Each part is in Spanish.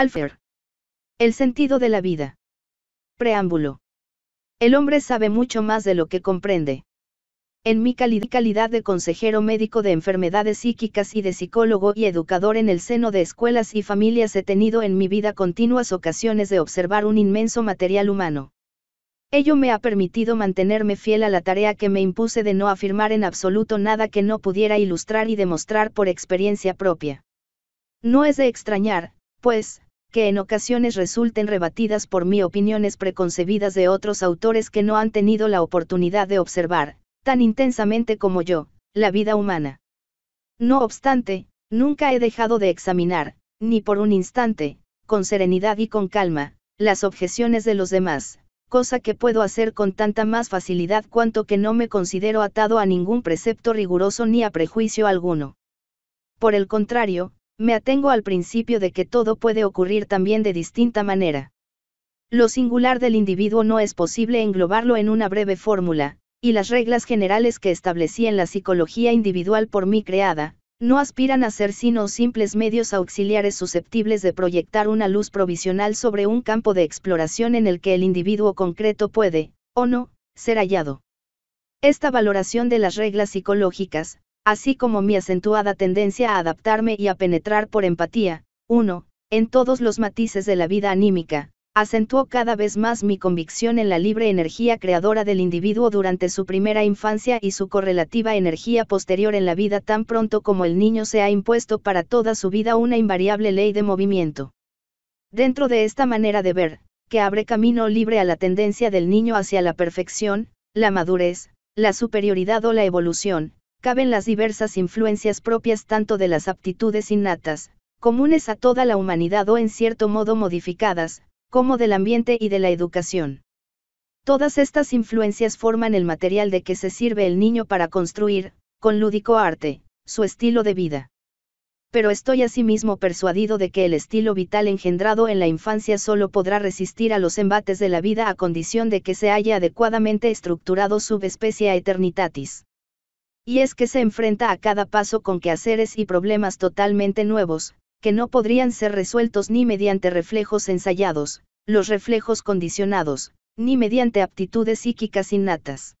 Alfer. El sentido de la vida. Preámbulo. El hombre sabe mucho más de lo que comprende. En mi calidad de consejero médico de enfermedades psíquicas y de psicólogo y educador en el seno de escuelas y familias he tenido en mi vida continuas ocasiones de observar un inmenso material humano. Ello me ha permitido mantenerme fiel a la tarea que me impuse de no afirmar en absoluto nada que no pudiera ilustrar y demostrar por experiencia propia. No es de extrañar, pues, que en ocasiones resulten rebatidas por mí opiniones preconcebidas de otros autores que no han tenido la oportunidad de observar, tan intensamente como yo, la vida humana. No obstante, nunca he dejado de examinar, ni por un instante, con serenidad y con calma, las objeciones de los demás, cosa que puedo hacer con tanta más facilidad cuanto que no me considero atado a ningún precepto riguroso ni a prejuicio alguno. Por el contrario, me atengo al principio de que todo puede ocurrir también de distinta manera. Lo singular del individuo no es posible englobarlo en una breve fórmula, y las reglas generales que establecí en la psicología individual por mí creada, no aspiran a ser sino simples medios auxiliares susceptibles de proyectar una luz provisional sobre un campo de exploración en el que el individuo concreto puede, o no, ser hallado. Esta valoración de las reglas psicológicas, así como mi acentuada tendencia a adaptarme y a penetrar por empatía, uno, En todos los matices de la vida anímica, acentuó cada vez más mi convicción en la libre energía creadora del individuo durante su primera infancia y su correlativa energía posterior en la vida tan pronto como el niño se ha impuesto para toda su vida una invariable ley de movimiento. Dentro de esta manera de ver, que abre camino libre a la tendencia del niño hacia la perfección, la madurez, la superioridad o la evolución, caben las diversas influencias propias tanto de las aptitudes innatas, comunes a toda la humanidad o en cierto modo modificadas, como del ambiente y de la educación. Todas estas influencias forman el material de que se sirve el niño para construir, con lúdico arte, su estilo de vida. Pero estoy asimismo persuadido de que el estilo vital engendrado en la infancia solo podrá resistir a los embates de la vida a condición de que se haya adecuadamente estructurado subespecie eternitatis. Y es que se enfrenta a cada paso con quehaceres y problemas totalmente nuevos, que no podrían ser resueltos ni mediante reflejos ensayados, los reflejos condicionados, ni mediante aptitudes psíquicas innatas.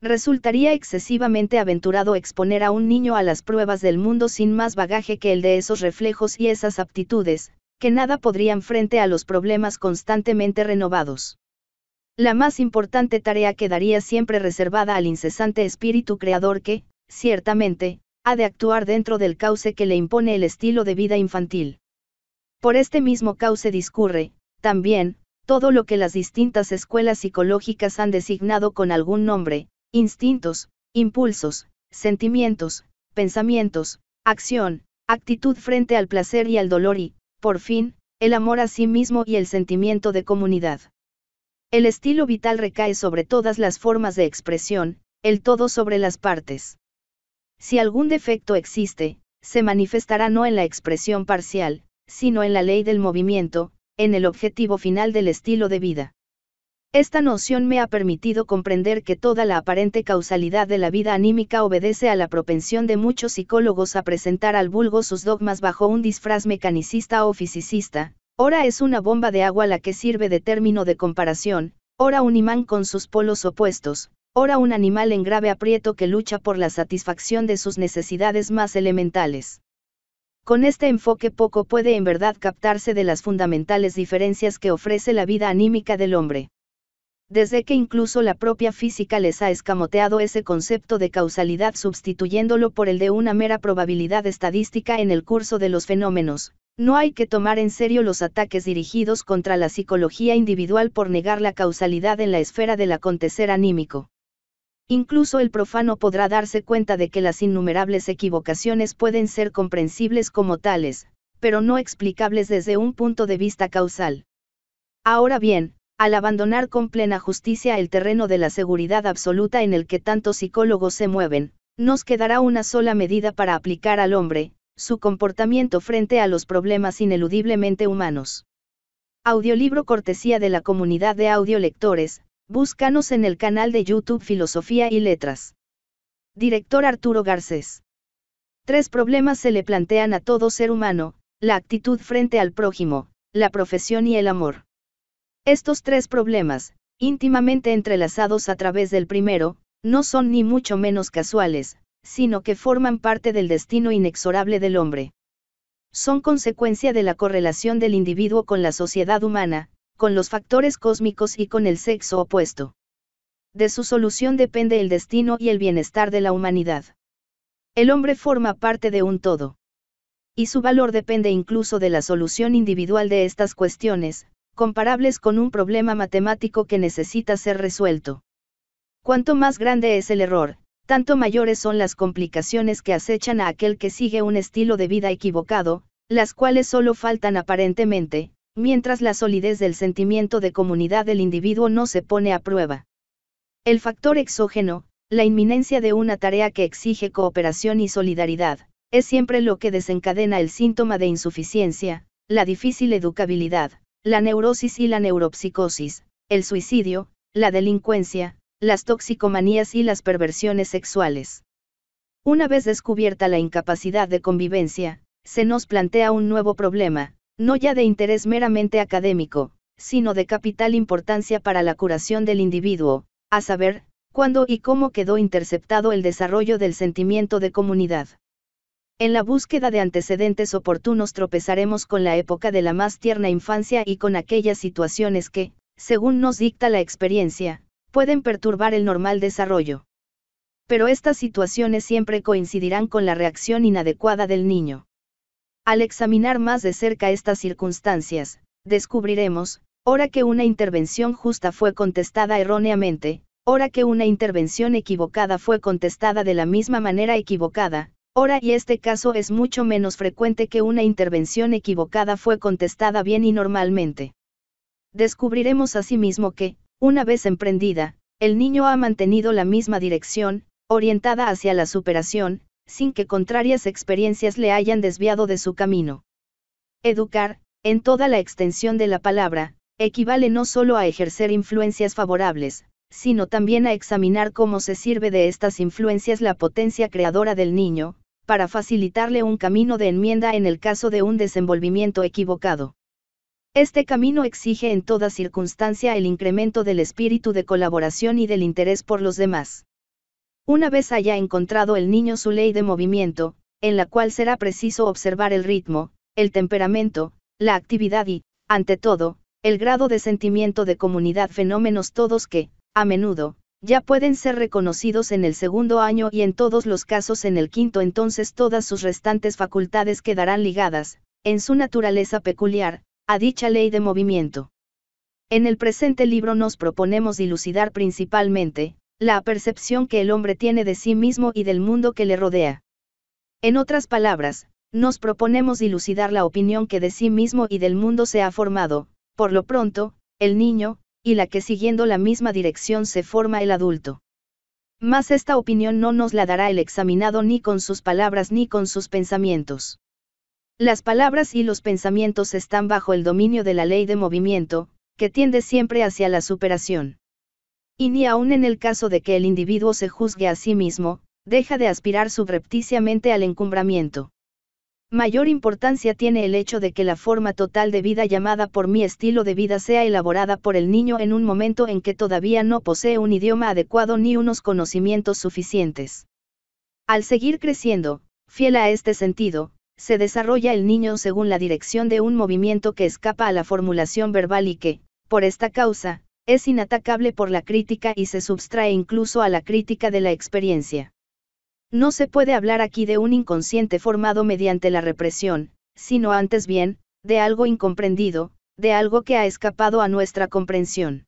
Resultaría excesivamente aventurado exponer a un niño a las pruebas del mundo sin más bagaje que el de esos reflejos y esas aptitudes, que nada podrían frente a los problemas constantemente renovados la más importante tarea quedaría siempre reservada al incesante espíritu creador que, ciertamente, ha de actuar dentro del cauce que le impone el estilo de vida infantil. Por este mismo cauce discurre, también, todo lo que las distintas escuelas psicológicas han designado con algún nombre, instintos, impulsos, sentimientos, pensamientos, acción, actitud frente al placer y al dolor y, por fin, el amor a sí mismo y el sentimiento de comunidad. El estilo vital recae sobre todas las formas de expresión, el todo sobre las partes. Si algún defecto existe, se manifestará no en la expresión parcial, sino en la ley del movimiento, en el objetivo final del estilo de vida. Esta noción me ha permitido comprender que toda la aparente causalidad de la vida anímica obedece a la propensión de muchos psicólogos a presentar al vulgo sus dogmas bajo un disfraz mecanicista o fisicista, Ora es una bomba de agua la que sirve de término de comparación, ora un imán con sus polos opuestos, ora un animal en grave aprieto que lucha por la satisfacción de sus necesidades más elementales. Con este enfoque poco puede en verdad captarse de las fundamentales diferencias que ofrece la vida anímica del hombre. Desde que incluso la propia física les ha escamoteado ese concepto de causalidad sustituyéndolo por el de una mera probabilidad estadística en el curso de los fenómenos, no hay que tomar en serio los ataques dirigidos contra la psicología individual por negar la causalidad en la esfera del acontecer anímico. Incluso el profano podrá darse cuenta de que las innumerables equivocaciones pueden ser comprensibles como tales, pero no explicables desde un punto de vista causal. Ahora bien, al abandonar con plena justicia el terreno de la seguridad absoluta en el que tantos psicólogos se mueven, nos quedará una sola medida para aplicar al hombre, su comportamiento frente a los problemas ineludiblemente humanos. Audiolibro cortesía de la comunidad de audiolectores, búscanos en el canal de YouTube Filosofía y Letras. Director Arturo Garcés. Tres problemas se le plantean a todo ser humano, la actitud frente al prójimo, la profesión y el amor. Estos tres problemas, íntimamente entrelazados a través del primero, no son ni mucho menos casuales, sino que forman parte del destino inexorable del hombre. Son consecuencia de la correlación del individuo con la sociedad humana, con los factores cósmicos y con el sexo opuesto. De su solución depende el destino y el bienestar de la humanidad. El hombre forma parte de un todo. Y su valor depende incluso de la solución individual de estas cuestiones, comparables con un problema matemático que necesita ser resuelto. Cuanto más grande es el error, tanto mayores son las complicaciones que acechan a aquel que sigue un estilo de vida equivocado, las cuales solo faltan aparentemente, mientras la solidez del sentimiento de comunidad del individuo no se pone a prueba. El factor exógeno, la inminencia de una tarea que exige cooperación y solidaridad, es siempre lo que desencadena el síntoma de insuficiencia, la difícil educabilidad, la neurosis y la neuropsicosis, el suicidio, la delincuencia, las toxicomanías y las perversiones sexuales. Una vez descubierta la incapacidad de convivencia, se nos plantea un nuevo problema, no ya de interés meramente académico, sino de capital importancia para la curación del individuo, a saber, cuándo y cómo quedó interceptado el desarrollo del sentimiento de comunidad. En la búsqueda de antecedentes oportunos tropezaremos con la época de la más tierna infancia y con aquellas situaciones que, según nos dicta la experiencia, pueden perturbar el normal desarrollo. Pero estas situaciones siempre coincidirán con la reacción inadecuada del niño. Al examinar más de cerca estas circunstancias, descubriremos, ora que una intervención justa fue contestada erróneamente, ora que una intervención equivocada fue contestada de la misma manera equivocada, ora y este caso es mucho menos frecuente que una intervención equivocada fue contestada bien y normalmente. Descubriremos asimismo que, una vez emprendida, el niño ha mantenido la misma dirección, orientada hacia la superación, sin que contrarias experiencias le hayan desviado de su camino. Educar, en toda la extensión de la palabra, equivale no solo a ejercer influencias favorables, sino también a examinar cómo se sirve de estas influencias la potencia creadora del niño, para facilitarle un camino de enmienda en el caso de un desenvolvimiento equivocado. Este camino exige en toda circunstancia el incremento del espíritu de colaboración y del interés por los demás. Una vez haya encontrado el niño su ley de movimiento, en la cual será preciso observar el ritmo, el temperamento, la actividad y, ante todo, el grado de sentimiento de comunidad fenómenos todos que, a menudo, ya pueden ser reconocidos en el segundo año y en todos los casos en el quinto entonces todas sus restantes facultades quedarán ligadas, en su naturaleza peculiar, a dicha ley de movimiento. En el presente libro nos proponemos dilucidar principalmente, la percepción que el hombre tiene de sí mismo y del mundo que le rodea. En otras palabras, nos proponemos dilucidar la opinión que de sí mismo y del mundo se ha formado, por lo pronto, el niño, y la que siguiendo la misma dirección se forma el adulto. Mas esta opinión no nos la dará el examinado ni con sus palabras ni con sus pensamientos. Las palabras y los pensamientos están bajo el dominio de la ley de movimiento, que tiende siempre hacia la superación. Y ni aun en el caso de que el individuo se juzgue a sí mismo, deja de aspirar subrepticiamente al encumbramiento. Mayor importancia tiene el hecho de que la forma total de vida llamada por mi estilo de vida sea elaborada por el niño en un momento en que todavía no posee un idioma adecuado ni unos conocimientos suficientes. Al seguir creciendo, fiel a este sentido, se desarrolla el niño según la dirección de un movimiento que escapa a la formulación verbal y que, por esta causa, es inatacable por la crítica y se substrae incluso a la crítica de la experiencia. No se puede hablar aquí de un inconsciente formado mediante la represión, sino antes bien, de algo incomprendido, de algo que ha escapado a nuestra comprensión.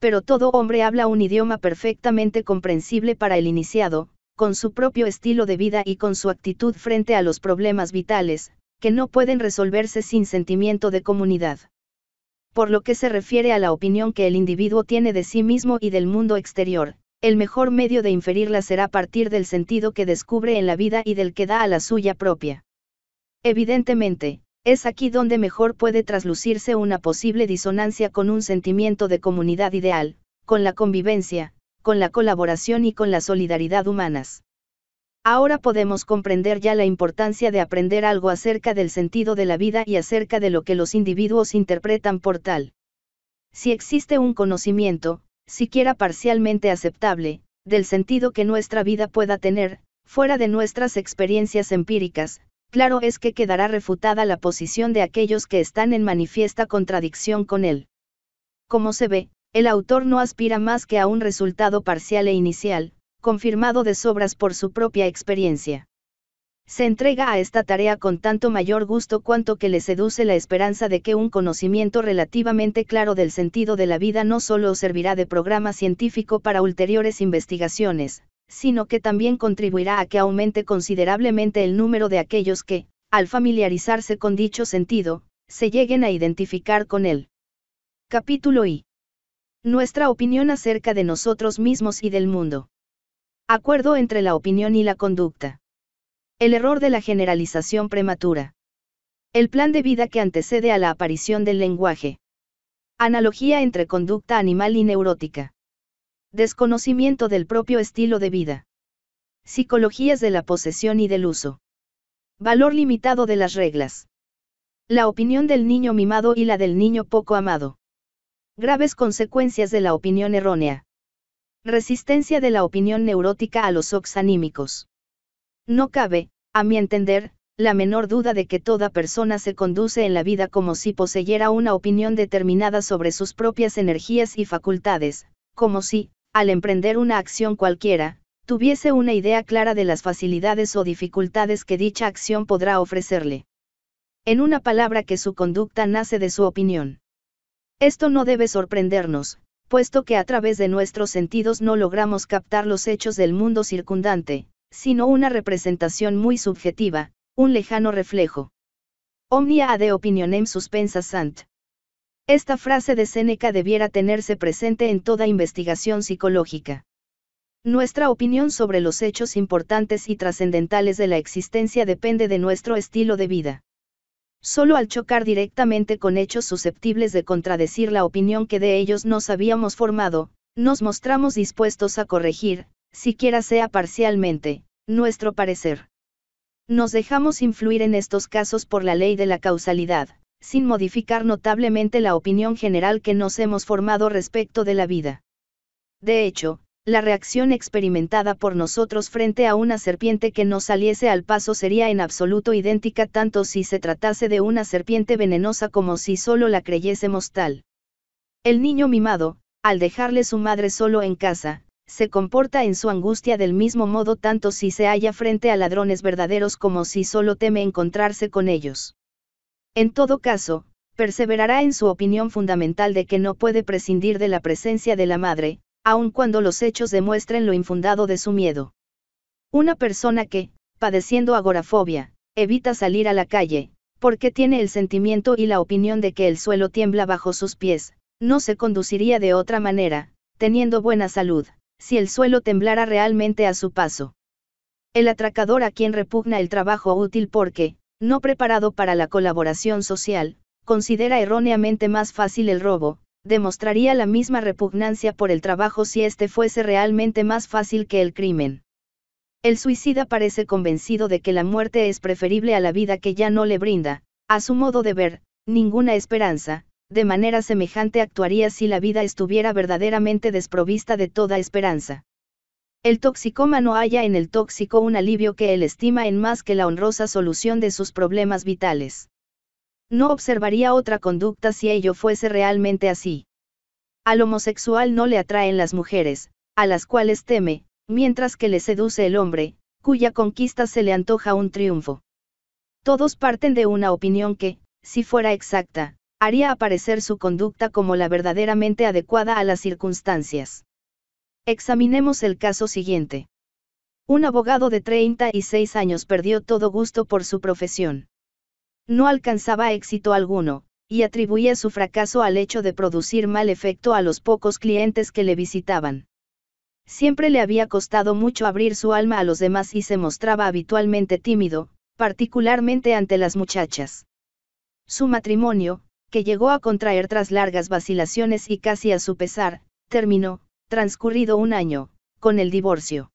Pero todo hombre habla un idioma perfectamente comprensible para el iniciado, con su propio estilo de vida y con su actitud frente a los problemas vitales, que no pueden resolverse sin sentimiento de comunidad. Por lo que se refiere a la opinión que el individuo tiene de sí mismo y del mundo exterior, el mejor medio de inferirla será partir del sentido que descubre en la vida y del que da a la suya propia. Evidentemente, es aquí donde mejor puede traslucirse una posible disonancia con un sentimiento de comunidad ideal, con la convivencia, con la colaboración y con la solidaridad humanas. Ahora podemos comprender ya la importancia de aprender algo acerca del sentido de la vida y acerca de lo que los individuos interpretan por tal. Si existe un conocimiento, siquiera parcialmente aceptable, del sentido que nuestra vida pueda tener, fuera de nuestras experiencias empíricas, claro es que quedará refutada la posición de aquellos que están en manifiesta contradicción con él. Como se ve, el autor no aspira más que a un resultado parcial e inicial, confirmado de sobras por su propia experiencia. Se entrega a esta tarea con tanto mayor gusto cuanto que le seduce la esperanza de que un conocimiento relativamente claro del sentido de la vida no solo servirá de programa científico para ulteriores investigaciones, sino que también contribuirá a que aumente considerablemente el número de aquellos que, al familiarizarse con dicho sentido, se lleguen a identificar con él. Capítulo I nuestra opinión acerca de nosotros mismos y del mundo. Acuerdo entre la opinión y la conducta. El error de la generalización prematura. El plan de vida que antecede a la aparición del lenguaje. Analogía entre conducta animal y neurótica. Desconocimiento del propio estilo de vida. Psicologías de la posesión y del uso. Valor limitado de las reglas. La opinión del niño mimado y la del niño poco amado. Graves consecuencias de la opinión errónea. Resistencia de la opinión neurótica a los oxanímicos. No cabe, a mi entender, la menor duda de que toda persona se conduce en la vida como si poseyera una opinión determinada sobre sus propias energías y facultades, como si, al emprender una acción cualquiera, tuviese una idea clara de las facilidades o dificultades que dicha acción podrá ofrecerle. En una palabra que su conducta nace de su opinión. Esto no debe sorprendernos, puesto que a través de nuestros sentidos no logramos captar los hechos del mundo circundante, sino una representación muy subjetiva, un lejano reflejo. Omnia ad opinionem suspensa sant. Esta frase de Séneca debiera tenerse presente en toda investigación psicológica. Nuestra opinión sobre los hechos importantes y trascendentales de la existencia depende de nuestro estilo de vida solo al chocar directamente con hechos susceptibles de contradecir la opinión que de ellos nos habíamos formado, nos mostramos dispuestos a corregir, siquiera sea parcialmente, nuestro parecer. Nos dejamos influir en estos casos por la ley de la causalidad, sin modificar notablemente la opinión general que nos hemos formado respecto de la vida. De hecho, la reacción experimentada por nosotros frente a una serpiente que nos saliese al paso sería en absoluto idéntica tanto si se tratase de una serpiente venenosa como si solo la creyésemos tal. El niño mimado, al dejarle su madre solo en casa, se comporta en su angustia del mismo modo tanto si se halla frente a ladrones verdaderos como si solo teme encontrarse con ellos. En todo caso, perseverará en su opinión fundamental de que no puede prescindir de la presencia de la madre, aun cuando los hechos demuestren lo infundado de su miedo. Una persona que, padeciendo agorafobia, evita salir a la calle, porque tiene el sentimiento y la opinión de que el suelo tiembla bajo sus pies, no se conduciría de otra manera, teniendo buena salud, si el suelo temblara realmente a su paso. El atracador a quien repugna el trabajo útil porque, no preparado para la colaboración social, considera erróneamente más fácil el robo, demostraría la misma repugnancia por el trabajo si este fuese realmente más fácil que el crimen. El suicida parece convencido de que la muerte es preferible a la vida que ya no le brinda, a su modo de ver, ninguna esperanza, de manera semejante actuaría si la vida estuviera verdaderamente desprovista de toda esperanza. El toxicómano halla en el tóxico un alivio que él estima en más que la honrosa solución de sus problemas vitales. No observaría otra conducta si ello fuese realmente así. Al homosexual no le atraen las mujeres, a las cuales teme, mientras que le seduce el hombre, cuya conquista se le antoja un triunfo. Todos parten de una opinión que, si fuera exacta, haría aparecer su conducta como la verdaderamente adecuada a las circunstancias. Examinemos el caso siguiente. Un abogado de 36 años perdió todo gusto por su profesión. No alcanzaba éxito alguno, y atribuía su fracaso al hecho de producir mal efecto a los pocos clientes que le visitaban. Siempre le había costado mucho abrir su alma a los demás y se mostraba habitualmente tímido, particularmente ante las muchachas. Su matrimonio, que llegó a contraer tras largas vacilaciones y casi a su pesar, terminó, transcurrido un año, con el divorcio.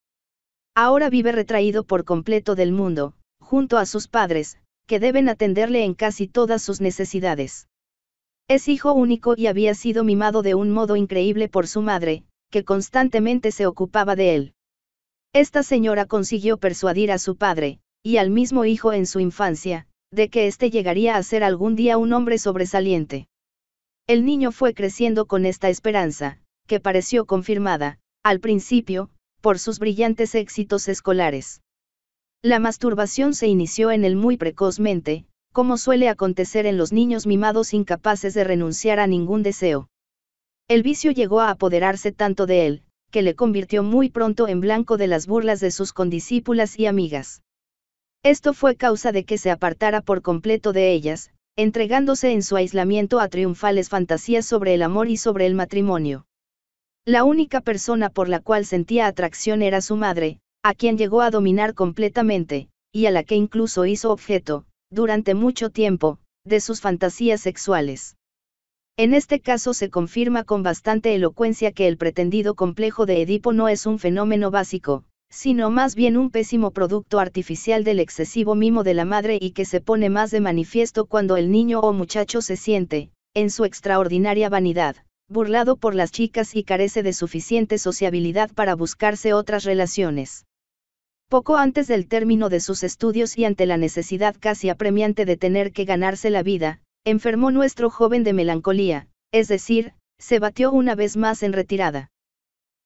Ahora vive retraído por completo del mundo, junto a sus padres, que deben atenderle en casi todas sus necesidades. Es hijo único y había sido mimado de un modo increíble por su madre, que constantemente se ocupaba de él. Esta señora consiguió persuadir a su padre, y al mismo hijo en su infancia, de que éste llegaría a ser algún día un hombre sobresaliente. El niño fue creciendo con esta esperanza, que pareció confirmada, al principio, por sus brillantes éxitos escolares. La masturbación se inició en él muy precozmente, como suele acontecer en los niños mimados incapaces de renunciar a ningún deseo. El vicio llegó a apoderarse tanto de él, que le convirtió muy pronto en blanco de las burlas de sus condiscípulas y amigas. Esto fue causa de que se apartara por completo de ellas, entregándose en su aislamiento a triunfales fantasías sobre el amor y sobre el matrimonio. La única persona por la cual sentía atracción era su madre, a quien llegó a dominar completamente, y a la que incluso hizo objeto, durante mucho tiempo, de sus fantasías sexuales. En este caso se confirma con bastante elocuencia que el pretendido complejo de Edipo no es un fenómeno básico, sino más bien un pésimo producto artificial del excesivo mimo de la madre y que se pone más de manifiesto cuando el niño o muchacho se siente, en su extraordinaria vanidad, burlado por las chicas y carece de suficiente sociabilidad para buscarse otras relaciones. Poco antes del término de sus estudios y ante la necesidad casi apremiante de tener que ganarse la vida, enfermó nuestro joven de melancolía, es decir, se batió una vez más en retirada.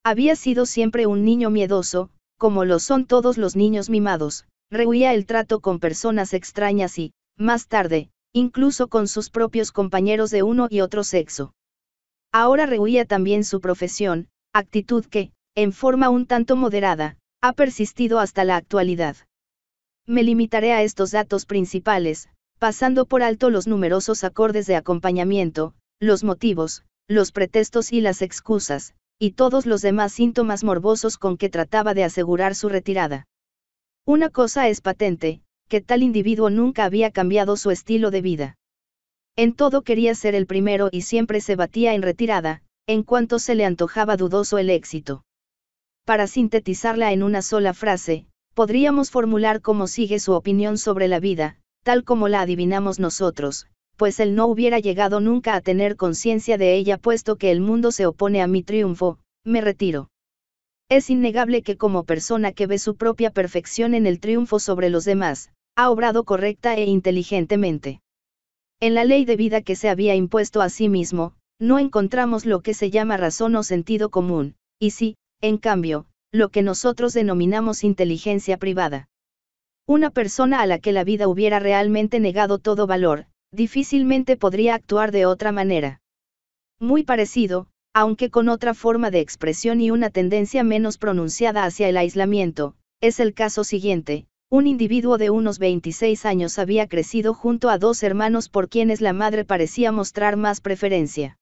Había sido siempre un niño miedoso, como lo son todos los niños mimados, rehuía el trato con personas extrañas y, más tarde, incluso con sus propios compañeros de uno y otro sexo. Ahora rehuía también su profesión, actitud que, en forma un tanto moderada, ha persistido hasta la actualidad. Me limitaré a estos datos principales, pasando por alto los numerosos acordes de acompañamiento, los motivos, los pretextos y las excusas, y todos los demás síntomas morbosos con que trataba de asegurar su retirada. Una cosa es patente, que tal individuo nunca había cambiado su estilo de vida. En todo quería ser el primero y siempre se batía en retirada, en cuanto se le antojaba dudoso el éxito para sintetizarla en una sola frase, podríamos formular cómo sigue su opinión sobre la vida, tal como la adivinamos nosotros, pues él no hubiera llegado nunca a tener conciencia de ella puesto que el mundo se opone a mi triunfo, me retiro. Es innegable que como persona que ve su propia perfección en el triunfo sobre los demás, ha obrado correcta e inteligentemente. En la ley de vida que se había impuesto a sí mismo, no encontramos lo que se llama razón o sentido común, y sí, en cambio, lo que nosotros denominamos inteligencia privada. Una persona a la que la vida hubiera realmente negado todo valor, difícilmente podría actuar de otra manera. Muy parecido, aunque con otra forma de expresión y una tendencia menos pronunciada hacia el aislamiento, es el caso siguiente. Un individuo de unos 26 años había crecido junto a dos hermanos por quienes la madre parecía mostrar más preferencia.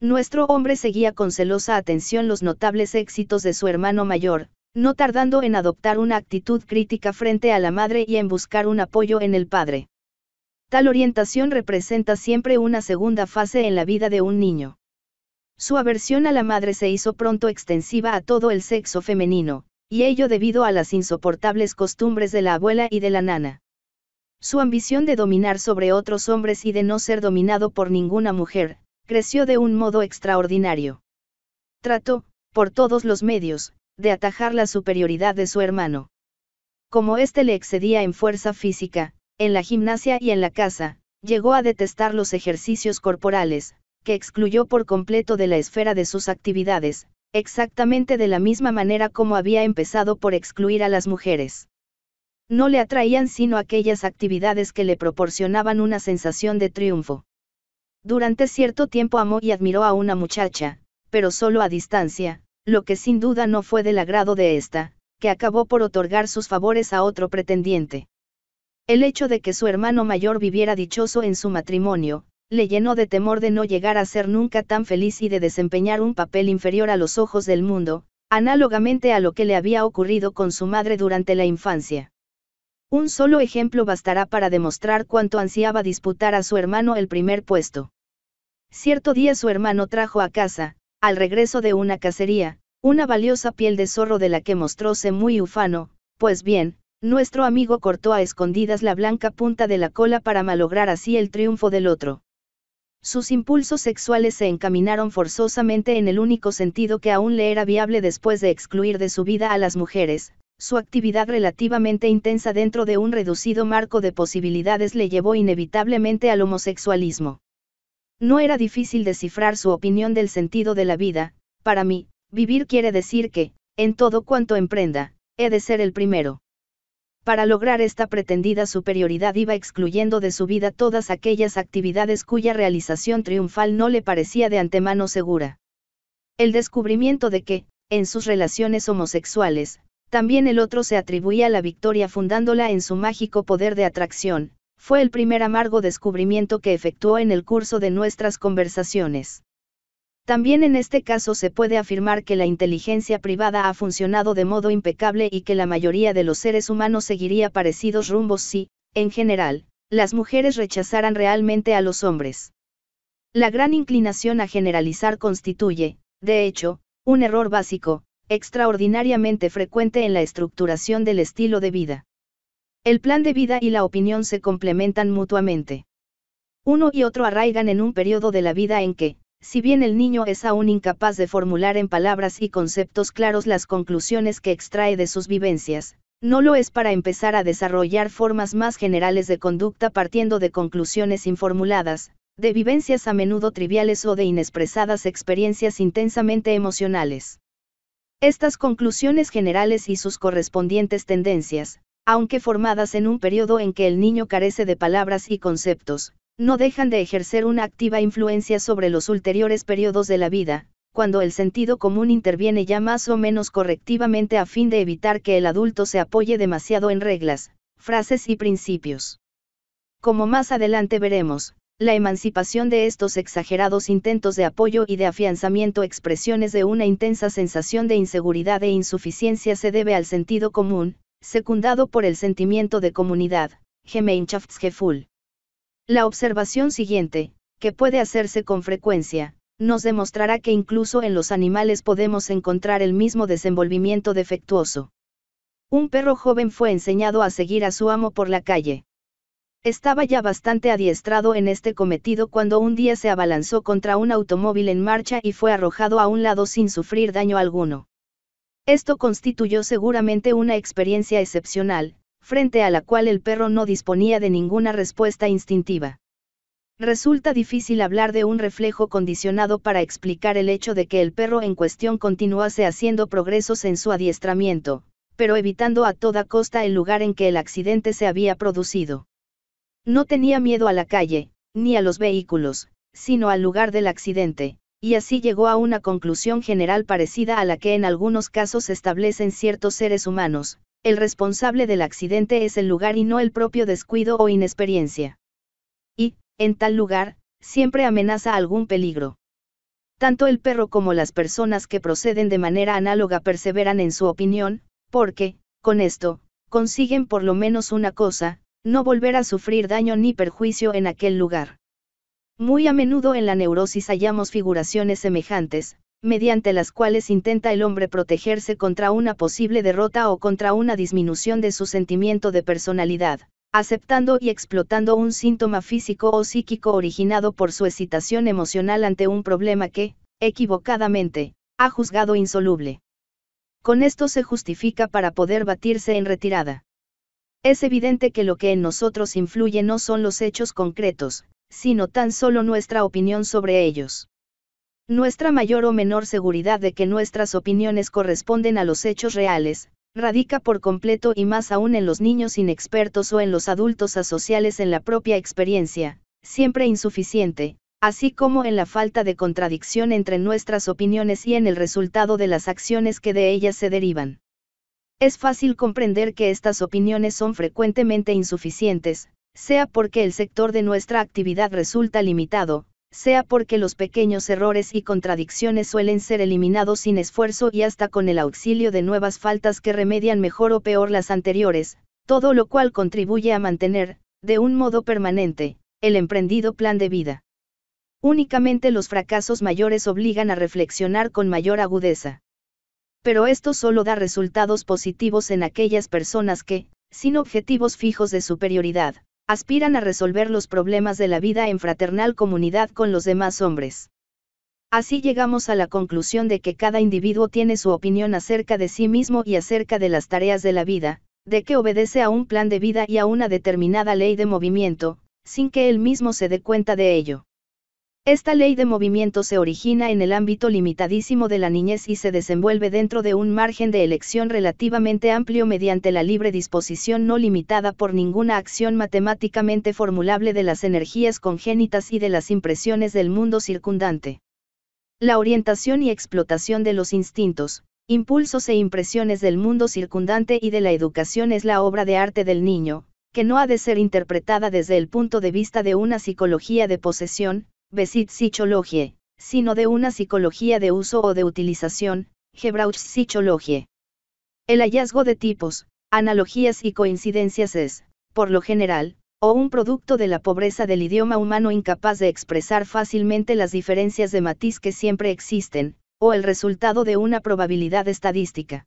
Nuestro hombre seguía con celosa atención los notables éxitos de su hermano mayor, no tardando en adoptar una actitud crítica frente a la madre y en buscar un apoyo en el padre. Tal orientación representa siempre una segunda fase en la vida de un niño. Su aversión a la madre se hizo pronto extensiva a todo el sexo femenino, y ello debido a las insoportables costumbres de la abuela y de la nana. Su ambición de dominar sobre otros hombres y de no ser dominado por ninguna mujer, creció de un modo extraordinario. Trató, por todos los medios, de atajar la superioridad de su hermano. Como éste le excedía en fuerza física, en la gimnasia y en la casa, llegó a detestar los ejercicios corporales, que excluyó por completo de la esfera de sus actividades, exactamente de la misma manera como había empezado por excluir a las mujeres. No le atraían sino aquellas actividades que le proporcionaban una sensación de triunfo. Durante cierto tiempo amó y admiró a una muchacha, pero solo a distancia, lo que sin duda no fue del agrado de ésta, que acabó por otorgar sus favores a otro pretendiente. El hecho de que su hermano mayor viviera dichoso en su matrimonio, le llenó de temor de no llegar a ser nunca tan feliz y de desempeñar un papel inferior a los ojos del mundo, análogamente a lo que le había ocurrido con su madre durante la infancia. Un solo ejemplo bastará para demostrar cuánto ansiaba disputar a su hermano el primer puesto. Cierto día su hermano trajo a casa, al regreso de una cacería, una valiosa piel de zorro de la que mostróse muy ufano, pues bien, nuestro amigo cortó a escondidas la blanca punta de la cola para malograr así el triunfo del otro. Sus impulsos sexuales se encaminaron forzosamente en el único sentido que aún le era viable después de excluir de su vida a las mujeres, su actividad relativamente intensa dentro de un reducido marco de posibilidades le llevó inevitablemente al homosexualismo. No era difícil descifrar su opinión del sentido de la vida, para mí, vivir quiere decir que, en todo cuanto emprenda, he de ser el primero. Para lograr esta pretendida superioridad iba excluyendo de su vida todas aquellas actividades cuya realización triunfal no le parecía de antemano segura. El descubrimiento de que, en sus relaciones homosexuales, también el otro se atribuía la victoria fundándola en su mágico poder de atracción, fue el primer amargo descubrimiento que efectuó en el curso de nuestras conversaciones. También en este caso se puede afirmar que la inteligencia privada ha funcionado de modo impecable y que la mayoría de los seres humanos seguiría parecidos rumbos si, en general, las mujeres rechazaran realmente a los hombres. La gran inclinación a generalizar constituye, de hecho, un error básico, extraordinariamente frecuente en la estructuración del estilo de vida. El plan de vida y la opinión se complementan mutuamente. Uno y otro arraigan en un periodo de la vida en que, si bien el niño es aún incapaz de formular en palabras y conceptos claros las conclusiones que extrae de sus vivencias, no lo es para empezar a desarrollar formas más generales de conducta partiendo de conclusiones informuladas, de vivencias a menudo triviales o de inexpresadas experiencias intensamente emocionales. Estas conclusiones generales y sus correspondientes tendencias, aunque formadas en un periodo en que el niño carece de palabras y conceptos, no dejan de ejercer una activa influencia sobre los ulteriores periodos de la vida, cuando el sentido común interviene ya más o menos correctivamente a fin de evitar que el adulto se apoye demasiado en reglas, frases y principios. Como más adelante veremos, la emancipación de estos exagerados intentos de apoyo y de afianzamiento expresiones de una intensa sensación de inseguridad e insuficiencia se debe al sentido común, secundado por el sentimiento de comunidad, Gemeinschaftsgefühl. La observación siguiente, que puede hacerse con frecuencia, nos demostrará que incluso en los animales podemos encontrar el mismo desenvolvimiento defectuoso. Un perro joven fue enseñado a seguir a su amo por la calle estaba ya bastante adiestrado en este cometido cuando un día se abalanzó contra un automóvil en marcha y fue arrojado a un lado sin sufrir daño alguno. Esto constituyó seguramente una experiencia excepcional, frente a la cual el perro no disponía de ninguna respuesta instintiva. Resulta difícil hablar de un reflejo condicionado para explicar el hecho de que el perro en cuestión continuase haciendo progresos en su adiestramiento, pero evitando a toda costa el lugar en que el accidente se había producido. No tenía miedo a la calle, ni a los vehículos, sino al lugar del accidente, y así llegó a una conclusión general parecida a la que en algunos casos establecen ciertos seres humanos, el responsable del accidente es el lugar y no el propio descuido o inexperiencia. Y, en tal lugar, siempre amenaza algún peligro. Tanto el perro como las personas que proceden de manera análoga perseveran en su opinión, porque, con esto, consiguen por lo menos una cosa, no volver a sufrir daño ni perjuicio en aquel lugar. Muy a menudo en la neurosis hallamos figuraciones semejantes, mediante las cuales intenta el hombre protegerse contra una posible derrota o contra una disminución de su sentimiento de personalidad, aceptando y explotando un síntoma físico o psíquico originado por su excitación emocional ante un problema que, equivocadamente, ha juzgado insoluble. Con esto se justifica para poder batirse en retirada. Es evidente que lo que en nosotros influye no son los hechos concretos, sino tan solo nuestra opinión sobre ellos. Nuestra mayor o menor seguridad de que nuestras opiniones corresponden a los hechos reales, radica por completo y más aún en los niños inexpertos o en los adultos asociales en la propia experiencia, siempre insuficiente, así como en la falta de contradicción entre nuestras opiniones y en el resultado de las acciones que de ellas se derivan. Es fácil comprender que estas opiniones son frecuentemente insuficientes, sea porque el sector de nuestra actividad resulta limitado, sea porque los pequeños errores y contradicciones suelen ser eliminados sin esfuerzo y hasta con el auxilio de nuevas faltas que remedian mejor o peor las anteriores, todo lo cual contribuye a mantener, de un modo permanente, el emprendido plan de vida. Únicamente los fracasos mayores obligan a reflexionar con mayor agudeza pero esto solo da resultados positivos en aquellas personas que, sin objetivos fijos de superioridad, aspiran a resolver los problemas de la vida en fraternal comunidad con los demás hombres. Así llegamos a la conclusión de que cada individuo tiene su opinión acerca de sí mismo y acerca de las tareas de la vida, de que obedece a un plan de vida y a una determinada ley de movimiento, sin que él mismo se dé cuenta de ello. Esta ley de movimiento se origina en el ámbito limitadísimo de la niñez y se desenvuelve dentro de un margen de elección relativamente amplio mediante la libre disposición no limitada por ninguna acción matemáticamente formulable de las energías congénitas y de las impresiones del mundo circundante. La orientación y explotación de los instintos, impulsos e impresiones del mundo circundante y de la educación es la obra de arte del niño, que no ha de ser interpretada desde el punto de vista de una psicología de posesión, Besit sino de una psicología de uso o de utilización, Gebrauch Psychologie. El hallazgo de tipos, analogías y coincidencias es, por lo general, o un producto de la pobreza del idioma humano incapaz de expresar fácilmente las diferencias de matiz que siempre existen, o el resultado de una probabilidad estadística.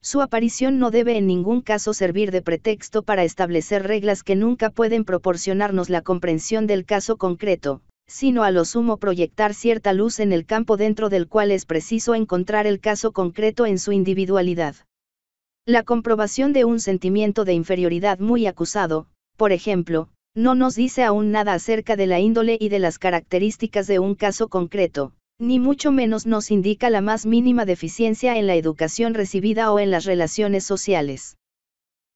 Su aparición no debe en ningún caso servir de pretexto para establecer reglas que nunca pueden proporcionarnos la comprensión del caso concreto, sino a lo sumo proyectar cierta luz en el campo dentro del cual es preciso encontrar el caso concreto en su individualidad. La comprobación de un sentimiento de inferioridad muy acusado, por ejemplo, no nos dice aún nada acerca de la índole y de las características de un caso concreto, ni mucho menos nos indica la más mínima deficiencia en la educación recibida o en las relaciones sociales.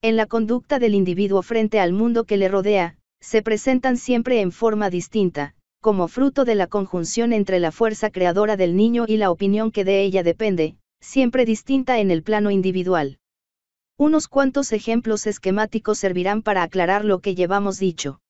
En la conducta del individuo frente al mundo que le rodea, se presentan siempre en forma distinta, como fruto de la conjunción entre la fuerza creadora del niño y la opinión que de ella depende, siempre distinta en el plano individual. Unos cuantos ejemplos esquemáticos servirán para aclarar lo que llevamos dicho.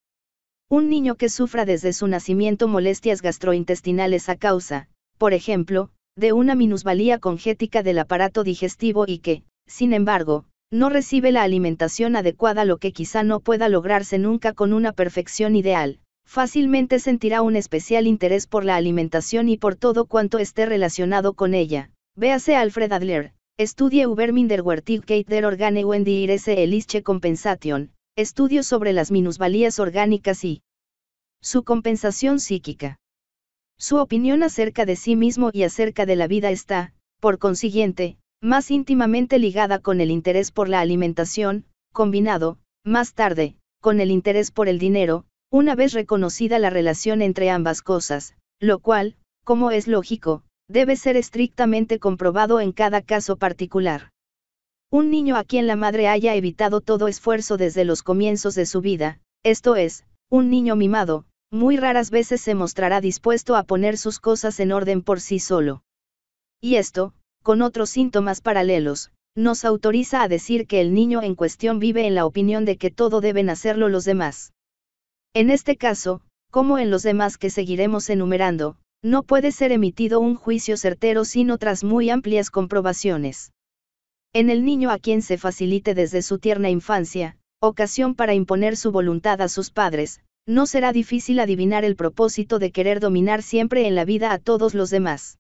Un niño que sufra desde su nacimiento molestias gastrointestinales a causa, por ejemplo, de una minusvalía congética del aparato digestivo y que, sin embargo, no recibe la alimentación adecuada lo que quizá no pueda lograrse nunca con una perfección ideal, fácilmente sentirá un especial interés por la alimentación y por todo cuanto esté relacionado con ella. Véase Alfred Adler, Estudie über Minderwertigkeit der Organe und die Elische Compensation, estudios sobre las minusvalías orgánicas y su compensación psíquica. Su opinión acerca de sí mismo y acerca de la vida está, por consiguiente, más íntimamente ligada con el interés por la alimentación, combinado, más tarde, con el interés por el dinero, una vez reconocida la relación entre ambas cosas, lo cual, como es lógico, debe ser estrictamente comprobado en cada caso particular. Un niño a quien la madre haya evitado todo esfuerzo desde los comienzos de su vida, esto es, un niño mimado, muy raras veces se mostrará dispuesto a poner sus cosas en orden por sí solo. Y esto, con otros síntomas paralelos, nos autoriza a decir que el niño en cuestión vive en la opinión de que todo deben hacerlo los demás. En este caso, como en los demás que seguiremos enumerando, no puede ser emitido un juicio certero sino tras muy amplias comprobaciones. En el niño a quien se facilite desde su tierna infancia, ocasión para imponer su voluntad a sus padres, no será difícil adivinar el propósito de querer dominar siempre en la vida a todos los demás.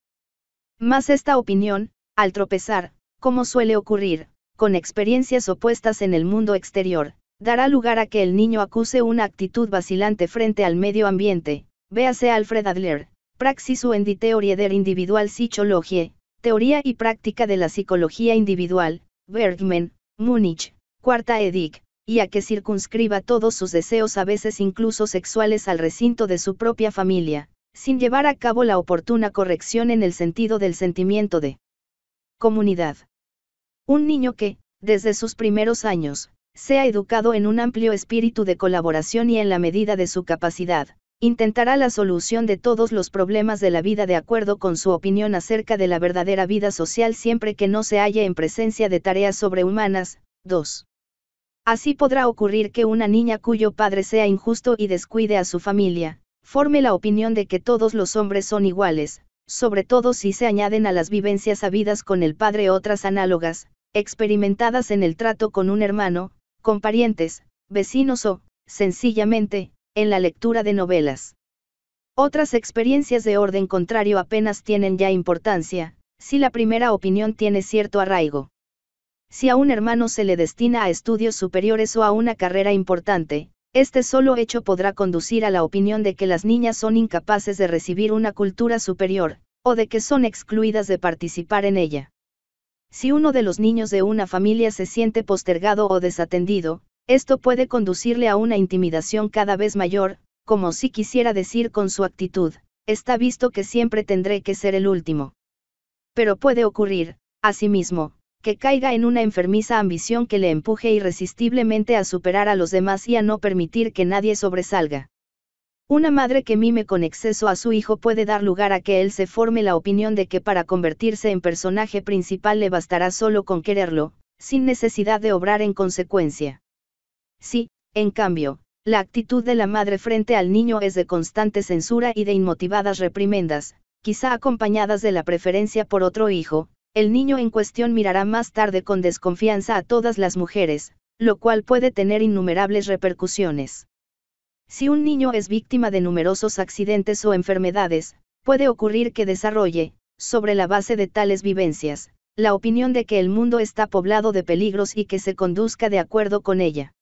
Más esta opinión, al tropezar, como suele ocurrir, con experiencias opuestas en el mundo exterior, dará lugar a que el niño acuse una actitud vacilante frente al medio ambiente, véase Alfred Adler, Praxis o die Theorie der Individual Psychologie, Teoría y Práctica de la Psicología Individual, Bergman, Múnich, Cuarta Edic, y a que circunscriba todos sus deseos a veces incluso sexuales al recinto de su propia familia, sin llevar a cabo la oportuna corrección en el sentido del sentimiento de comunidad. Un niño que, desde sus primeros años, sea educado en un amplio espíritu de colaboración y en la medida de su capacidad, intentará la solución de todos los problemas de la vida de acuerdo con su opinión acerca de la verdadera vida social siempre que no se halle en presencia de tareas sobrehumanas. 2. Así podrá ocurrir que una niña cuyo padre sea injusto y descuide a su familia, forme la opinión de que todos los hombres son iguales, sobre todo si se añaden a las vivencias habidas con el padre otras análogas, experimentadas en el trato con un hermano, con parientes, vecinos o, sencillamente, en la lectura de novelas. Otras experiencias de orden contrario apenas tienen ya importancia, si la primera opinión tiene cierto arraigo. Si a un hermano se le destina a estudios superiores o a una carrera importante, este solo hecho podrá conducir a la opinión de que las niñas son incapaces de recibir una cultura superior, o de que son excluidas de participar en ella. Si uno de los niños de una familia se siente postergado o desatendido, esto puede conducirle a una intimidación cada vez mayor, como si quisiera decir con su actitud, está visto que siempre tendré que ser el último. Pero puede ocurrir, asimismo, que caiga en una enfermiza ambición que le empuje irresistiblemente a superar a los demás y a no permitir que nadie sobresalga. Una madre que mime con exceso a su hijo puede dar lugar a que él se forme la opinión de que para convertirse en personaje principal le bastará solo con quererlo, sin necesidad de obrar en consecuencia. Si, en cambio, la actitud de la madre frente al niño es de constante censura y de inmotivadas reprimendas, quizá acompañadas de la preferencia por otro hijo, el niño en cuestión mirará más tarde con desconfianza a todas las mujeres, lo cual puede tener innumerables repercusiones. Si un niño es víctima de numerosos accidentes o enfermedades, puede ocurrir que desarrolle, sobre la base de tales vivencias, la opinión de que el mundo está poblado de peligros y que se conduzca de acuerdo con ella.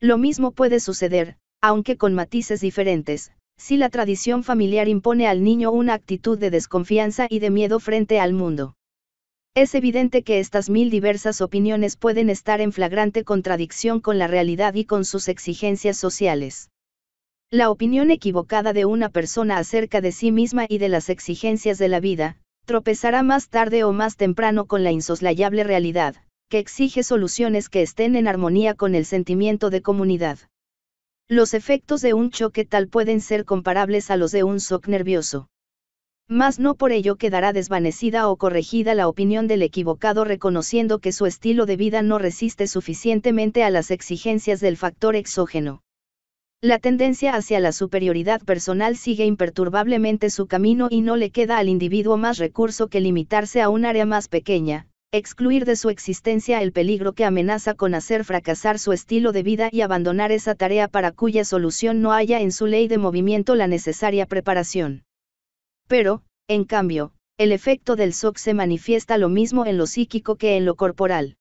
Lo mismo puede suceder, aunque con matices diferentes, si la tradición familiar impone al niño una actitud de desconfianza y de miedo frente al mundo. Es evidente que estas mil diversas opiniones pueden estar en flagrante contradicción con la realidad y con sus exigencias sociales. La opinión equivocada de una persona acerca de sí misma y de las exigencias de la vida, tropezará más tarde o más temprano con la insoslayable realidad, que exige soluciones que estén en armonía con el sentimiento de comunidad. Los efectos de un choque tal pueden ser comparables a los de un shock nervioso. Mas no por ello quedará desvanecida o corregida la opinión del equivocado reconociendo que su estilo de vida no resiste suficientemente a las exigencias del factor exógeno la tendencia hacia la superioridad personal sigue imperturbablemente su camino y no le queda al individuo más recurso que limitarse a un área más pequeña, excluir de su existencia el peligro que amenaza con hacer fracasar su estilo de vida y abandonar esa tarea para cuya solución no haya en su ley de movimiento la necesaria preparación. Pero, en cambio, el efecto del SOC se manifiesta lo mismo en lo psíquico que en lo corporal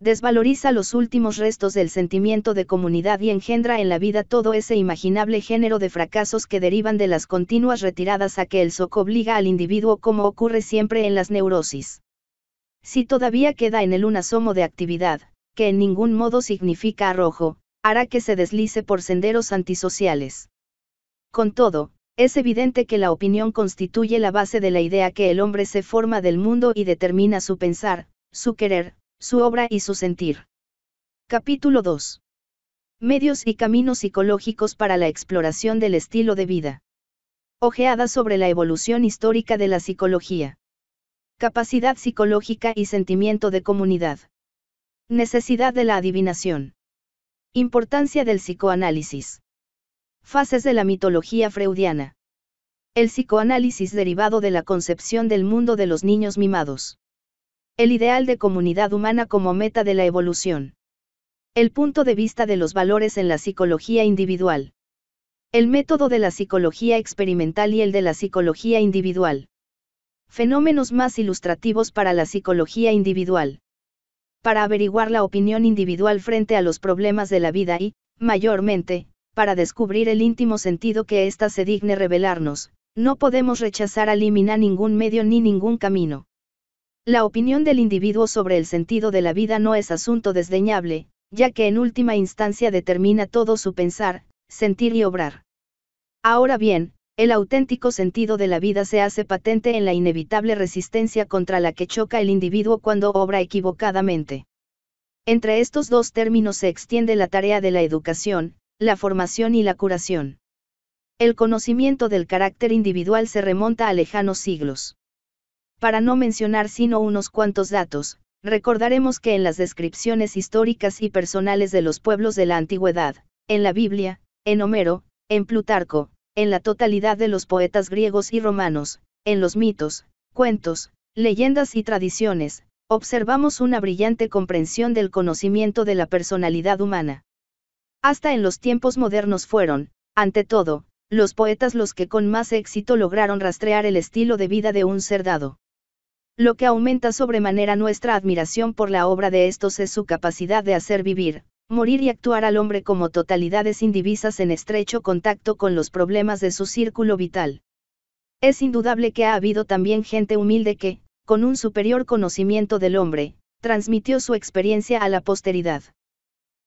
desvaloriza los últimos restos del sentimiento de comunidad y engendra en la vida todo ese imaginable género de fracasos que derivan de las continuas retiradas a que el soco obliga al individuo como ocurre siempre en las neurosis. Si todavía queda en él un asomo de actividad, que en ningún modo significa arrojo, hará que se deslice por senderos antisociales. Con todo, es evidente que la opinión constituye la base de la idea que el hombre se forma del mundo y determina su pensar, su querer, su obra y su sentir. Capítulo 2. Medios y caminos psicológicos para la exploración del estilo de vida. Ojeada sobre la evolución histórica de la psicología. Capacidad psicológica y sentimiento de comunidad. Necesidad de la adivinación. Importancia del psicoanálisis. Fases de la mitología freudiana. El psicoanálisis derivado de la concepción del mundo de los niños mimados el ideal de comunidad humana como meta de la evolución. El punto de vista de los valores en la psicología individual. El método de la psicología experimental y el de la psicología individual. Fenómenos más ilustrativos para la psicología individual. Para averiguar la opinión individual frente a los problemas de la vida y, mayormente, para descubrir el íntimo sentido que ésta se digne revelarnos, no podemos rechazar a eliminar ningún medio ni ningún camino. La opinión del individuo sobre el sentido de la vida no es asunto desdeñable, ya que en última instancia determina todo su pensar, sentir y obrar. Ahora bien, el auténtico sentido de la vida se hace patente en la inevitable resistencia contra la que choca el individuo cuando obra equivocadamente. Entre estos dos términos se extiende la tarea de la educación, la formación y la curación. El conocimiento del carácter individual se remonta a lejanos siglos para no mencionar sino unos cuantos datos, recordaremos que en las descripciones históricas y personales de los pueblos de la antigüedad, en la Biblia, en Homero, en Plutarco, en la totalidad de los poetas griegos y romanos, en los mitos, cuentos, leyendas y tradiciones, observamos una brillante comprensión del conocimiento de la personalidad humana. Hasta en los tiempos modernos fueron, ante todo, los poetas los que con más éxito lograron rastrear el estilo de vida de un ser dado. Lo que aumenta sobremanera nuestra admiración por la obra de estos es su capacidad de hacer vivir, morir y actuar al hombre como totalidades indivisas en estrecho contacto con los problemas de su círculo vital. Es indudable que ha habido también gente humilde que, con un superior conocimiento del hombre, transmitió su experiencia a la posteridad.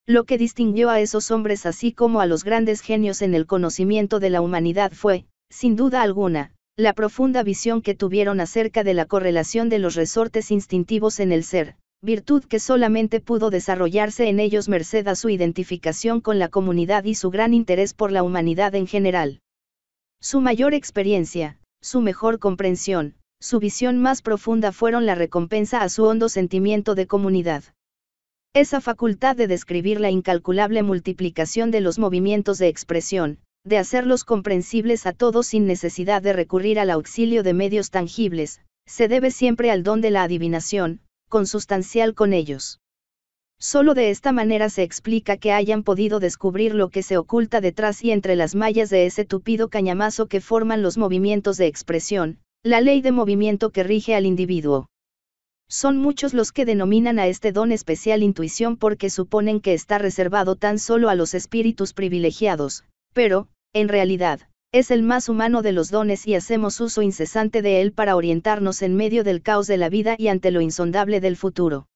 Lo que distinguió a esos hombres así como a los grandes genios en el conocimiento de la humanidad fue, sin duda alguna, la profunda visión que tuvieron acerca de la correlación de los resortes instintivos en el ser, virtud que solamente pudo desarrollarse en ellos merced a su identificación con la comunidad y su gran interés por la humanidad en general. Su mayor experiencia, su mejor comprensión, su visión más profunda fueron la recompensa a su hondo sentimiento de comunidad. Esa facultad de describir la incalculable multiplicación de los movimientos de expresión, de hacerlos comprensibles a todos sin necesidad de recurrir al auxilio de medios tangibles, se debe siempre al don de la adivinación, consustancial con ellos. Solo de esta manera se explica que hayan podido descubrir lo que se oculta detrás y entre las mallas de ese tupido cañamazo que forman los movimientos de expresión, la ley de movimiento que rige al individuo. Son muchos los que denominan a este don especial intuición porque suponen que está reservado tan solo a los espíritus privilegiados, pero, en realidad, es el más humano de los dones y hacemos uso incesante de él para orientarnos en medio del caos de la vida y ante lo insondable del futuro.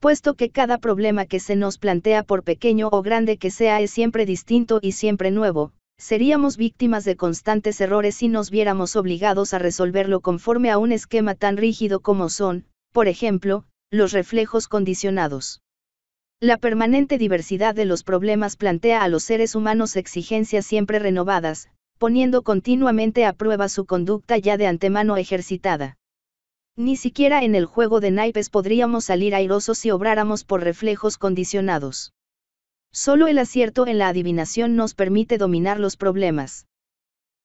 Puesto que cada problema que se nos plantea por pequeño o grande que sea es siempre distinto y siempre nuevo, seríamos víctimas de constantes errores si nos viéramos obligados a resolverlo conforme a un esquema tan rígido como son, por ejemplo, los reflejos condicionados. La permanente diversidad de los problemas plantea a los seres humanos exigencias siempre renovadas, poniendo continuamente a prueba su conducta ya de antemano ejercitada. Ni siquiera en el juego de naipes podríamos salir airosos si obráramos por reflejos condicionados. Solo el acierto en la adivinación nos permite dominar los problemas.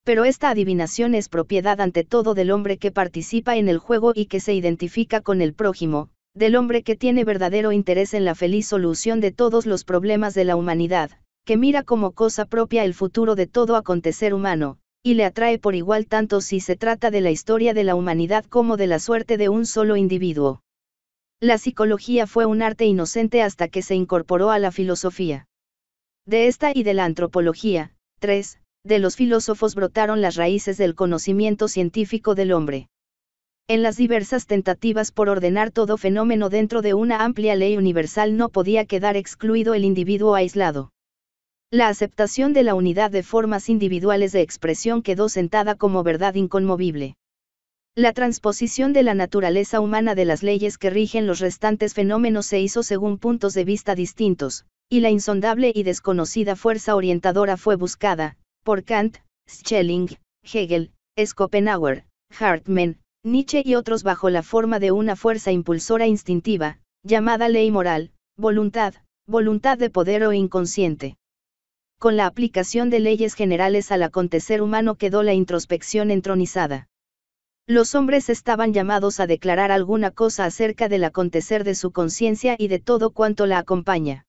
Pero esta adivinación es propiedad ante todo del hombre que participa en el juego y que se identifica con el prójimo, del hombre que tiene verdadero interés en la feliz solución de todos los problemas de la humanidad, que mira como cosa propia el futuro de todo acontecer humano, y le atrae por igual tanto si se trata de la historia de la humanidad como de la suerte de un solo individuo. La psicología fue un arte inocente hasta que se incorporó a la filosofía. De esta y de la antropología, 3. De los filósofos brotaron las raíces del conocimiento científico del hombre. En las diversas tentativas por ordenar todo fenómeno dentro de una amplia ley universal no podía quedar excluido el individuo aislado. La aceptación de la unidad de formas individuales de expresión quedó sentada como verdad inconmovible. La transposición de la naturaleza humana de las leyes que rigen los restantes fenómenos se hizo según puntos de vista distintos, y la insondable y desconocida fuerza orientadora fue buscada, por Kant, Schelling, Hegel, Schopenhauer, Hartmann, Nietzsche y otros bajo la forma de una fuerza impulsora instintiva, llamada ley moral, voluntad, voluntad de poder o inconsciente. Con la aplicación de leyes generales al acontecer humano quedó la introspección entronizada. Los hombres estaban llamados a declarar alguna cosa acerca del acontecer de su conciencia y de todo cuanto la acompaña.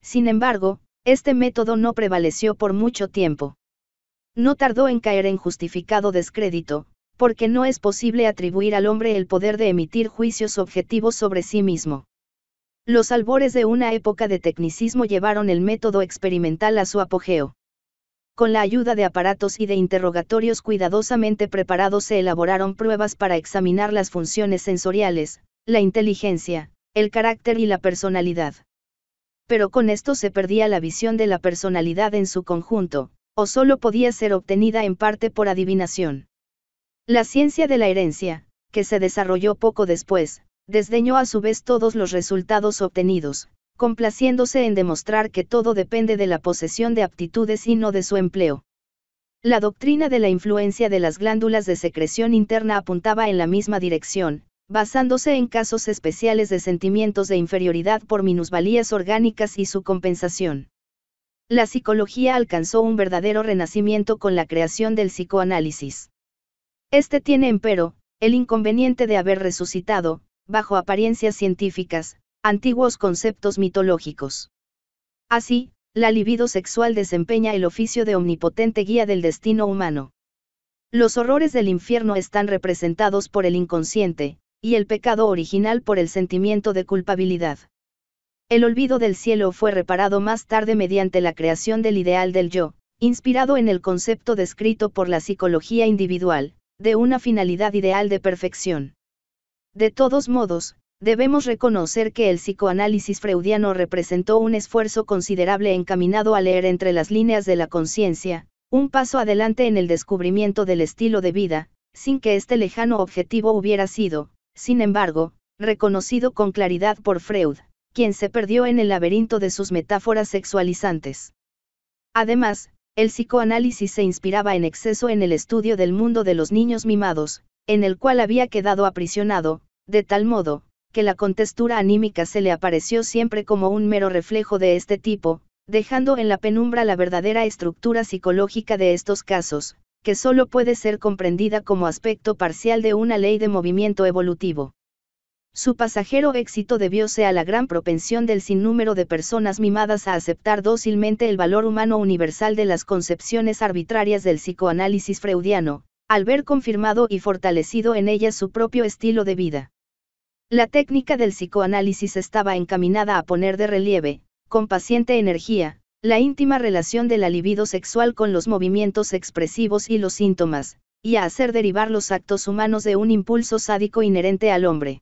Sin embargo, este método no prevaleció por mucho tiempo. No tardó en caer en justificado descrédito, porque no es posible atribuir al hombre el poder de emitir juicios objetivos sobre sí mismo. Los albores de una época de tecnicismo llevaron el método experimental a su apogeo. Con la ayuda de aparatos y de interrogatorios cuidadosamente preparados se elaboraron pruebas para examinar las funciones sensoriales, la inteligencia, el carácter y la personalidad. Pero con esto se perdía la visión de la personalidad en su conjunto, o solo podía ser obtenida en parte por adivinación. La ciencia de la herencia, que se desarrolló poco después, desdeñó a su vez todos los resultados obtenidos, complaciéndose en demostrar que todo depende de la posesión de aptitudes y no de su empleo. La doctrina de la influencia de las glándulas de secreción interna apuntaba en la misma dirección, basándose en casos especiales de sentimientos de inferioridad por minusvalías orgánicas y su compensación. La psicología alcanzó un verdadero renacimiento con la creación del psicoanálisis. Este tiene, empero, el inconveniente de haber resucitado, bajo apariencias científicas, antiguos conceptos mitológicos. Así, la libido sexual desempeña el oficio de omnipotente guía del destino humano. Los horrores del infierno están representados por el inconsciente, y el pecado original por el sentimiento de culpabilidad. El olvido del cielo fue reparado más tarde mediante la creación del ideal del yo, inspirado en el concepto descrito por la psicología individual, de una finalidad ideal de perfección. De todos modos, debemos reconocer que el psicoanálisis freudiano representó un esfuerzo considerable encaminado a leer entre las líneas de la conciencia, un paso adelante en el descubrimiento del estilo de vida, sin que este lejano objetivo hubiera sido, sin embargo, reconocido con claridad por Freud, quien se perdió en el laberinto de sus metáforas sexualizantes. Además, el psicoanálisis se inspiraba en exceso en el estudio del mundo de los niños mimados, en el cual había quedado aprisionado, de tal modo, que la contextura anímica se le apareció siempre como un mero reflejo de este tipo, dejando en la penumbra la verdadera estructura psicológica de estos casos, que solo puede ser comprendida como aspecto parcial de una ley de movimiento evolutivo. Su pasajero éxito debióse a la gran propensión del sinnúmero de personas mimadas a aceptar dócilmente el valor humano universal de las concepciones arbitrarias del psicoanálisis freudiano, al ver confirmado y fortalecido en ellas su propio estilo de vida. La técnica del psicoanálisis estaba encaminada a poner de relieve, con paciente energía, la íntima relación de la libido sexual con los movimientos expresivos y los síntomas, y a hacer derivar los actos humanos de un impulso sádico inherente al hombre.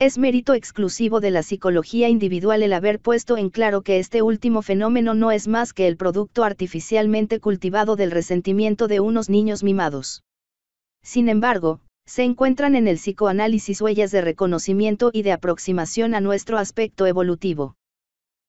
Es mérito exclusivo de la psicología individual el haber puesto en claro que este último fenómeno no es más que el producto artificialmente cultivado del resentimiento de unos niños mimados. Sin embargo, se encuentran en el psicoanálisis huellas de reconocimiento y de aproximación a nuestro aspecto evolutivo.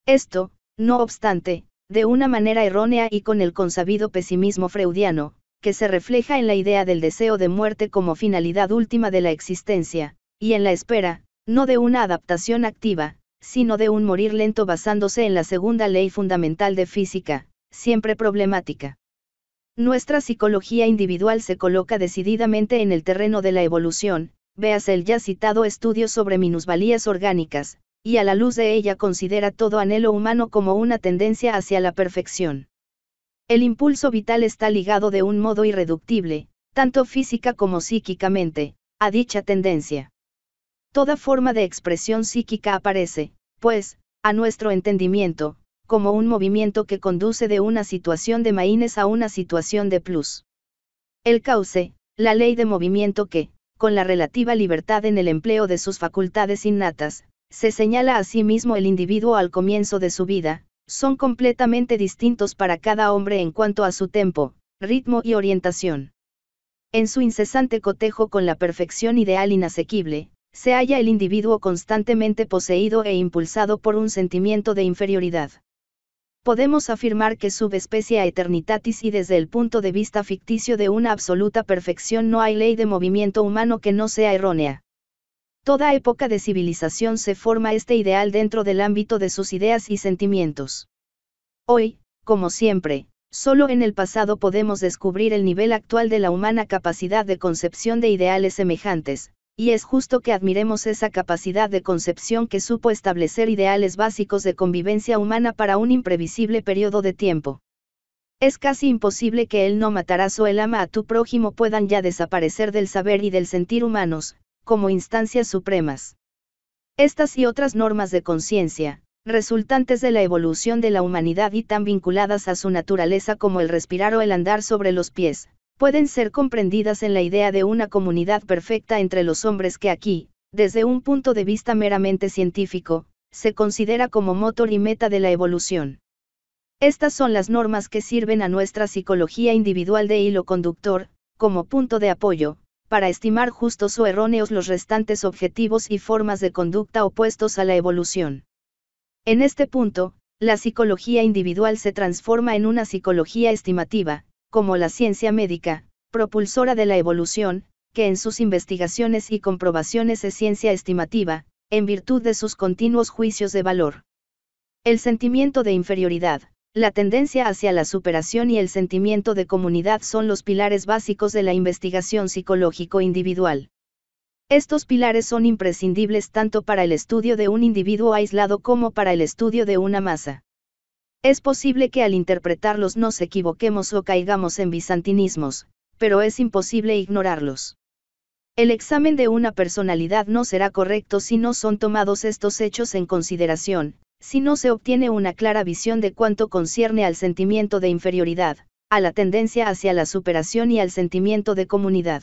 Esto, no obstante, de una manera errónea y con el consabido pesimismo freudiano, que se refleja en la idea del deseo de muerte como finalidad última de la existencia, y en la espera, no de una adaptación activa, sino de un morir lento basándose en la segunda ley fundamental de física, siempre problemática. Nuestra psicología individual se coloca decididamente en el terreno de la evolución, veas el ya citado estudio sobre minusvalías orgánicas, y a la luz de ella considera todo anhelo humano como una tendencia hacia la perfección. El impulso vital está ligado de un modo irreductible, tanto física como psíquicamente, a dicha tendencia. Toda forma de expresión psíquica aparece, pues, a nuestro entendimiento, como un movimiento que conduce de una situación de maínes a una situación de plus. El cauce, la ley de movimiento que, con la relativa libertad en el empleo de sus facultades innatas, se señala a sí mismo el individuo al comienzo de su vida, son completamente distintos para cada hombre en cuanto a su tempo, ritmo y orientación. En su incesante cotejo con la perfección ideal inasequible, se halla el individuo constantemente poseído e impulsado por un sentimiento de inferioridad. Podemos afirmar que subespecie a eternitatis y desde el punto de vista ficticio de una absoluta perfección no hay ley de movimiento humano que no sea errónea. Toda época de civilización se forma este ideal dentro del ámbito de sus ideas y sentimientos. Hoy, como siempre, solo en el pasado podemos descubrir el nivel actual de la humana capacidad de concepción de ideales semejantes, y es justo que admiremos esa capacidad de concepción que supo establecer ideales básicos de convivencia humana para un imprevisible periodo de tiempo. Es casi imposible que el no matarás o el ama a tu prójimo puedan ya desaparecer del saber y del sentir humanos, como instancias supremas. Estas y otras normas de conciencia, resultantes de la evolución de la humanidad y tan vinculadas a su naturaleza como el respirar o el andar sobre los pies, pueden ser comprendidas en la idea de una comunidad perfecta entre los hombres que aquí, desde un punto de vista meramente científico, se considera como motor y meta de la evolución. Estas son las normas que sirven a nuestra psicología individual de hilo conductor, como punto de apoyo, para estimar justos o erróneos los restantes objetivos y formas de conducta opuestos a la evolución. En este punto, la psicología individual se transforma en una psicología estimativa, como la ciencia médica, propulsora de la evolución, que en sus investigaciones y comprobaciones es ciencia estimativa, en virtud de sus continuos juicios de valor. El sentimiento de inferioridad, la tendencia hacia la superación y el sentimiento de comunidad son los pilares básicos de la investigación psicológico-individual. Estos pilares son imprescindibles tanto para el estudio de un individuo aislado como para el estudio de una masa. Es posible que al interpretarlos nos equivoquemos o caigamos en bizantinismos, pero es imposible ignorarlos. El examen de una personalidad no será correcto si no son tomados estos hechos en consideración, si no se obtiene una clara visión de cuanto concierne al sentimiento de inferioridad, a la tendencia hacia la superación y al sentimiento de comunidad.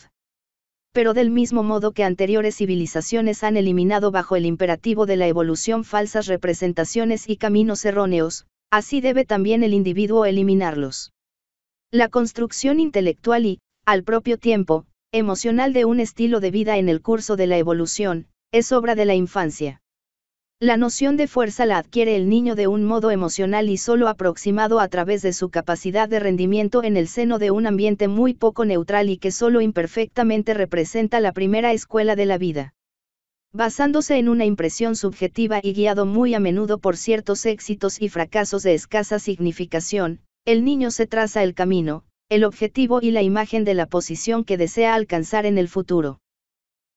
Pero del mismo modo que anteriores civilizaciones han eliminado bajo el imperativo de la evolución falsas representaciones y caminos erróneos, así debe también el individuo eliminarlos. La construcción intelectual y, al propio tiempo, emocional de un estilo de vida en el curso de la evolución, es obra de la infancia. La noción de fuerza la adquiere el niño de un modo emocional y solo aproximado a través de su capacidad de rendimiento en el seno de un ambiente muy poco neutral y que solo imperfectamente representa la primera escuela de la vida basándose en una impresión subjetiva y guiado muy a menudo por ciertos éxitos y fracasos de escasa significación, el niño se traza el camino, el objetivo y la imagen de la posición que desea alcanzar en el futuro.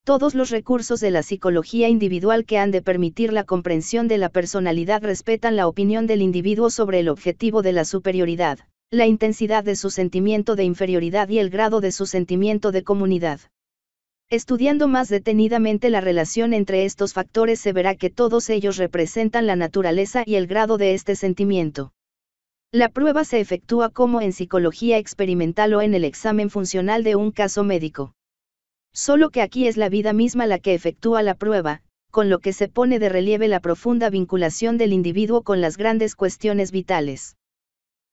Todos los recursos de la psicología individual que han de permitir la comprensión de la personalidad respetan la opinión del individuo sobre el objetivo de la superioridad, la intensidad de su sentimiento de inferioridad y el grado de su sentimiento de comunidad. Estudiando más detenidamente la relación entre estos factores se verá que todos ellos representan la naturaleza y el grado de este sentimiento. La prueba se efectúa como en psicología experimental o en el examen funcional de un caso médico. Solo que aquí es la vida misma la que efectúa la prueba, con lo que se pone de relieve la profunda vinculación del individuo con las grandes cuestiones vitales.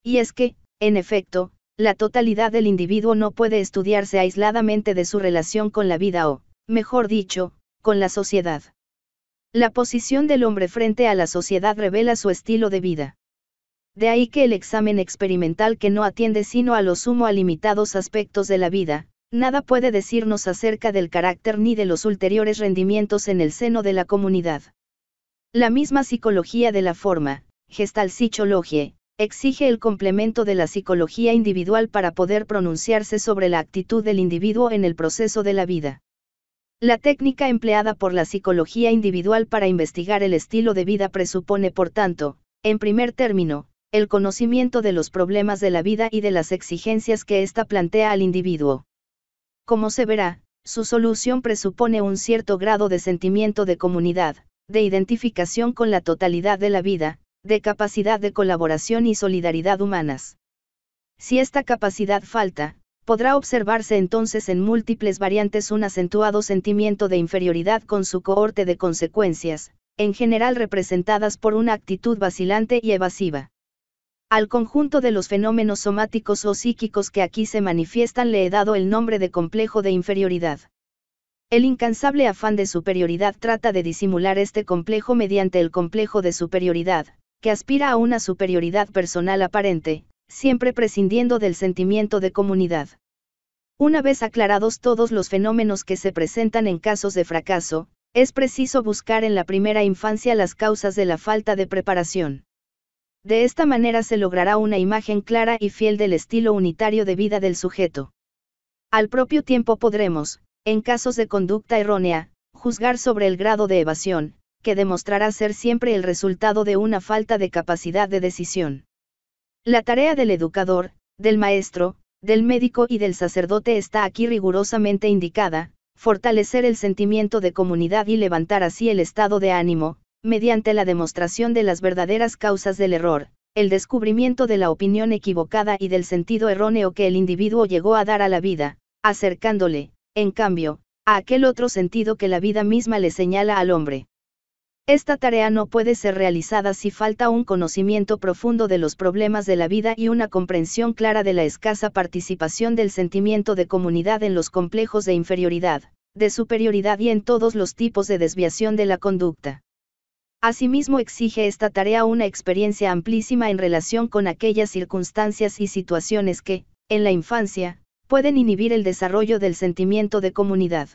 Y es que, en efecto, la totalidad del individuo no puede estudiarse aisladamente de su relación con la vida o, mejor dicho, con la sociedad. La posición del hombre frente a la sociedad revela su estilo de vida. De ahí que el examen experimental que no atiende sino a lo sumo a limitados aspectos de la vida, nada puede decirnos acerca del carácter ni de los ulteriores rendimientos en el seno de la comunidad. La misma psicología de la forma, gestalpsichologie exige el complemento de la psicología individual para poder pronunciarse sobre la actitud del individuo en el proceso de la vida. La técnica empleada por la psicología individual para investigar el estilo de vida presupone, por tanto, en primer término, el conocimiento de los problemas de la vida y de las exigencias que ésta plantea al individuo. Como se verá, su solución presupone un cierto grado de sentimiento de comunidad, de identificación con la totalidad de la vida, de capacidad de colaboración y solidaridad humanas. Si esta capacidad falta, podrá observarse entonces en múltiples variantes un acentuado sentimiento de inferioridad con su cohorte de consecuencias, en general representadas por una actitud vacilante y evasiva. Al conjunto de los fenómenos somáticos o psíquicos que aquí se manifiestan le he dado el nombre de complejo de inferioridad. El incansable afán de superioridad trata de disimular este complejo mediante el complejo de superioridad, que aspira a una superioridad personal aparente, siempre prescindiendo del sentimiento de comunidad. Una vez aclarados todos los fenómenos que se presentan en casos de fracaso, es preciso buscar en la primera infancia las causas de la falta de preparación. De esta manera se logrará una imagen clara y fiel del estilo unitario de vida del sujeto. Al propio tiempo podremos, en casos de conducta errónea, juzgar sobre el grado de evasión, que demostrará ser siempre el resultado de una falta de capacidad de decisión. La tarea del educador, del maestro, del médico y del sacerdote está aquí rigurosamente indicada, fortalecer el sentimiento de comunidad y levantar así el estado de ánimo, mediante la demostración de las verdaderas causas del error, el descubrimiento de la opinión equivocada y del sentido erróneo que el individuo llegó a dar a la vida, acercándole, en cambio, a aquel otro sentido que la vida misma le señala al hombre. Esta tarea no puede ser realizada si falta un conocimiento profundo de los problemas de la vida y una comprensión clara de la escasa participación del sentimiento de comunidad en los complejos de inferioridad, de superioridad y en todos los tipos de desviación de la conducta. Asimismo exige esta tarea una experiencia amplísima en relación con aquellas circunstancias y situaciones que, en la infancia, pueden inhibir el desarrollo del sentimiento de comunidad.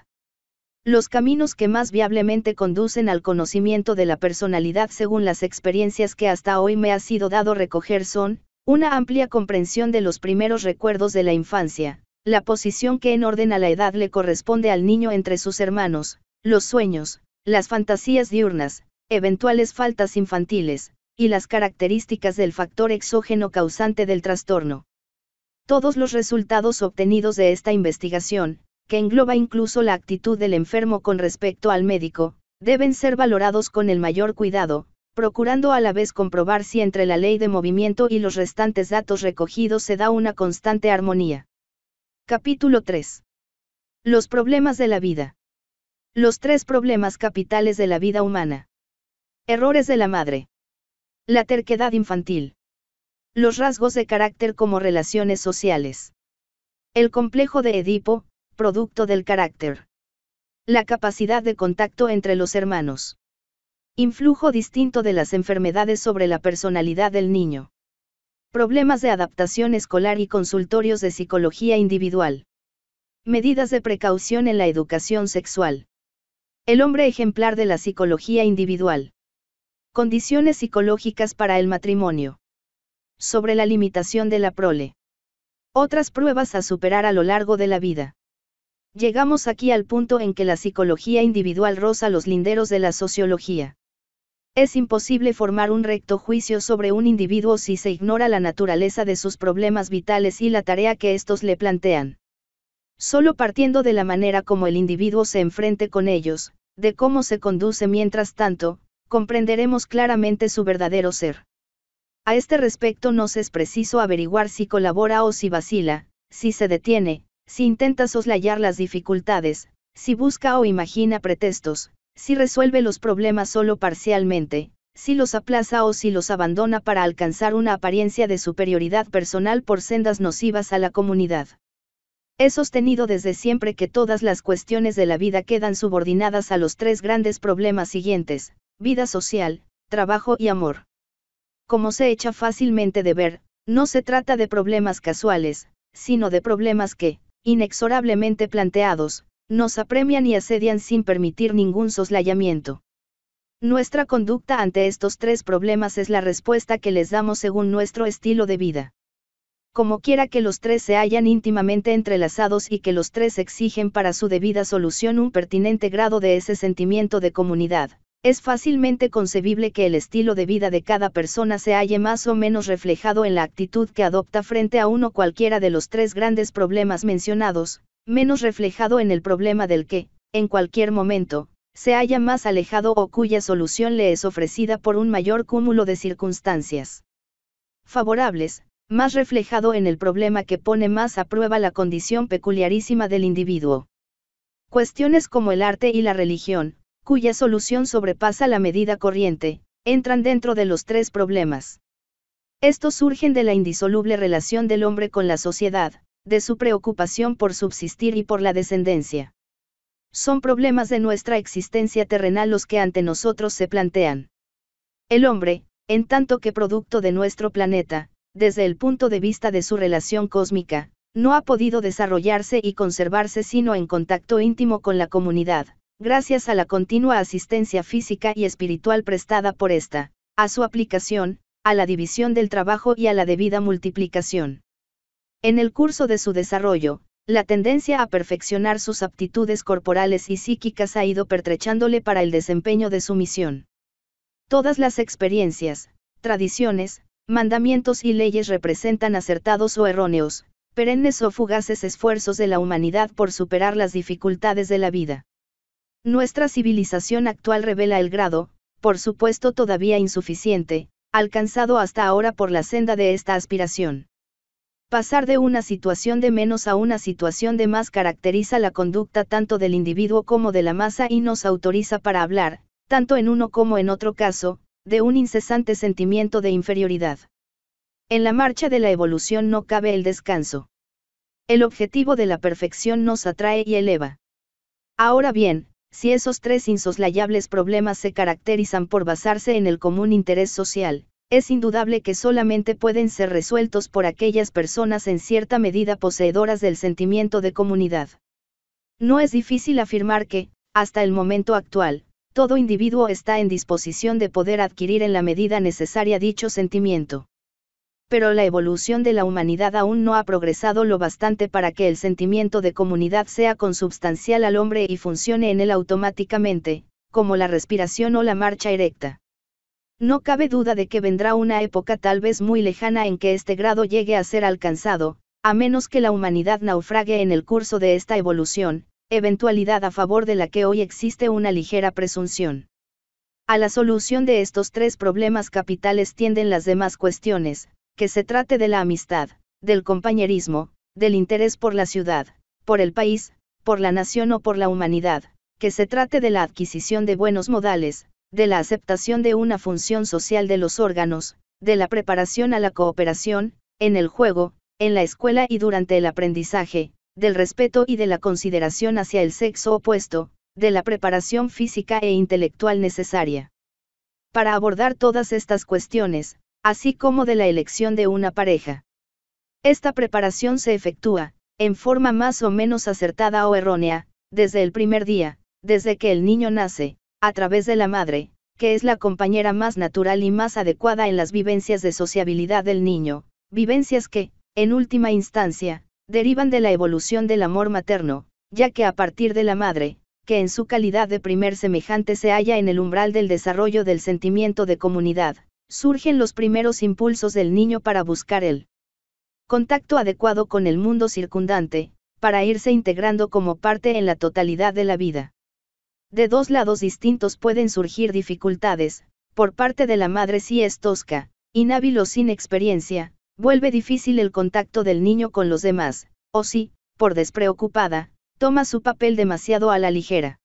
Los caminos que más viablemente conducen al conocimiento de la personalidad según las experiencias que hasta hoy me ha sido dado recoger son, una amplia comprensión de los primeros recuerdos de la infancia, la posición que en orden a la edad le corresponde al niño entre sus hermanos, los sueños, las fantasías diurnas, eventuales faltas infantiles, y las características del factor exógeno causante del trastorno. Todos los resultados obtenidos de esta investigación, que engloba incluso la actitud del enfermo con respecto al médico, deben ser valorados con el mayor cuidado, procurando a la vez comprobar si entre la ley de movimiento y los restantes datos recogidos se da una constante armonía. Capítulo 3. Los problemas de la vida. Los tres problemas capitales de la vida humana. Errores de la madre. La terquedad infantil. Los rasgos de carácter como relaciones sociales. El complejo de Edipo, producto del carácter. La capacidad de contacto entre los hermanos. Influjo distinto de las enfermedades sobre la personalidad del niño. Problemas de adaptación escolar y consultorios de psicología individual. Medidas de precaución en la educación sexual. El hombre ejemplar de la psicología individual. Condiciones psicológicas para el matrimonio. Sobre la limitación de la prole. Otras pruebas a superar a lo largo de la vida. Llegamos aquí al punto en que la psicología individual roza los linderos de la sociología. Es imposible formar un recto juicio sobre un individuo si se ignora la naturaleza de sus problemas vitales y la tarea que estos le plantean. Solo partiendo de la manera como el individuo se enfrente con ellos, de cómo se conduce mientras tanto, comprenderemos claramente su verdadero ser. A este respecto nos es preciso averiguar si colabora o si vacila, si se detiene, si intenta soslayar las dificultades, si busca o imagina pretextos, si resuelve los problemas solo parcialmente, si los aplaza o si los abandona para alcanzar una apariencia de superioridad personal por sendas nocivas a la comunidad. He sostenido desde siempre que todas las cuestiones de la vida quedan subordinadas a los tres grandes problemas siguientes, vida social, trabajo y amor. Como se echa fácilmente de ver, no se trata de problemas casuales, sino de problemas que, inexorablemente planteados, nos apremian y asedian sin permitir ningún soslayamiento. Nuestra conducta ante estos tres problemas es la respuesta que les damos según nuestro estilo de vida. Como quiera que los tres se hayan íntimamente entrelazados y que los tres exigen para su debida solución un pertinente grado de ese sentimiento de comunidad. Es fácilmente concebible que el estilo de vida de cada persona se halle más o menos reflejado en la actitud que adopta frente a uno cualquiera de los tres grandes problemas mencionados, menos reflejado en el problema del que, en cualquier momento, se haya más alejado o cuya solución le es ofrecida por un mayor cúmulo de circunstancias favorables, más reflejado en el problema que pone más a prueba la condición peculiarísima del individuo. Cuestiones como el arte y la religión, cuya solución sobrepasa la medida corriente, entran dentro de los tres problemas. Estos surgen de la indisoluble relación del hombre con la sociedad, de su preocupación por subsistir y por la descendencia. Son problemas de nuestra existencia terrenal los que ante nosotros se plantean. El hombre, en tanto que producto de nuestro planeta, desde el punto de vista de su relación cósmica, no ha podido desarrollarse y conservarse sino en contacto íntimo con la comunidad, gracias a la continua asistencia física y espiritual prestada por esta, a su aplicación, a la división del trabajo y a la debida multiplicación. En el curso de su desarrollo, la tendencia a perfeccionar sus aptitudes corporales y psíquicas ha ido pertrechándole para el desempeño de su misión. Todas las experiencias, tradiciones, mandamientos y leyes representan acertados o erróneos, perennes o fugaces esfuerzos de la humanidad por superar las dificultades de la vida. Nuestra civilización actual revela el grado, por supuesto todavía insuficiente, alcanzado hasta ahora por la senda de esta aspiración. Pasar de una situación de menos a una situación de más caracteriza la conducta tanto del individuo como de la masa y nos autoriza para hablar, tanto en uno como en otro caso, de un incesante sentimiento de inferioridad. En la marcha de la evolución no cabe el descanso. El objetivo de la perfección nos atrae y eleva. Ahora bien, si esos tres insoslayables problemas se caracterizan por basarse en el común interés social, es indudable que solamente pueden ser resueltos por aquellas personas en cierta medida poseedoras del sentimiento de comunidad. No es difícil afirmar que, hasta el momento actual, todo individuo está en disposición de poder adquirir en la medida necesaria dicho sentimiento pero la evolución de la humanidad aún no ha progresado lo bastante para que el sentimiento de comunidad sea consubstancial al hombre y funcione en él automáticamente, como la respiración o la marcha erecta. No cabe duda de que vendrá una época tal vez muy lejana en que este grado llegue a ser alcanzado, a menos que la humanidad naufrague en el curso de esta evolución, eventualidad a favor de la que hoy existe una ligera presunción. A la solución de estos tres problemas capitales tienden las demás cuestiones, que se trate de la amistad, del compañerismo, del interés por la ciudad, por el país, por la nación o por la humanidad, que se trate de la adquisición de buenos modales, de la aceptación de una función social de los órganos, de la preparación a la cooperación, en el juego, en la escuela y durante el aprendizaje, del respeto y de la consideración hacia el sexo opuesto, de la preparación física e intelectual necesaria. Para abordar todas estas cuestiones, así como de la elección de una pareja. Esta preparación se efectúa, en forma más o menos acertada o errónea, desde el primer día, desde que el niño nace, a través de la madre, que es la compañera más natural y más adecuada en las vivencias de sociabilidad del niño, vivencias que, en última instancia, derivan de la evolución del amor materno, ya que a partir de la madre, que en su calidad de primer semejante se halla en el umbral del desarrollo del sentimiento de comunidad, surgen los primeros impulsos del niño para buscar el contacto adecuado con el mundo circundante, para irse integrando como parte en la totalidad de la vida. De dos lados distintos pueden surgir dificultades, por parte de la madre si es tosca, inhábil o sin experiencia, vuelve difícil el contacto del niño con los demás, o si, por despreocupada, toma su papel demasiado a la ligera.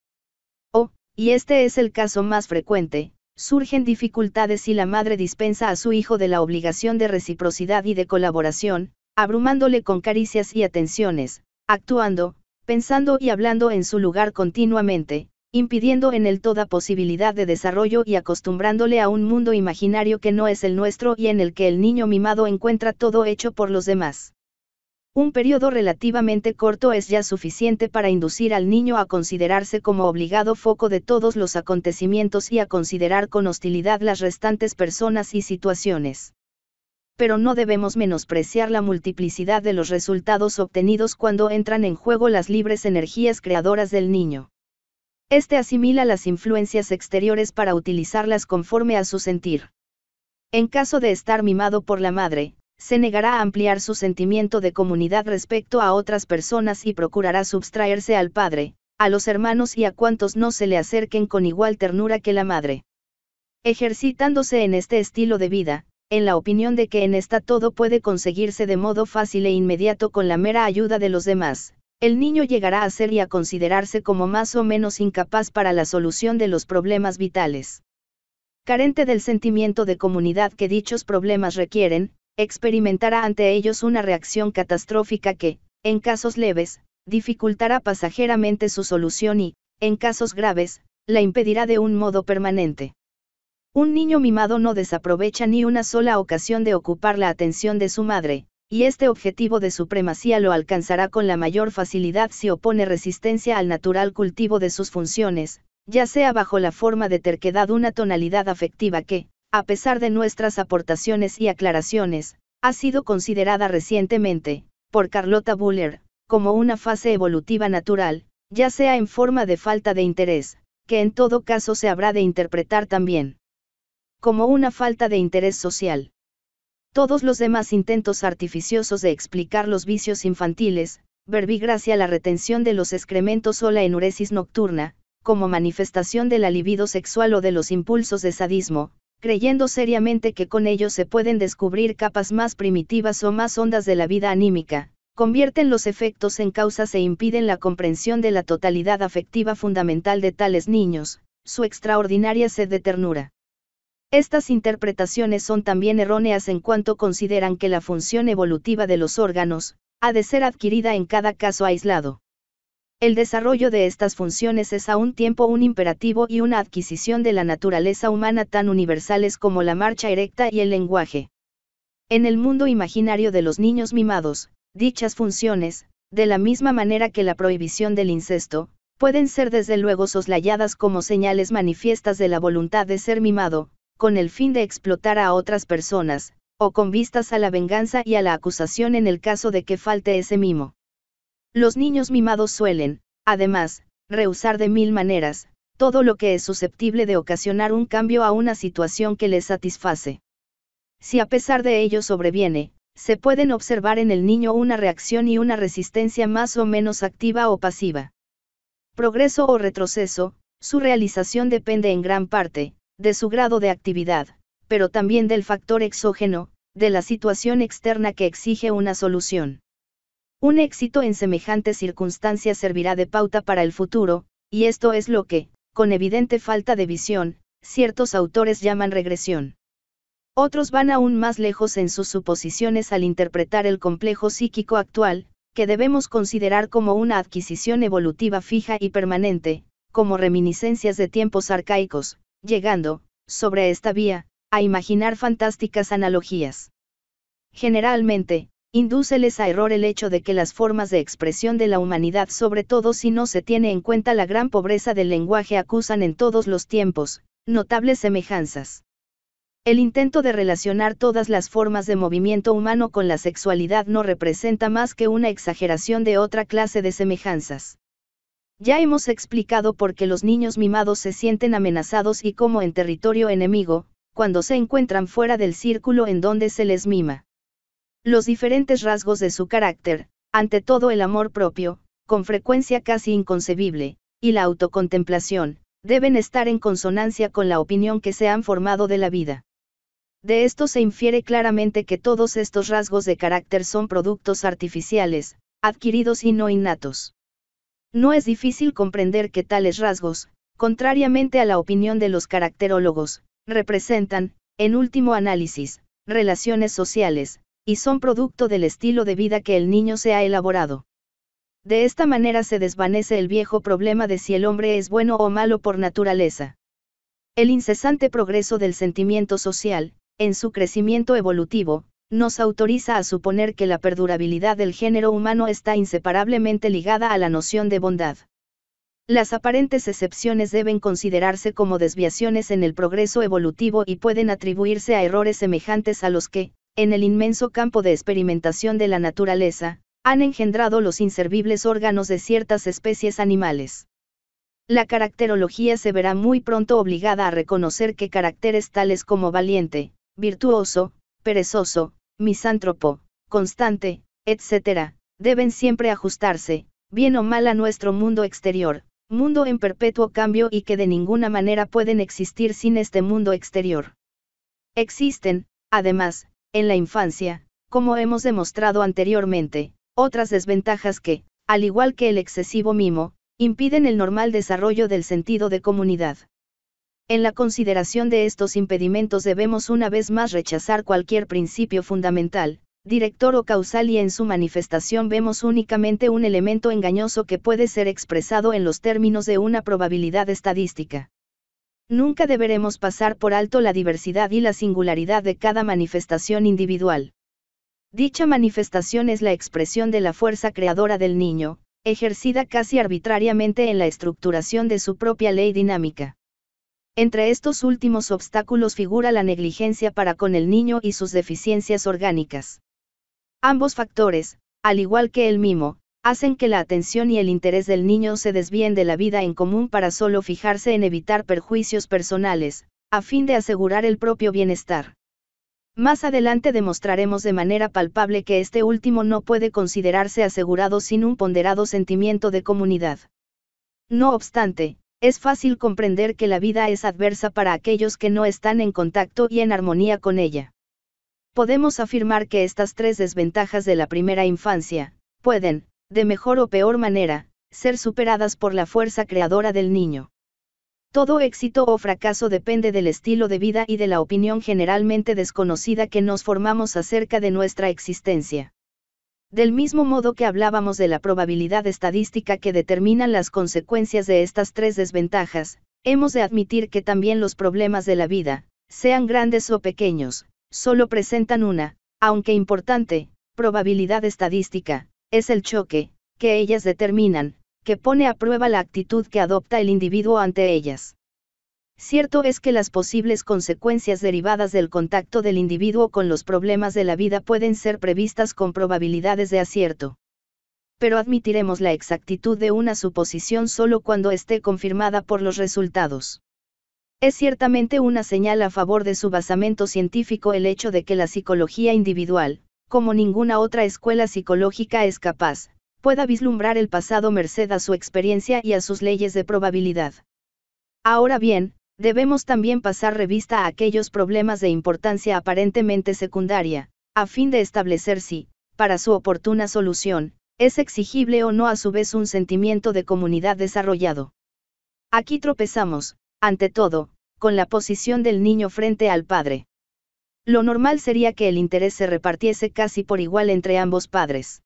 O, y este es el caso más frecuente, surgen dificultades y la madre dispensa a su hijo de la obligación de reciprocidad y de colaboración, abrumándole con caricias y atenciones, actuando, pensando y hablando en su lugar continuamente, impidiendo en él toda posibilidad de desarrollo y acostumbrándole a un mundo imaginario que no es el nuestro y en el que el niño mimado encuentra todo hecho por los demás. Un periodo relativamente corto es ya suficiente para inducir al niño a considerarse como obligado foco de todos los acontecimientos y a considerar con hostilidad las restantes personas y situaciones. Pero no debemos menospreciar la multiplicidad de los resultados obtenidos cuando entran en juego las libres energías creadoras del niño. Este asimila las influencias exteriores para utilizarlas conforme a su sentir. En caso de estar mimado por la madre, se negará a ampliar su sentimiento de comunidad respecto a otras personas y procurará sustraerse al padre, a los hermanos y a cuantos no se le acerquen con igual ternura que la madre. Ejercitándose en este estilo de vida, en la opinión de que en esta todo puede conseguirse de modo fácil e inmediato con la mera ayuda de los demás, el niño llegará a ser y a considerarse como más o menos incapaz para la solución de los problemas vitales. Carente del sentimiento de comunidad que dichos problemas requieren, experimentará ante ellos una reacción catastrófica que, en casos leves, dificultará pasajeramente su solución y, en casos graves, la impedirá de un modo permanente. Un niño mimado no desaprovecha ni una sola ocasión de ocupar la atención de su madre, y este objetivo de supremacía lo alcanzará con la mayor facilidad si opone resistencia al natural cultivo de sus funciones, ya sea bajo la forma de terquedad una tonalidad afectiva que, a pesar de nuestras aportaciones y aclaraciones, ha sido considerada recientemente, por Carlota Buller, como una fase evolutiva natural, ya sea en forma de falta de interés, que en todo caso se habrá de interpretar también como una falta de interés social. Todos los demás intentos artificiosos de explicar los vicios infantiles, verbigracia la retención de los excrementos o la enuresis nocturna, como manifestación de la libido sexual o de los impulsos de sadismo, creyendo seriamente que con ellos se pueden descubrir capas más primitivas o más hondas de la vida anímica, convierten los efectos en causas e impiden la comprensión de la totalidad afectiva fundamental de tales niños, su extraordinaria sed de ternura. Estas interpretaciones son también erróneas en cuanto consideran que la función evolutiva de los órganos, ha de ser adquirida en cada caso aislado. El desarrollo de estas funciones es a un tiempo un imperativo y una adquisición de la naturaleza humana tan universales como la marcha erecta y el lenguaje. En el mundo imaginario de los niños mimados, dichas funciones, de la misma manera que la prohibición del incesto, pueden ser desde luego soslayadas como señales manifiestas de la voluntad de ser mimado, con el fin de explotar a otras personas, o con vistas a la venganza y a la acusación en el caso de que falte ese mimo. Los niños mimados suelen, además, rehusar de mil maneras, todo lo que es susceptible de ocasionar un cambio a una situación que les satisface. Si a pesar de ello sobreviene, se pueden observar en el niño una reacción y una resistencia más o menos activa o pasiva. Progreso o retroceso, su realización depende en gran parte, de su grado de actividad, pero también del factor exógeno, de la situación externa que exige una solución. Un éxito en semejantes circunstancias servirá de pauta para el futuro, y esto es lo que, con evidente falta de visión, ciertos autores llaman regresión. Otros van aún más lejos en sus suposiciones al interpretar el complejo psíquico actual, que debemos considerar como una adquisición evolutiva fija y permanente, como reminiscencias de tiempos arcaicos, llegando, sobre esta vía, a imaginar fantásticas analogías. Generalmente, indúceles a error el hecho de que las formas de expresión de la humanidad, sobre todo si no se tiene en cuenta la gran pobreza del lenguaje, acusan en todos los tiempos, notables semejanzas. El intento de relacionar todas las formas de movimiento humano con la sexualidad no representa más que una exageración de otra clase de semejanzas. Ya hemos explicado por qué los niños mimados se sienten amenazados y como en territorio enemigo, cuando se encuentran fuera del círculo en donde se les mima. Los diferentes rasgos de su carácter, ante todo el amor propio, con frecuencia casi inconcebible, y la autocontemplación, deben estar en consonancia con la opinión que se han formado de la vida. De esto se infiere claramente que todos estos rasgos de carácter son productos artificiales, adquiridos y no innatos. No es difícil comprender que tales rasgos, contrariamente a la opinión de los caracterólogos, representan, en último análisis, relaciones sociales, y son producto del estilo de vida que el niño se ha elaborado. De esta manera se desvanece el viejo problema de si el hombre es bueno o malo por naturaleza. El incesante progreso del sentimiento social, en su crecimiento evolutivo, nos autoriza a suponer que la perdurabilidad del género humano está inseparablemente ligada a la noción de bondad. Las aparentes excepciones deben considerarse como desviaciones en el progreso evolutivo y pueden atribuirse a errores semejantes a los que, en el inmenso campo de experimentación de la naturaleza, han engendrado los inservibles órganos de ciertas especies animales. La caracterología se verá muy pronto obligada a reconocer que caracteres tales como valiente, virtuoso, perezoso, misántropo, constante, etc., deben siempre ajustarse, bien o mal a nuestro mundo exterior, mundo en perpetuo cambio y que de ninguna manera pueden existir sin este mundo exterior. Existen, además, en la infancia, como hemos demostrado anteriormente, otras desventajas que, al igual que el excesivo mimo, impiden el normal desarrollo del sentido de comunidad. En la consideración de estos impedimentos debemos una vez más rechazar cualquier principio fundamental, director o causal y en su manifestación vemos únicamente un elemento engañoso que puede ser expresado en los términos de una probabilidad estadística. Nunca deberemos pasar por alto la diversidad y la singularidad de cada manifestación individual. Dicha manifestación es la expresión de la fuerza creadora del niño, ejercida casi arbitrariamente en la estructuración de su propia ley dinámica. Entre estos últimos obstáculos figura la negligencia para con el niño y sus deficiencias orgánicas. Ambos factores, al igual que el mimo, hacen que la atención y el interés del niño se desvíen de la vida en común para solo fijarse en evitar perjuicios personales, a fin de asegurar el propio bienestar. Más adelante demostraremos de manera palpable que este último no puede considerarse asegurado sin un ponderado sentimiento de comunidad. No obstante, es fácil comprender que la vida es adversa para aquellos que no están en contacto y en armonía con ella. Podemos afirmar que estas tres desventajas de la primera infancia, pueden, de mejor o peor manera, ser superadas por la fuerza creadora del niño. Todo éxito o fracaso depende del estilo de vida y de la opinión generalmente desconocida que nos formamos acerca de nuestra existencia. Del mismo modo que hablábamos de la probabilidad estadística que determinan las consecuencias de estas tres desventajas, hemos de admitir que también los problemas de la vida, sean grandes o pequeños, solo presentan una, aunque importante, probabilidad estadística, es el choque, que ellas determinan, que pone a prueba la actitud que adopta el individuo ante ellas. Cierto es que las posibles consecuencias derivadas del contacto del individuo con los problemas de la vida pueden ser previstas con probabilidades de acierto. Pero admitiremos la exactitud de una suposición solo cuando esté confirmada por los resultados. Es ciertamente una señal a favor de su basamento científico el hecho de que la psicología individual, como ninguna otra escuela psicológica es capaz, pueda vislumbrar el pasado merced a su experiencia y a sus leyes de probabilidad. Ahora bien, debemos también pasar revista a aquellos problemas de importancia aparentemente secundaria, a fin de establecer si, para su oportuna solución, es exigible o no a su vez un sentimiento de comunidad desarrollado. Aquí tropezamos, ante todo, con la posición del niño frente al padre. Lo normal sería que el interés se repartiese casi por igual entre ambos padres.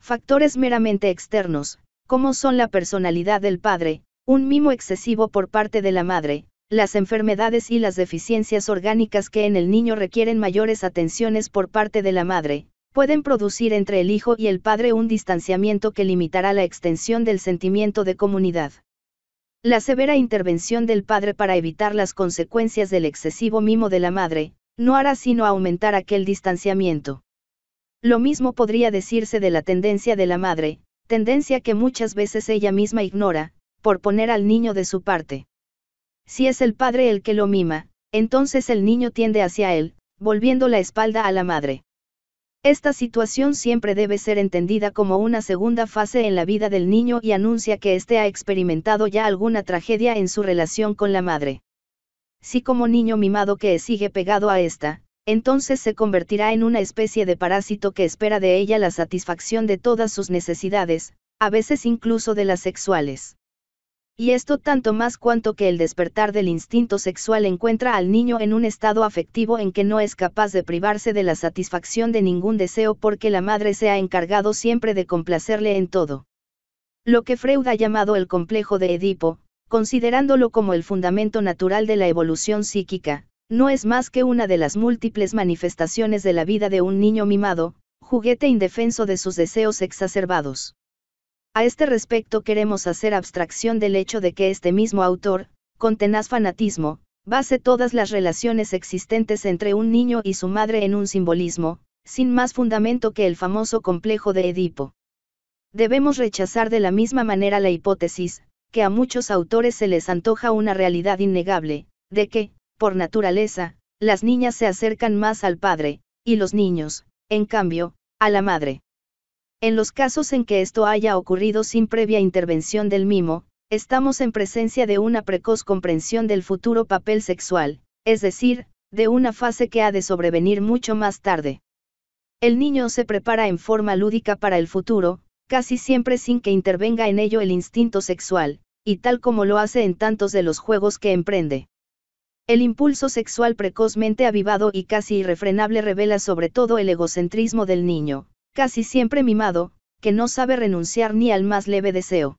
Factores meramente externos, como son la personalidad del padre, un mimo excesivo por parte de la madre, las enfermedades y las deficiencias orgánicas que en el niño requieren mayores atenciones por parte de la madre, pueden producir entre el hijo y el padre un distanciamiento que limitará la extensión del sentimiento de comunidad. La severa intervención del padre para evitar las consecuencias del excesivo mimo de la madre, no hará sino aumentar aquel distanciamiento. Lo mismo podría decirse de la tendencia de la madre, tendencia que muchas veces ella misma ignora, por poner al niño de su parte. Si es el padre el que lo mima, entonces el niño tiende hacia él, volviendo la espalda a la madre. Esta situación siempre debe ser entendida como una segunda fase en la vida del niño y anuncia que éste ha experimentado ya alguna tragedia en su relación con la madre si como niño mimado que sigue pegado a esta, entonces se convertirá en una especie de parásito que espera de ella la satisfacción de todas sus necesidades, a veces incluso de las sexuales. Y esto tanto más cuanto que el despertar del instinto sexual encuentra al niño en un estado afectivo en que no es capaz de privarse de la satisfacción de ningún deseo porque la madre se ha encargado siempre de complacerle en todo. Lo que Freud ha llamado el complejo de Edipo, considerándolo como el fundamento natural de la evolución psíquica, no es más que una de las múltiples manifestaciones de la vida de un niño mimado, juguete indefenso de sus deseos exacerbados. A este respecto queremos hacer abstracción del hecho de que este mismo autor, con tenaz fanatismo, base todas las relaciones existentes entre un niño y su madre en un simbolismo, sin más fundamento que el famoso complejo de Edipo. Debemos rechazar de la misma manera la hipótesis, que a muchos autores se les antoja una realidad innegable, de que, por naturaleza, las niñas se acercan más al padre, y los niños, en cambio, a la madre. En los casos en que esto haya ocurrido sin previa intervención del mimo, estamos en presencia de una precoz comprensión del futuro papel sexual, es decir, de una fase que ha de sobrevenir mucho más tarde. El niño se prepara en forma lúdica para el futuro, casi siempre sin que intervenga en ello el instinto sexual, y tal como lo hace en tantos de los juegos que emprende. El impulso sexual precozmente avivado y casi irrefrenable revela sobre todo el egocentrismo del niño, casi siempre mimado, que no sabe renunciar ni al más leve deseo.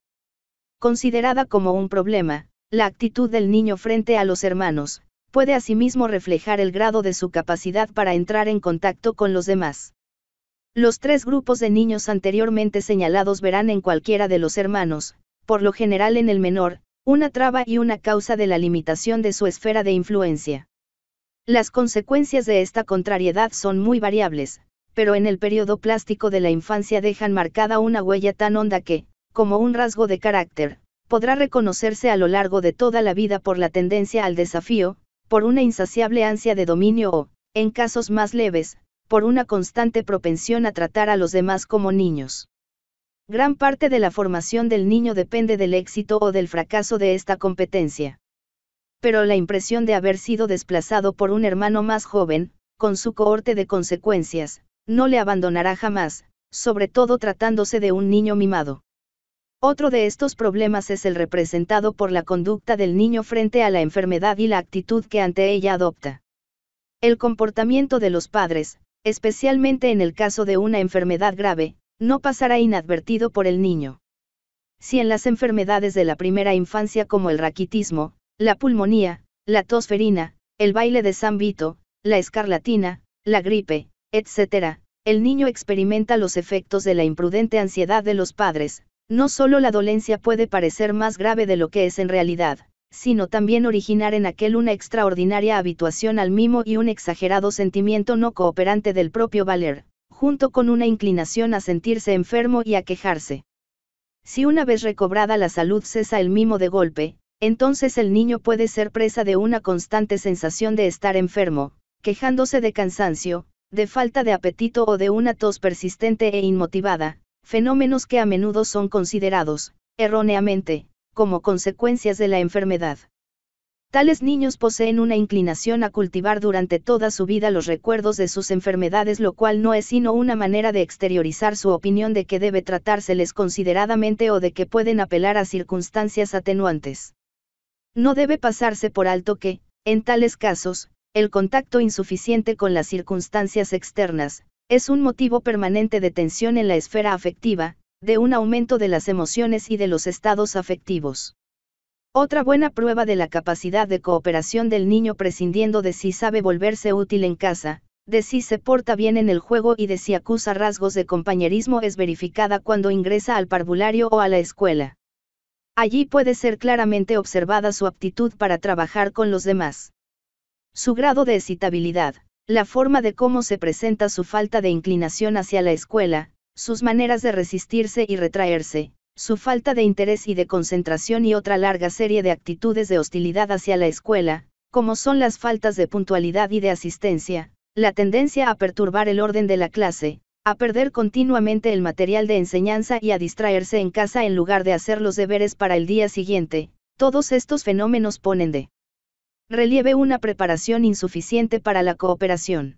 Considerada como un problema, la actitud del niño frente a los hermanos, puede asimismo reflejar el grado de su capacidad para entrar en contacto con los demás. Los tres grupos de niños anteriormente señalados verán en cualquiera de los hermanos, por lo general en el menor, una traba y una causa de la limitación de su esfera de influencia. Las consecuencias de esta contrariedad son muy variables, pero en el periodo plástico de la infancia dejan marcada una huella tan honda que, como un rasgo de carácter, podrá reconocerse a lo largo de toda la vida por la tendencia al desafío, por una insaciable ansia de dominio o, en casos más leves, por una constante propensión a tratar a los demás como niños. Gran parte de la formación del niño depende del éxito o del fracaso de esta competencia. Pero la impresión de haber sido desplazado por un hermano más joven, con su cohorte de consecuencias, no le abandonará jamás, sobre todo tratándose de un niño mimado. Otro de estos problemas es el representado por la conducta del niño frente a la enfermedad y la actitud que ante ella adopta. El comportamiento de los padres, especialmente en el caso de una enfermedad grave, no pasará inadvertido por el niño. Si en las enfermedades de la primera infancia como el raquitismo, la pulmonía, la tosferina, el baile de San Vito, la escarlatina, la gripe, etc., el niño experimenta los efectos de la imprudente ansiedad de los padres, no solo la dolencia puede parecer más grave de lo que es en realidad sino también originar en aquel una extraordinaria habituación al mimo y un exagerado sentimiento no cooperante del propio valer, junto con una inclinación a sentirse enfermo y a quejarse. Si una vez recobrada la salud cesa el mimo de golpe, entonces el niño puede ser presa de una constante sensación de estar enfermo, quejándose de cansancio, de falta de apetito o de una tos persistente e inmotivada, fenómenos que a menudo son considerados, erróneamente, como consecuencias de la enfermedad. Tales niños poseen una inclinación a cultivar durante toda su vida los recuerdos de sus enfermedades, lo cual no es sino una manera de exteriorizar su opinión de que debe tratárseles consideradamente o de que pueden apelar a circunstancias atenuantes. No debe pasarse por alto que, en tales casos, el contacto insuficiente con las circunstancias externas, es un motivo permanente de tensión en la esfera afectiva, de un aumento de las emociones y de los estados afectivos. Otra buena prueba de la capacidad de cooperación del niño prescindiendo de si sabe volverse útil en casa, de si se porta bien en el juego y de si acusa rasgos de compañerismo es verificada cuando ingresa al parvulario o a la escuela. Allí puede ser claramente observada su aptitud para trabajar con los demás. Su grado de excitabilidad, la forma de cómo se presenta su falta de inclinación hacia la escuela, sus maneras de resistirse y retraerse, su falta de interés y de concentración y otra larga serie de actitudes de hostilidad hacia la escuela, como son las faltas de puntualidad y de asistencia, la tendencia a perturbar el orden de la clase, a perder continuamente el material de enseñanza y a distraerse en casa en lugar de hacer los deberes para el día siguiente, todos estos fenómenos ponen de relieve una preparación insuficiente para la cooperación.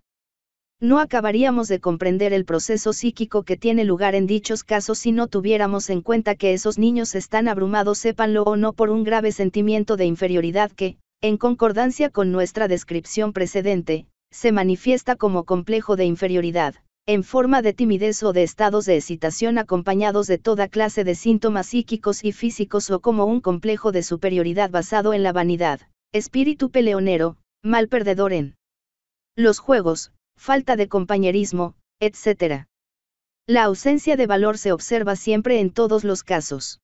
No acabaríamos de comprender el proceso psíquico que tiene lugar en dichos casos si no tuviéramos en cuenta que esos niños están abrumados, sépanlo o no, por un grave sentimiento de inferioridad que, en concordancia con nuestra descripción precedente, se manifiesta como complejo de inferioridad, en forma de timidez o de estados de excitación acompañados de toda clase de síntomas psíquicos y físicos o como un complejo de superioridad basado en la vanidad, espíritu peleonero, mal perdedor en los juegos, falta de compañerismo, etc. La ausencia de valor se observa siempre en todos los casos.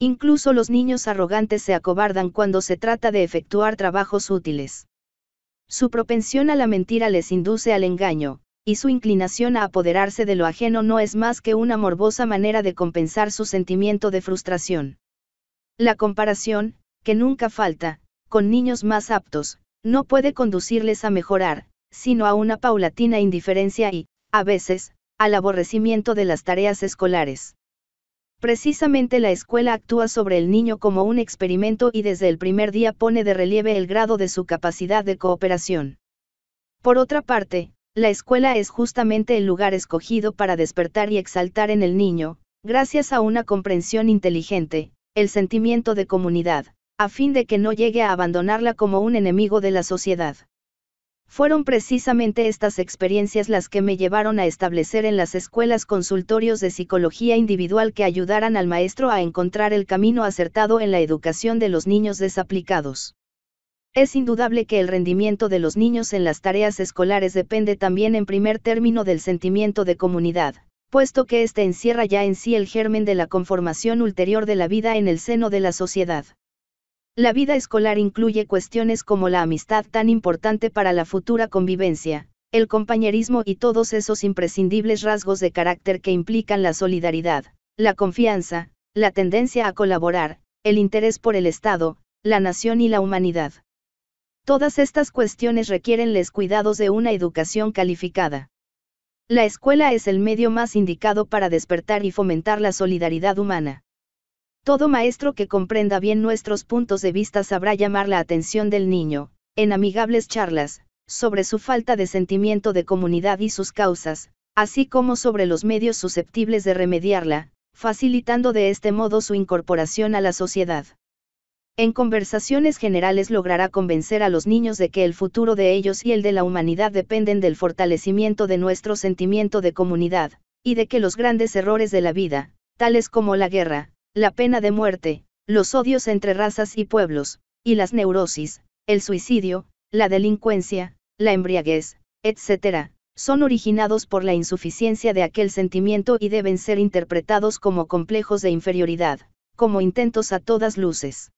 Incluso los niños arrogantes se acobardan cuando se trata de efectuar trabajos útiles. Su propensión a la mentira les induce al engaño, y su inclinación a apoderarse de lo ajeno no es más que una morbosa manera de compensar su sentimiento de frustración. La comparación, que nunca falta, con niños más aptos, no puede conducirles a mejorar, sino a una paulatina indiferencia y, a veces, al aborrecimiento de las tareas escolares. Precisamente la escuela actúa sobre el niño como un experimento y desde el primer día pone de relieve el grado de su capacidad de cooperación. Por otra parte, la escuela es justamente el lugar escogido para despertar y exaltar en el niño, gracias a una comprensión inteligente, el sentimiento de comunidad, a fin de que no llegue a abandonarla como un enemigo de la sociedad. Fueron precisamente estas experiencias las que me llevaron a establecer en las escuelas consultorios de psicología individual que ayudaran al maestro a encontrar el camino acertado en la educación de los niños desaplicados. Es indudable que el rendimiento de los niños en las tareas escolares depende también en primer término del sentimiento de comunidad, puesto que éste encierra ya en sí el germen de la conformación ulterior de la vida en el seno de la sociedad. La vida escolar incluye cuestiones como la amistad tan importante para la futura convivencia, el compañerismo y todos esos imprescindibles rasgos de carácter que implican la solidaridad, la confianza, la tendencia a colaborar, el interés por el Estado, la nación y la humanidad. Todas estas cuestiones requieren los cuidados de una educación calificada. La escuela es el medio más indicado para despertar y fomentar la solidaridad humana. Todo maestro que comprenda bien nuestros puntos de vista sabrá llamar la atención del niño, en amigables charlas, sobre su falta de sentimiento de comunidad y sus causas, así como sobre los medios susceptibles de remediarla, facilitando de este modo su incorporación a la sociedad. En conversaciones generales logrará convencer a los niños de que el futuro de ellos y el de la humanidad dependen del fortalecimiento de nuestro sentimiento de comunidad, y de que los grandes errores de la vida, tales como la guerra, la pena de muerte, los odios entre razas y pueblos, y las neurosis, el suicidio, la delincuencia, la embriaguez, etc., son originados por la insuficiencia de aquel sentimiento y deben ser interpretados como complejos de inferioridad, como intentos a todas luces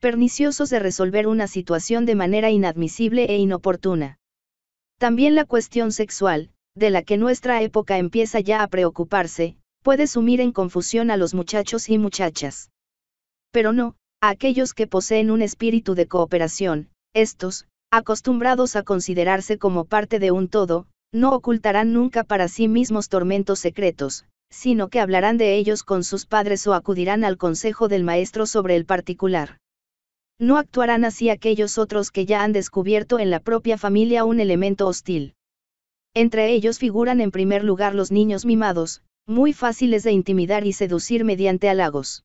perniciosos de resolver una situación de manera inadmisible e inoportuna. También la cuestión sexual, de la que nuestra época empieza ya a preocuparse, puede sumir en confusión a los muchachos y muchachas. Pero no, a aquellos que poseen un espíritu de cooperación, estos, acostumbrados a considerarse como parte de un todo, no ocultarán nunca para sí mismos tormentos secretos, sino que hablarán de ellos con sus padres o acudirán al consejo del maestro sobre el particular. No actuarán así aquellos otros que ya han descubierto en la propia familia un elemento hostil. Entre ellos figuran en primer lugar los niños mimados, muy fáciles de intimidar y seducir mediante halagos.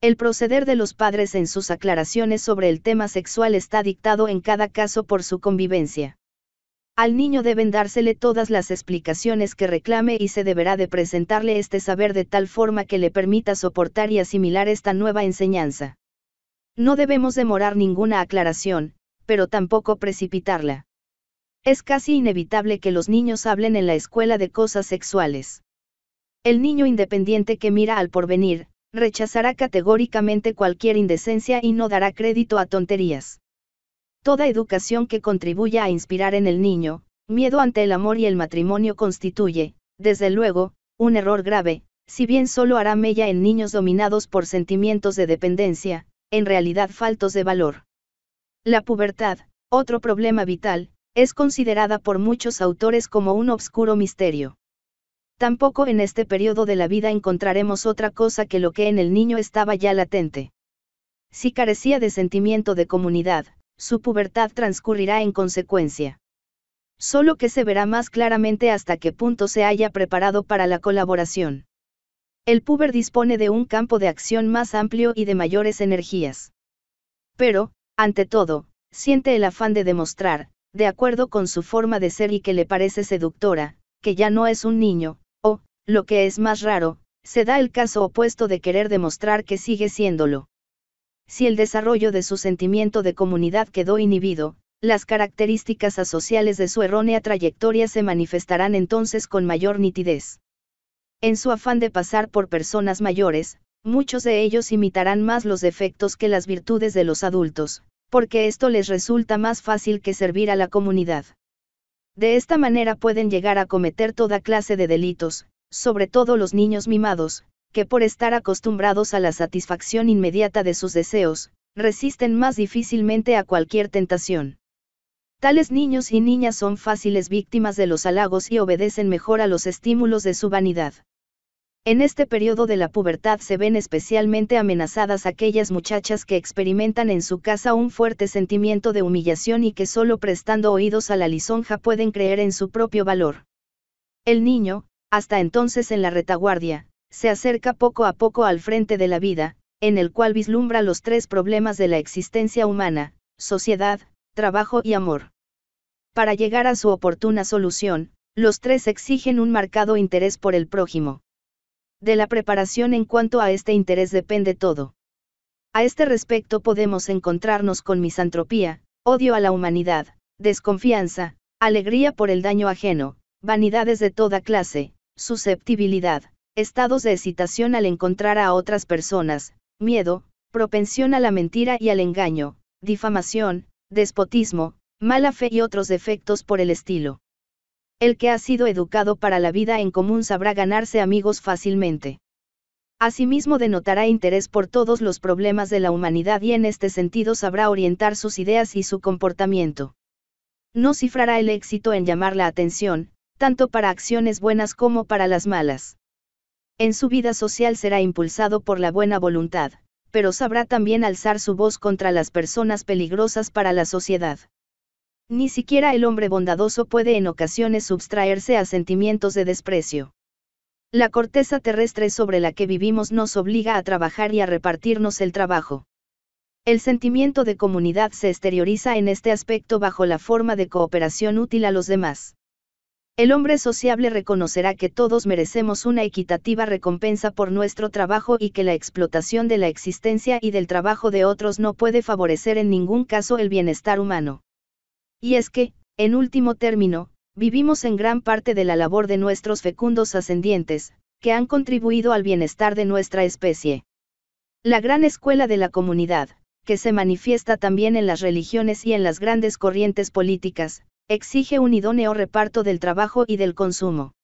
El proceder de los padres en sus aclaraciones sobre el tema sexual está dictado en cada caso por su convivencia. Al niño deben dársele todas las explicaciones que reclame y se deberá de presentarle este saber de tal forma que le permita soportar y asimilar esta nueva enseñanza. No debemos demorar ninguna aclaración, pero tampoco precipitarla. Es casi inevitable que los niños hablen en la escuela de cosas sexuales. El niño independiente que mira al porvenir, rechazará categóricamente cualquier indecencia y no dará crédito a tonterías. Toda educación que contribuya a inspirar en el niño, miedo ante el amor y el matrimonio constituye, desde luego, un error grave, si bien solo hará mella en niños dominados por sentimientos de dependencia, en realidad faltos de valor. La pubertad, otro problema vital, es considerada por muchos autores como un obscuro misterio tampoco en este periodo de la vida encontraremos otra cosa que lo que en el niño estaba ya latente. Si carecía de sentimiento de comunidad, su pubertad transcurrirá en consecuencia. Solo que se verá más claramente hasta qué punto se haya preparado para la colaboración. El puber dispone de un campo de acción más amplio y de mayores energías. Pero, ante todo, siente el afán de demostrar, de acuerdo con su forma de ser y que le parece seductora, que ya no es un niño, lo que es más raro, se da el caso opuesto de querer demostrar que sigue siéndolo. Si el desarrollo de su sentimiento de comunidad quedó inhibido, las características asociales de su errónea trayectoria se manifestarán entonces con mayor nitidez. En su afán de pasar por personas mayores, muchos de ellos imitarán más los defectos que las virtudes de los adultos, porque esto les resulta más fácil que servir a la comunidad. De esta manera pueden llegar a cometer toda clase de delitos, sobre todo los niños mimados, que por estar acostumbrados a la satisfacción inmediata de sus deseos, resisten más difícilmente a cualquier tentación. Tales niños y niñas son fáciles víctimas de los halagos y obedecen mejor a los estímulos de su vanidad. En este periodo de la pubertad se ven especialmente amenazadas aquellas muchachas que experimentan en su casa un fuerte sentimiento de humillación y que solo prestando oídos a la lisonja pueden creer en su propio valor. El niño, hasta entonces en la retaguardia, se acerca poco a poco al frente de la vida, en el cual vislumbra los tres problemas de la existencia humana, sociedad, trabajo y amor. Para llegar a su oportuna solución, los tres exigen un marcado interés por el prójimo. De la preparación en cuanto a este interés depende todo. A este respecto podemos encontrarnos con misantropía, odio a la humanidad, desconfianza, alegría por el daño ajeno, vanidades de toda clase, susceptibilidad, estados de excitación al encontrar a otras personas, miedo, propensión a la mentira y al engaño, difamación, despotismo, mala fe y otros defectos por el estilo. El que ha sido educado para la vida en común sabrá ganarse amigos fácilmente. Asimismo denotará interés por todos los problemas de la humanidad y en este sentido sabrá orientar sus ideas y su comportamiento. No cifrará el éxito en llamar la atención, tanto para acciones buenas como para las malas. En su vida social será impulsado por la buena voluntad, pero sabrá también alzar su voz contra las personas peligrosas para la sociedad. Ni siquiera el hombre bondadoso puede en ocasiones subtraerse a sentimientos de desprecio. La corteza terrestre sobre la que vivimos nos obliga a trabajar y a repartirnos el trabajo. El sentimiento de comunidad se exterioriza en este aspecto bajo la forma de cooperación útil a los demás. El hombre sociable reconocerá que todos merecemos una equitativa recompensa por nuestro trabajo y que la explotación de la existencia y del trabajo de otros no puede favorecer en ningún caso el bienestar humano. Y es que, en último término, vivimos en gran parte de la labor de nuestros fecundos ascendientes, que han contribuido al bienestar de nuestra especie. La gran escuela de la comunidad, que se manifiesta también en las religiones y en las grandes corrientes políticas, exige un idóneo reparto del trabajo y del consumo.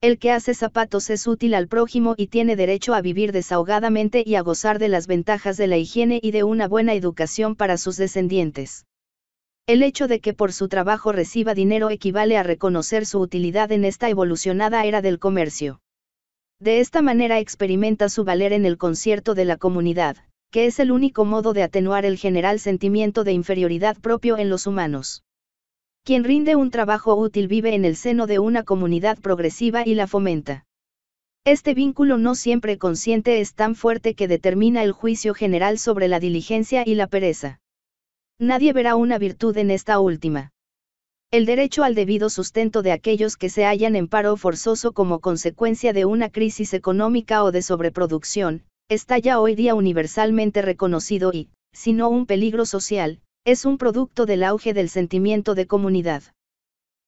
El que hace zapatos es útil al prójimo y tiene derecho a vivir desahogadamente y a gozar de las ventajas de la higiene y de una buena educación para sus descendientes. El hecho de que por su trabajo reciba dinero equivale a reconocer su utilidad en esta evolucionada era del comercio. De esta manera experimenta su valer en el concierto de la comunidad, que es el único modo de atenuar el general sentimiento de inferioridad propio en los humanos. Quien rinde un trabajo útil vive en el seno de una comunidad progresiva y la fomenta. Este vínculo no siempre consciente es tan fuerte que determina el juicio general sobre la diligencia y la pereza. Nadie verá una virtud en esta última. El derecho al debido sustento de aquellos que se hallan en paro forzoso como consecuencia de una crisis económica o de sobreproducción, está ya hoy día universalmente reconocido y, si no un peligro social, es un producto del auge del sentimiento de comunidad.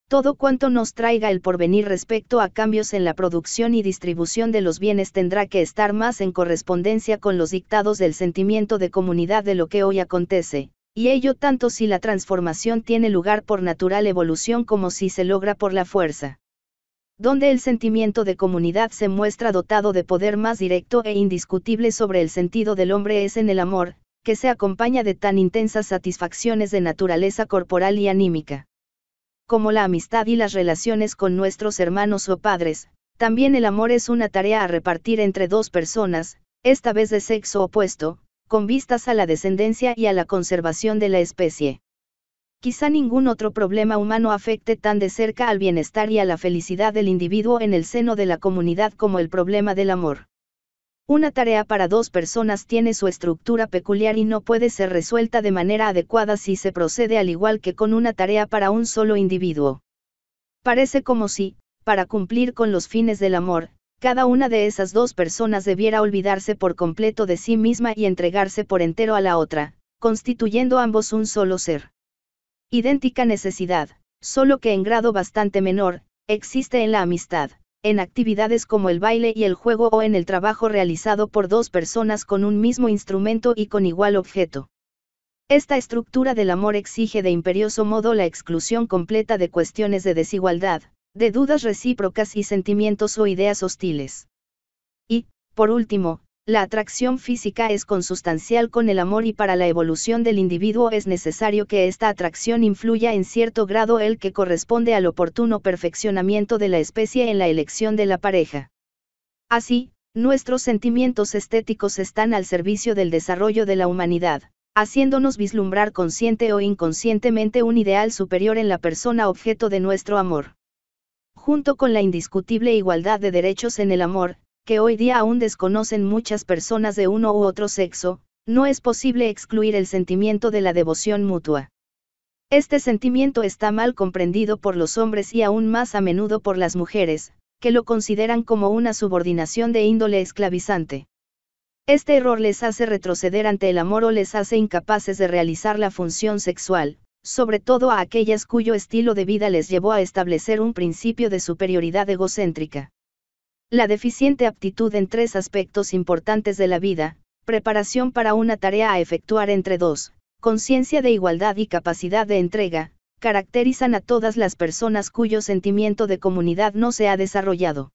Todo cuanto nos traiga el porvenir respecto a cambios en la producción y distribución de los bienes tendrá que estar más en correspondencia con los dictados del sentimiento de comunidad de lo que hoy acontece, y ello tanto si la transformación tiene lugar por natural evolución como si se logra por la fuerza. Donde el sentimiento de comunidad se muestra dotado de poder más directo e indiscutible sobre el sentido del hombre es en el amor, que se acompaña de tan intensas satisfacciones de naturaleza corporal y anímica. Como la amistad y las relaciones con nuestros hermanos o padres, también el amor es una tarea a repartir entre dos personas, esta vez de sexo opuesto, con vistas a la descendencia y a la conservación de la especie. Quizá ningún otro problema humano afecte tan de cerca al bienestar y a la felicidad del individuo en el seno de la comunidad como el problema del amor. Una tarea para dos personas tiene su estructura peculiar y no puede ser resuelta de manera adecuada si se procede al igual que con una tarea para un solo individuo. Parece como si, para cumplir con los fines del amor, cada una de esas dos personas debiera olvidarse por completo de sí misma y entregarse por entero a la otra, constituyendo ambos un solo ser. Idéntica necesidad, solo que en grado bastante menor, existe en la amistad en actividades como el baile y el juego o en el trabajo realizado por dos personas con un mismo instrumento y con igual objeto. Esta estructura del amor exige de imperioso modo la exclusión completa de cuestiones de desigualdad, de dudas recíprocas y sentimientos o ideas hostiles. Y, por último, la atracción física es consustancial con el amor y para la evolución del individuo es necesario que esta atracción influya en cierto grado el que corresponde al oportuno perfeccionamiento de la especie en la elección de la pareja. Así, nuestros sentimientos estéticos están al servicio del desarrollo de la humanidad, haciéndonos vislumbrar consciente o inconscientemente un ideal superior en la persona objeto de nuestro amor. Junto con la indiscutible igualdad de derechos en el amor, que hoy día aún desconocen muchas personas de uno u otro sexo, no es posible excluir el sentimiento de la devoción mutua. Este sentimiento está mal comprendido por los hombres y aún más a menudo por las mujeres, que lo consideran como una subordinación de índole esclavizante. Este error les hace retroceder ante el amor o les hace incapaces de realizar la función sexual, sobre todo a aquellas cuyo estilo de vida les llevó a establecer un principio de superioridad egocéntrica la deficiente aptitud en tres aspectos importantes de la vida, preparación para una tarea a efectuar entre dos, conciencia de igualdad y capacidad de entrega, caracterizan a todas las personas cuyo sentimiento de comunidad no se ha desarrollado.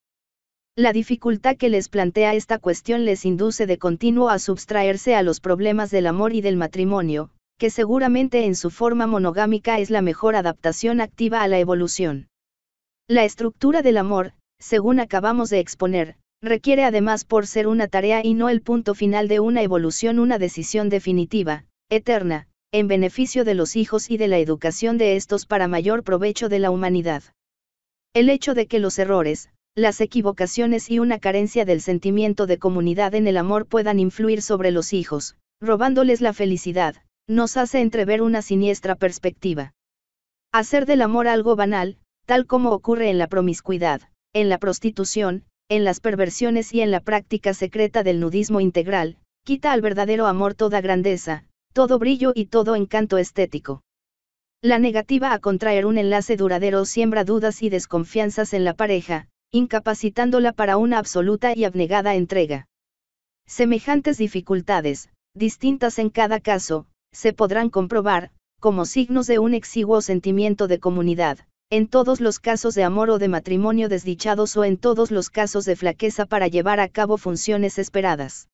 La dificultad que les plantea esta cuestión les induce de continuo a subtraerse a los problemas del amor y del matrimonio, que seguramente en su forma monogámica es la mejor adaptación activa a la evolución. La estructura del amor, según acabamos de exponer, requiere además por ser una tarea y no el punto final de una evolución una decisión definitiva, eterna, en beneficio de los hijos y de la educación de estos para mayor provecho de la humanidad. El hecho de que los errores, las equivocaciones y una carencia del sentimiento de comunidad en el amor puedan influir sobre los hijos, robándoles la felicidad, nos hace entrever una siniestra perspectiva. Hacer del amor algo banal, tal como ocurre en la promiscuidad, en la prostitución, en las perversiones y en la práctica secreta del nudismo integral, quita al verdadero amor toda grandeza, todo brillo y todo encanto estético. La negativa a contraer un enlace duradero siembra dudas y desconfianzas en la pareja, incapacitándola para una absoluta y abnegada entrega. Semejantes dificultades, distintas en cada caso, se podrán comprobar, como signos de un exiguo sentimiento de comunidad, en todos los casos de amor o de matrimonio desdichados o en todos los casos de flaqueza para llevar a cabo funciones esperadas.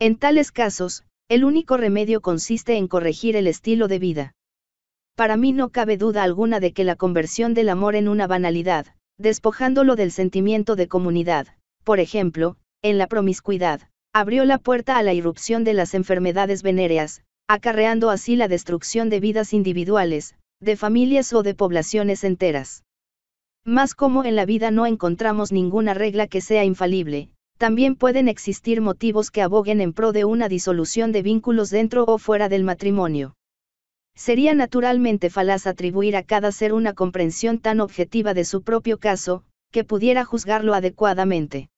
En tales casos, el único remedio consiste en corregir el estilo de vida. Para mí no cabe duda alguna de que la conversión del amor en una banalidad, despojándolo del sentimiento de comunidad, por ejemplo, en la promiscuidad, abrió la puerta a la irrupción de las enfermedades venéreas, acarreando así la destrucción de vidas individuales, de familias o de poblaciones enteras. Más como en la vida no encontramos ninguna regla que sea infalible, también pueden existir motivos que aboguen en pro de una disolución de vínculos dentro o fuera del matrimonio. Sería naturalmente falaz atribuir a cada ser una comprensión tan objetiva de su propio caso, que pudiera juzgarlo adecuadamente.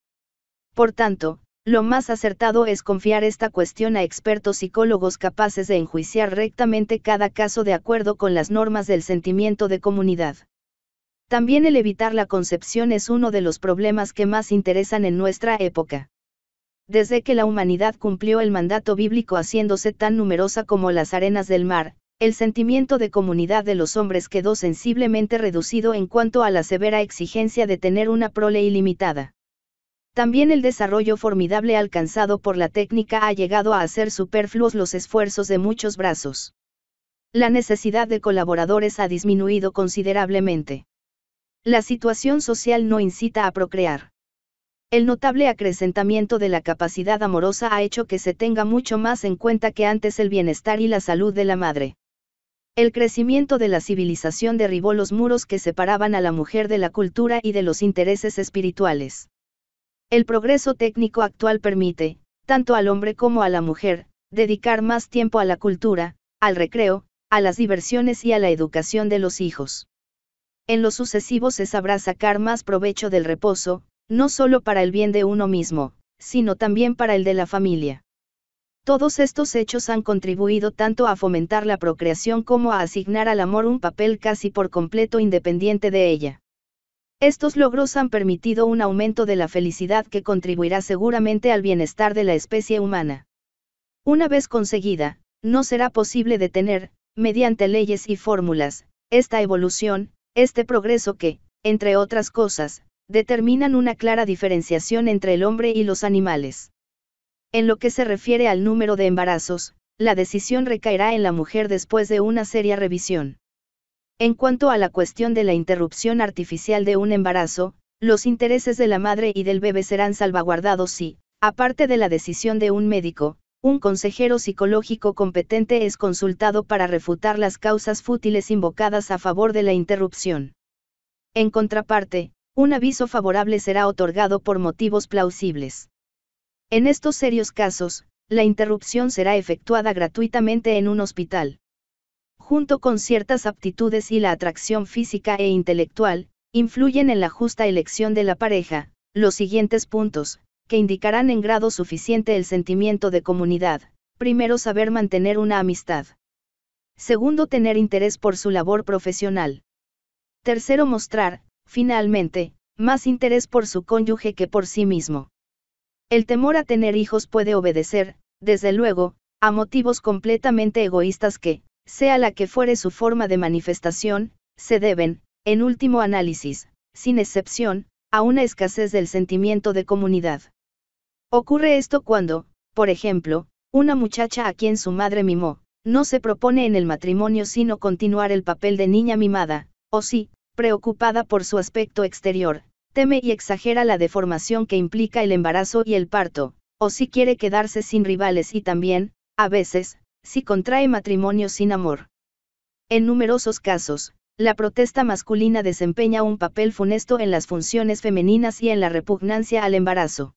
Por tanto, lo más acertado es confiar esta cuestión a expertos psicólogos capaces de enjuiciar rectamente cada caso de acuerdo con las normas del sentimiento de comunidad. También el evitar la concepción es uno de los problemas que más interesan en nuestra época. Desde que la humanidad cumplió el mandato bíblico haciéndose tan numerosa como las arenas del mar, el sentimiento de comunidad de los hombres quedó sensiblemente reducido en cuanto a la severa exigencia de tener una prole ilimitada. También el desarrollo formidable alcanzado por la técnica ha llegado a hacer superfluos los esfuerzos de muchos brazos. La necesidad de colaboradores ha disminuido considerablemente. La situación social no incita a procrear. El notable acrecentamiento de la capacidad amorosa ha hecho que se tenga mucho más en cuenta que antes el bienestar y la salud de la madre. El crecimiento de la civilización derribó los muros que separaban a la mujer de la cultura y de los intereses espirituales. El progreso técnico actual permite, tanto al hombre como a la mujer, dedicar más tiempo a la cultura, al recreo, a las diversiones y a la educación de los hijos. En lo sucesivo se sabrá sacar más provecho del reposo, no solo para el bien de uno mismo, sino también para el de la familia. Todos estos hechos han contribuido tanto a fomentar la procreación como a asignar al amor un papel casi por completo independiente de ella. Estos logros han permitido un aumento de la felicidad que contribuirá seguramente al bienestar de la especie humana. Una vez conseguida, no será posible detener, mediante leyes y fórmulas, esta evolución, este progreso que, entre otras cosas, determinan una clara diferenciación entre el hombre y los animales. En lo que se refiere al número de embarazos, la decisión recaerá en la mujer después de una seria revisión. En cuanto a la cuestión de la interrupción artificial de un embarazo, los intereses de la madre y del bebé serán salvaguardados si, aparte de la decisión de un médico, un consejero psicológico competente es consultado para refutar las causas fútiles invocadas a favor de la interrupción. En contraparte, un aviso favorable será otorgado por motivos plausibles. En estos serios casos, la interrupción será efectuada gratuitamente en un hospital junto con ciertas aptitudes y la atracción física e intelectual, influyen en la justa elección de la pareja, los siguientes puntos, que indicarán en grado suficiente el sentimiento de comunidad. Primero, saber mantener una amistad. Segundo, tener interés por su labor profesional. Tercero, mostrar, finalmente, más interés por su cónyuge que por sí mismo. El temor a tener hijos puede obedecer, desde luego, a motivos completamente egoístas que, sea la que fuere su forma de manifestación, se deben, en último análisis, sin excepción, a una escasez del sentimiento de comunidad. Ocurre esto cuando, por ejemplo, una muchacha a quien su madre mimó, no se propone en el matrimonio sino continuar el papel de niña mimada, o si, preocupada por su aspecto exterior, teme y exagera la deformación que implica el embarazo y el parto, o si quiere quedarse sin rivales y también, a veces, si contrae matrimonio sin amor. En numerosos casos, la protesta masculina desempeña un papel funesto en las funciones femeninas y en la repugnancia al embarazo.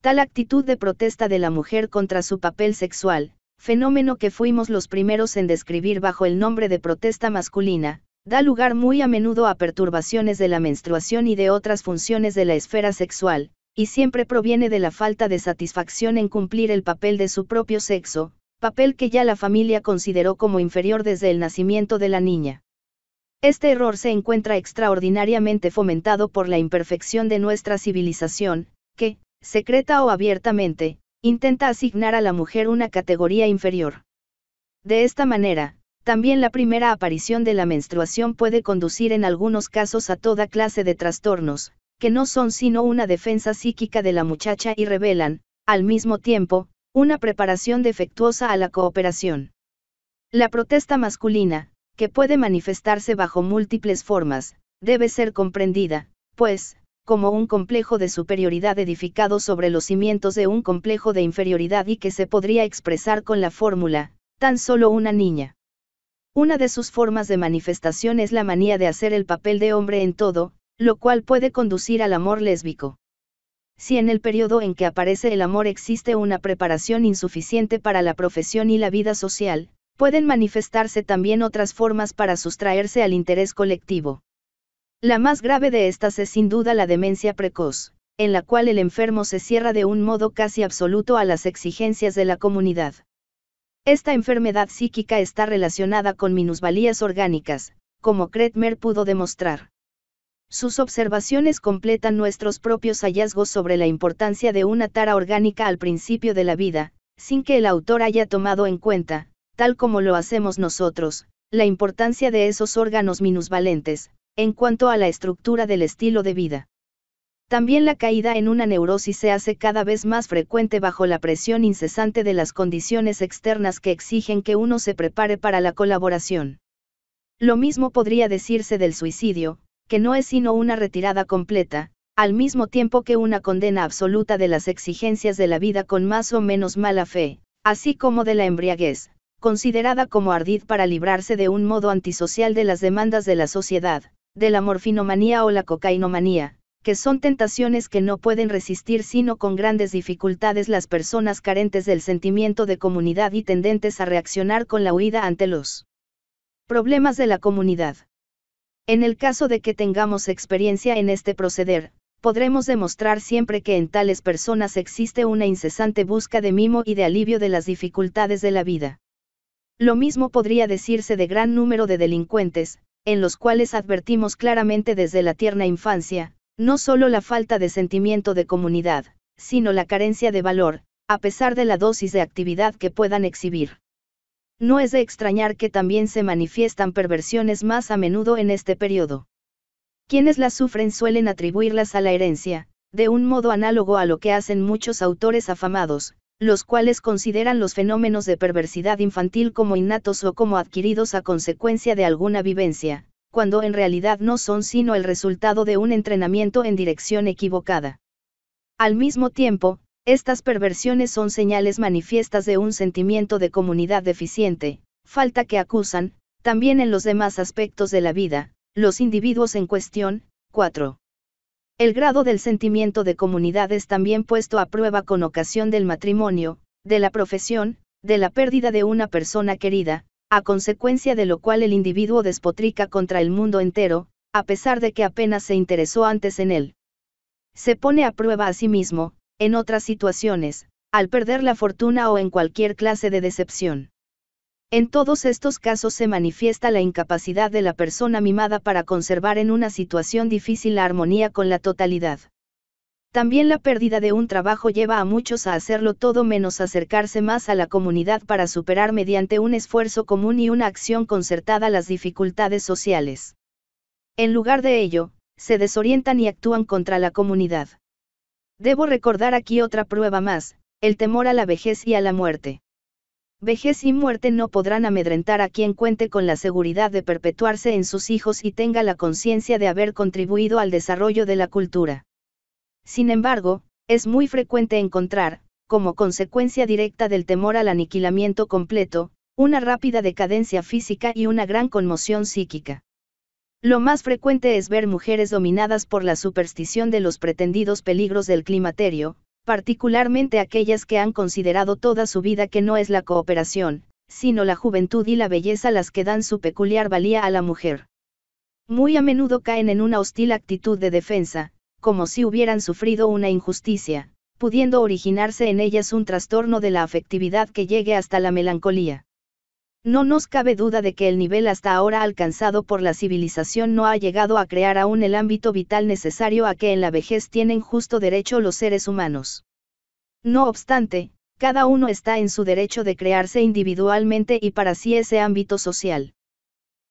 Tal actitud de protesta de la mujer contra su papel sexual, fenómeno que fuimos los primeros en describir bajo el nombre de protesta masculina, da lugar muy a menudo a perturbaciones de la menstruación y de otras funciones de la esfera sexual, y siempre proviene de la falta de satisfacción en cumplir el papel de su propio sexo, papel que ya la familia consideró como inferior desde el nacimiento de la niña. Este error se encuentra extraordinariamente fomentado por la imperfección de nuestra civilización, que, secreta o abiertamente, intenta asignar a la mujer una categoría inferior. De esta manera, también la primera aparición de la menstruación puede conducir en algunos casos a toda clase de trastornos, que no son sino una defensa psíquica de la muchacha y revelan, al mismo tiempo, una preparación defectuosa a la cooperación. La protesta masculina, que puede manifestarse bajo múltiples formas, debe ser comprendida, pues, como un complejo de superioridad edificado sobre los cimientos de un complejo de inferioridad y que se podría expresar con la fórmula, tan solo una niña. Una de sus formas de manifestación es la manía de hacer el papel de hombre en todo, lo cual puede conducir al amor lésbico si en el periodo en que aparece el amor existe una preparación insuficiente para la profesión y la vida social, pueden manifestarse también otras formas para sustraerse al interés colectivo. La más grave de estas es sin duda la demencia precoz, en la cual el enfermo se cierra de un modo casi absoluto a las exigencias de la comunidad. Esta enfermedad psíquica está relacionada con minusvalías orgánicas, como Kretmer pudo demostrar. Sus observaciones completan nuestros propios hallazgos sobre la importancia de una tara orgánica al principio de la vida, sin que el autor haya tomado en cuenta, tal como lo hacemos nosotros, la importancia de esos órganos minusvalentes, en cuanto a la estructura del estilo de vida. También la caída en una neurosis se hace cada vez más frecuente bajo la presión incesante de las condiciones externas que exigen que uno se prepare para la colaboración. Lo mismo podría decirse del suicidio, que no es sino una retirada completa, al mismo tiempo que una condena absoluta de las exigencias de la vida con más o menos mala fe, así como de la embriaguez, considerada como ardid para librarse de un modo antisocial de las demandas de la sociedad, de la morfinomanía o la cocainomanía, que son tentaciones que no pueden resistir sino con grandes dificultades las personas carentes del sentimiento de comunidad y tendentes a reaccionar con la huida ante los problemas de la comunidad. En el caso de que tengamos experiencia en este proceder, podremos demostrar siempre que en tales personas existe una incesante busca de mimo y de alivio de las dificultades de la vida. Lo mismo podría decirse de gran número de delincuentes, en los cuales advertimos claramente desde la tierna infancia, no solo la falta de sentimiento de comunidad, sino la carencia de valor, a pesar de la dosis de actividad que puedan exhibir. No es de extrañar que también se manifiestan perversiones más a menudo en este periodo. Quienes las sufren suelen atribuirlas a la herencia, de un modo análogo a lo que hacen muchos autores afamados, los cuales consideran los fenómenos de perversidad infantil como innatos o como adquiridos a consecuencia de alguna vivencia, cuando en realidad no son sino el resultado de un entrenamiento en dirección equivocada. Al mismo tiempo, estas perversiones son señales manifiestas de un sentimiento de comunidad deficiente, falta que acusan, también en los demás aspectos de la vida, los individuos en cuestión. 4. El grado del sentimiento de comunidad es también puesto a prueba con ocasión del matrimonio, de la profesión, de la pérdida de una persona querida, a consecuencia de lo cual el individuo despotrica contra el mundo entero, a pesar de que apenas se interesó antes en él. Se pone a prueba a sí mismo, en otras situaciones, al perder la fortuna o en cualquier clase de decepción. En todos estos casos se manifiesta la incapacidad de la persona mimada para conservar en una situación difícil la armonía con la totalidad. También la pérdida de un trabajo lleva a muchos a hacerlo todo menos acercarse más a la comunidad para superar mediante un esfuerzo común y una acción concertada las dificultades sociales. En lugar de ello, se desorientan y actúan contra la comunidad. Debo recordar aquí otra prueba más, el temor a la vejez y a la muerte. Vejez y muerte no podrán amedrentar a quien cuente con la seguridad de perpetuarse en sus hijos y tenga la conciencia de haber contribuido al desarrollo de la cultura. Sin embargo, es muy frecuente encontrar, como consecuencia directa del temor al aniquilamiento completo, una rápida decadencia física y una gran conmoción psíquica. Lo más frecuente es ver mujeres dominadas por la superstición de los pretendidos peligros del climaterio, particularmente aquellas que han considerado toda su vida que no es la cooperación, sino la juventud y la belleza las que dan su peculiar valía a la mujer. Muy a menudo caen en una hostil actitud de defensa, como si hubieran sufrido una injusticia, pudiendo originarse en ellas un trastorno de la afectividad que llegue hasta la melancolía. No nos cabe duda de que el nivel hasta ahora alcanzado por la civilización no ha llegado a crear aún el ámbito vital necesario a que en la vejez tienen justo derecho los seres humanos. No obstante, cada uno está en su derecho de crearse individualmente y para sí ese ámbito social.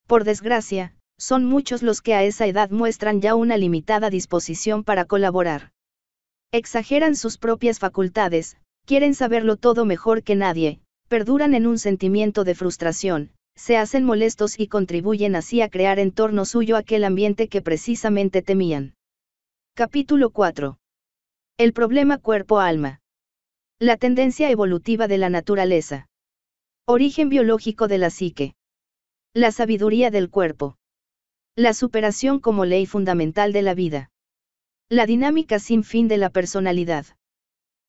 Por desgracia, son muchos los que a esa edad muestran ya una limitada disposición para colaborar. Exageran sus propias facultades, quieren saberlo todo mejor que nadie, perduran en un sentimiento de frustración, se hacen molestos y contribuyen así a crear en torno suyo aquel ambiente que precisamente temían. Capítulo 4. El problema cuerpo-alma. La tendencia evolutiva de la naturaleza. Origen biológico de la psique. La sabiduría del cuerpo. La superación como ley fundamental de la vida. La dinámica sin fin de la personalidad.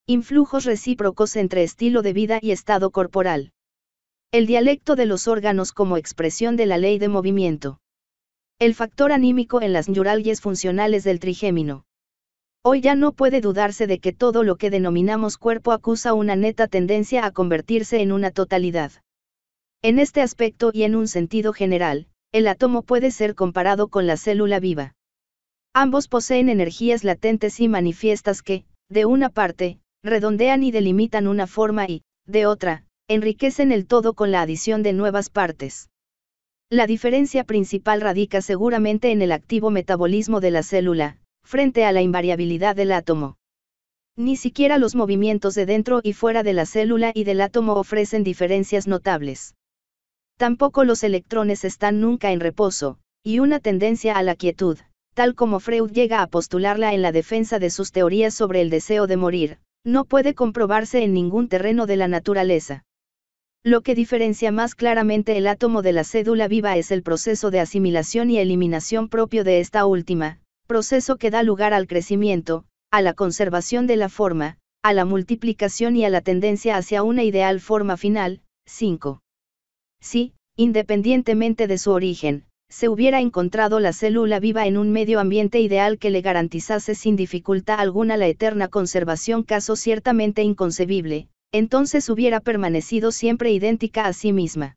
Influjos recíprocos entre estilo de vida y estado corporal. El dialecto de los órganos como expresión de la ley de movimiento. El factor anímico en las neuralgias funcionales del trigémino. Hoy ya no puede dudarse de que todo lo que denominamos cuerpo acusa una neta tendencia a convertirse en una totalidad. En este aspecto y en un sentido general, el átomo puede ser comparado con la célula viva. Ambos poseen energías latentes y manifiestas que, de una parte, redondean y delimitan una forma y, de otra, enriquecen el todo con la adición de nuevas partes. La diferencia principal radica seguramente en el activo metabolismo de la célula, frente a la invariabilidad del átomo. Ni siquiera los movimientos de dentro y fuera de la célula y del átomo ofrecen diferencias notables. Tampoco los electrones están nunca en reposo, y una tendencia a la quietud, tal como Freud llega a postularla en la defensa de sus teorías sobre el deseo de morir, no puede comprobarse en ningún terreno de la naturaleza. Lo que diferencia más claramente el átomo de la cédula viva es el proceso de asimilación y eliminación propio de esta última, proceso que da lugar al crecimiento, a la conservación de la forma, a la multiplicación y a la tendencia hacia una ideal forma final. 5. Sí, independientemente de su origen, se hubiera encontrado la célula viva en un medio ambiente ideal que le garantizase sin dificultad alguna la eterna conservación, caso ciertamente inconcebible, entonces hubiera permanecido siempre idéntica a sí misma.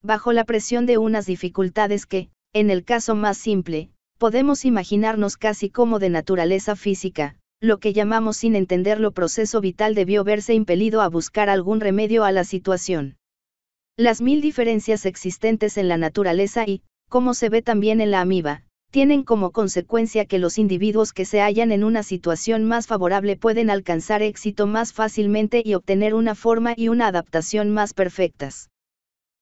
Bajo la presión de unas dificultades que, en el caso más simple, podemos imaginarnos casi como de naturaleza física, lo que llamamos sin entenderlo proceso vital debió verse impelido a buscar algún remedio a la situación. Las mil diferencias existentes en la naturaleza y, como se ve también en la amiba, tienen como consecuencia que los individuos que se hallan en una situación más favorable pueden alcanzar éxito más fácilmente y obtener una forma y una adaptación más perfectas.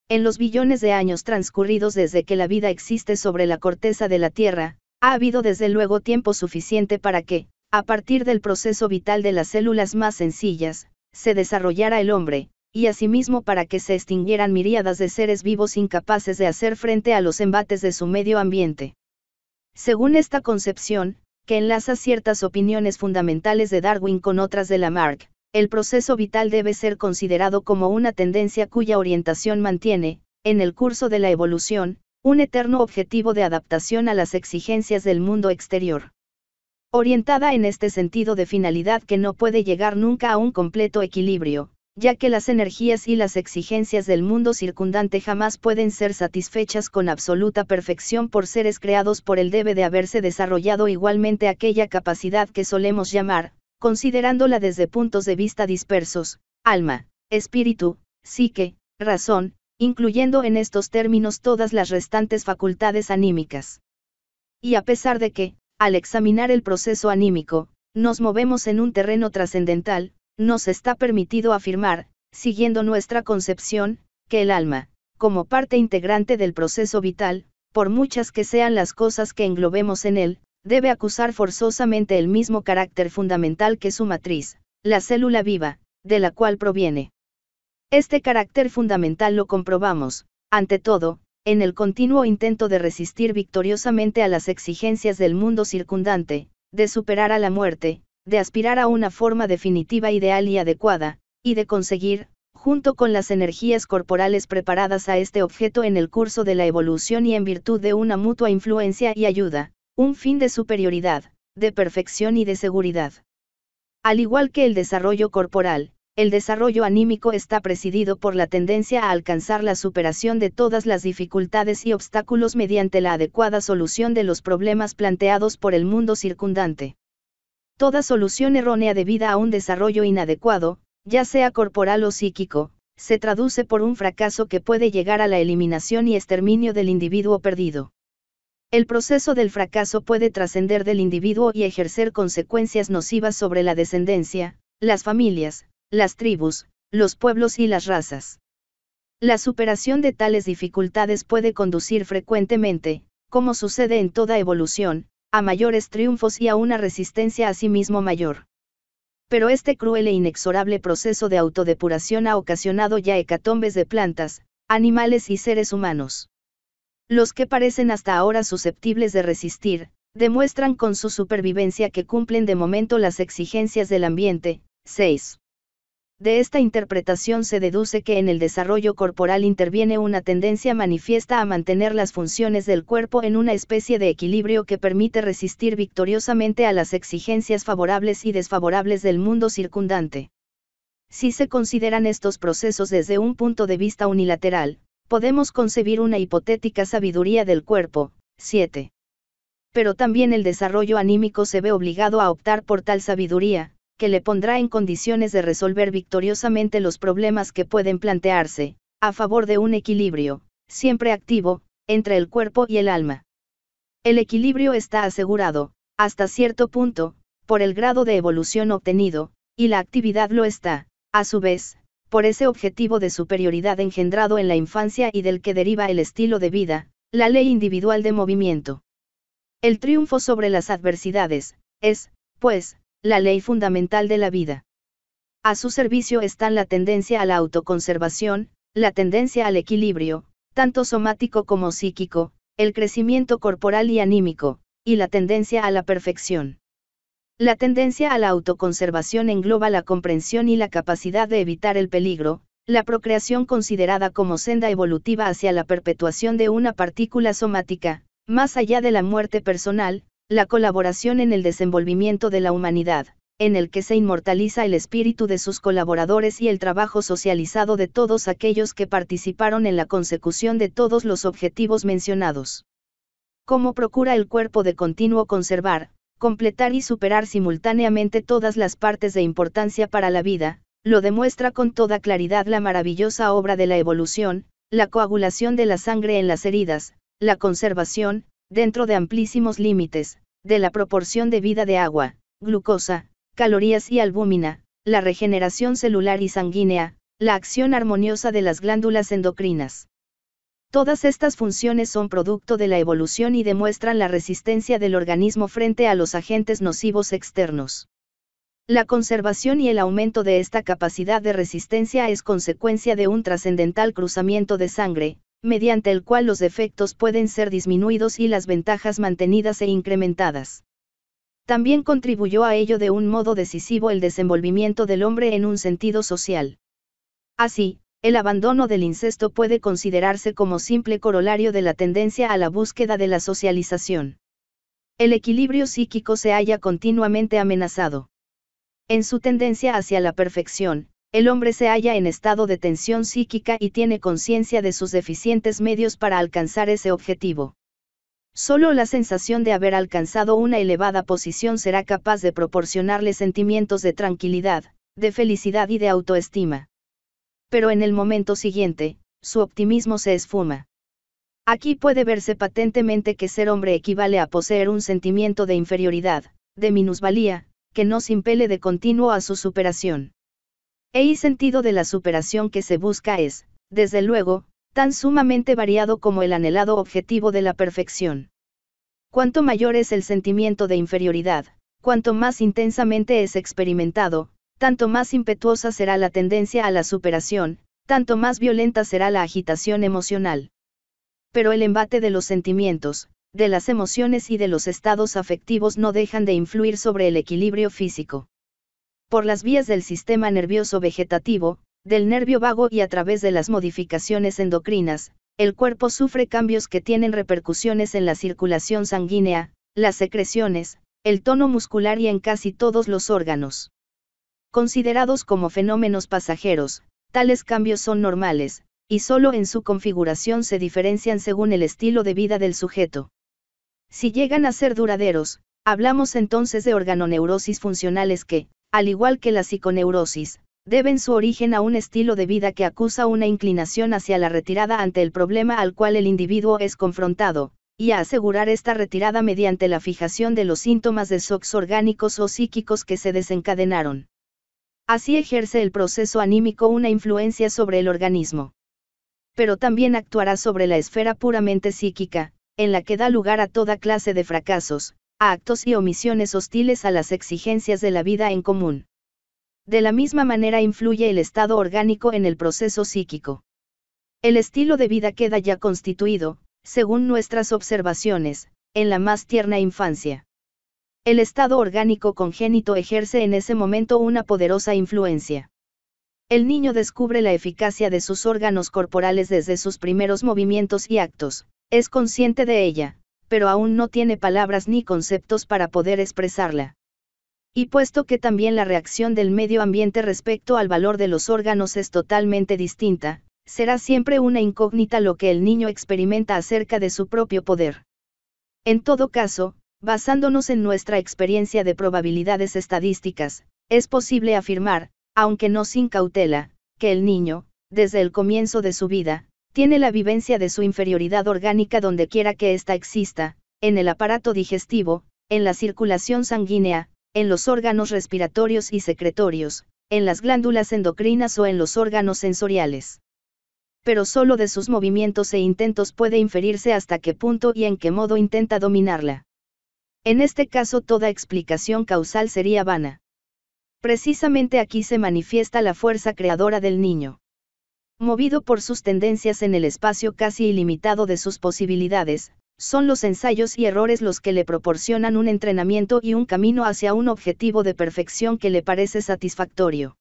En los billones de años transcurridos desde que la vida existe sobre la corteza de la Tierra, ha habido desde luego tiempo suficiente para que, a partir del proceso vital de las células más sencillas, se desarrollara el hombre, y asimismo para que se extinguieran miríadas de seres vivos incapaces de hacer frente a los embates de su medio ambiente. Según esta concepción, que enlaza ciertas opiniones fundamentales de Darwin con otras de Lamarck, el proceso vital debe ser considerado como una tendencia cuya orientación mantiene, en el curso de la evolución, un eterno objetivo de adaptación a las exigencias del mundo exterior. Orientada en este sentido de finalidad que no puede llegar nunca a un completo equilibrio, ya que las energías y las exigencias del mundo circundante jamás pueden ser satisfechas con absoluta perfección por seres creados por el debe de haberse desarrollado igualmente aquella capacidad que solemos llamar, considerándola desde puntos de vista dispersos, alma, espíritu, psique, razón, incluyendo en estos términos todas las restantes facultades anímicas. Y a pesar de que, al examinar el proceso anímico, nos movemos en un terreno trascendental, nos está permitido afirmar, siguiendo nuestra concepción, que el alma, como parte integrante del proceso vital, por muchas que sean las cosas que englobemos en él, debe acusar forzosamente el mismo carácter fundamental que su matriz, la célula viva, de la cual proviene. Este carácter fundamental lo comprobamos, ante todo, en el continuo intento de resistir victoriosamente a las exigencias del mundo circundante, de superar a la muerte, de aspirar a una forma definitiva ideal y adecuada, y de conseguir, junto con las energías corporales preparadas a este objeto en el curso de la evolución y en virtud de una mutua influencia y ayuda, un fin de superioridad, de perfección y de seguridad. Al igual que el desarrollo corporal, el desarrollo anímico está presidido por la tendencia a alcanzar la superación de todas las dificultades y obstáculos mediante la adecuada solución de los problemas planteados por el mundo circundante. Toda solución errónea debida a un desarrollo inadecuado, ya sea corporal o psíquico, se traduce por un fracaso que puede llegar a la eliminación y exterminio del individuo perdido. El proceso del fracaso puede trascender del individuo y ejercer consecuencias nocivas sobre la descendencia, las familias, las tribus, los pueblos y las razas. La superación de tales dificultades puede conducir frecuentemente, como sucede en toda evolución, a mayores triunfos y a una resistencia a sí mismo mayor. Pero este cruel e inexorable proceso de autodepuración ha ocasionado ya hecatombes de plantas, animales y seres humanos. Los que parecen hasta ahora susceptibles de resistir, demuestran con su supervivencia que cumplen de momento las exigencias del ambiente. 6. De esta interpretación se deduce que en el desarrollo corporal interviene una tendencia manifiesta a mantener las funciones del cuerpo en una especie de equilibrio que permite resistir victoriosamente a las exigencias favorables y desfavorables del mundo circundante. Si se consideran estos procesos desde un punto de vista unilateral, podemos concebir una hipotética sabiduría del cuerpo. 7. Pero también el desarrollo anímico se ve obligado a optar por tal sabiduría, que le pondrá en condiciones de resolver victoriosamente los problemas que pueden plantearse, a favor de un equilibrio, siempre activo, entre el cuerpo y el alma. El equilibrio está asegurado, hasta cierto punto, por el grado de evolución obtenido, y la actividad lo está, a su vez, por ese objetivo de superioridad engendrado en la infancia y del que deriva el estilo de vida, la ley individual de movimiento. El triunfo sobre las adversidades, es, pues, la ley fundamental de la vida. A su servicio están la tendencia a la autoconservación, la tendencia al equilibrio, tanto somático como psíquico, el crecimiento corporal y anímico, y la tendencia a la perfección. La tendencia a la autoconservación engloba la comprensión y la capacidad de evitar el peligro, la procreación considerada como senda evolutiva hacia la perpetuación de una partícula somática, más allá de la muerte personal, la colaboración en el desenvolvimiento de la humanidad, en el que se inmortaliza el espíritu de sus colaboradores y el trabajo socializado de todos aquellos que participaron en la consecución de todos los objetivos mencionados. Cómo procura el cuerpo de continuo conservar, completar y superar simultáneamente todas las partes de importancia para la vida, lo demuestra con toda claridad la maravillosa obra de la evolución, la coagulación de la sangre en las heridas, la conservación, dentro de amplísimos límites, de la proporción de vida de agua, glucosa, calorías y albúmina, la regeneración celular y sanguínea, la acción armoniosa de las glándulas endocrinas. Todas estas funciones son producto de la evolución y demuestran la resistencia del organismo frente a los agentes nocivos externos. La conservación y el aumento de esta capacidad de resistencia es consecuencia de un trascendental cruzamiento de sangre, mediante el cual los defectos pueden ser disminuidos y las ventajas mantenidas e incrementadas. También contribuyó a ello de un modo decisivo el desenvolvimiento del hombre en un sentido social. Así, el abandono del incesto puede considerarse como simple corolario de la tendencia a la búsqueda de la socialización. El equilibrio psíquico se halla continuamente amenazado. En su tendencia hacia la perfección, el hombre se halla en estado de tensión psíquica y tiene conciencia de sus deficientes medios para alcanzar ese objetivo. Solo la sensación de haber alcanzado una elevada posición será capaz de proporcionarle sentimientos de tranquilidad, de felicidad y de autoestima. Pero en el momento siguiente, su optimismo se esfuma. Aquí puede verse patentemente que ser hombre equivale a poseer un sentimiento de inferioridad, de minusvalía, que nos impele de continuo a su superación y e sentido de la superación que se busca es, desde luego, tan sumamente variado como el anhelado objetivo de la perfección. Cuanto mayor es el sentimiento de inferioridad, cuanto más intensamente es experimentado, tanto más impetuosa será la tendencia a la superación, tanto más violenta será la agitación emocional. Pero el embate de los sentimientos, de las emociones y de los estados afectivos no dejan de influir sobre el equilibrio físico por las vías del sistema nervioso vegetativo, del nervio vago y a través de las modificaciones endocrinas, el cuerpo sufre cambios que tienen repercusiones en la circulación sanguínea, las secreciones, el tono muscular y en casi todos los órganos. Considerados como fenómenos pasajeros, tales cambios son normales, y solo en su configuración se diferencian según el estilo de vida del sujeto. Si llegan a ser duraderos, hablamos entonces de organoneurosis funcionales que, al igual que la psiconeurosis, deben su origen a un estilo de vida que acusa una inclinación hacia la retirada ante el problema al cual el individuo es confrontado, y a asegurar esta retirada mediante la fijación de los síntomas de shocks orgánicos o psíquicos que se desencadenaron. Así ejerce el proceso anímico una influencia sobre el organismo. Pero también actuará sobre la esfera puramente psíquica, en la que da lugar a toda clase de fracasos, actos y omisiones hostiles a las exigencias de la vida en común. De la misma manera influye el estado orgánico en el proceso psíquico. El estilo de vida queda ya constituido, según nuestras observaciones, en la más tierna infancia. El estado orgánico congénito ejerce en ese momento una poderosa influencia. El niño descubre la eficacia de sus órganos corporales desde sus primeros movimientos y actos, es consciente de ella, pero aún no tiene palabras ni conceptos para poder expresarla. Y puesto que también la reacción del medio ambiente respecto al valor de los órganos es totalmente distinta, será siempre una incógnita lo que el niño experimenta acerca de su propio poder. En todo caso, basándonos en nuestra experiencia de probabilidades estadísticas, es posible afirmar, aunque no sin cautela, que el niño, desde el comienzo de su vida, tiene la vivencia de su inferioridad orgánica donde quiera que ésta exista, en el aparato digestivo, en la circulación sanguínea, en los órganos respiratorios y secretorios, en las glándulas endocrinas o en los órganos sensoriales. Pero solo de sus movimientos e intentos puede inferirse hasta qué punto y en qué modo intenta dominarla. En este caso toda explicación causal sería vana. Precisamente aquí se manifiesta la fuerza creadora del niño. Movido por sus tendencias en el espacio casi ilimitado de sus posibilidades, son los ensayos y errores los que le proporcionan un entrenamiento y un camino hacia un objetivo de perfección que le parece satisfactorio.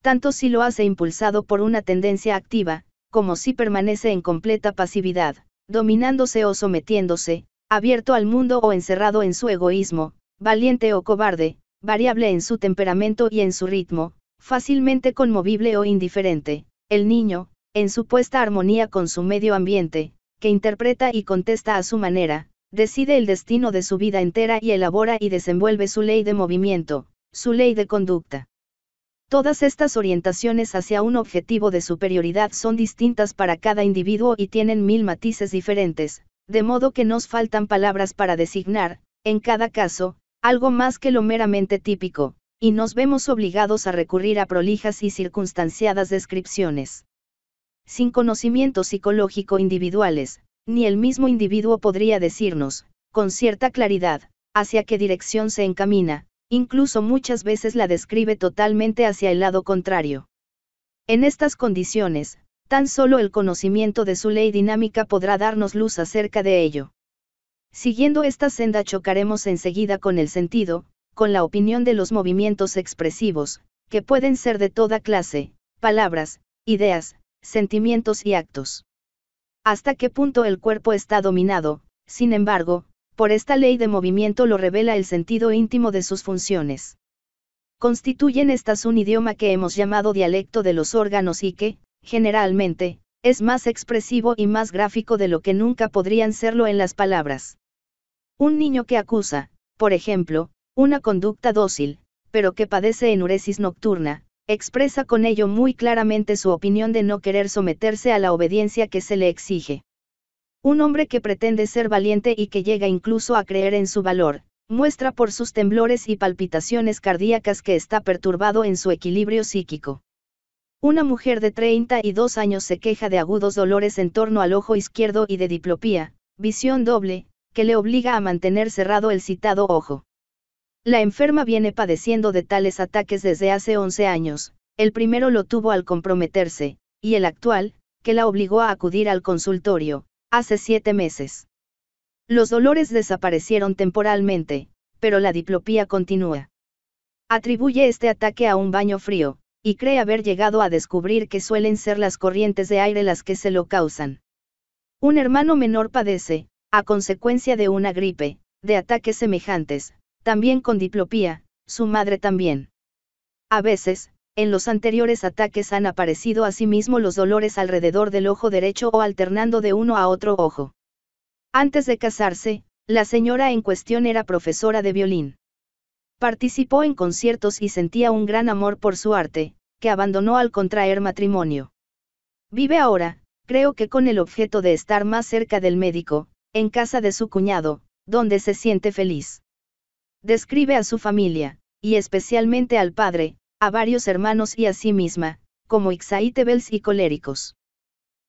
Tanto si lo hace impulsado por una tendencia activa, como si permanece en completa pasividad, dominándose o sometiéndose, abierto al mundo o encerrado en su egoísmo, valiente o cobarde, variable en su temperamento y en su ritmo, fácilmente conmovible o indiferente, el niño, en supuesta armonía con su medio ambiente, que interpreta y contesta a su manera, decide el destino de su vida entera y elabora y desenvuelve su ley de movimiento, su ley de conducta. Todas estas orientaciones hacia un objetivo de superioridad son distintas para cada individuo y tienen mil matices diferentes, de modo que nos faltan palabras para designar, en cada caso, algo más que lo meramente típico, y nos vemos obligados a recurrir a prolijas y circunstanciadas descripciones. Sin conocimiento psicológico individuales, ni el mismo individuo podría decirnos, con cierta claridad, hacia qué dirección se encamina, incluso muchas veces la describe totalmente hacia el lado contrario. En estas condiciones, tan solo el conocimiento de su ley dinámica podrá darnos luz acerca de ello. Siguiendo esta senda chocaremos enseguida con el sentido, con la opinión de los movimientos expresivos, que pueden ser de toda clase, palabras, ideas, sentimientos y actos. Hasta qué punto el cuerpo está dominado, sin embargo, por esta ley de movimiento lo revela el sentido íntimo de sus funciones. Constituyen estas un idioma que hemos llamado dialecto de los órganos y que, generalmente, es más expresivo y más gráfico de lo que nunca podrían serlo en las palabras. Un niño que acusa, por ejemplo, una conducta dócil, pero que padece enuresis nocturna, expresa con ello muy claramente su opinión de no querer someterse a la obediencia que se le exige. Un hombre que pretende ser valiente y que llega incluso a creer en su valor, muestra por sus temblores y palpitaciones cardíacas que está perturbado en su equilibrio psíquico. Una mujer de 32 años se queja de agudos dolores en torno al ojo izquierdo y de diplopía, visión doble, que le obliga a mantener cerrado el citado ojo. La enferma viene padeciendo de tales ataques desde hace 11 años, el primero lo tuvo al comprometerse, y el actual, que la obligó a acudir al consultorio, hace siete meses. Los dolores desaparecieron temporalmente, pero la diplopía continúa. Atribuye este ataque a un baño frío, y cree haber llegado a descubrir que suelen ser las corrientes de aire las que se lo causan. Un hermano menor padece, a consecuencia de una gripe, de ataques semejantes, también con diplopía, su madre también. A veces, en los anteriores ataques han aparecido asimismo los dolores alrededor del ojo derecho o alternando de uno a otro ojo. Antes de casarse, la señora en cuestión era profesora de violín. Participó en conciertos y sentía un gran amor por su arte, que abandonó al contraer matrimonio. Vive ahora, creo que con el objeto de estar más cerca del médico, en casa de su cuñado, donde se siente feliz. Describe a su familia, y especialmente al padre, a varios hermanos y a sí misma, como ixaitebels y coléricos.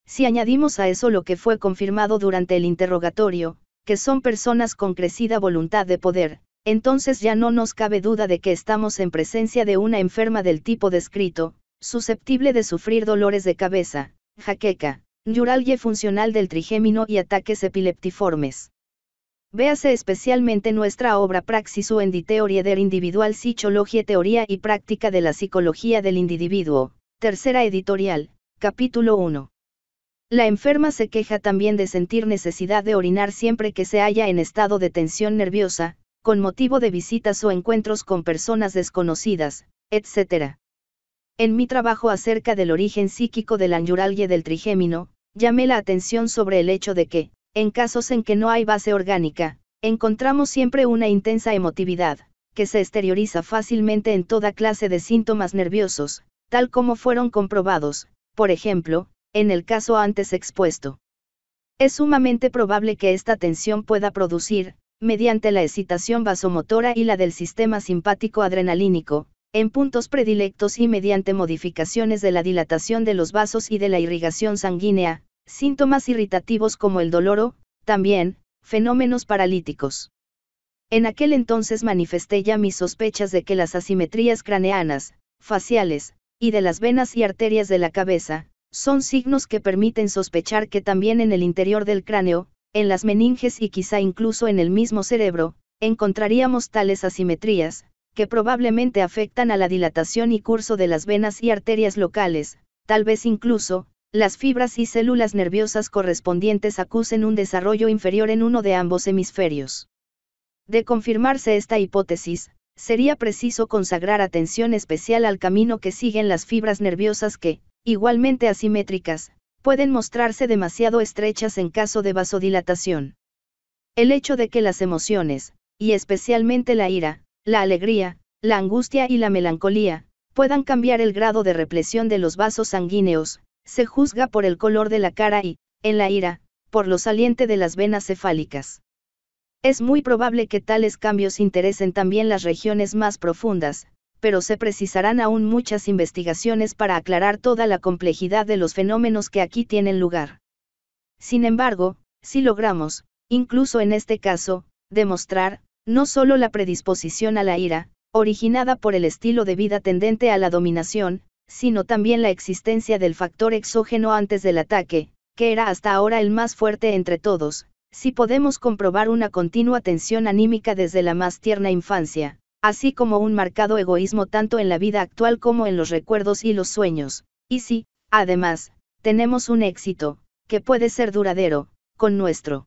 Si añadimos a eso lo que fue confirmado durante el interrogatorio, que son personas con crecida voluntad de poder, entonces ya no nos cabe duda de que estamos en presencia de una enferma del tipo descrito, susceptible de sufrir dolores de cabeza, jaqueca, neuralgia funcional del trigémino y ataques epileptiformes. Véase especialmente nuestra obra Praxis o en teoría der Individual Psychologie Teoría y Práctica de la Psicología del Individuo, tercera editorial, capítulo 1. La enferma se queja también de sentir necesidad de orinar siempre que se halla en estado de tensión nerviosa, con motivo de visitas o encuentros con personas desconocidas, etc. En mi trabajo acerca del origen psíquico del anuralgia del trigémino, llamé la atención sobre el hecho de que, en casos en que no hay base orgánica, encontramos siempre una intensa emotividad, que se exterioriza fácilmente en toda clase de síntomas nerviosos, tal como fueron comprobados, por ejemplo, en el caso antes expuesto. Es sumamente probable que esta tensión pueda producir, mediante la excitación vasomotora y la del sistema simpático adrenalínico, en puntos predilectos y mediante modificaciones de la dilatación de los vasos y de la irrigación sanguínea, síntomas irritativos como el dolor o, también, fenómenos paralíticos. En aquel entonces manifesté ya mis sospechas de que las asimetrías craneanas, faciales, y de las venas y arterias de la cabeza, son signos que permiten sospechar que también en el interior del cráneo, en las meninges y quizá incluso en el mismo cerebro, encontraríamos tales asimetrías, que probablemente afectan a la dilatación y curso de las venas y arterias locales, tal vez incluso, las fibras y células nerviosas correspondientes acusen un desarrollo inferior en uno de ambos hemisferios. De confirmarse esta hipótesis, sería preciso consagrar atención especial al camino que siguen las fibras nerviosas que, igualmente asimétricas, pueden mostrarse demasiado estrechas en caso de vasodilatación. El hecho de que las emociones, y especialmente la ira, la alegría, la angustia y la melancolía, puedan cambiar el grado de represión de los vasos sanguíneos, se juzga por el color de la cara y, en la ira, por lo saliente de las venas cefálicas. Es muy probable que tales cambios interesen también las regiones más profundas, pero se precisarán aún muchas investigaciones para aclarar toda la complejidad de los fenómenos que aquí tienen lugar. Sin embargo, si logramos, incluso en este caso, demostrar, no solo la predisposición a la ira, originada por el estilo de vida tendente a la dominación, sino también la existencia del factor exógeno antes del ataque, que era hasta ahora el más fuerte entre todos, si podemos comprobar una continua tensión anímica desde la más tierna infancia, así como un marcado egoísmo tanto en la vida actual como en los recuerdos y los sueños, y si, además, tenemos un éxito, que puede ser duradero, con nuestro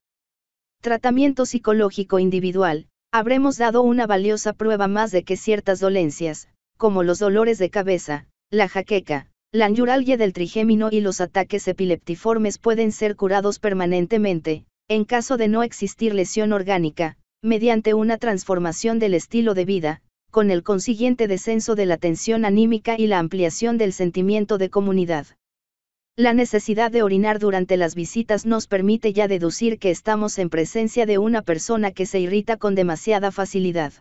tratamiento psicológico individual, habremos dado una valiosa prueba más de que ciertas dolencias, como los dolores de cabeza, la jaqueca, la neuralgie del trigémino y los ataques epileptiformes pueden ser curados permanentemente, en caso de no existir lesión orgánica, mediante una transformación del estilo de vida, con el consiguiente descenso de la tensión anímica y la ampliación del sentimiento de comunidad. La necesidad de orinar durante las visitas nos permite ya deducir que estamos en presencia de una persona que se irrita con demasiada facilidad.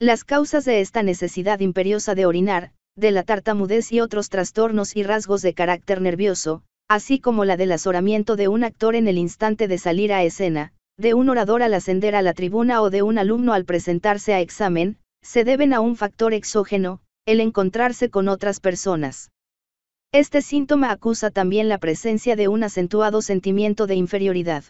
Las causas de esta necesidad imperiosa de orinar, de la tartamudez y otros trastornos y rasgos de carácter nervioso, así como la del azoramiento de un actor en el instante de salir a escena, de un orador al ascender a la tribuna o de un alumno al presentarse a examen, se deben a un factor exógeno, el encontrarse con otras personas. Este síntoma acusa también la presencia de un acentuado sentimiento de inferioridad.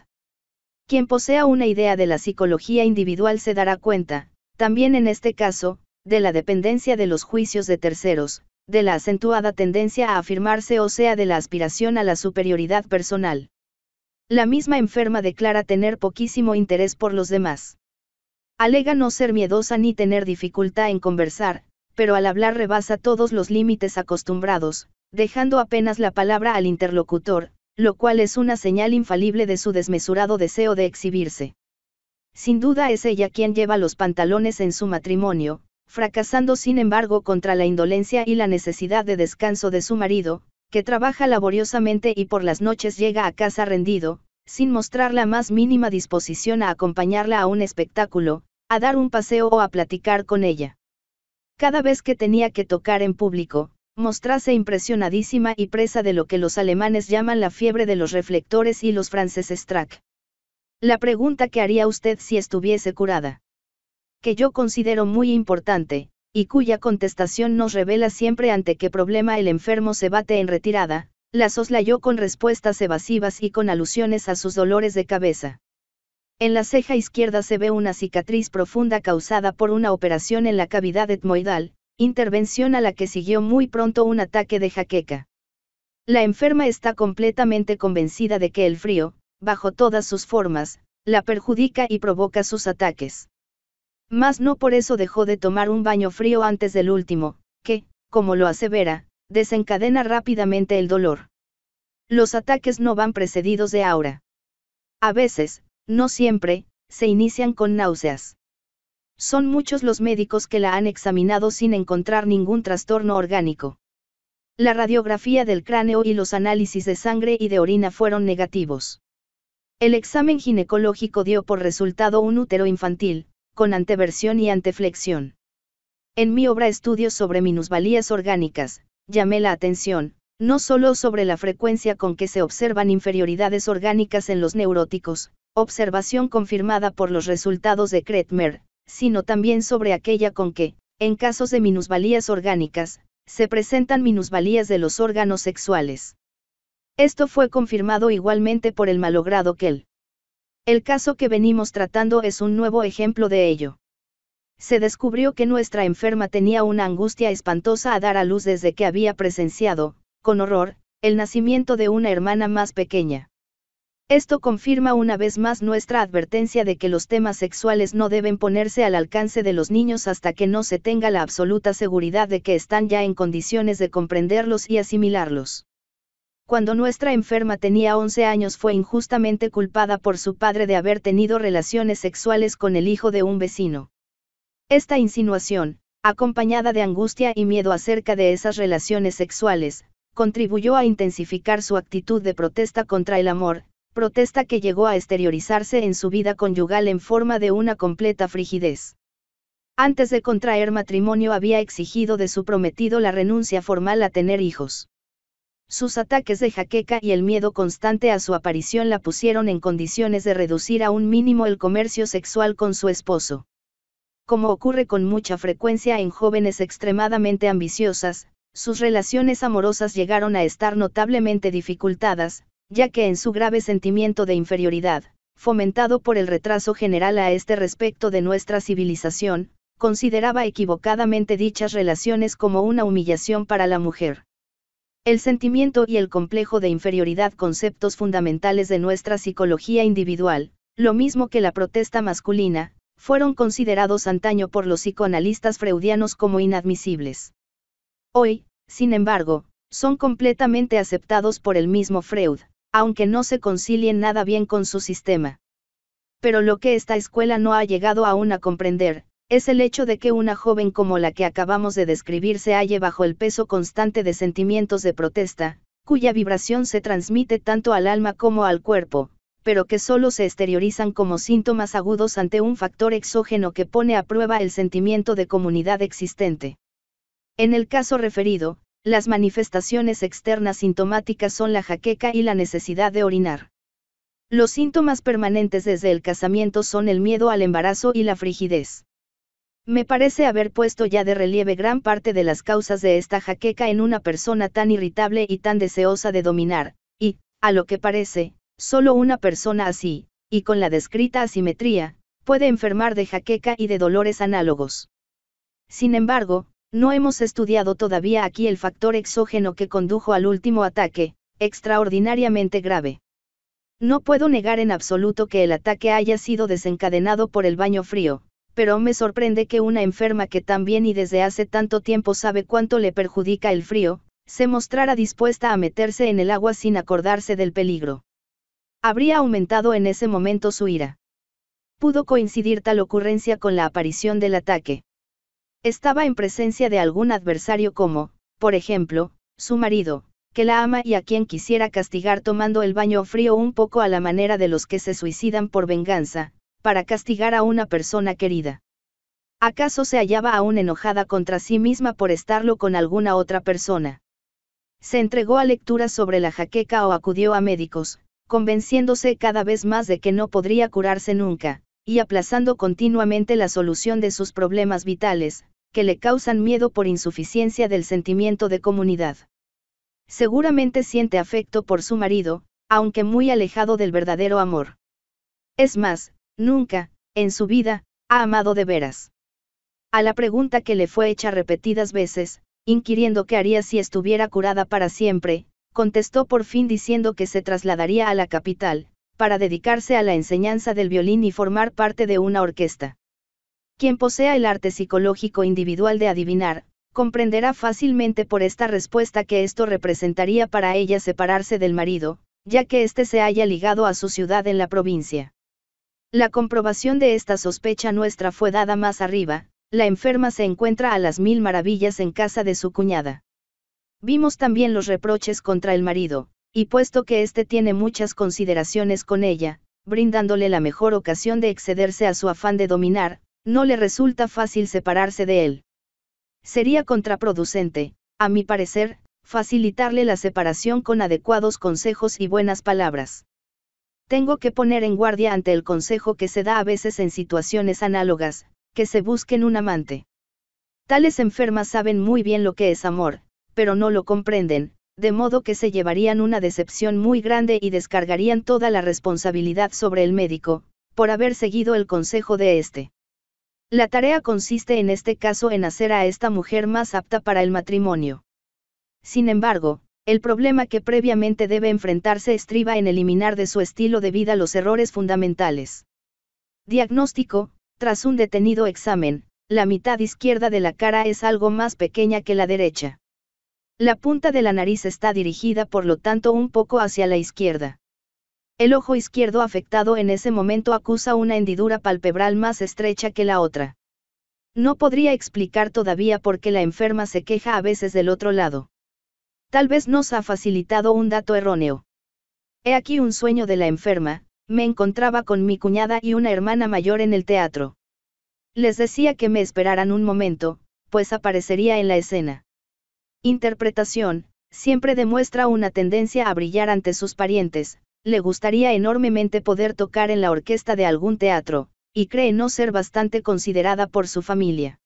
Quien posea una idea de la psicología individual se dará cuenta, también en este caso, de la dependencia de los juicios de terceros, de la acentuada tendencia a afirmarse o sea de la aspiración a la superioridad personal. La misma enferma declara tener poquísimo interés por los demás. Alega no ser miedosa ni tener dificultad en conversar, pero al hablar rebasa todos los límites acostumbrados, dejando apenas la palabra al interlocutor, lo cual es una señal infalible de su desmesurado deseo de exhibirse. Sin duda es ella quien lleva los pantalones en su matrimonio, fracasando sin embargo contra la indolencia y la necesidad de descanso de su marido, que trabaja laboriosamente y por las noches llega a casa rendido, sin mostrar la más mínima disposición a acompañarla a un espectáculo, a dar un paseo o a platicar con ella. Cada vez que tenía que tocar en público, mostrase impresionadísima y presa de lo que los alemanes llaman la fiebre de los reflectores y los franceses track. La pregunta que haría usted si estuviese curada que yo considero muy importante, y cuya contestación nos revela siempre ante qué problema el enfermo se bate en retirada, la soslayó con respuestas evasivas y con alusiones a sus dolores de cabeza. En la ceja izquierda se ve una cicatriz profunda causada por una operación en la cavidad etmoidal, intervención a la que siguió muy pronto un ataque de jaqueca. La enferma está completamente convencida de que el frío, bajo todas sus formas, la perjudica y provoca sus ataques. Mas no por eso dejó de tomar un baño frío antes del último, que, como lo asevera, desencadena rápidamente el dolor. Los ataques no van precedidos de aura. A veces, no siempre, se inician con náuseas. Son muchos los médicos que la han examinado sin encontrar ningún trastorno orgánico. La radiografía del cráneo y los análisis de sangre y de orina fueron negativos. El examen ginecológico dio por resultado un útero infantil, con anteversión y anteflexión. En mi obra Estudios sobre minusvalías orgánicas, llamé la atención, no solo sobre la frecuencia con que se observan inferioridades orgánicas en los neuróticos, observación confirmada por los resultados de Kretmer, sino también sobre aquella con que, en casos de minusvalías orgánicas, se presentan minusvalías de los órganos sexuales. Esto fue confirmado igualmente por el malogrado Kell. El caso que venimos tratando es un nuevo ejemplo de ello. Se descubrió que nuestra enferma tenía una angustia espantosa a dar a luz desde que había presenciado, con horror, el nacimiento de una hermana más pequeña. Esto confirma una vez más nuestra advertencia de que los temas sexuales no deben ponerse al alcance de los niños hasta que no se tenga la absoluta seguridad de que están ya en condiciones de comprenderlos y asimilarlos cuando nuestra enferma tenía 11 años fue injustamente culpada por su padre de haber tenido relaciones sexuales con el hijo de un vecino. Esta insinuación, acompañada de angustia y miedo acerca de esas relaciones sexuales, contribuyó a intensificar su actitud de protesta contra el amor, protesta que llegó a exteriorizarse en su vida conyugal en forma de una completa frigidez. Antes de contraer matrimonio había exigido de su prometido la renuncia formal a tener hijos. Sus ataques de jaqueca y el miedo constante a su aparición la pusieron en condiciones de reducir a un mínimo el comercio sexual con su esposo. Como ocurre con mucha frecuencia en jóvenes extremadamente ambiciosas, sus relaciones amorosas llegaron a estar notablemente dificultadas, ya que en su grave sentimiento de inferioridad, fomentado por el retraso general a este respecto de nuestra civilización, consideraba equivocadamente dichas relaciones como una humillación para la mujer. El sentimiento y el complejo de inferioridad conceptos fundamentales de nuestra psicología individual, lo mismo que la protesta masculina, fueron considerados antaño por los psicoanalistas freudianos como inadmisibles. Hoy, sin embargo, son completamente aceptados por el mismo Freud, aunque no se concilien nada bien con su sistema. Pero lo que esta escuela no ha llegado aún a comprender, es el hecho de que una joven como la que acabamos de describir se halle bajo el peso constante de sentimientos de protesta, cuya vibración se transmite tanto al alma como al cuerpo, pero que solo se exteriorizan como síntomas agudos ante un factor exógeno que pone a prueba el sentimiento de comunidad existente. En el caso referido, las manifestaciones externas sintomáticas son la jaqueca y la necesidad de orinar. Los síntomas permanentes desde el casamiento son el miedo al embarazo y la frigidez. Me parece haber puesto ya de relieve gran parte de las causas de esta jaqueca en una persona tan irritable y tan deseosa de dominar, y, a lo que parece, solo una persona así, y con la descrita asimetría, puede enfermar de jaqueca y de dolores análogos. Sin embargo, no hemos estudiado todavía aquí el factor exógeno que condujo al último ataque, extraordinariamente grave. No puedo negar en absoluto que el ataque haya sido desencadenado por el baño frío, pero me sorprende que una enferma que también y desde hace tanto tiempo sabe cuánto le perjudica el frío, se mostrara dispuesta a meterse en el agua sin acordarse del peligro. Habría aumentado en ese momento su ira. Pudo coincidir tal ocurrencia con la aparición del ataque. Estaba en presencia de algún adversario como, por ejemplo, su marido, que la ama y a quien quisiera castigar tomando el baño frío un poco a la manera de los que se suicidan por venganza, para castigar a una persona querida. ¿Acaso se hallaba aún enojada contra sí misma por estarlo con alguna otra persona? Se entregó a lecturas sobre la jaqueca o acudió a médicos, convenciéndose cada vez más de que no podría curarse nunca, y aplazando continuamente la solución de sus problemas vitales, que le causan miedo por insuficiencia del sentimiento de comunidad. Seguramente siente afecto por su marido, aunque muy alejado del verdadero amor. Es más, Nunca, en su vida, ha amado de veras. A la pregunta que le fue hecha repetidas veces, inquiriendo qué haría si estuviera curada para siempre, contestó por fin diciendo que se trasladaría a la capital, para dedicarse a la enseñanza del violín y formar parte de una orquesta. Quien posea el arte psicológico individual de adivinar, comprenderá fácilmente por esta respuesta que esto representaría para ella separarse del marido, ya que éste se haya ligado a su ciudad en la provincia. La comprobación de esta sospecha nuestra fue dada más arriba, la enferma se encuentra a las mil maravillas en casa de su cuñada. Vimos también los reproches contra el marido, y puesto que éste tiene muchas consideraciones con ella, brindándole la mejor ocasión de excederse a su afán de dominar, no le resulta fácil separarse de él. Sería contraproducente, a mi parecer, facilitarle la separación con adecuados consejos y buenas palabras. Tengo que poner en guardia ante el consejo que se da a veces en situaciones análogas, que se busquen un amante. Tales enfermas saben muy bien lo que es amor, pero no lo comprenden, de modo que se llevarían una decepción muy grande y descargarían toda la responsabilidad sobre el médico, por haber seguido el consejo de éste. La tarea consiste en este caso en hacer a esta mujer más apta para el matrimonio. Sin embargo, el problema que previamente debe enfrentarse estriba en eliminar de su estilo de vida los errores fundamentales. Diagnóstico, tras un detenido examen, la mitad izquierda de la cara es algo más pequeña que la derecha. La punta de la nariz está dirigida por lo tanto un poco hacia la izquierda. El ojo izquierdo afectado en ese momento acusa una hendidura palpebral más estrecha que la otra. No podría explicar todavía por qué la enferma se queja a veces del otro lado. Tal vez nos ha facilitado un dato erróneo. He aquí un sueño de la enferma, me encontraba con mi cuñada y una hermana mayor en el teatro. Les decía que me esperaran un momento, pues aparecería en la escena. Interpretación, siempre demuestra una tendencia a brillar ante sus parientes, le gustaría enormemente poder tocar en la orquesta de algún teatro, y cree no ser bastante considerada por su familia.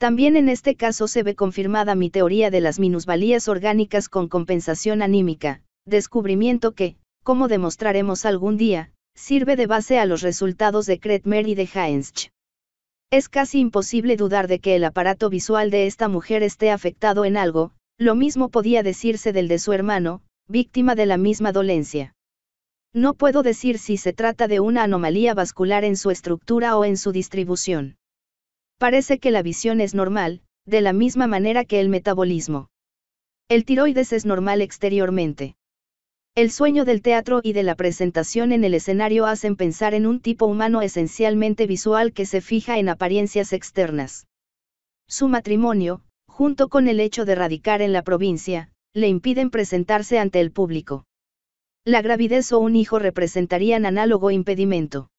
También en este caso se ve confirmada mi teoría de las minusvalías orgánicas con compensación anímica, descubrimiento que, como demostraremos algún día, sirve de base a los resultados de Kretmer y de Heinz. Es casi imposible dudar de que el aparato visual de esta mujer esté afectado en algo, lo mismo podía decirse del de su hermano, víctima de la misma dolencia. No puedo decir si se trata de una anomalía vascular en su estructura o en su distribución. Parece que la visión es normal, de la misma manera que el metabolismo. El tiroides es normal exteriormente. El sueño del teatro y de la presentación en el escenario hacen pensar en un tipo humano esencialmente visual que se fija en apariencias externas. Su matrimonio, junto con el hecho de radicar en la provincia, le impiden presentarse ante el público. La gravidez o un hijo representarían análogo impedimento.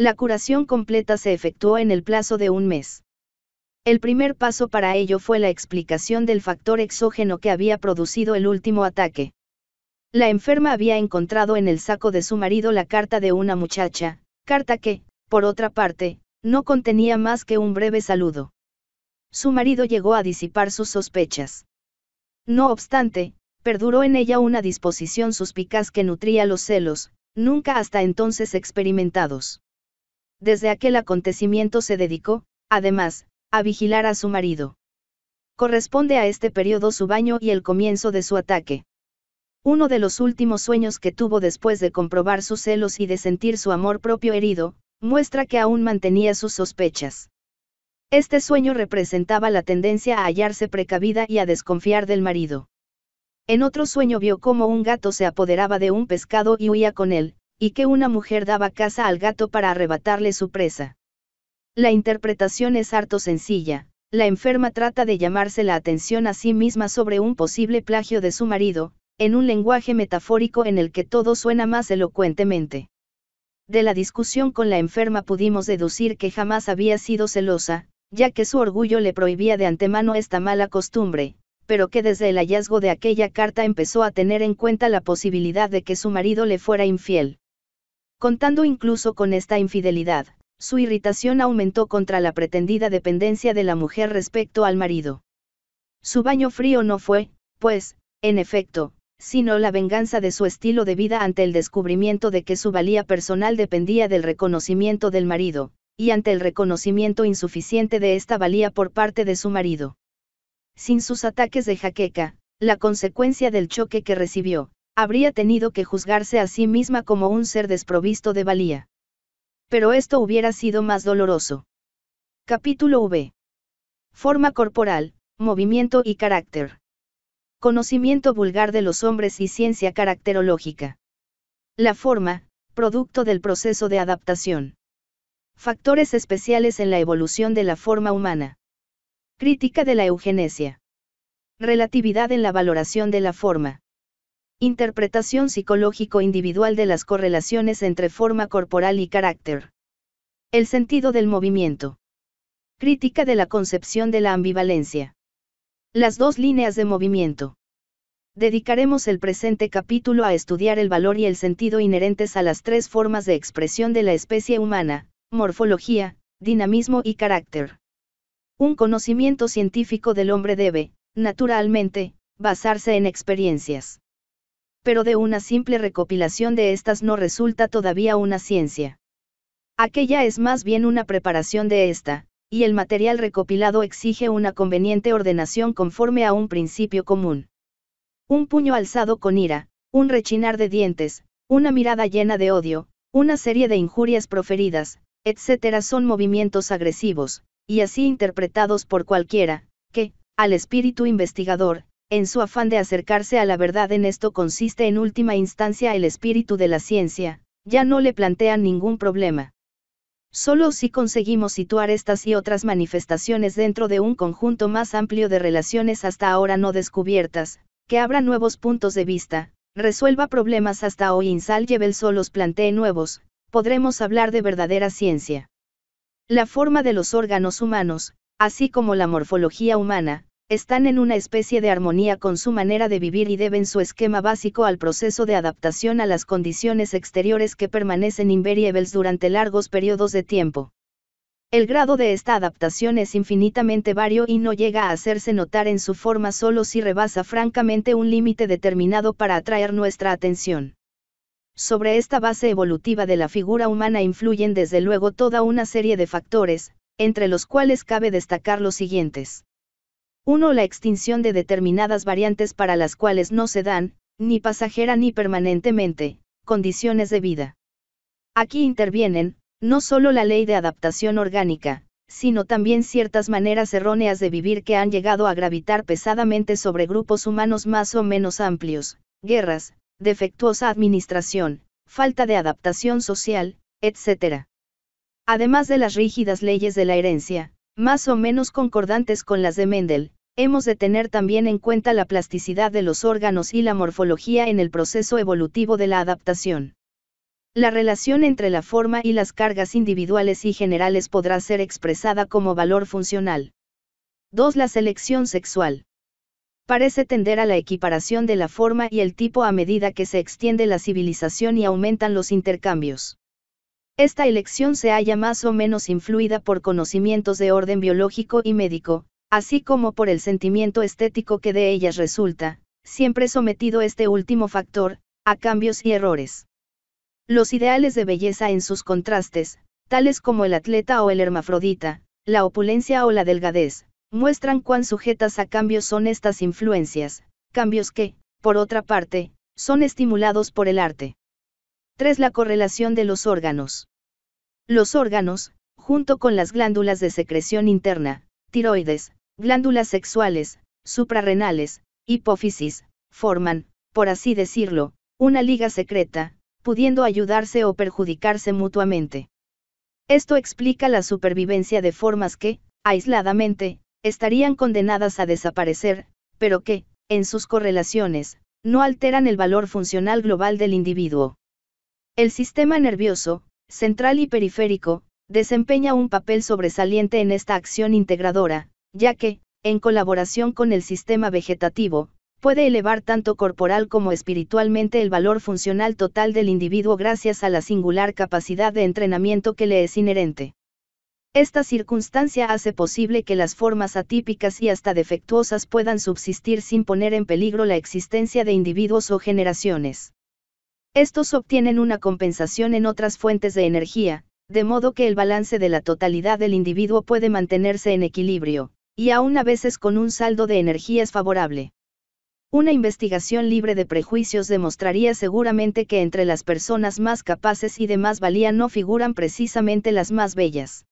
La curación completa se efectuó en el plazo de un mes. El primer paso para ello fue la explicación del factor exógeno que había producido el último ataque. La enferma había encontrado en el saco de su marido la carta de una muchacha, carta que, por otra parte, no contenía más que un breve saludo. Su marido llegó a disipar sus sospechas. No obstante, perduró en ella una disposición suspicaz que nutría los celos, nunca hasta entonces experimentados desde aquel acontecimiento se dedicó, además, a vigilar a su marido. Corresponde a este periodo su baño y el comienzo de su ataque. Uno de los últimos sueños que tuvo después de comprobar sus celos y de sentir su amor propio herido, muestra que aún mantenía sus sospechas. Este sueño representaba la tendencia a hallarse precavida y a desconfiar del marido. En otro sueño vio cómo un gato se apoderaba de un pescado y huía con él, y que una mujer daba caza al gato para arrebatarle su presa. La interpretación es harto sencilla, la enferma trata de llamarse la atención a sí misma sobre un posible plagio de su marido, en un lenguaje metafórico en el que todo suena más elocuentemente. De la discusión con la enferma pudimos deducir que jamás había sido celosa, ya que su orgullo le prohibía de antemano esta mala costumbre, pero que desde el hallazgo de aquella carta empezó a tener en cuenta la posibilidad de que su marido le fuera infiel. Contando incluso con esta infidelidad, su irritación aumentó contra la pretendida dependencia de la mujer respecto al marido. Su baño frío no fue, pues, en efecto, sino la venganza de su estilo de vida ante el descubrimiento de que su valía personal dependía del reconocimiento del marido, y ante el reconocimiento insuficiente de esta valía por parte de su marido. Sin sus ataques de jaqueca, la consecuencia del choque que recibió, habría tenido que juzgarse a sí misma como un ser desprovisto de valía. Pero esto hubiera sido más doloroso. Capítulo V. Forma corporal, movimiento y carácter. Conocimiento vulgar de los hombres y ciencia caracterológica. La forma, producto del proceso de adaptación. Factores especiales en la evolución de la forma humana. Crítica de la eugenesia. Relatividad en la valoración de la forma. Interpretación psicológico individual de las correlaciones entre forma corporal y carácter. El sentido del movimiento. Crítica de la concepción de la ambivalencia. Las dos líneas de movimiento. Dedicaremos el presente capítulo a estudiar el valor y el sentido inherentes a las tres formas de expresión de la especie humana, morfología, dinamismo y carácter. Un conocimiento científico del hombre debe, naturalmente, basarse en experiencias pero de una simple recopilación de estas no resulta todavía una ciencia. Aquella es más bien una preparación de esta, y el material recopilado exige una conveniente ordenación conforme a un principio común. Un puño alzado con ira, un rechinar de dientes, una mirada llena de odio, una serie de injurias proferidas, etc. son movimientos agresivos, y así interpretados por cualquiera, que, al espíritu investigador, en su afán de acercarse a la verdad en esto consiste en última instancia el espíritu de la ciencia, ya no le plantean ningún problema. Solo si conseguimos situar estas y otras manifestaciones dentro de un conjunto más amplio de relaciones hasta ahora no descubiertas, que abra nuevos puntos de vista, resuelva problemas hasta hoy o los plantee nuevos, podremos hablar de verdadera ciencia. La forma de los órganos humanos, así como la morfología humana, están en una especie de armonía con su manera de vivir y deben su esquema básico al proceso de adaptación a las condiciones exteriores que permanecen invariables durante largos periodos de tiempo. El grado de esta adaptación es infinitamente vario y no llega a hacerse notar en su forma solo si rebasa francamente un límite determinado para atraer nuestra atención. Sobre esta base evolutiva de la figura humana influyen desde luego toda una serie de factores, entre los cuales cabe destacar los siguientes. 1. La extinción de determinadas variantes para las cuales no se dan, ni pasajera ni permanentemente, condiciones de vida. Aquí intervienen, no solo la ley de adaptación orgánica, sino también ciertas maneras erróneas de vivir que han llegado a gravitar pesadamente sobre grupos humanos más o menos amplios, guerras, defectuosa administración, falta de adaptación social, etc. Además de las rígidas leyes de la herencia, más o menos concordantes con las de Mendel, hemos de tener también en cuenta la plasticidad de los órganos y la morfología en el proceso evolutivo de la adaptación. La relación entre la forma y las cargas individuales y generales podrá ser expresada como valor funcional. 2. La selección sexual. Parece tender a la equiparación de la forma y el tipo a medida que se extiende la civilización y aumentan los intercambios. Esta elección se halla más o menos influida por conocimientos de orden biológico y médico, así como por el sentimiento estético que de ellas resulta, siempre sometido este último factor, a cambios y errores. Los ideales de belleza en sus contrastes, tales como el atleta o el hermafrodita, la opulencia o la delgadez, muestran cuán sujetas a cambios son estas influencias, cambios que, por otra parte, son estimulados por el arte. 3. La correlación de los órganos. Los órganos, junto con las glándulas de secreción interna, tiroides, Glándulas sexuales, suprarrenales, hipófisis, forman, por así decirlo, una liga secreta, pudiendo ayudarse o perjudicarse mutuamente. Esto explica la supervivencia de formas que, aisladamente, estarían condenadas a desaparecer, pero que, en sus correlaciones, no alteran el valor funcional global del individuo. El sistema nervioso, central y periférico, desempeña un papel sobresaliente en esta acción integradora, ya que, en colaboración con el sistema vegetativo, puede elevar tanto corporal como espiritualmente el valor funcional total del individuo gracias a la singular capacidad de entrenamiento que le es inherente. Esta circunstancia hace posible que las formas atípicas y hasta defectuosas puedan subsistir sin poner en peligro la existencia de individuos o generaciones. Estos obtienen una compensación en otras fuentes de energía, de modo que el balance de la totalidad del individuo puede mantenerse en equilibrio y aún a veces con un saldo de energías favorable. Una investigación libre de prejuicios demostraría seguramente que entre las personas más capaces y de más valía no figuran precisamente las más bellas.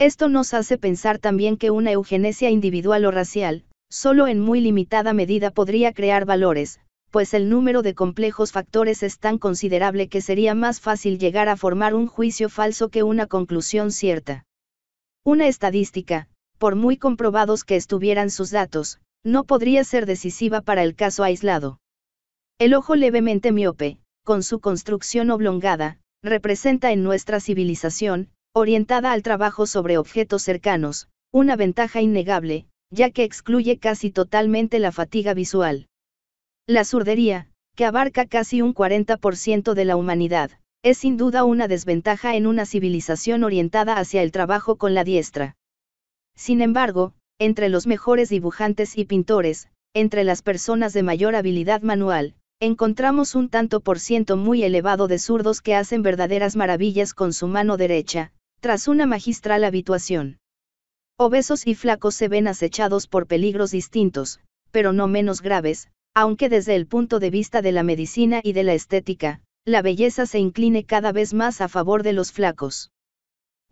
Esto nos hace pensar también que una eugenesia individual o racial, solo en muy limitada medida podría crear valores, pues el número de complejos factores es tan considerable que sería más fácil llegar a formar un juicio falso que una conclusión cierta. Una estadística, por muy comprobados que estuvieran sus datos, no podría ser decisiva para el caso aislado. El ojo levemente miope, con su construcción oblongada, representa en nuestra civilización, orientada al trabajo sobre objetos cercanos, una ventaja innegable, ya que excluye casi totalmente la fatiga visual. La zurdería, que abarca casi un 40% de la humanidad, es sin duda una desventaja en una civilización orientada hacia el trabajo con la diestra. Sin embargo, entre los mejores dibujantes y pintores, entre las personas de mayor habilidad manual, encontramos un tanto por ciento muy elevado de zurdos que hacen verdaderas maravillas con su mano derecha, tras una magistral habituación. Obesos y flacos se ven acechados por peligros distintos, pero no menos graves, aunque desde el punto de vista de la medicina y de la estética, la belleza se incline cada vez más a favor de los flacos.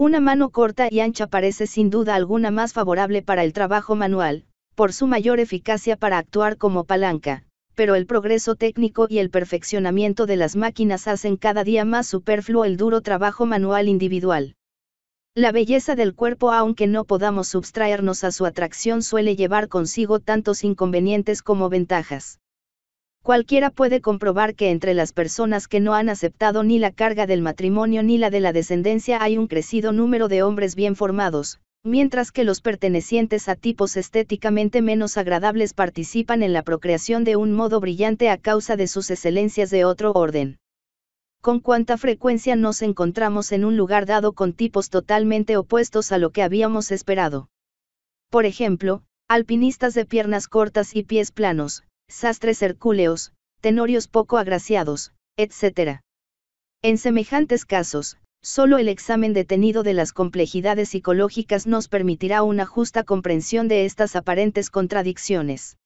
Una mano corta y ancha parece sin duda alguna más favorable para el trabajo manual, por su mayor eficacia para actuar como palanca, pero el progreso técnico y el perfeccionamiento de las máquinas hacen cada día más superfluo el duro trabajo manual individual. La belleza del cuerpo, aunque no podamos subtraernos a su atracción, suele llevar consigo tantos inconvenientes como ventajas. Cualquiera puede comprobar que entre las personas que no han aceptado ni la carga del matrimonio ni la de la descendencia hay un crecido número de hombres bien formados, mientras que los pertenecientes a tipos estéticamente menos agradables participan en la procreación de un modo brillante a causa de sus excelencias de otro orden. Con cuánta frecuencia nos encontramos en un lugar dado con tipos totalmente opuestos a lo que habíamos esperado. Por ejemplo, alpinistas de piernas cortas y pies planos, sastres hercúleos, tenorios poco agraciados, etc. En semejantes casos, solo el examen detenido de las complejidades psicológicas nos permitirá una justa comprensión de estas aparentes contradicciones.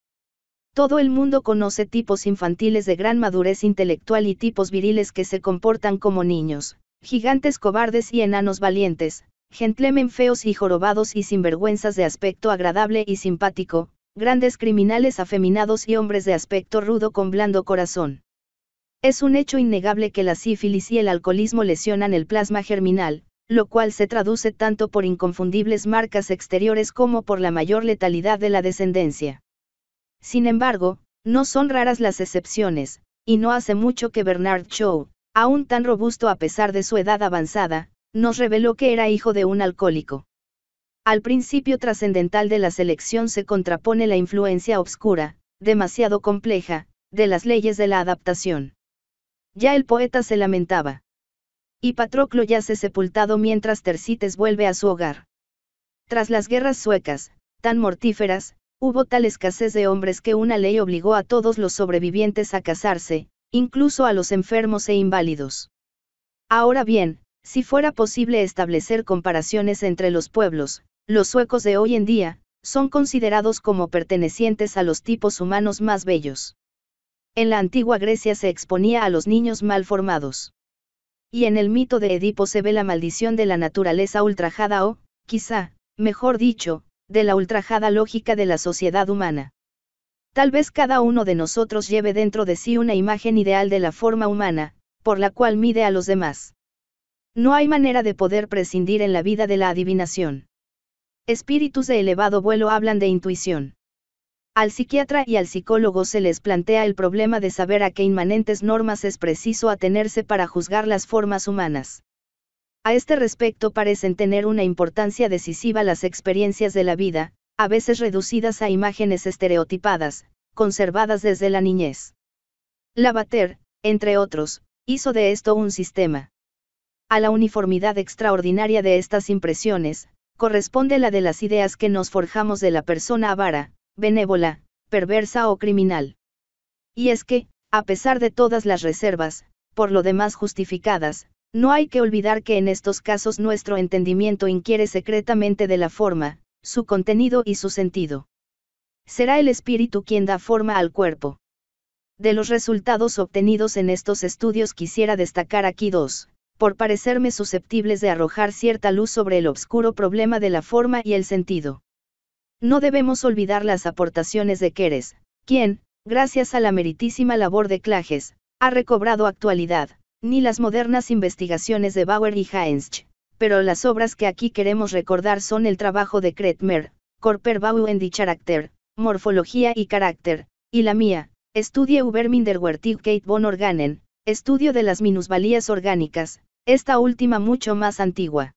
Todo el mundo conoce tipos infantiles de gran madurez intelectual y tipos viriles que se comportan como niños, gigantes cobardes y enanos valientes, gentlemen feos y jorobados y sinvergüenzas de aspecto agradable y simpático, grandes criminales afeminados y hombres de aspecto rudo con blando corazón. Es un hecho innegable que la sífilis y el alcoholismo lesionan el plasma germinal, lo cual se traduce tanto por inconfundibles marcas exteriores como por la mayor letalidad de la descendencia. Sin embargo, no son raras las excepciones, y no hace mucho que Bernard Shaw, aún tan robusto a pesar de su edad avanzada, nos reveló que era hijo de un alcohólico. Al principio trascendental de la selección se contrapone la influencia obscura, demasiado compleja, de las leyes de la adaptación. Ya el poeta se lamentaba. Y Patroclo yace sepultado mientras Tercites vuelve a su hogar. Tras las guerras suecas, tan mortíferas, hubo tal escasez de hombres que una ley obligó a todos los sobrevivientes a casarse, incluso a los enfermos e inválidos. Ahora bien, si fuera posible establecer comparaciones entre los pueblos, los suecos de hoy en día, son considerados como pertenecientes a los tipos humanos más bellos. En la antigua Grecia se exponía a los niños mal formados. Y en el mito de Edipo se ve la maldición de la naturaleza ultrajada o, quizá, mejor dicho, de la ultrajada lógica de la sociedad humana. Tal vez cada uno de nosotros lleve dentro de sí una imagen ideal de la forma humana, por la cual mide a los demás. No hay manera de poder prescindir en la vida de la adivinación. Espíritus de elevado vuelo hablan de intuición. Al psiquiatra y al psicólogo se les plantea el problema de saber a qué inmanentes normas es preciso atenerse para juzgar las formas humanas. A este respecto parecen tener una importancia decisiva las experiencias de la vida, a veces reducidas a imágenes estereotipadas, conservadas desde la niñez. Lavater, entre otros, hizo de esto un sistema. A la uniformidad extraordinaria de estas impresiones, corresponde la de las ideas que nos forjamos de la persona avara, benévola, perversa o criminal. Y es que, a pesar de todas las reservas, por lo demás justificadas, no hay que olvidar que en estos casos nuestro entendimiento inquiere secretamente de la forma, su contenido y su sentido. Será el espíritu quien da forma al cuerpo. De los resultados obtenidos en estos estudios quisiera destacar aquí dos por parecerme susceptibles de arrojar cierta luz sobre el obscuro problema de la forma y el sentido. No debemos olvidar las aportaciones de Keres, quien, gracias a la meritísima labor de Clages, ha recobrado actualidad, ni las modernas investigaciones de Bauer y Heinz, pero las obras que aquí queremos recordar son el trabajo de Kretmer, Körperbau en Die Charakter, Morfología y Carácter, y la mía, Estudie über Minderwertigkeit von Organen, Estudio de las minusvalías orgánicas, esta última mucho más antigua.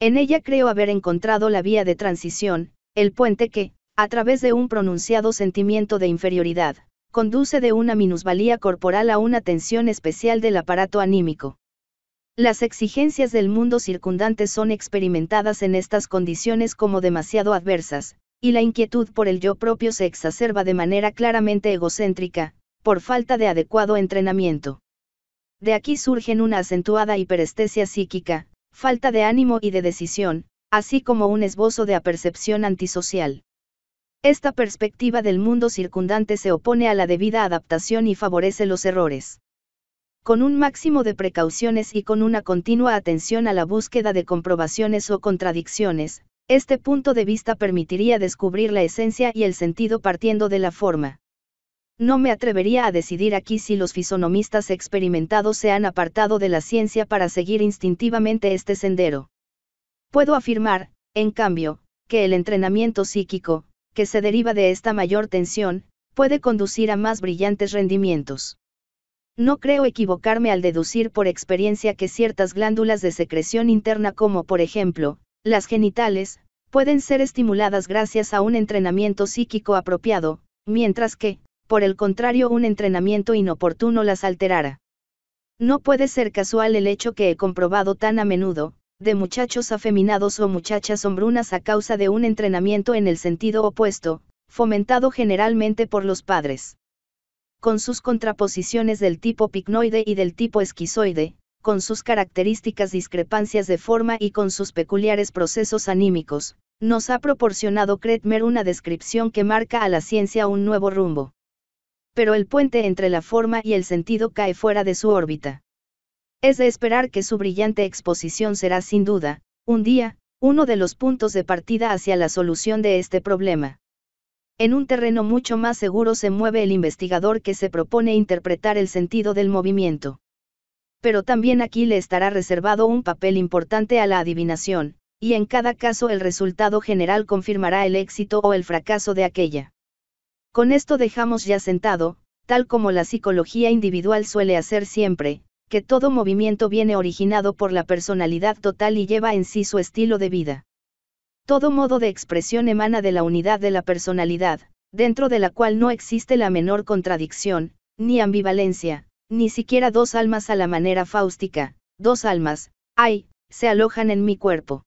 En ella creo haber encontrado la vía de transición, el puente que, a través de un pronunciado sentimiento de inferioridad, conduce de una minusvalía corporal a una tensión especial del aparato anímico. Las exigencias del mundo circundante son experimentadas en estas condiciones como demasiado adversas, y la inquietud por el yo propio se exacerba de manera claramente egocéntrica, por falta de adecuado entrenamiento de aquí surgen una acentuada hiperestesia psíquica, falta de ánimo y de decisión, así como un esbozo de apercepción antisocial. Esta perspectiva del mundo circundante se opone a la debida adaptación y favorece los errores. Con un máximo de precauciones y con una continua atención a la búsqueda de comprobaciones o contradicciones, este punto de vista permitiría descubrir la esencia y el sentido partiendo de la forma. No me atrevería a decidir aquí si los fisonomistas experimentados se han apartado de la ciencia para seguir instintivamente este sendero. Puedo afirmar, en cambio, que el entrenamiento psíquico, que se deriva de esta mayor tensión, puede conducir a más brillantes rendimientos. No creo equivocarme al deducir por experiencia que ciertas glándulas de secreción interna como por ejemplo, las genitales, pueden ser estimuladas gracias a un entrenamiento psíquico apropiado, mientras que, por el contrario un entrenamiento inoportuno las alterara. No puede ser casual el hecho que he comprobado tan a menudo, de muchachos afeminados o muchachas hombrunas a causa de un entrenamiento en el sentido opuesto, fomentado generalmente por los padres. Con sus contraposiciones del tipo picnoide y del tipo esquizoide, con sus características discrepancias de forma y con sus peculiares procesos anímicos, nos ha proporcionado Kretmer una descripción que marca a la ciencia un nuevo rumbo pero el puente entre la forma y el sentido cae fuera de su órbita. Es de esperar que su brillante exposición será sin duda, un día, uno de los puntos de partida hacia la solución de este problema. En un terreno mucho más seguro se mueve el investigador que se propone interpretar el sentido del movimiento. Pero también aquí le estará reservado un papel importante a la adivinación, y en cada caso el resultado general confirmará el éxito o el fracaso de aquella. Con esto dejamos ya sentado, tal como la psicología individual suele hacer siempre, que todo movimiento viene originado por la personalidad total y lleva en sí su estilo de vida. Todo modo de expresión emana de la unidad de la personalidad, dentro de la cual no existe la menor contradicción, ni ambivalencia, ni siquiera dos almas a la manera fáustica, dos almas, ay, se alojan en mi cuerpo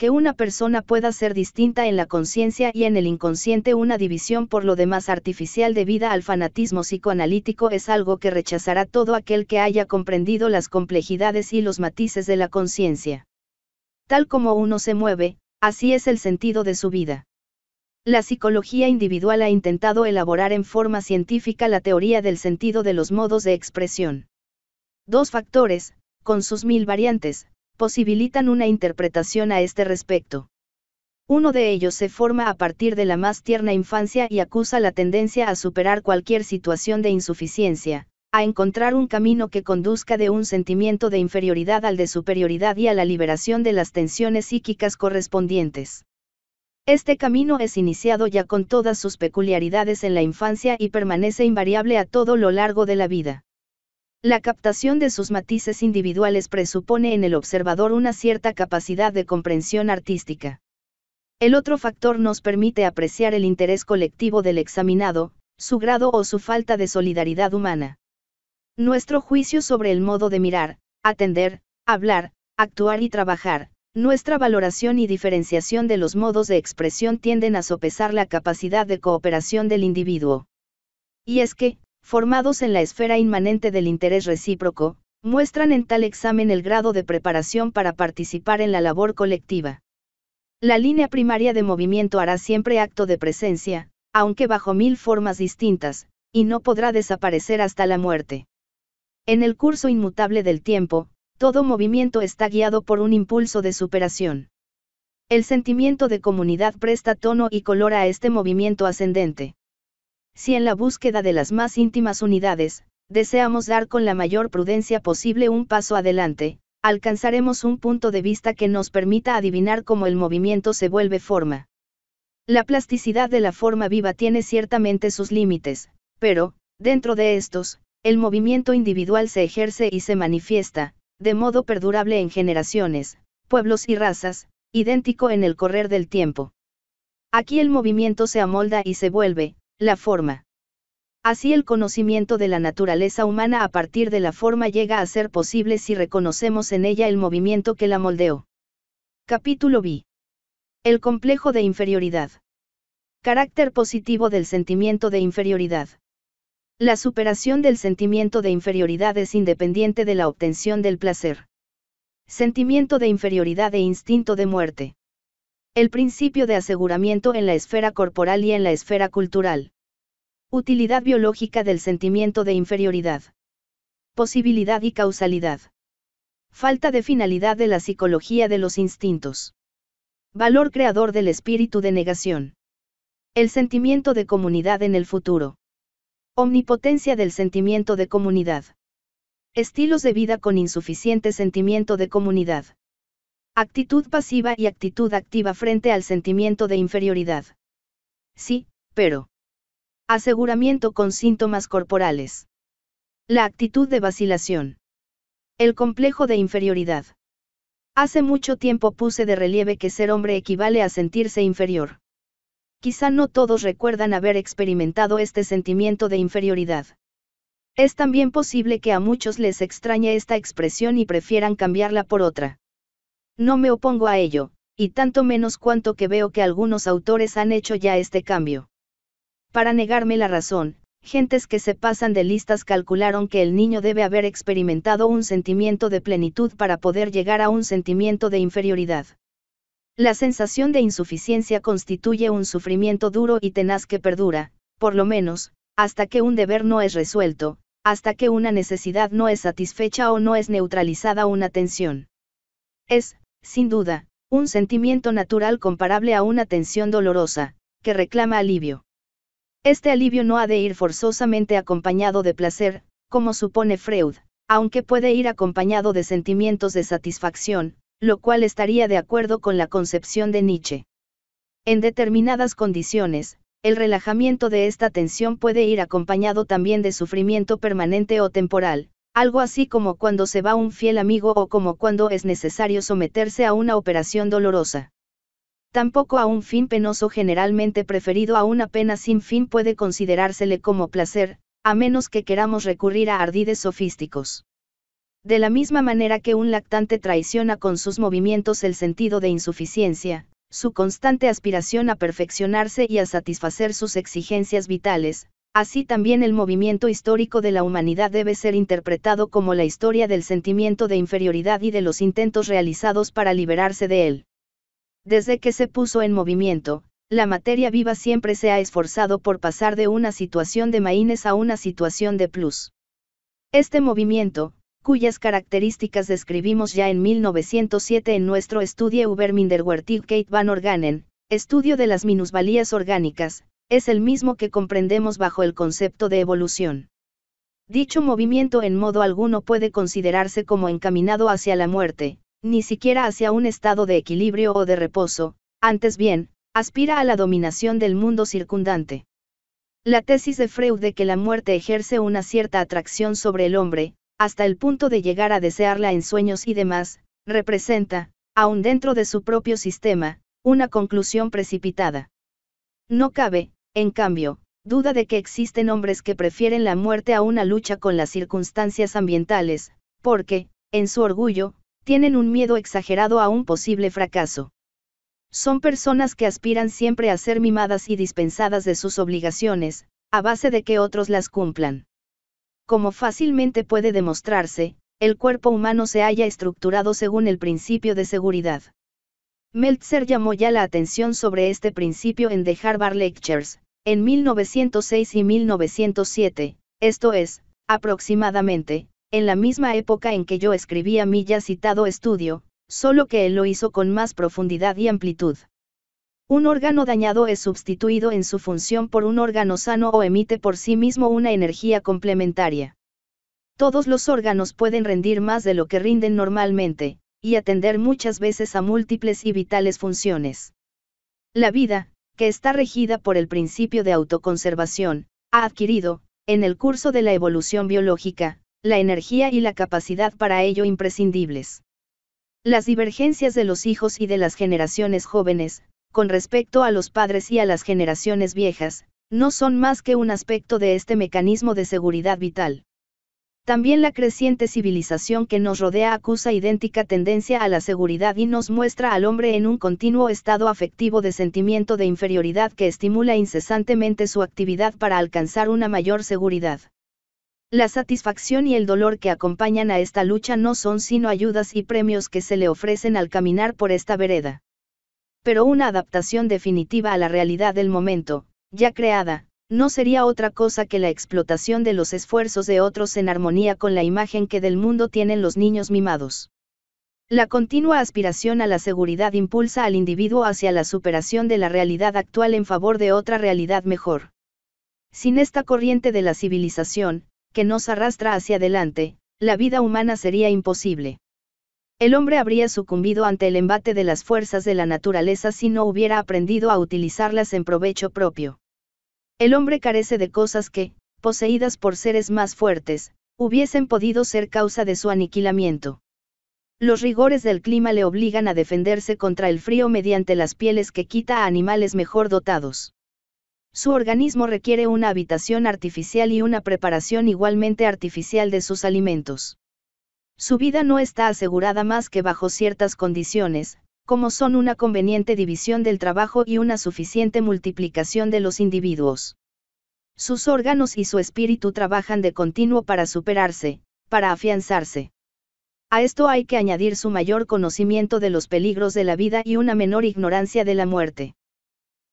que una persona pueda ser distinta en la conciencia y en el inconsciente una división por lo demás artificial debida al fanatismo psicoanalítico es algo que rechazará todo aquel que haya comprendido las complejidades y los matices de la conciencia. Tal como uno se mueve, así es el sentido de su vida. La psicología individual ha intentado elaborar en forma científica la teoría del sentido de los modos de expresión. Dos factores, con sus mil variantes, posibilitan una interpretación a este respecto. Uno de ellos se forma a partir de la más tierna infancia y acusa la tendencia a superar cualquier situación de insuficiencia, a encontrar un camino que conduzca de un sentimiento de inferioridad al de superioridad y a la liberación de las tensiones psíquicas correspondientes. Este camino es iniciado ya con todas sus peculiaridades en la infancia y permanece invariable a todo lo largo de la vida. La captación de sus matices individuales presupone en el observador una cierta capacidad de comprensión artística. El otro factor nos permite apreciar el interés colectivo del examinado, su grado o su falta de solidaridad humana. Nuestro juicio sobre el modo de mirar, atender, hablar, actuar y trabajar, nuestra valoración y diferenciación de los modos de expresión tienden a sopesar la capacidad de cooperación del individuo. Y es que, formados en la esfera inmanente del interés recíproco, muestran en tal examen el grado de preparación para participar en la labor colectiva. La línea primaria de movimiento hará siempre acto de presencia, aunque bajo mil formas distintas, y no podrá desaparecer hasta la muerte. En el curso inmutable del tiempo, todo movimiento está guiado por un impulso de superación. El sentimiento de comunidad presta tono y color a este movimiento ascendente si en la búsqueda de las más íntimas unidades, deseamos dar con la mayor prudencia posible un paso adelante, alcanzaremos un punto de vista que nos permita adivinar cómo el movimiento se vuelve forma. La plasticidad de la forma viva tiene ciertamente sus límites, pero, dentro de estos, el movimiento individual se ejerce y se manifiesta, de modo perdurable en generaciones, pueblos y razas, idéntico en el correr del tiempo. Aquí el movimiento se amolda y se vuelve, la forma. Así el conocimiento de la naturaleza humana a partir de la forma llega a ser posible si reconocemos en ella el movimiento que la moldeó. Capítulo B. El complejo de inferioridad. Carácter positivo del sentimiento de inferioridad. La superación del sentimiento de inferioridad es independiente de la obtención del placer. Sentimiento de inferioridad e instinto de muerte. El principio de aseguramiento en la esfera corporal y en la esfera cultural. Utilidad biológica del sentimiento de inferioridad. Posibilidad y causalidad. Falta de finalidad de la psicología de los instintos. Valor creador del espíritu de negación. El sentimiento de comunidad en el futuro. Omnipotencia del sentimiento de comunidad. Estilos de vida con insuficiente sentimiento de comunidad. Actitud pasiva y actitud activa frente al sentimiento de inferioridad. Sí, pero. Aseguramiento con síntomas corporales. La actitud de vacilación. El complejo de inferioridad. Hace mucho tiempo puse de relieve que ser hombre equivale a sentirse inferior. Quizá no todos recuerdan haber experimentado este sentimiento de inferioridad. Es también posible que a muchos les extrañe esta expresión y prefieran cambiarla por otra. No me opongo a ello, y tanto menos cuanto que veo que algunos autores han hecho ya este cambio. Para negarme la razón, gentes que se pasan de listas calcularon que el niño debe haber experimentado un sentimiento de plenitud para poder llegar a un sentimiento de inferioridad. La sensación de insuficiencia constituye un sufrimiento duro y tenaz que perdura, por lo menos, hasta que un deber no es resuelto, hasta que una necesidad no es satisfecha o no es neutralizada una tensión. Es, sin duda, un sentimiento natural comparable a una tensión dolorosa, que reclama alivio. Este alivio no ha de ir forzosamente acompañado de placer, como supone Freud, aunque puede ir acompañado de sentimientos de satisfacción, lo cual estaría de acuerdo con la concepción de Nietzsche. En determinadas condiciones, el relajamiento de esta tensión puede ir acompañado también de sufrimiento permanente o temporal, algo así como cuando se va un fiel amigo o como cuando es necesario someterse a una operación dolorosa. Tampoco a un fin penoso generalmente preferido a una pena sin fin puede considerársele como placer, a menos que queramos recurrir a ardides sofísticos. De la misma manera que un lactante traiciona con sus movimientos el sentido de insuficiencia, su constante aspiración a perfeccionarse y a satisfacer sus exigencias vitales, Así también el movimiento histórico de la humanidad debe ser interpretado como la historia del sentimiento de inferioridad y de los intentos realizados para liberarse de él. Desde que se puso en movimiento, la materia viva siempre se ha esforzado por pasar de una situación de maínes a una situación de plus. Este movimiento, cuyas características describimos ya en 1907 en nuestro estudio Über Kate van Organen, estudio de las minusvalías orgánicas, es el mismo que comprendemos bajo el concepto de evolución. Dicho movimiento en modo alguno puede considerarse como encaminado hacia la muerte, ni siquiera hacia un estado de equilibrio o de reposo, antes bien, aspira a la dominación del mundo circundante. La tesis de Freud de que la muerte ejerce una cierta atracción sobre el hombre, hasta el punto de llegar a desearla en sueños y demás, representa, aun dentro de su propio sistema, una conclusión precipitada. No cabe, en cambio, duda de que existen hombres que prefieren la muerte a una lucha con las circunstancias ambientales, porque, en su orgullo, tienen un miedo exagerado a un posible fracaso. Son personas que aspiran siempre a ser mimadas y dispensadas de sus obligaciones, a base de que otros las cumplan. Como fácilmente puede demostrarse, el cuerpo humano se haya estructurado según el principio de seguridad. Meltzer llamó ya la atención sobre este principio en The Harvard Lectures, en 1906 y 1907, esto es, aproximadamente, en la misma época en que yo escribía mi ya citado estudio, solo que él lo hizo con más profundidad y amplitud. Un órgano dañado es sustituido en su función por un órgano sano o emite por sí mismo una energía complementaria. Todos los órganos pueden rendir más de lo que rinden normalmente, y atender muchas veces a múltiples y vitales funciones. La vida, que está regida por el principio de autoconservación, ha adquirido, en el curso de la evolución biológica, la energía y la capacidad para ello imprescindibles. Las divergencias de los hijos y de las generaciones jóvenes, con respecto a los padres y a las generaciones viejas, no son más que un aspecto de este mecanismo de seguridad vital. También la creciente civilización que nos rodea acusa idéntica tendencia a la seguridad y nos muestra al hombre en un continuo estado afectivo de sentimiento de inferioridad que estimula incesantemente su actividad para alcanzar una mayor seguridad. La satisfacción y el dolor que acompañan a esta lucha no son sino ayudas y premios que se le ofrecen al caminar por esta vereda. Pero una adaptación definitiva a la realidad del momento, ya creada, no sería otra cosa que la explotación de los esfuerzos de otros en armonía con la imagen que del mundo tienen los niños mimados. La continua aspiración a la seguridad impulsa al individuo hacia la superación de la realidad actual en favor de otra realidad mejor. Sin esta corriente de la civilización, que nos arrastra hacia adelante, la vida humana sería imposible. El hombre habría sucumbido ante el embate de las fuerzas de la naturaleza si no hubiera aprendido a utilizarlas en provecho propio. El hombre carece de cosas que, poseídas por seres más fuertes, hubiesen podido ser causa de su aniquilamiento. Los rigores del clima le obligan a defenderse contra el frío mediante las pieles que quita a animales mejor dotados. Su organismo requiere una habitación artificial y una preparación igualmente artificial de sus alimentos. Su vida no está asegurada más que bajo ciertas condiciones, como son una conveniente división del trabajo y una suficiente multiplicación de los individuos. Sus órganos y su espíritu trabajan de continuo para superarse, para afianzarse. A esto hay que añadir su mayor conocimiento de los peligros de la vida y una menor ignorancia de la muerte.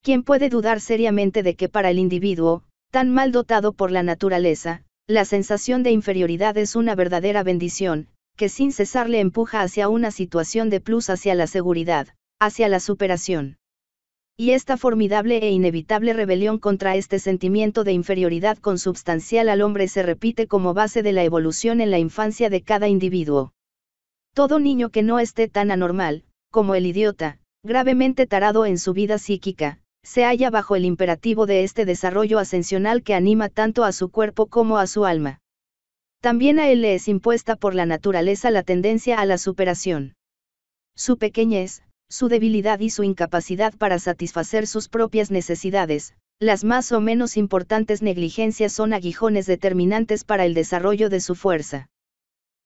¿Quién puede dudar seriamente de que para el individuo, tan mal dotado por la naturaleza, la sensación de inferioridad es una verdadera bendición, que sin cesar le empuja hacia una situación de plus hacia la seguridad, hacia la superación. Y esta formidable e inevitable rebelión contra este sentimiento de inferioridad consubstancial al hombre se repite como base de la evolución en la infancia de cada individuo. Todo niño que no esté tan anormal, como el idiota, gravemente tarado en su vida psíquica, se halla bajo el imperativo de este desarrollo ascensional que anima tanto a su cuerpo como a su alma. También a él le es impuesta por la naturaleza la tendencia a la superación. Su pequeñez, su debilidad y su incapacidad para satisfacer sus propias necesidades, las más o menos importantes negligencias son aguijones determinantes para el desarrollo de su fuerza.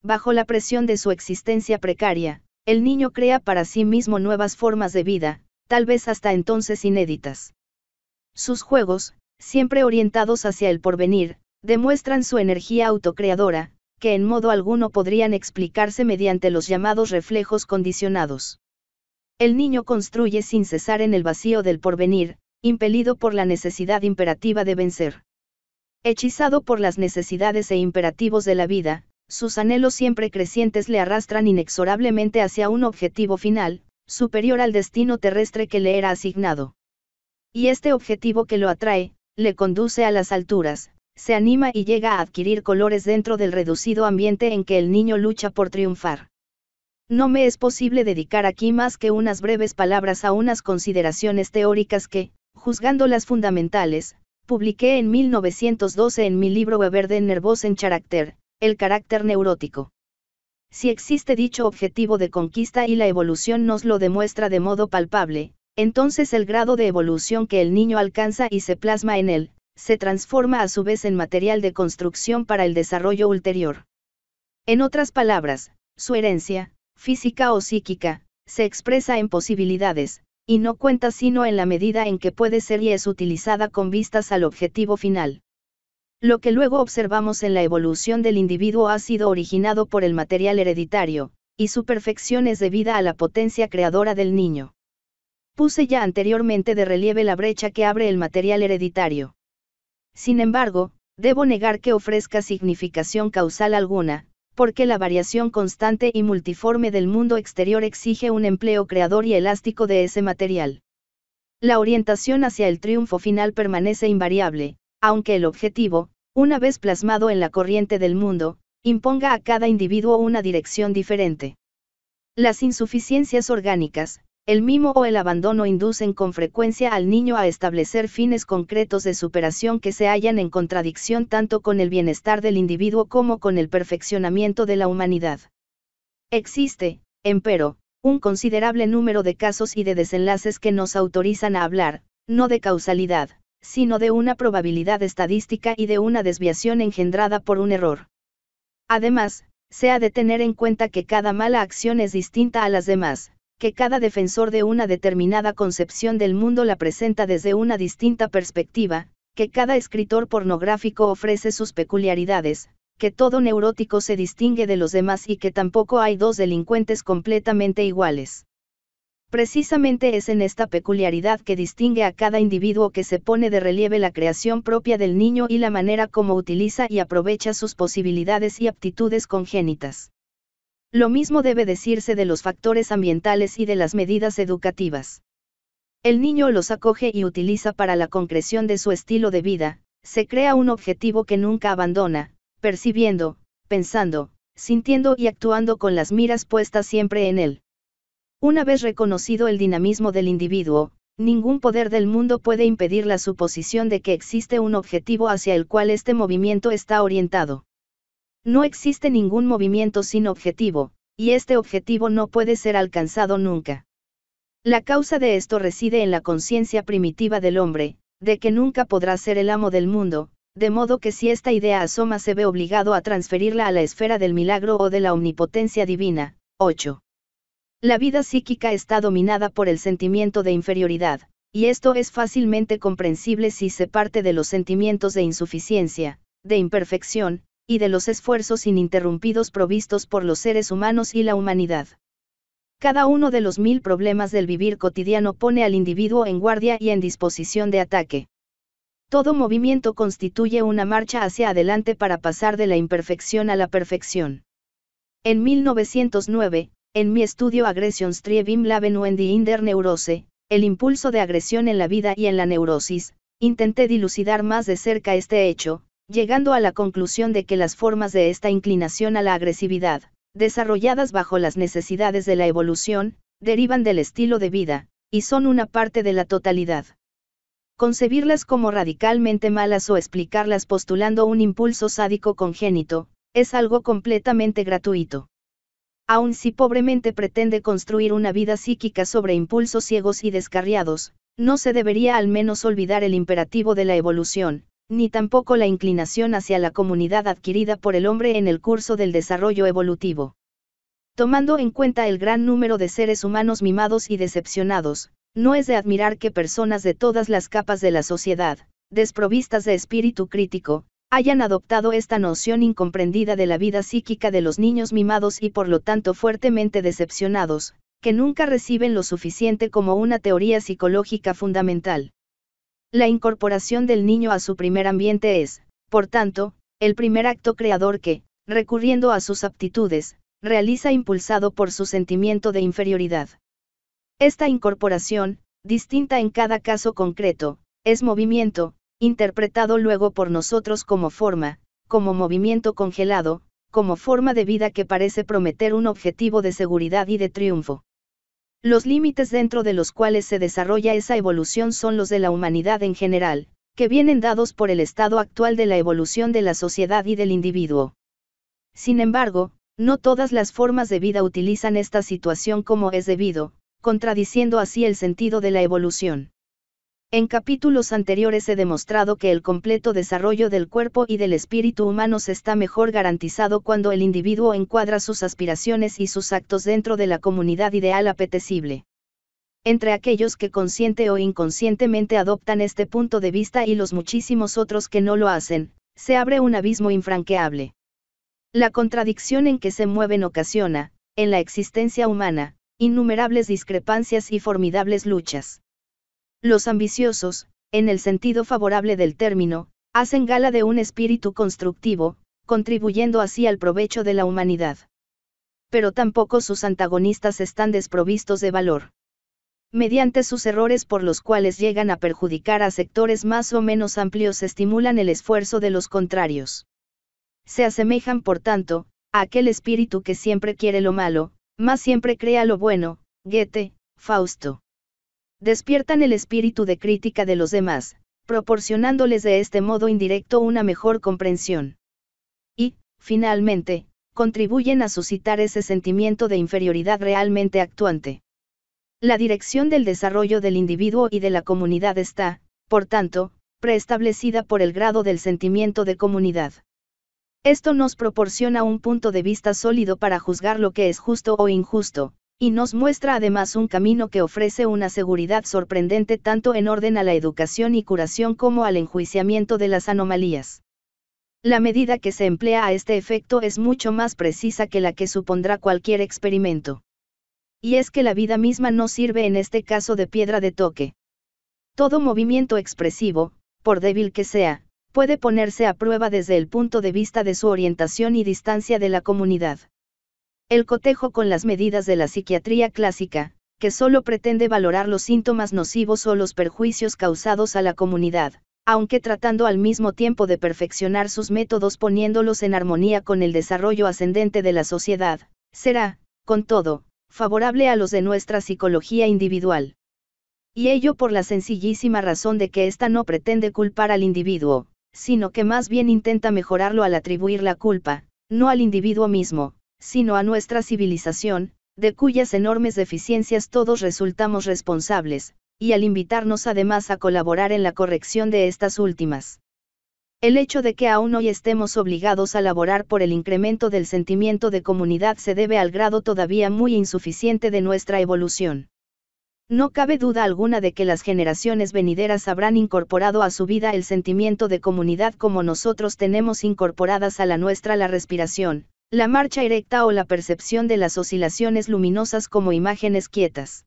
Bajo la presión de su existencia precaria, el niño crea para sí mismo nuevas formas de vida, tal vez hasta entonces inéditas. Sus juegos, siempre orientados hacia el porvenir, demuestran su energía autocreadora, que en modo alguno podrían explicarse mediante los llamados reflejos condicionados. El niño construye sin cesar en el vacío del porvenir, impelido por la necesidad imperativa de vencer. Hechizado por las necesidades e imperativos de la vida, sus anhelos siempre crecientes le arrastran inexorablemente hacia un objetivo final, superior al destino terrestre que le era asignado. Y este objetivo que lo atrae, le conduce a las alturas, se anima y llega a adquirir colores dentro del reducido ambiente en que el niño lucha por triunfar. No me es posible dedicar aquí más que unas breves palabras a unas consideraciones teóricas que, juzgando las fundamentales, publiqué en 1912 en mi libro Weber de Nervos en Character, el carácter neurótico. Si existe dicho objetivo de conquista y la evolución nos lo demuestra de modo palpable, entonces el grado de evolución que el niño alcanza y se plasma en él, se transforma a su vez en material de construcción para el desarrollo ulterior. En otras palabras, su herencia, física o psíquica, se expresa en posibilidades, y no cuenta sino en la medida en que puede ser y es utilizada con vistas al objetivo final. Lo que luego observamos en la evolución del individuo ha sido originado por el material hereditario, y su perfección es debida a la potencia creadora del niño. Puse ya anteriormente de relieve la brecha que abre el material hereditario. Sin embargo, debo negar que ofrezca significación causal alguna, porque la variación constante y multiforme del mundo exterior exige un empleo creador y elástico de ese material. La orientación hacia el triunfo final permanece invariable, aunque el objetivo, una vez plasmado en la corriente del mundo, imponga a cada individuo una dirección diferente. Las insuficiencias orgánicas, el mimo o el abandono inducen con frecuencia al niño a establecer fines concretos de superación que se hallan en contradicción tanto con el bienestar del individuo como con el perfeccionamiento de la humanidad. Existe, empero, un considerable número de casos y de desenlaces que nos autorizan a hablar, no de causalidad, sino de una probabilidad estadística y de una desviación engendrada por un error. Además, se ha de tener en cuenta que cada mala acción es distinta a las demás, que cada defensor de una determinada concepción del mundo la presenta desde una distinta perspectiva, que cada escritor pornográfico ofrece sus peculiaridades, que todo neurótico se distingue de los demás y que tampoco hay dos delincuentes completamente iguales. Precisamente es en esta peculiaridad que distingue a cada individuo que se pone de relieve la creación propia del niño y la manera como utiliza y aprovecha sus posibilidades y aptitudes congénitas. Lo mismo debe decirse de los factores ambientales y de las medidas educativas. El niño los acoge y utiliza para la concreción de su estilo de vida, se crea un objetivo que nunca abandona, percibiendo, pensando, sintiendo y actuando con las miras puestas siempre en él. Una vez reconocido el dinamismo del individuo, ningún poder del mundo puede impedir la suposición de que existe un objetivo hacia el cual este movimiento está orientado. No existe ningún movimiento sin objetivo, y este objetivo no puede ser alcanzado nunca. La causa de esto reside en la conciencia primitiva del hombre, de que nunca podrá ser el amo del mundo, de modo que si esta idea asoma se ve obligado a transferirla a la esfera del milagro o de la omnipotencia divina. 8. La vida psíquica está dominada por el sentimiento de inferioridad, y esto es fácilmente comprensible si se parte de los sentimientos de insuficiencia, de imperfección, y de los esfuerzos ininterrumpidos provistos por los seres humanos y la humanidad. Cada uno de los mil problemas del vivir cotidiano pone al individuo en guardia y en disposición de ataque. Todo movimiento constituye una marcha hacia adelante para pasar de la imperfección a la perfección. En 1909, en mi estudio im Laben und in der Neurose, el impulso de agresión en la vida y en la neurosis, intenté dilucidar más de cerca este hecho, llegando a la conclusión de que las formas de esta inclinación a la agresividad, desarrolladas bajo las necesidades de la evolución, derivan del estilo de vida, y son una parte de la totalidad. Concebirlas como radicalmente malas o explicarlas postulando un impulso sádico congénito, es algo completamente gratuito. Aun si pobremente pretende construir una vida psíquica sobre impulsos ciegos y descarriados, no se debería al menos olvidar el imperativo de la evolución, ni tampoco la inclinación hacia la comunidad adquirida por el hombre en el curso del desarrollo evolutivo. Tomando en cuenta el gran número de seres humanos mimados y decepcionados, no es de admirar que personas de todas las capas de la sociedad, desprovistas de espíritu crítico, hayan adoptado esta noción incomprendida de la vida psíquica de los niños mimados y por lo tanto fuertemente decepcionados, que nunca reciben lo suficiente como una teoría psicológica fundamental. La incorporación del niño a su primer ambiente es, por tanto, el primer acto creador que, recurriendo a sus aptitudes, realiza impulsado por su sentimiento de inferioridad. Esta incorporación, distinta en cada caso concreto, es movimiento, interpretado luego por nosotros como forma, como movimiento congelado, como forma de vida que parece prometer un objetivo de seguridad y de triunfo. Los límites dentro de los cuales se desarrolla esa evolución son los de la humanidad en general, que vienen dados por el estado actual de la evolución de la sociedad y del individuo. Sin embargo, no todas las formas de vida utilizan esta situación como es debido, contradiciendo así el sentido de la evolución. En capítulos anteriores he demostrado que el completo desarrollo del cuerpo y del espíritu humano se está mejor garantizado cuando el individuo encuadra sus aspiraciones y sus actos dentro de la comunidad ideal apetecible. Entre aquellos que consciente o inconscientemente adoptan este punto de vista y los muchísimos otros que no lo hacen, se abre un abismo infranqueable. La contradicción en que se mueven ocasiona, en la existencia humana, innumerables discrepancias y formidables luchas. Los ambiciosos, en el sentido favorable del término, hacen gala de un espíritu constructivo, contribuyendo así al provecho de la humanidad. Pero tampoco sus antagonistas están desprovistos de valor. Mediante sus errores por los cuales llegan a perjudicar a sectores más o menos amplios estimulan el esfuerzo de los contrarios. Se asemejan, por tanto, a aquel espíritu que siempre quiere lo malo, más siempre crea lo bueno, Goethe, Fausto despiertan el espíritu de crítica de los demás, proporcionándoles de este modo indirecto una mejor comprensión. Y, finalmente, contribuyen a suscitar ese sentimiento de inferioridad realmente actuante. La dirección del desarrollo del individuo y de la comunidad está, por tanto, preestablecida por el grado del sentimiento de comunidad. Esto nos proporciona un punto de vista sólido para juzgar lo que es justo o injusto, y nos muestra además un camino que ofrece una seguridad sorprendente tanto en orden a la educación y curación como al enjuiciamiento de las anomalías. La medida que se emplea a este efecto es mucho más precisa que la que supondrá cualquier experimento. Y es que la vida misma no sirve en este caso de piedra de toque. Todo movimiento expresivo, por débil que sea, puede ponerse a prueba desde el punto de vista de su orientación y distancia de la comunidad. El cotejo con las medidas de la psiquiatría clásica, que solo pretende valorar los síntomas nocivos o los perjuicios causados a la comunidad, aunque tratando al mismo tiempo de perfeccionar sus métodos poniéndolos en armonía con el desarrollo ascendente de la sociedad, será, con todo, favorable a los de nuestra psicología individual. Y ello por la sencillísima razón de que ésta no pretende culpar al individuo, sino que más bien intenta mejorarlo al atribuir la culpa, no al individuo mismo, sino a nuestra civilización, de cuyas enormes deficiencias todos resultamos responsables, y al invitarnos además a colaborar en la corrección de estas últimas. El hecho de que aún hoy estemos obligados a laborar por el incremento del sentimiento de comunidad se debe al grado todavía muy insuficiente de nuestra evolución. No cabe duda alguna de que las generaciones venideras habrán incorporado a su vida el sentimiento de comunidad como nosotros tenemos incorporadas a la nuestra la respiración, la marcha erecta o la percepción de las oscilaciones luminosas como imágenes quietas.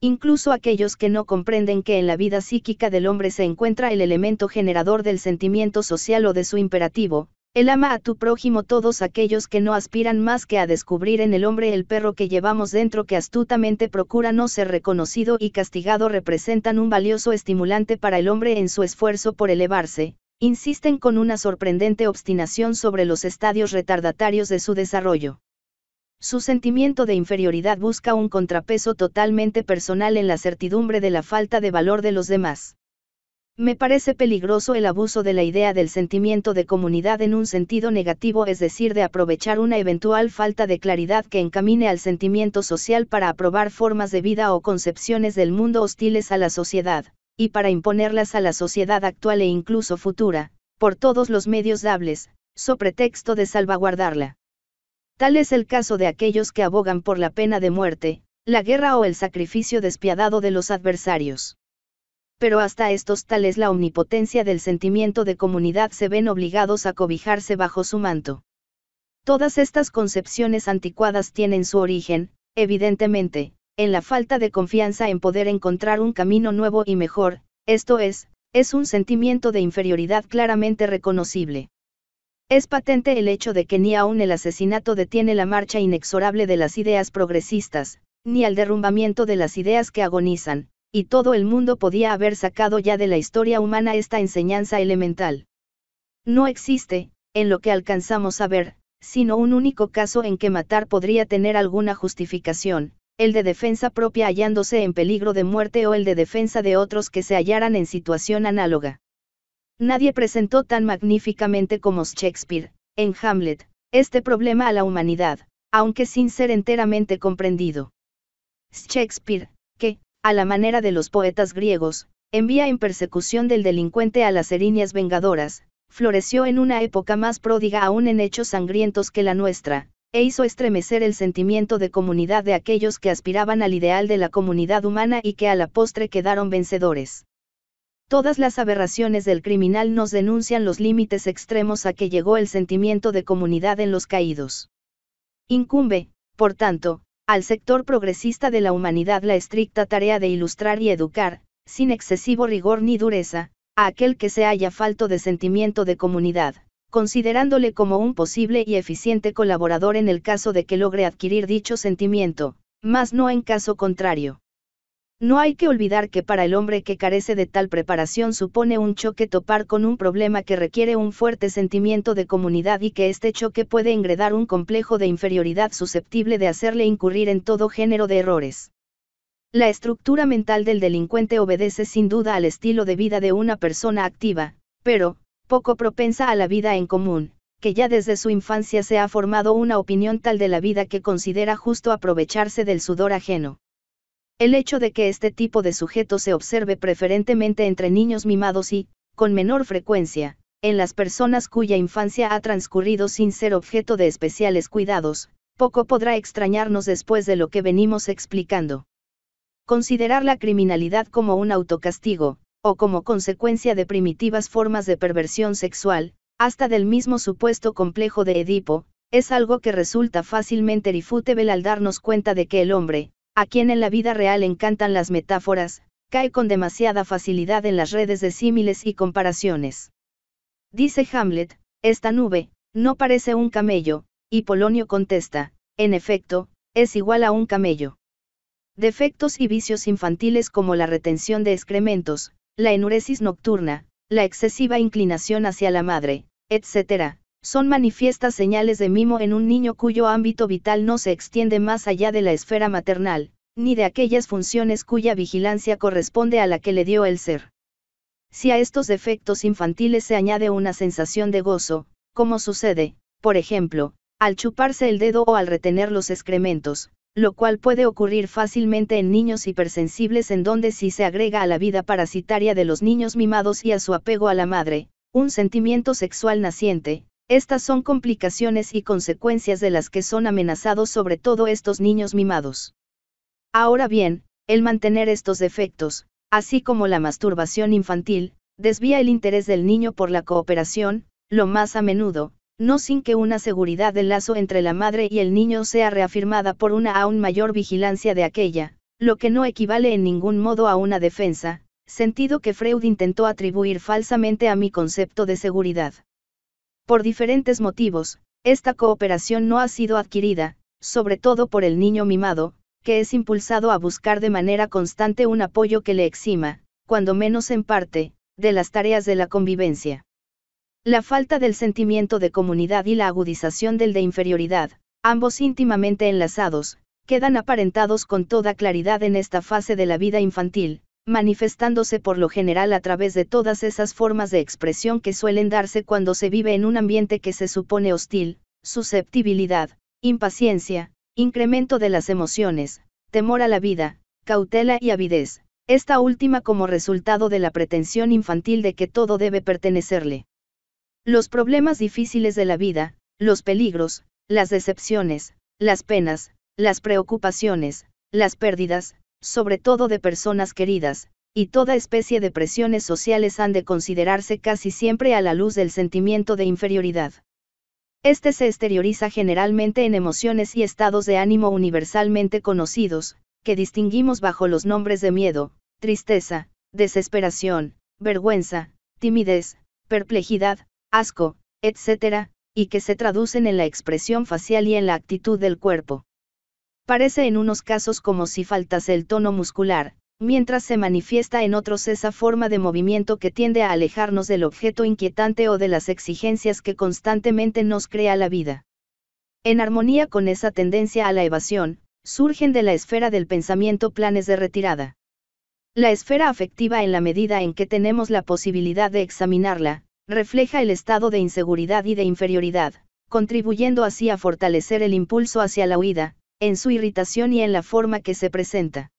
Incluso aquellos que no comprenden que en la vida psíquica del hombre se encuentra el elemento generador del sentimiento social o de su imperativo, el ama a tu prójimo todos aquellos que no aspiran más que a descubrir en el hombre el perro que llevamos dentro que astutamente procura no ser reconocido y castigado representan un valioso estimulante para el hombre en su esfuerzo por elevarse, Insisten con una sorprendente obstinación sobre los estadios retardatarios de su desarrollo. Su sentimiento de inferioridad busca un contrapeso totalmente personal en la certidumbre de la falta de valor de los demás. Me parece peligroso el abuso de la idea del sentimiento de comunidad en un sentido negativo, es decir, de aprovechar una eventual falta de claridad que encamine al sentimiento social para aprobar formas de vida o concepciones del mundo hostiles a la sociedad y para imponerlas a la sociedad actual e incluso futura, por todos los medios dables, so pretexto de salvaguardarla. Tal es el caso de aquellos que abogan por la pena de muerte, la guerra o el sacrificio despiadado de los adversarios. Pero hasta estos tales la omnipotencia del sentimiento de comunidad se ven obligados a cobijarse bajo su manto. Todas estas concepciones anticuadas tienen su origen, evidentemente, en la falta de confianza en poder encontrar un camino nuevo y mejor, esto es, es un sentimiento de inferioridad claramente reconocible. Es patente el hecho de que ni aún el asesinato detiene la marcha inexorable de las ideas progresistas, ni al derrumbamiento de las ideas que agonizan, y todo el mundo podía haber sacado ya de la historia humana esta enseñanza elemental. No existe, en lo que alcanzamos a ver, sino un único caso en que matar podría tener alguna justificación, el de defensa propia hallándose en peligro de muerte o el de defensa de otros que se hallaran en situación análoga. Nadie presentó tan magníficamente como Shakespeare, en Hamlet, este problema a la humanidad, aunque sin ser enteramente comprendido. Shakespeare, que, a la manera de los poetas griegos, envía en persecución del delincuente a las erinias vengadoras, floreció en una época más pródiga aún en hechos sangrientos que la nuestra, e hizo estremecer el sentimiento de comunidad de aquellos que aspiraban al ideal de la comunidad humana y que a la postre quedaron vencedores. Todas las aberraciones del criminal nos denuncian los límites extremos a que llegó el sentimiento de comunidad en los caídos. Incumbe, por tanto, al sector progresista de la humanidad la estricta tarea de ilustrar y educar, sin excesivo rigor ni dureza, a aquel que se haya falto de sentimiento de comunidad considerándole como un posible y eficiente colaborador en el caso de que logre adquirir dicho sentimiento, más no en caso contrario. No hay que olvidar que para el hombre que carece de tal preparación supone un choque topar con un problema que requiere un fuerte sentimiento de comunidad y que este choque puede engredar un complejo de inferioridad susceptible de hacerle incurrir en todo género de errores. La estructura mental del delincuente obedece sin duda al estilo de vida de una persona activa, pero, poco propensa a la vida en común, que ya desde su infancia se ha formado una opinión tal de la vida que considera justo aprovecharse del sudor ajeno. El hecho de que este tipo de sujeto se observe preferentemente entre niños mimados y, con menor frecuencia, en las personas cuya infancia ha transcurrido sin ser objeto de especiales cuidados, poco podrá extrañarnos después de lo que venimos explicando. Considerar la criminalidad como un autocastigo, o como consecuencia de primitivas formas de perversión sexual, hasta del mismo supuesto complejo de Edipo, es algo que resulta fácilmente refutable al darnos cuenta de que el hombre, a quien en la vida real encantan las metáforas, cae con demasiada facilidad en las redes de símiles y comparaciones. Dice Hamlet, esta nube, no parece un camello, y Polonio contesta, en efecto, es igual a un camello. Defectos y vicios infantiles como la retención de excrementos, la enuresis nocturna, la excesiva inclinación hacia la madre, etc., son manifiestas señales de mimo en un niño cuyo ámbito vital no se extiende más allá de la esfera maternal, ni de aquellas funciones cuya vigilancia corresponde a la que le dio el ser. Si a estos defectos infantiles se añade una sensación de gozo, como sucede, por ejemplo, al chuparse el dedo o al retener los excrementos, lo cual puede ocurrir fácilmente en niños hipersensibles en donde si se agrega a la vida parasitaria de los niños mimados y a su apego a la madre, un sentimiento sexual naciente, estas son complicaciones y consecuencias de las que son amenazados sobre todo estos niños mimados. Ahora bien, el mantener estos defectos, así como la masturbación infantil, desvía el interés del niño por la cooperación, lo más a menudo, no sin que una seguridad del lazo entre la madre y el niño sea reafirmada por una aún mayor vigilancia de aquella, lo que no equivale en ningún modo a una defensa, sentido que Freud intentó atribuir falsamente a mi concepto de seguridad. Por diferentes motivos, esta cooperación no ha sido adquirida, sobre todo por el niño mimado, que es impulsado a buscar de manera constante un apoyo que le exima, cuando menos en parte, de las tareas de la convivencia. La falta del sentimiento de comunidad y la agudización del de inferioridad, ambos íntimamente enlazados, quedan aparentados con toda claridad en esta fase de la vida infantil, manifestándose por lo general a través de todas esas formas de expresión que suelen darse cuando se vive en un ambiente que se supone hostil, susceptibilidad, impaciencia, incremento de las emociones, temor a la vida, cautela y avidez, esta última como resultado de la pretensión infantil de que todo debe pertenecerle. Los problemas difíciles de la vida, los peligros, las decepciones, las penas, las preocupaciones, las pérdidas, sobre todo de personas queridas, y toda especie de presiones sociales han de considerarse casi siempre a la luz del sentimiento de inferioridad. Este se exterioriza generalmente en emociones y estados de ánimo universalmente conocidos, que distinguimos bajo los nombres de miedo, tristeza, desesperación, vergüenza, timidez, perplejidad, asco, etc., y que se traducen en la expresión facial y en la actitud del cuerpo. Parece en unos casos como si faltase el tono muscular, mientras se manifiesta en otros esa forma de movimiento que tiende a alejarnos del objeto inquietante o de las exigencias que constantemente nos crea la vida. En armonía con esa tendencia a la evasión, surgen de la esfera del pensamiento planes de retirada. La esfera afectiva en la medida en que tenemos la posibilidad de examinarla, refleja el estado de inseguridad y de inferioridad, contribuyendo así a fortalecer el impulso hacia la huida, en su irritación y en la forma que se presenta.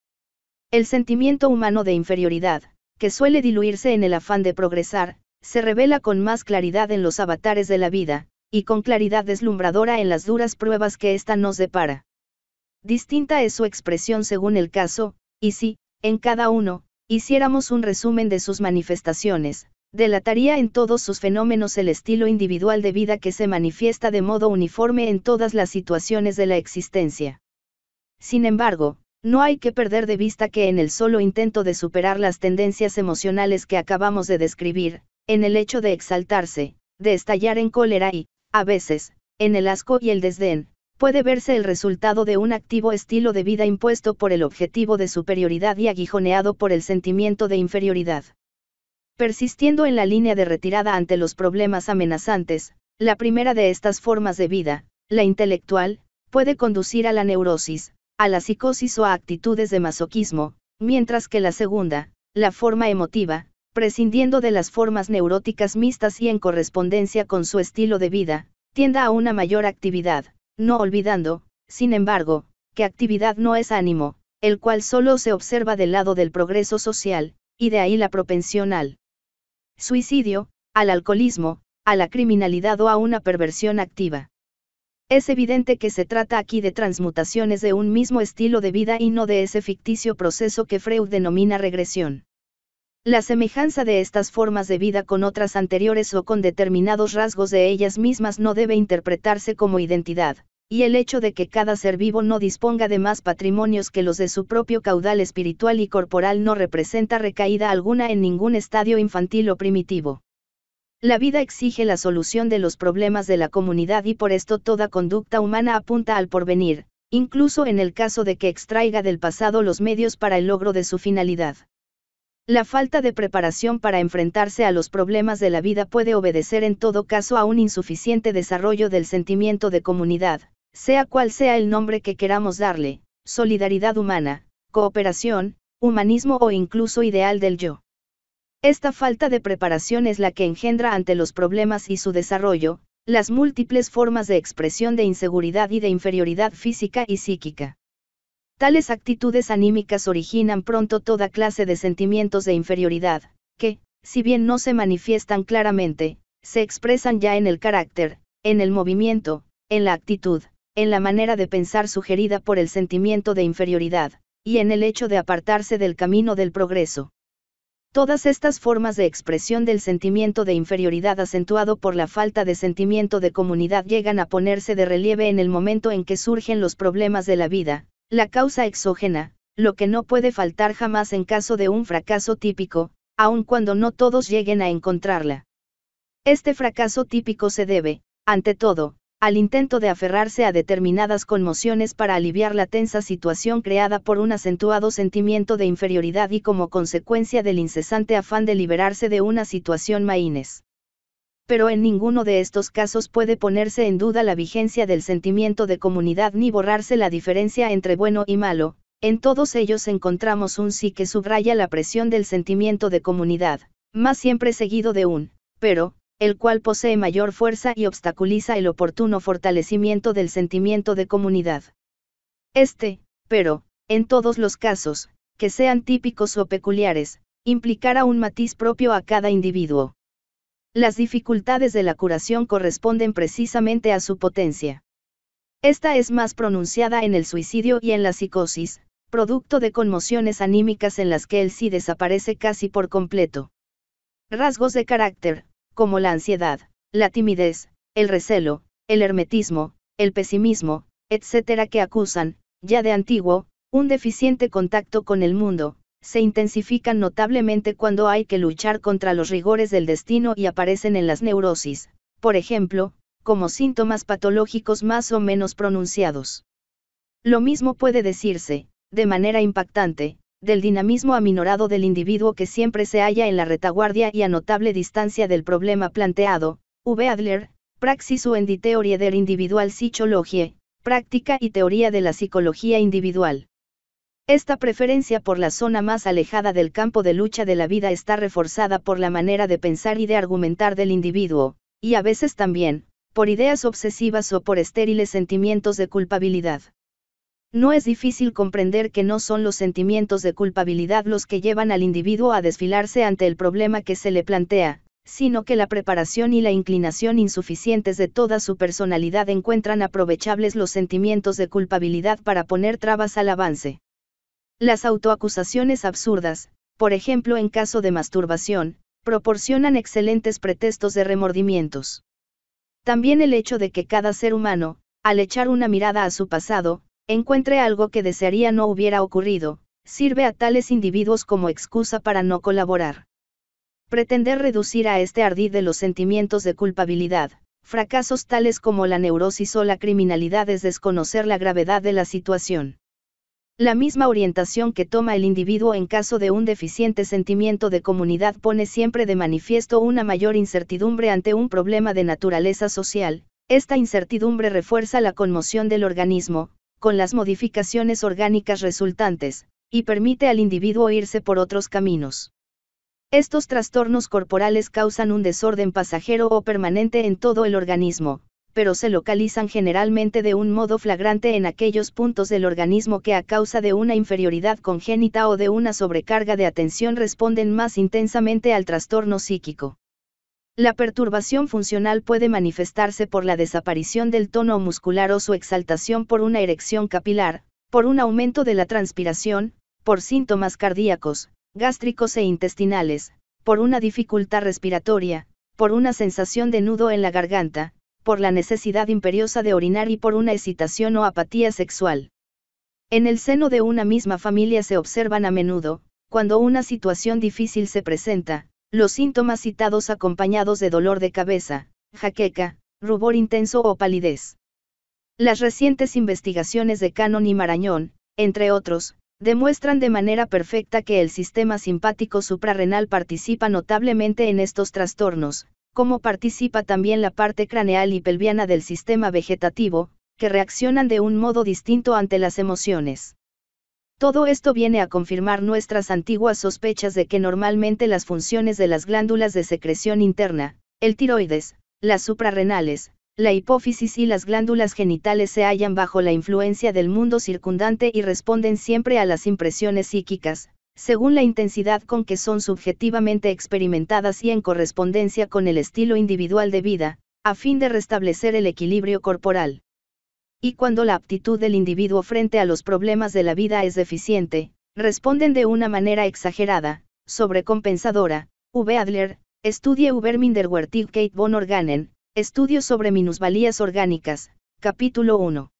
El sentimiento humano de inferioridad, que suele diluirse en el afán de progresar, se revela con más claridad en los avatares de la vida, y con claridad deslumbradora en las duras pruebas que ésta nos depara. Distinta es su expresión según el caso, y si, en cada uno, hiciéramos un resumen de sus manifestaciones, delataría en todos sus fenómenos el estilo individual de vida que se manifiesta de modo uniforme en todas las situaciones de la existencia. Sin embargo, no hay que perder de vista que en el solo intento de superar las tendencias emocionales que acabamos de describir, en el hecho de exaltarse, de estallar en cólera y, a veces, en el asco y el desdén, puede verse el resultado de un activo estilo de vida impuesto por el objetivo de superioridad y aguijoneado por el sentimiento de inferioridad. Persistiendo en la línea de retirada ante los problemas amenazantes, la primera de estas formas de vida, la intelectual, puede conducir a la neurosis, a la psicosis o a actitudes de masoquismo, mientras que la segunda, la forma emotiva, prescindiendo de las formas neuróticas mixtas y en correspondencia con su estilo de vida, tienda a una mayor actividad, no olvidando, sin embargo, que actividad no es ánimo, el cual solo se observa del lado del progreso social, y de ahí la propensión al suicidio, al alcoholismo, a la criminalidad o a una perversión activa. Es evidente que se trata aquí de transmutaciones de un mismo estilo de vida y no de ese ficticio proceso que Freud denomina regresión. La semejanza de estas formas de vida con otras anteriores o con determinados rasgos de ellas mismas no debe interpretarse como identidad y el hecho de que cada ser vivo no disponga de más patrimonios que los de su propio caudal espiritual y corporal no representa recaída alguna en ningún estadio infantil o primitivo. La vida exige la solución de los problemas de la comunidad y por esto toda conducta humana apunta al porvenir, incluso en el caso de que extraiga del pasado los medios para el logro de su finalidad. La falta de preparación para enfrentarse a los problemas de la vida puede obedecer en todo caso a un insuficiente desarrollo del sentimiento de comunidad, sea cual sea el nombre que queramos darle, solidaridad humana, cooperación, humanismo o incluso ideal del yo. Esta falta de preparación es la que engendra ante los problemas y su desarrollo, las múltiples formas de expresión de inseguridad y de inferioridad física y psíquica. Tales actitudes anímicas originan pronto toda clase de sentimientos de inferioridad, que, si bien no se manifiestan claramente, se expresan ya en el carácter, en el movimiento, en la actitud, en la manera de pensar sugerida por el sentimiento de inferioridad, y en el hecho de apartarse del camino del progreso. Todas estas formas de expresión del sentimiento de inferioridad acentuado por la falta de sentimiento de comunidad llegan a ponerse de relieve en el momento en que surgen los problemas de la vida, la causa exógena, lo que no puede faltar jamás en caso de un fracaso típico, aun cuando no todos lleguen a encontrarla. Este fracaso típico se debe, ante todo, al intento de aferrarse a determinadas conmociones para aliviar la tensa situación creada por un acentuado sentimiento de inferioridad y como consecuencia del incesante afán de liberarse de una situación maínes. Pero en ninguno de estos casos puede ponerse en duda la vigencia del sentimiento de comunidad ni borrarse la diferencia entre bueno y malo, en todos ellos encontramos un sí que subraya la presión del sentimiento de comunidad, más siempre seguido de un, pero, el cual posee mayor fuerza y obstaculiza el oportuno fortalecimiento del sentimiento de comunidad. Este, pero, en todos los casos, que sean típicos o peculiares, implicará un matiz propio a cada individuo. Las dificultades de la curación corresponden precisamente a su potencia. Esta es más pronunciada en el suicidio y en la psicosis, producto de conmociones anímicas en las que el sí desaparece casi por completo. Rasgos de carácter, como la ansiedad, la timidez, el recelo, el hermetismo, el pesimismo, etcétera que acusan, ya de antiguo, un deficiente contacto con el mundo, se intensifican notablemente cuando hay que luchar contra los rigores del destino y aparecen en las neurosis, por ejemplo, como síntomas patológicos más o menos pronunciados. Lo mismo puede decirse, de manera impactante, del dinamismo aminorado del individuo que siempre se halla en la retaguardia y a notable distancia del problema planteado, V. Adler, Praxis und Theorie der Individual Psychologie, práctica y teoría de la psicología individual. Esta preferencia por la zona más alejada del campo de lucha de la vida está reforzada por la manera de pensar y de argumentar del individuo, y a veces también, por ideas obsesivas o por estériles sentimientos de culpabilidad. No es difícil comprender que no son los sentimientos de culpabilidad los que llevan al individuo a desfilarse ante el problema que se le plantea, sino que la preparación y la inclinación insuficientes de toda su personalidad encuentran aprovechables los sentimientos de culpabilidad para poner trabas al avance. Las autoacusaciones absurdas, por ejemplo en caso de masturbación, proporcionan excelentes pretextos de remordimientos. También el hecho de que cada ser humano, al echar una mirada a su pasado, encuentre algo que desearía no hubiera ocurrido, sirve a tales individuos como excusa para no colaborar. Pretender reducir a este ardid de los sentimientos de culpabilidad, fracasos tales como la neurosis o la criminalidad es desconocer la gravedad de la situación. La misma orientación que toma el individuo en caso de un deficiente sentimiento de comunidad pone siempre de manifiesto una mayor incertidumbre ante un problema de naturaleza social, esta incertidumbre refuerza la conmoción del organismo, con las modificaciones orgánicas resultantes, y permite al individuo irse por otros caminos. Estos trastornos corporales causan un desorden pasajero o permanente en todo el organismo, pero se localizan generalmente de un modo flagrante en aquellos puntos del organismo que a causa de una inferioridad congénita o de una sobrecarga de atención responden más intensamente al trastorno psíquico. La perturbación funcional puede manifestarse por la desaparición del tono muscular o su exaltación por una erección capilar, por un aumento de la transpiración, por síntomas cardíacos, gástricos e intestinales, por una dificultad respiratoria, por una sensación de nudo en la garganta, por la necesidad imperiosa de orinar y por una excitación o apatía sexual. En el seno de una misma familia se observan a menudo, cuando una situación difícil se presenta, los síntomas citados acompañados de dolor de cabeza, jaqueca, rubor intenso o palidez. Las recientes investigaciones de Canon y Marañón, entre otros, demuestran de manera perfecta que el sistema simpático suprarrenal participa notablemente en estos trastornos, como participa también la parte craneal y pelviana del sistema vegetativo, que reaccionan de un modo distinto ante las emociones. Todo esto viene a confirmar nuestras antiguas sospechas de que normalmente las funciones de las glándulas de secreción interna, el tiroides, las suprarrenales, la hipófisis y las glándulas genitales se hallan bajo la influencia del mundo circundante y responden siempre a las impresiones psíquicas, según la intensidad con que son subjetivamente experimentadas y en correspondencia con el estilo individual de vida, a fin de restablecer el equilibrio corporal y cuando la aptitud del individuo frente a los problemas de la vida es deficiente, responden de una manera exagerada, sobrecompensadora. V. Adler, Estudie über von Organen, Estudio sobre minusvalías orgánicas, capítulo 1.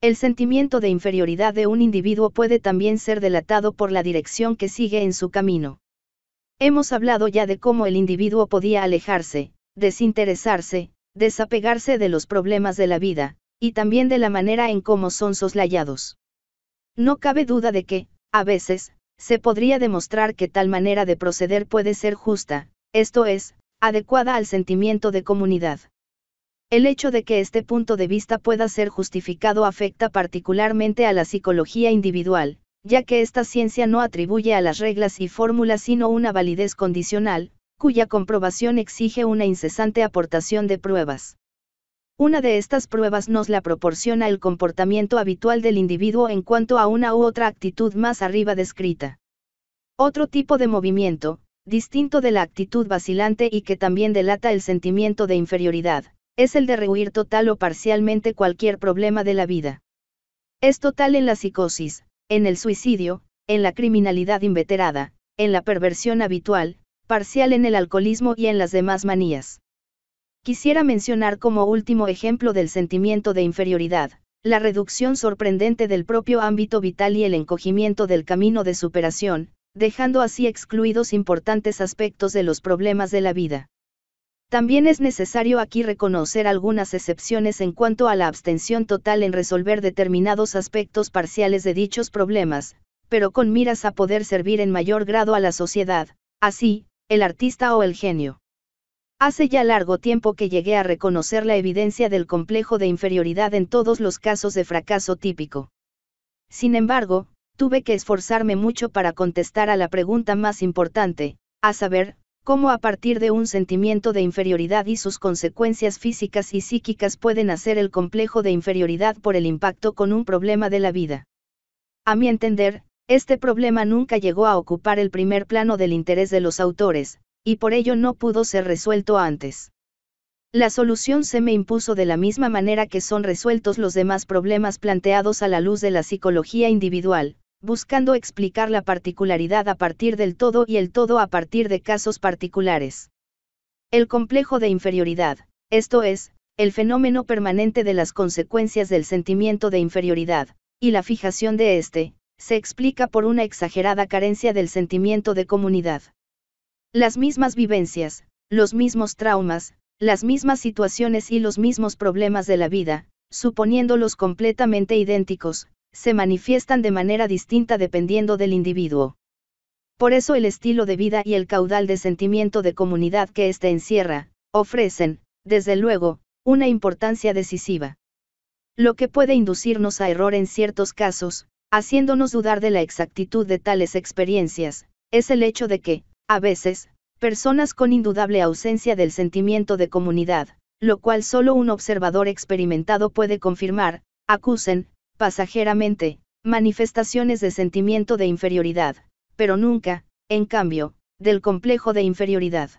El sentimiento de inferioridad de un individuo puede también ser delatado por la dirección que sigue en su camino. Hemos hablado ya de cómo el individuo podía alejarse, desinteresarse, desapegarse de los problemas de la vida, y también de la manera en cómo son soslayados. No cabe duda de que, a veces, se podría demostrar que tal manera de proceder puede ser justa, esto es, adecuada al sentimiento de comunidad. El hecho de que este punto de vista pueda ser justificado afecta particularmente a la psicología individual, ya que esta ciencia no atribuye a las reglas y fórmulas sino una validez condicional, cuya comprobación exige una incesante aportación de pruebas. Una de estas pruebas nos la proporciona el comportamiento habitual del individuo en cuanto a una u otra actitud más arriba descrita. Otro tipo de movimiento, distinto de la actitud vacilante y que también delata el sentimiento de inferioridad, es el de rehuir total o parcialmente cualquier problema de la vida. Es total en la psicosis, en el suicidio, en la criminalidad inveterada, en la perversión habitual, parcial en el alcoholismo y en las demás manías. Quisiera mencionar como último ejemplo del sentimiento de inferioridad, la reducción sorprendente del propio ámbito vital y el encogimiento del camino de superación, dejando así excluidos importantes aspectos de los problemas de la vida. También es necesario aquí reconocer algunas excepciones en cuanto a la abstención total en resolver determinados aspectos parciales de dichos problemas, pero con miras a poder servir en mayor grado a la sociedad, así, el artista o el genio. Hace ya largo tiempo que llegué a reconocer la evidencia del complejo de inferioridad en todos los casos de fracaso típico. Sin embargo, tuve que esforzarme mucho para contestar a la pregunta más importante, a saber, cómo a partir de un sentimiento de inferioridad y sus consecuencias físicas y psíquicas pueden hacer el complejo de inferioridad por el impacto con un problema de la vida. A mi entender, este problema nunca llegó a ocupar el primer plano del interés de los autores, y por ello no pudo ser resuelto antes. La solución se me impuso de la misma manera que son resueltos los demás problemas planteados a la luz de la psicología individual, buscando explicar la particularidad a partir del todo y el todo a partir de casos particulares. El complejo de inferioridad, esto es, el fenómeno permanente de las consecuencias del sentimiento de inferioridad, y la fijación de éste, se explica por una exagerada carencia del sentimiento de comunidad. Las mismas vivencias, los mismos traumas, las mismas situaciones y los mismos problemas de la vida, suponiéndolos completamente idénticos, se manifiestan de manera distinta dependiendo del individuo. Por eso el estilo de vida y el caudal de sentimiento de comunidad que éste encierra, ofrecen, desde luego, una importancia decisiva. Lo que puede inducirnos a error en ciertos casos, haciéndonos dudar de la exactitud de tales experiencias, es el hecho de que, a veces, personas con indudable ausencia del sentimiento de comunidad, lo cual solo un observador experimentado puede confirmar, acusen, pasajeramente, manifestaciones de sentimiento de inferioridad, pero nunca, en cambio, del complejo de inferioridad.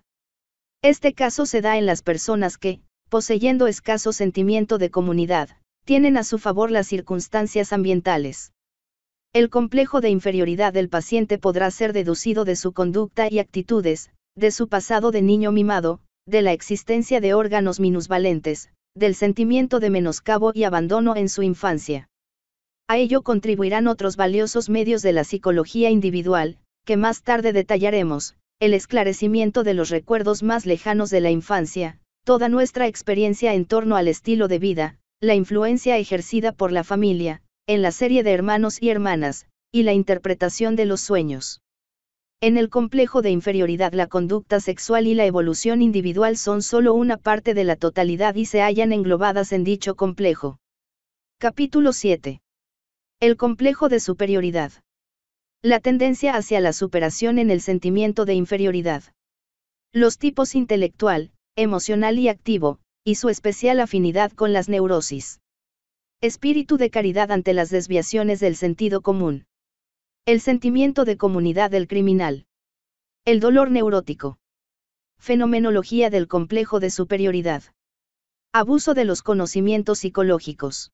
Este caso se da en las personas que, poseyendo escaso sentimiento de comunidad, tienen a su favor las circunstancias ambientales. El complejo de inferioridad del paciente podrá ser deducido de su conducta y actitudes, de su pasado de niño mimado, de la existencia de órganos minusvalentes, del sentimiento de menoscabo y abandono en su infancia. A ello contribuirán otros valiosos medios de la psicología individual, que más tarde detallaremos, el esclarecimiento de los recuerdos más lejanos de la infancia, toda nuestra experiencia en torno al estilo de vida, la influencia ejercida por la familia, en la serie de Hermanos y Hermanas, y la interpretación de los sueños. En el complejo de inferioridad la conducta sexual y la evolución individual son solo una parte de la totalidad y se hallan englobadas en dicho complejo. Capítulo 7. El complejo de superioridad. La tendencia hacia la superación en el sentimiento de inferioridad. Los tipos intelectual, emocional y activo, y su especial afinidad con las neurosis. Espíritu de caridad ante las desviaciones del sentido común. El sentimiento de comunidad del criminal. El dolor neurótico. Fenomenología del complejo de superioridad. Abuso de los conocimientos psicológicos.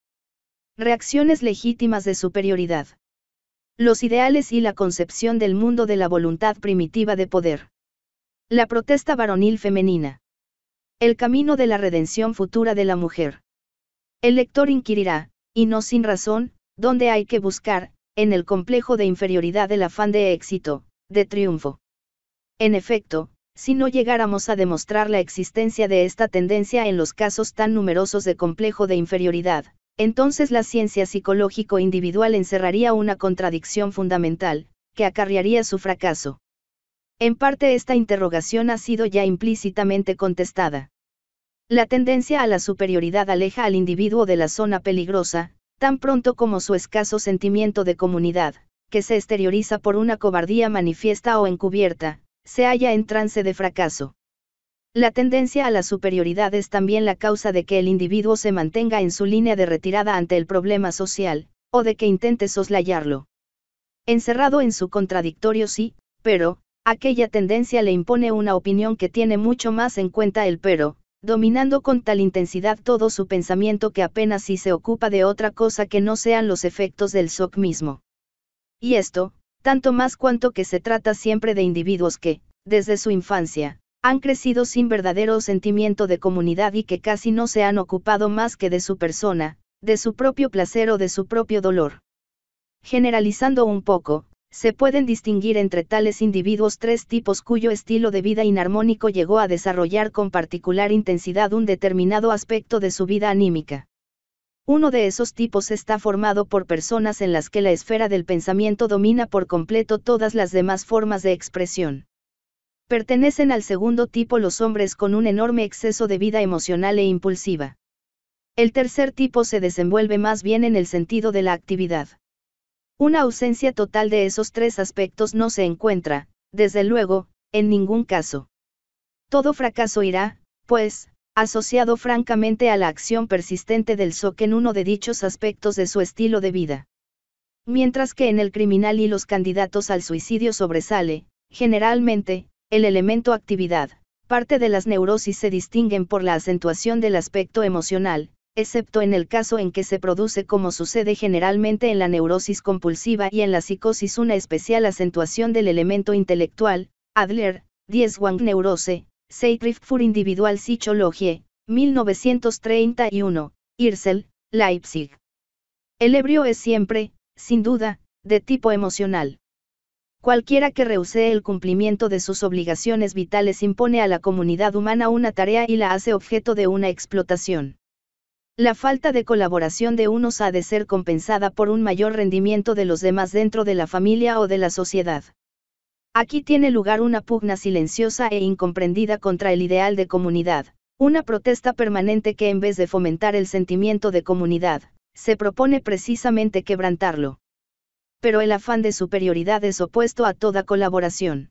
Reacciones legítimas de superioridad. Los ideales y la concepción del mundo de la voluntad primitiva de poder. La protesta varonil femenina. El camino de la redención futura de la mujer. El lector inquirirá, y no sin razón, dónde hay que buscar, en el complejo de inferioridad el afán de éxito, de triunfo. En efecto, si no llegáramos a demostrar la existencia de esta tendencia en los casos tan numerosos de complejo de inferioridad, entonces la ciencia psicológico individual encerraría una contradicción fundamental, que acarrearía su fracaso. En parte esta interrogación ha sido ya implícitamente contestada. La tendencia a la superioridad aleja al individuo de la zona peligrosa, tan pronto como su escaso sentimiento de comunidad, que se exterioriza por una cobardía manifiesta o encubierta, se halla en trance de fracaso. La tendencia a la superioridad es también la causa de que el individuo se mantenga en su línea de retirada ante el problema social, o de que intente soslayarlo. Encerrado en su contradictorio sí, pero, aquella tendencia le impone una opinión que tiene mucho más en cuenta el pero, dominando con tal intensidad todo su pensamiento que apenas si se ocupa de otra cosa que no sean los efectos del shock mismo. Y esto, tanto más cuanto que se trata siempre de individuos que, desde su infancia, han crecido sin verdadero sentimiento de comunidad y que casi no se han ocupado más que de su persona, de su propio placer o de su propio dolor. Generalizando un poco, se pueden distinguir entre tales individuos tres tipos cuyo estilo de vida inarmónico llegó a desarrollar con particular intensidad un determinado aspecto de su vida anímica. Uno de esos tipos está formado por personas en las que la esfera del pensamiento domina por completo todas las demás formas de expresión. Pertenecen al segundo tipo los hombres con un enorme exceso de vida emocional e impulsiva. El tercer tipo se desenvuelve más bien en el sentido de la actividad. Una ausencia total de esos tres aspectos no se encuentra, desde luego, en ningún caso. Todo fracaso irá, pues, asociado francamente a la acción persistente del SOC en uno de dichos aspectos de su estilo de vida. Mientras que en el criminal y los candidatos al suicidio sobresale, generalmente, el elemento actividad, parte de las neurosis se distinguen por la acentuación del aspecto emocional, excepto en el caso en que se produce como sucede generalmente en la neurosis compulsiva y en la psicosis una especial acentuación del elemento intelectual, Adler, 10 Wang Neurose, für Individual Psychologie, 1931, Irsel, Leipzig. El ebrio es siempre, sin duda, de tipo emocional. Cualquiera que rehuse el cumplimiento de sus obligaciones vitales impone a la comunidad humana una tarea y la hace objeto de una explotación. La falta de colaboración de unos ha de ser compensada por un mayor rendimiento de los demás dentro de la familia o de la sociedad. Aquí tiene lugar una pugna silenciosa e incomprendida contra el ideal de comunidad, una protesta permanente que en vez de fomentar el sentimiento de comunidad, se propone precisamente quebrantarlo. Pero el afán de superioridad es opuesto a toda colaboración.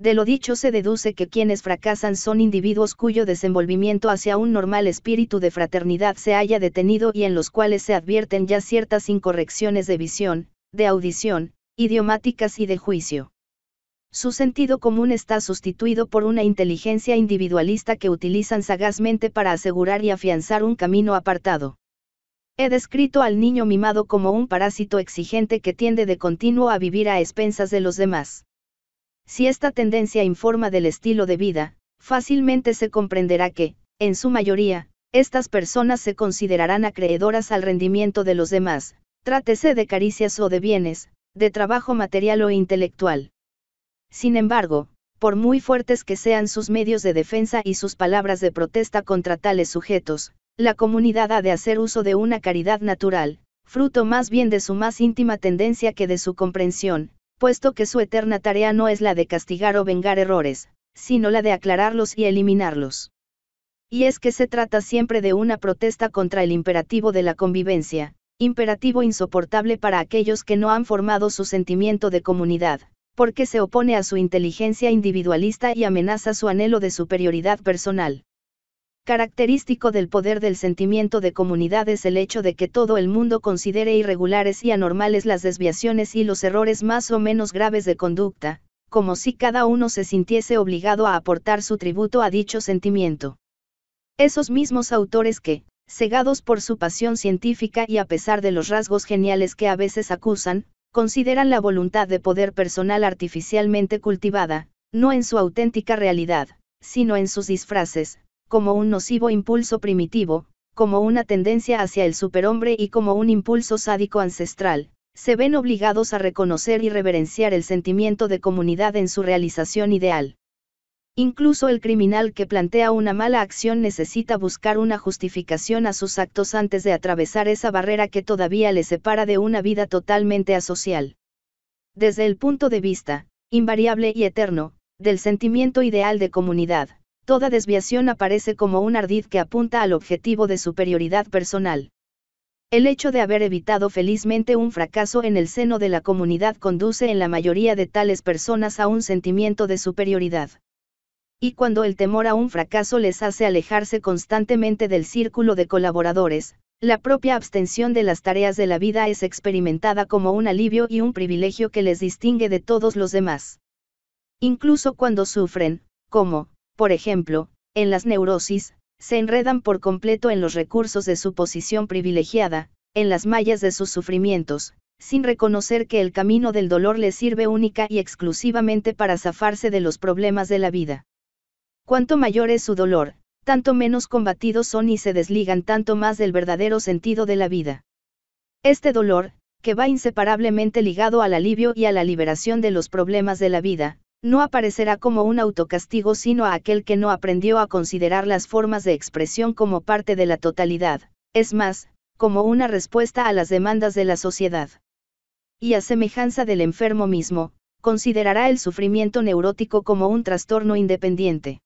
De lo dicho se deduce que quienes fracasan son individuos cuyo desenvolvimiento hacia un normal espíritu de fraternidad se haya detenido y en los cuales se advierten ya ciertas incorrecciones de visión, de audición, idiomáticas y de juicio. Su sentido común está sustituido por una inteligencia individualista que utilizan sagazmente para asegurar y afianzar un camino apartado. He descrito al niño mimado como un parásito exigente que tiende de continuo a vivir a expensas de los demás. Si esta tendencia informa del estilo de vida, fácilmente se comprenderá que, en su mayoría, estas personas se considerarán acreedoras al rendimiento de los demás, trátese de caricias o de bienes, de trabajo material o intelectual. Sin embargo, por muy fuertes que sean sus medios de defensa y sus palabras de protesta contra tales sujetos, la comunidad ha de hacer uso de una caridad natural, fruto más bien de su más íntima tendencia que de su comprensión, puesto que su eterna tarea no es la de castigar o vengar errores, sino la de aclararlos y eliminarlos. Y es que se trata siempre de una protesta contra el imperativo de la convivencia, imperativo insoportable para aquellos que no han formado su sentimiento de comunidad, porque se opone a su inteligencia individualista y amenaza su anhelo de superioridad personal. Característico del poder del sentimiento de comunidad es el hecho de que todo el mundo considere irregulares y anormales las desviaciones y los errores más o menos graves de conducta, como si cada uno se sintiese obligado a aportar su tributo a dicho sentimiento. Esos mismos autores que, cegados por su pasión científica y a pesar de los rasgos geniales que a veces acusan, consideran la voluntad de poder personal artificialmente cultivada, no en su auténtica realidad, sino en sus disfraces, como un nocivo impulso primitivo, como una tendencia hacia el superhombre y como un impulso sádico ancestral, se ven obligados a reconocer y reverenciar el sentimiento de comunidad en su realización ideal. Incluso el criminal que plantea una mala acción necesita buscar una justificación a sus actos antes de atravesar esa barrera que todavía le separa de una vida totalmente asocial. Desde el punto de vista, invariable y eterno, del sentimiento ideal de comunidad, toda desviación aparece como un ardid que apunta al objetivo de superioridad personal. El hecho de haber evitado felizmente un fracaso en el seno de la comunidad conduce en la mayoría de tales personas a un sentimiento de superioridad. Y cuando el temor a un fracaso les hace alejarse constantemente del círculo de colaboradores, la propia abstención de las tareas de la vida es experimentada como un alivio y un privilegio que les distingue de todos los demás. Incluso cuando sufren, como, por ejemplo, en las neurosis, se enredan por completo en los recursos de su posición privilegiada, en las mallas de sus sufrimientos, sin reconocer que el camino del dolor les sirve única y exclusivamente para zafarse de los problemas de la vida. Cuanto mayor es su dolor, tanto menos combatidos son y se desligan tanto más del verdadero sentido de la vida. Este dolor, que va inseparablemente ligado al alivio y a la liberación de los problemas de la vida, no aparecerá como un autocastigo sino a aquel que no aprendió a considerar las formas de expresión como parte de la totalidad, es más, como una respuesta a las demandas de la sociedad. Y a semejanza del enfermo mismo, considerará el sufrimiento neurótico como un trastorno independiente.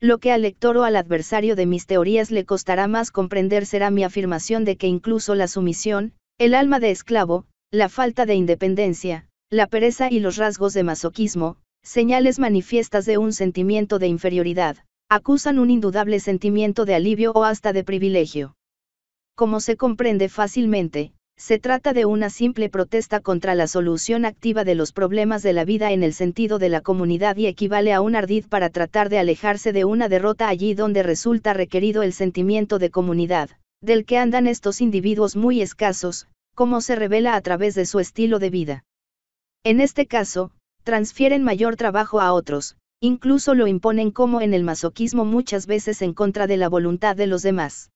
Lo que al lector o al adversario de mis teorías le costará más comprender será mi afirmación de que incluso la sumisión, el alma de esclavo, la falta de independencia, la pereza y los rasgos de masoquismo, señales manifiestas de un sentimiento de inferioridad, acusan un indudable sentimiento de alivio o hasta de privilegio. Como se comprende fácilmente, se trata de una simple protesta contra la solución activa de los problemas de la vida en el sentido de la comunidad y equivale a un ardid para tratar de alejarse de una derrota allí donde resulta requerido el sentimiento de comunidad, del que andan estos individuos muy escasos, como se revela a través de su estilo de vida. En este caso, transfieren mayor trabajo a otros, incluso lo imponen como en el masoquismo muchas veces en contra de la voluntad de los demás.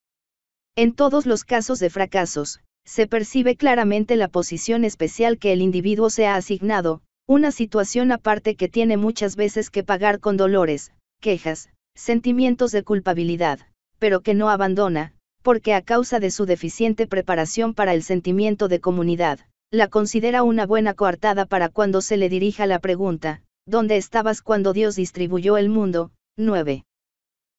En todos los casos de fracasos, se percibe claramente la posición especial que el individuo se ha asignado, una situación aparte que tiene muchas veces que pagar con dolores, quejas, sentimientos de culpabilidad, pero que no abandona, porque a causa de su deficiente preparación para el sentimiento de comunidad, la considera una buena coartada para cuando se le dirija la pregunta, ¿dónde estabas cuando Dios distribuyó el mundo? 9.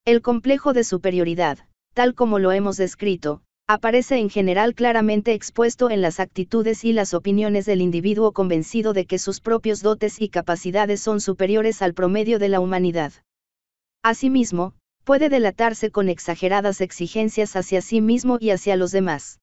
El complejo de superioridad, tal como lo hemos descrito, aparece en general claramente expuesto en las actitudes y las opiniones del individuo convencido de que sus propios dotes y capacidades son superiores al promedio de la humanidad. Asimismo, puede delatarse con exageradas exigencias hacia sí mismo y hacia los demás.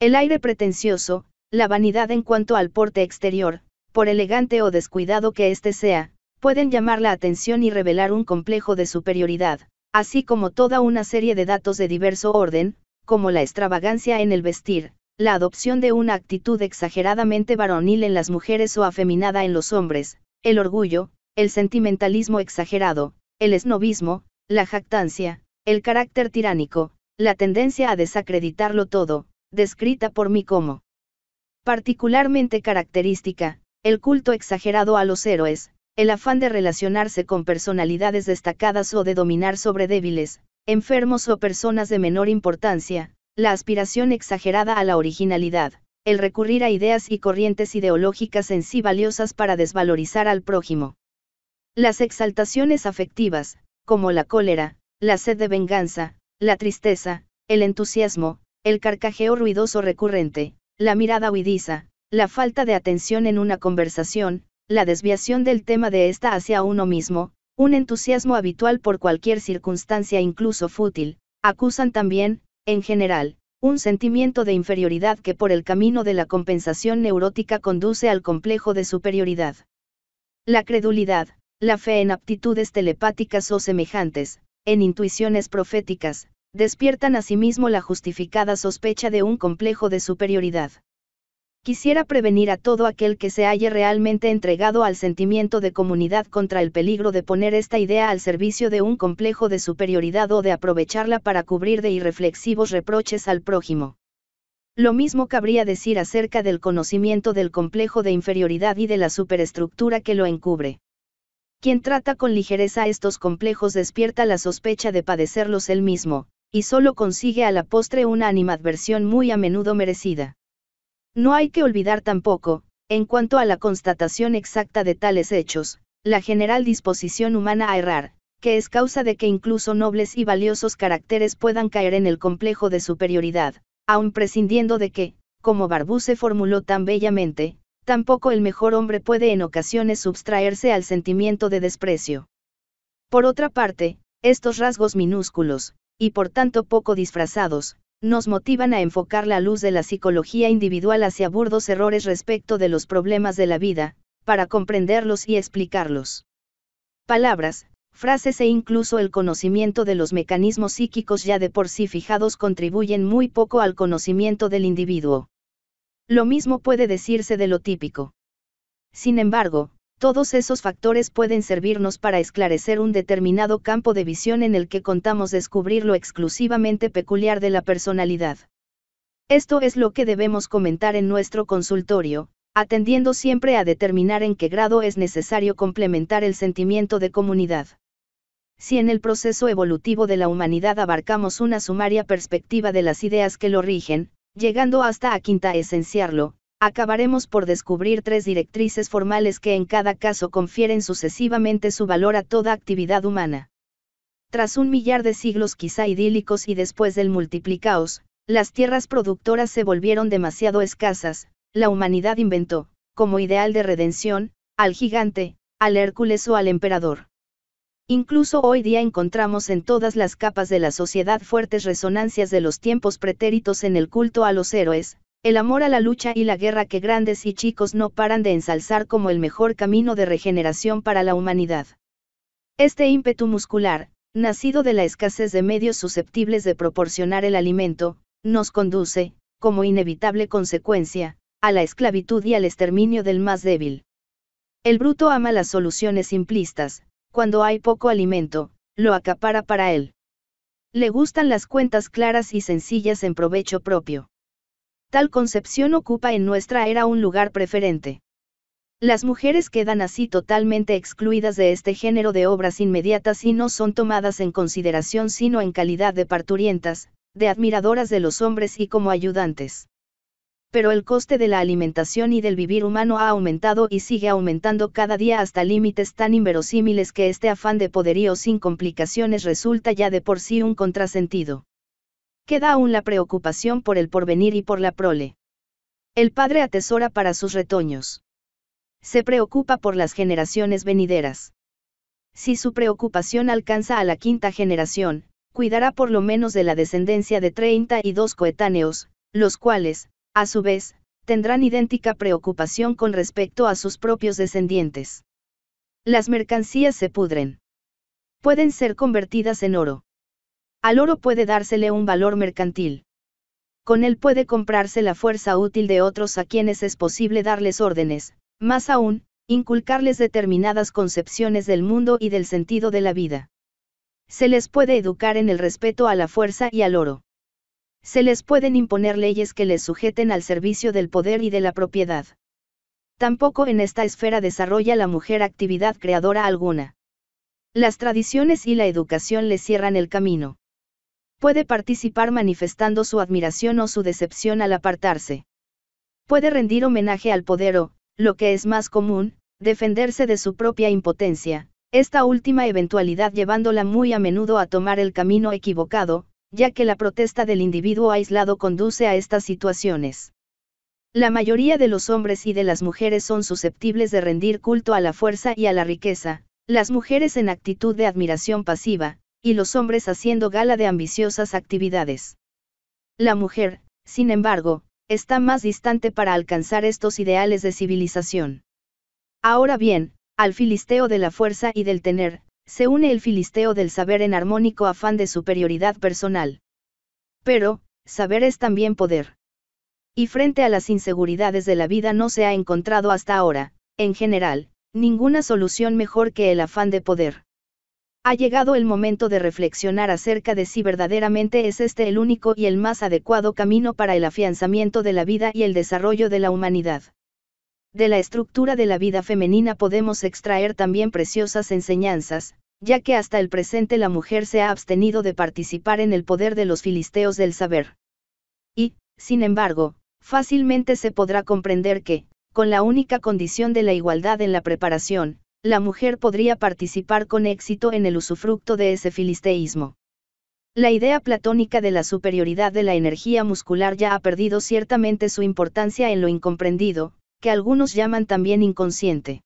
El aire pretencioso, la vanidad en cuanto al porte exterior, por elegante o descuidado que éste sea, pueden llamar la atención y revelar un complejo de superioridad, así como toda una serie de datos de diverso orden, como la extravagancia en el vestir, la adopción de una actitud exageradamente varonil en las mujeres o afeminada en los hombres, el orgullo, el sentimentalismo exagerado, el esnovismo, la jactancia, el carácter tiránico, la tendencia a desacreditarlo todo, descrita por mí como Particularmente característica, el culto exagerado a los héroes, el afán de relacionarse con personalidades destacadas o de dominar sobre débiles, enfermos o personas de menor importancia, la aspiración exagerada a la originalidad, el recurrir a ideas y corrientes ideológicas en sí valiosas para desvalorizar al prójimo. Las exaltaciones afectivas, como la cólera, la sed de venganza, la tristeza, el entusiasmo, el carcajeo ruidoso recurrente, la mirada huidiza, la falta de atención en una conversación, la desviación del tema de esta hacia uno mismo, un entusiasmo habitual por cualquier circunstancia incluso fútil, acusan también, en general, un sentimiento de inferioridad que por el camino de la compensación neurótica conduce al complejo de superioridad. La credulidad, la fe en aptitudes telepáticas o semejantes, en intuiciones proféticas, despiertan asimismo la justificada sospecha de un complejo de superioridad. Quisiera prevenir a todo aquel que se halle realmente entregado al sentimiento de comunidad contra el peligro de poner esta idea al servicio de un complejo de superioridad o de aprovecharla para cubrir de irreflexivos reproches al prójimo. Lo mismo cabría decir acerca del conocimiento del complejo de inferioridad y de la superestructura que lo encubre. Quien trata con ligereza estos complejos despierta la sospecha de padecerlos él mismo, y solo consigue a la postre una animadversión muy a menudo merecida. No hay que olvidar tampoco, en cuanto a la constatación exacta de tales hechos, la general disposición humana a errar, que es causa de que incluso nobles y valiosos caracteres puedan caer en el complejo de superioridad, aun prescindiendo de que, como se formuló tan bellamente, tampoco el mejor hombre puede en ocasiones subtraerse al sentimiento de desprecio. Por otra parte, estos rasgos minúsculos, y por tanto poco disfrazados, nos motivan a enfocar la luz de la psicología individual hacia burdos errores respecto de los problemas de la vida, para comprenderlos y explicarlos. Palabras, frases e incluso el conocimiento de los mecanismos psíquicos ya de por sí fijados contribuyen muy poco al conocimiento del individuo. Lo mismo puede decirse de lo típico. Sin embargo, todos esos factores pueden servirnos para esclarecer un determinado campo de visión en el que contamos descubrir lo exclusivamente peculiar de la personalidad. Esto es lo que debemos comentar en nuestro consultorio, atendiendo siempre a determinar en qué grado es necesario complementar el sentimiento de comunidad. Si en el proceso evolutivo de la humanidad abarcamos una sumaria perspectiva de las ideas que lo rigen, llegando hasta a quinta esenciarlo, acabaremos por descubrir tres directrices formales que en cada caso confieren sucesivamente su valor a toda actividad humana. Tras un millar de siglos quizá idílicos y después del multiplicaos, las tierras productoras se volvieron demasiado escasas, la humanidad inventó, como ideal de redención, al gigante, al Hércules o al emperador. Incluso hoy día encontramos en todas las capas de la sociedad fuertes resonancias de los tiempos pretéritos en el culto a los héroes, el amor a la lucha y la guerra que grandes y chicos no paran de ensalzar como el mejor camino de regeneración para la humanidad. Este ímpetu muscular, nacido de la escasez de medios susceptibles de proporcionar el alimento, nos conduce, como inevitable consecuencia, a la esclavitud y al exterminio del más débil. El bruto ama las soluciones simplistas, cuando hay poco alimento, lo acapara para él. Le gustan las cuentas claras y sencillas en provecho propio tal concepción ocupa en nuestra era un lugar preferente. Las mujeres quedan así totalmente excluidas de este género de obras inmediatas y no son tomadas en consideración sino en calidad de parturientas, de admiradoras de los hombres y como ayudantes. Pero el coste de la alimentación y del vivir humano ha aumentado y sigue aumentando cada día hasta límites tan inverosímiles que este afán de poderío sin complicaciones resulta ya de por sí un contrasentido. Queda aún la preocupación por el porvenir y por la prole. El padre atesora para sus retoños. Se preocupa por las generaciones venideras. Si su preocupación alcanza a la quinta generación, cuidará por lo menos de la descendencia de 32 coetáneos, los cuales, a su vez, tendrán idéntica preocupación con respecto a sus propios descendientes. Las mercancías se pudren. Pueden ser convertidas en oro. Al oro puede dársele un valor mercantil. Con él puede comprarse la fuerza útil de otros a quienes es posible darles órdenes, más aún, inculcarles determinadas concepciones del mundo y del sentido de la vida. Se les puede educar en el respeto a la fuerza y al oro. Se les pueden imponer leyes que les sujeten al servicio del poder y de la propiedad. Tampoco en esta esfera desarrolla la mujer actividad creadora alguna. Las tradiciones y la educación le cierran el camino. Puede participar manifestando su admiración o su decepción al apartarse. Puede rendir homenaje al poder o, lo que es más común, defenderse de su propia impotencia, esta última eventualidad llevándola muy a menudo a tomar el camino equivocado, ya que la protesta del individuo aislado conduce a estas situaciones. La mayoría de los hombres y de las mujeres son susceptibles de rendir culto a la fuerza y a la riqueza, las mujeres en actitud de admiración pasiva, y los hombres haciendo gala de ambiciosas actividades. La mujer, sin embargo, está más distante para alcanzar estos ideales de civilización. Ahora bien, al filisteo de la fuerza y del tener, se une el filisteo del saber en armónico afán de superioridad personal. Pero, saber es también poder. Y frente a las inseguridades de la vida no se ha encontrado hasta ahora, en general, ninguna solución mejor que el afán de poder. Ha llegado el momento de reflexionar acerca de si verdaderamente es este el único y el más adecuado camino para el afianzamiento de la vida y el desarrollo de la humanidad. De la estructura de la vida femenina podemos extraer también preciosas enseñanzas, ya que hasta el presente la mujer se ha abstenido de participar en el poder de los filisteos del saber. Y, sin embargo, fácilmente se podrá comprender que, con la única condición de la igualdad en la preparación, la mujer podría participar con éxito en el usufructo de ese filisteísmo. La idea platónica de la superioridad de la energía muscular ya ha perdido ciertamente su importancia en lo incomprendido, que algunos llaman también inconsciente.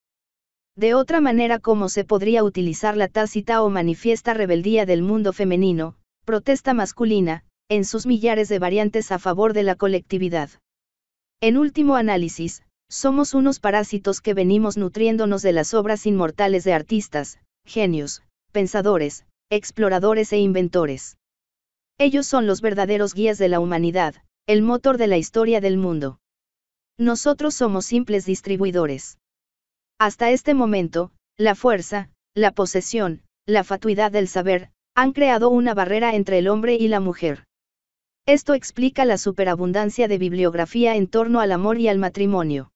De otra manera, ¿cómo se podría utilizar la tácita o manifiesta rebeldía del mundo femenino, protesta masculina, en sus millares de variantes a favor de la colectividad? En último análisis, somos unos parásitos que venimos nutriéndonos de las obras inmortales de artistas, genios, pensadores, exploradores e inventores. Ellos son los verdaderos guías de la humanidad, el motor de la historia del mundo. Nosotros somos simples distribuidores. Hasta este momento, la fuerza, la posesión, la fatuidad del saber, han creado una barrera entre el hombre y la mujer. Esto explica la superabundancia de bibliografía en torno al amor y al matrimonio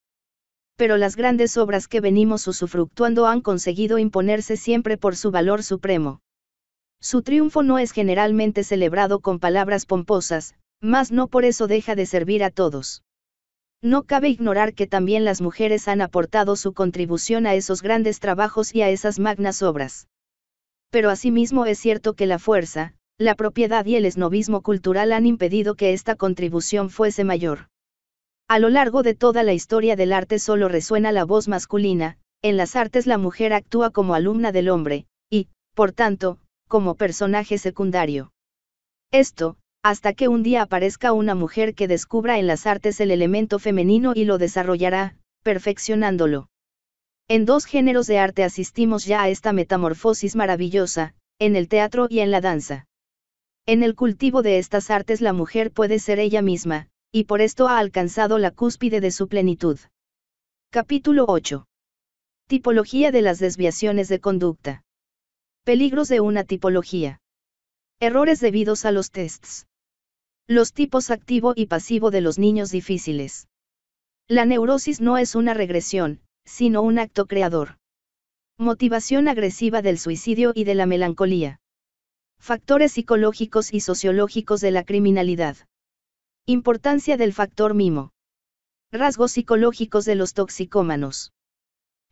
pero las grandes obras que venimos usufructuando han conseguido imponerse siempre por su valor supremo. Su triunfo no es generalmente celebrado con palabras pomposas, mas no por eso deja de servir a todos. No cabe ignorar que también las mujeres han aportado su contribución a esos grandes trabajos y a esas magnas obras. Pero asimismo es cierto que la fuerza, la propiedad y el esnovismo cultural han impedido que esta contribución fuese mayor. A lo largo de toda la historia del arte solo resuena la voz masculina, en las artes la mujer actúa como alumna del hombre, y, por tanto, como personaje secundario. Esto, hasta que un día aparezca una mujer que descubra en las artes el elemento femenino y lo desarrollará, perfeccionándolo. En dos géneros de arte asistimos ya a esta metamorfosis maravillosa, en el teatro y en la danza. En el cultivo de estas artes la mujer puede ser ella misma, y por esto ha alcanzado la cúspide de su plenitud. Capítulo 8. Tipología de las desviaciones de conducta. Peligros de una tipología. Errores debidos a los tests. Los tipos activo y pasivo de los niños difíciles. La neurosis no es una regresión, sino un acto creador. Motivación agresiva del suicidio y de la melancolía. Factores psicológicos y sociológicos de la criminalidad. Importancia del factor mimo. Rasgos psicológicos de los toxicómanos.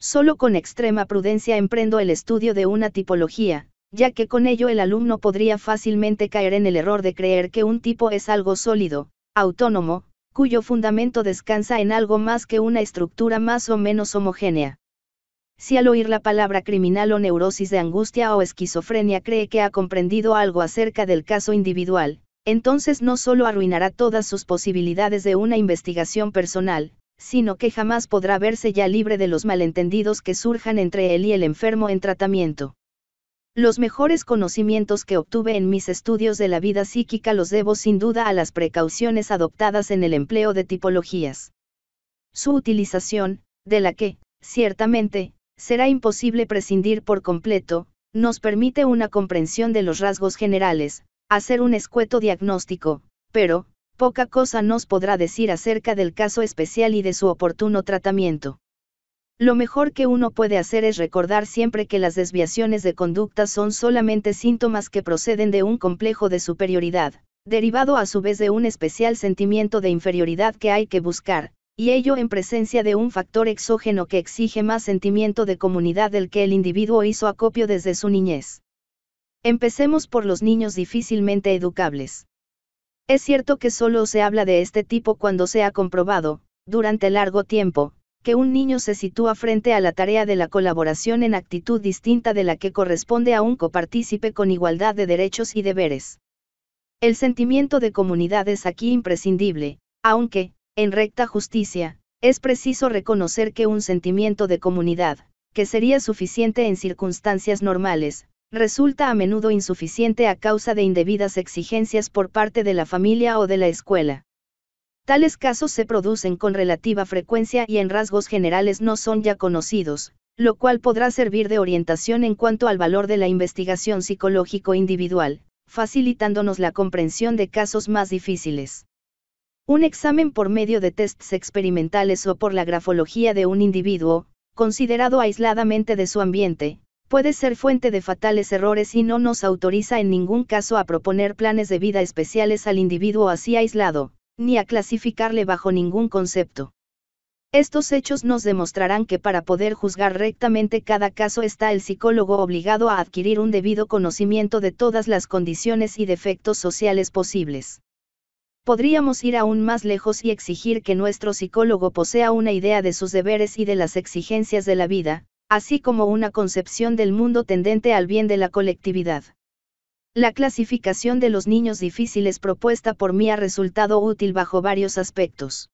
Solo con extrema prudencia emprendo el estudio de una tipología, ya que con ello el alumno podría fácilmente caer en el error de creer que un tipo es algo sólido, autónomo, cuyo fundamento descansa en algo más que una estructura más o menos homogénea. Si al oír la palabra criminal o neurosis de angustia o esquizofrenia cree que ha comprendido algo acerca del caso individual, entonces no solo arruinará todas sus posibilidades de una investigación personal, sino que jamás podrá verse ya libre de los malentendidos que surjan entre él y el enfermo en tratamiento. Los mejores conocimientos que obtuve en mis estudios de la vida psíquica los debo sin duda a las precauciones adoptadas en el empleo de tipologías. Su utilización, de la que, ciertamente, será imposible prescindir por completo, nos permite una comprensión de los rasgos generales, hacer un escueto diagnóstico, pero, poca cosa nos podrá decir acerca del caso especial y de su oportuno tratamiento. Lo mejor que uno puede hacer es recordar siempre que las desviaciones de conducta son solamente síntomas que proceden de un complejo de superioridad, derivado a su vez de un especial sentimiento de inferioridad que hay que buscar, y ello en presencia de un factor exógeno que exige más sentimiento de comunidad del que el individuo hizo acopio desde su niñez. Empecemos por los niños difícilmente educables. Es cierto que solo se habla de este tipo cuando se ha comprobado, durante largo tiempo, que un niño se sitúa frente a la tarea de la colaboración en actitud distinta de la que corresponde a un copartícipe con igualdad de derechos y deberes. El sentimiento de comunidad es aquí imprescindible, aunque, en recta justicia, es preciso reconocer que un sentimiento de comunidad, que sería suficiente en circunstancias normales, resulta a menudo insuficiente a causa de indebidas exigencias por parte de la familia o de la escuela. Tales casos se producen con relativa frecuencia y en rasgos generales no son ya conocidos, lo cual podrá servir de orientación en cuanto al valor de la investigación psicológico individual, facilitándonos la comprensión de casos más difíciles. Un examen por medio de tests experimentales o por la grafología de un individuo, considerado aisladamente de su ambiente, puede ser fuente de fatales errores y no nos autoriza en ningún caso a proponer planes de vida especiales al individuo así aislado, ni a clasificarle bajo ningún concepto. Estos hechos nos demostrarán que para poder juzgar rectamente cada caso está el psicólogo obligado a adquirir un debido conocimiento de todas las condiciones y defectos sociales posibles. Podríamos ir aún más lejos y exigir que nuestro psicólogo posea una idea de sus deberes y de las exigencias de la vida, así como una concepción del mundo tendente al bien de la colectividad. La clasificación de los niños difíciles propuesta por mí ha resultado útil bajo varios aspectos.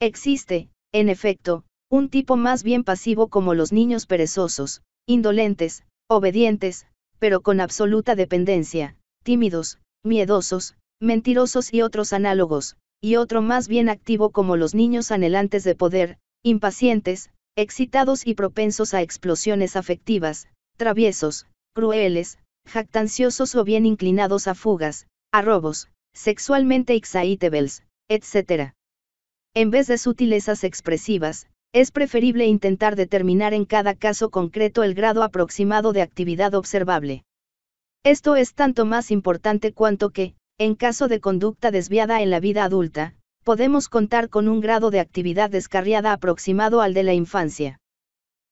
Existe, en efecto, un tipo más bien pasivo como los niños perezosos, indolentes, obedientes, pero con absoluta dependencia, tímidos, miedosos, mentirosos y otros análogos, y otro más bien activo como los niños anhelantes de poder, impacientes, excitados y propensos a explosiones afectivas, traviesos, crueles, jactanciosos o bien inclinados a fugas, a robos, sexualmente excitables, etc. En vez de sutilezas expresivas, es preferible intentar determinar en cada caso concreto el grado aproximado de actividad observable. Esto es tanto más importante cuanto que, en caso de conducta desviada en la vida adulta, podemos contar con un grado de actividad descarriada aproximado al de la infancia.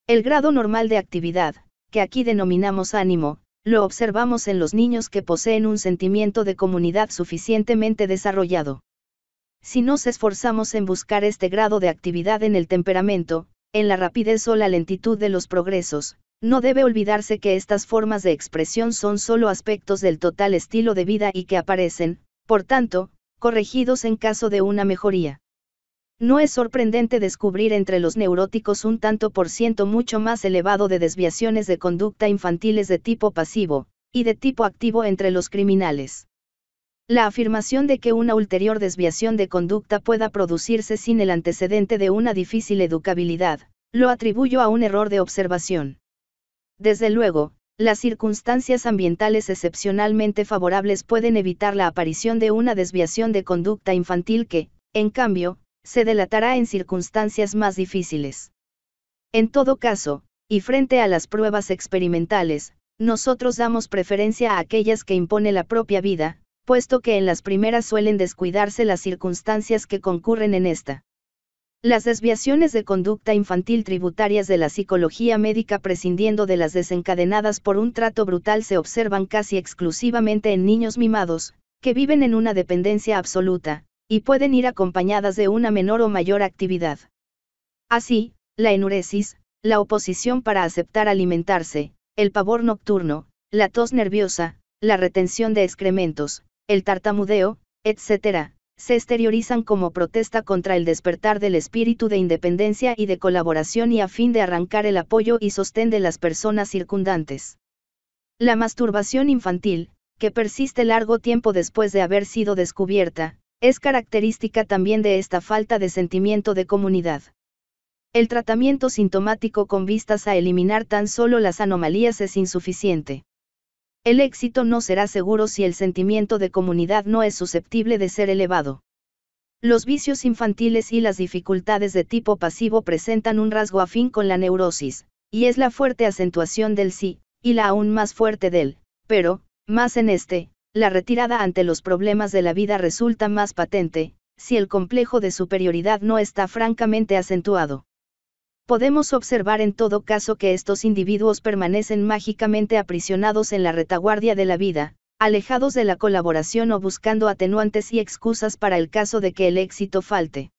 El grado normal de actividad, que aquí denominamos ánimo, lo observamos en los niños que poseen un sentimiento de comunidad suficientemente desarrollado. Si nos esforzamos en buscar este grado de actividad en el temperamento, en la rapidez o la lentitud de los progresos, no debe olvidarse que estas formas de expresión son solo aspectos del total estilo de vida y que aparecen, por tanto, corregidos en caso de una mejoría. No es sorprendente descubrir entre los neuróticos un tanto por ciento mucho más elevado de desviaciones de conducta infantiles de tipo pasivo, y de tipo activo entre los criminales. La afirmación de que una ulterior desviación de conducta pueda producirse sin el antecedente de una difícil educabilidad, lo atribuyo a un error de observación. Desde luego, las circunstancias ambientales excepcionalmente favorables pueden evitar la aparición de una desviación de conducta infantil que, en cambio, se delatará en circunstancias más difíciles. En todo caso, y frente a las pruebas experimentales, nosotros damos preferencia a aquellas que impone la propia vida, puesto que en las primeras suelen descuidarse las circunstancias que concurren en esta. Las desviaciones de conducta infantil tributarias de la psicología médica prescindiendo de las desencadenadas por un trato brutal se observan casi exclusivamente en niños mimados, que viven en una dependencia absoluta, y pueden ir acompañadas de una menor o mayor actividad. Así, la enuresis, la oposición para aceptar alimentarse, el pavor nocturno, la tos nerviosa, la retención de excrementos, el tartamudeo, etc., se exteriorizan como protesta contra el despertar del espíritu de independencia y de colaboración y a fin de arrancar el apoyo y sostén de las personas circundantes. La masturbación infantil, que persiste largo tiempo después de haber sido descubierta, es característica también de esta falta de sentimiento de comunidad. El tratamiento sintomático con vistas a eliminar tan solo las anomalías es insuficiente. El éxito no será seguro si el sentimiento de comunidad no es susceptible de ser elevado. Los vicios infantiles y las dificultades de tipo pasivo presentan un rasgo afín con la neurosis, y es la fuerte acentuación del sí, y la aún más fuerte del, pero, más en este, la retirada ante los problemas de la vida resulta más patente, si el complejo de superioridad no está francamente acentuado podemos observar en todo caso que estos individuos permanecen mágicamente aprisionados en la retaguardia de la vida, alejados de la colaboración o buscando atenuantes y excusas para el caso de que el éxito falte.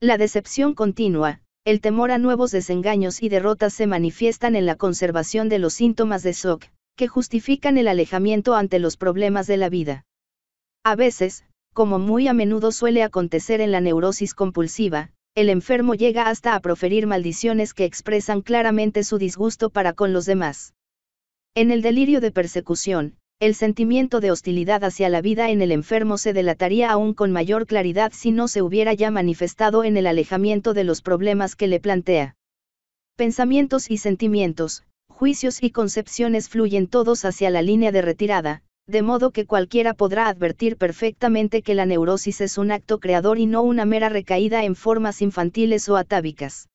La decepción continua, el temor a nuevos desengaños y derrotas se manifiestan en la conservación de los síntomas de shock, que justifican el alejamiento ante los problemas de la vida. A veces, como muy a menudo suele acontecer en la neurosis compulsiva, el enfermo llega hasta a proferir maldiciones que expresan claramente su disgusto para con los demás. En el delirio de persecución, el sentimiento de hostilidad hacia la vida en el enfermo se delataría aún con mayor claridad si no se hubiera ya manifestado en el alejamiento de los problemas que le plantea. Pensamientos y sentimientos, juicios y concepciones fluyen todos hacia la línea de retirada, de modo que cualquiera podrá advertir perfectamente que la neurosis es un acto creador y no una mera recaída en formas infantiles o atávicas.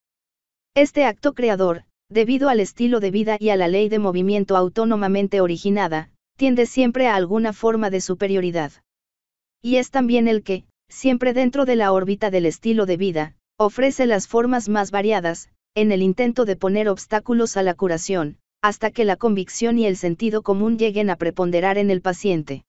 Este acto creador, debido al estilo de vida y a la ley de movimiento autónomamente originada, tiende siempre a alguna forma de superioridad. Y es también el que, siempre dentro de la órbita del estilo de vida, ofrece las formas más variadas, en el intento de poner obstáculos a la curación, hasta que la convicción y el sentido común lleguen a preponderar en el paciente.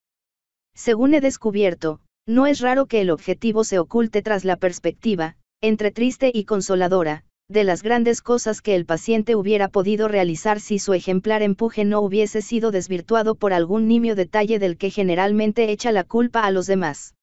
Según he descubierto, no es raro que el objetivo se oculte tras la perspectiva, entre triste y consoladora, de las grandes cosas que el paciente hubiera podido realizar si su ejemplar empuje no hubiese sido desvirtuado por algún nimio detalle del que generalmente echa la culpa a los demás.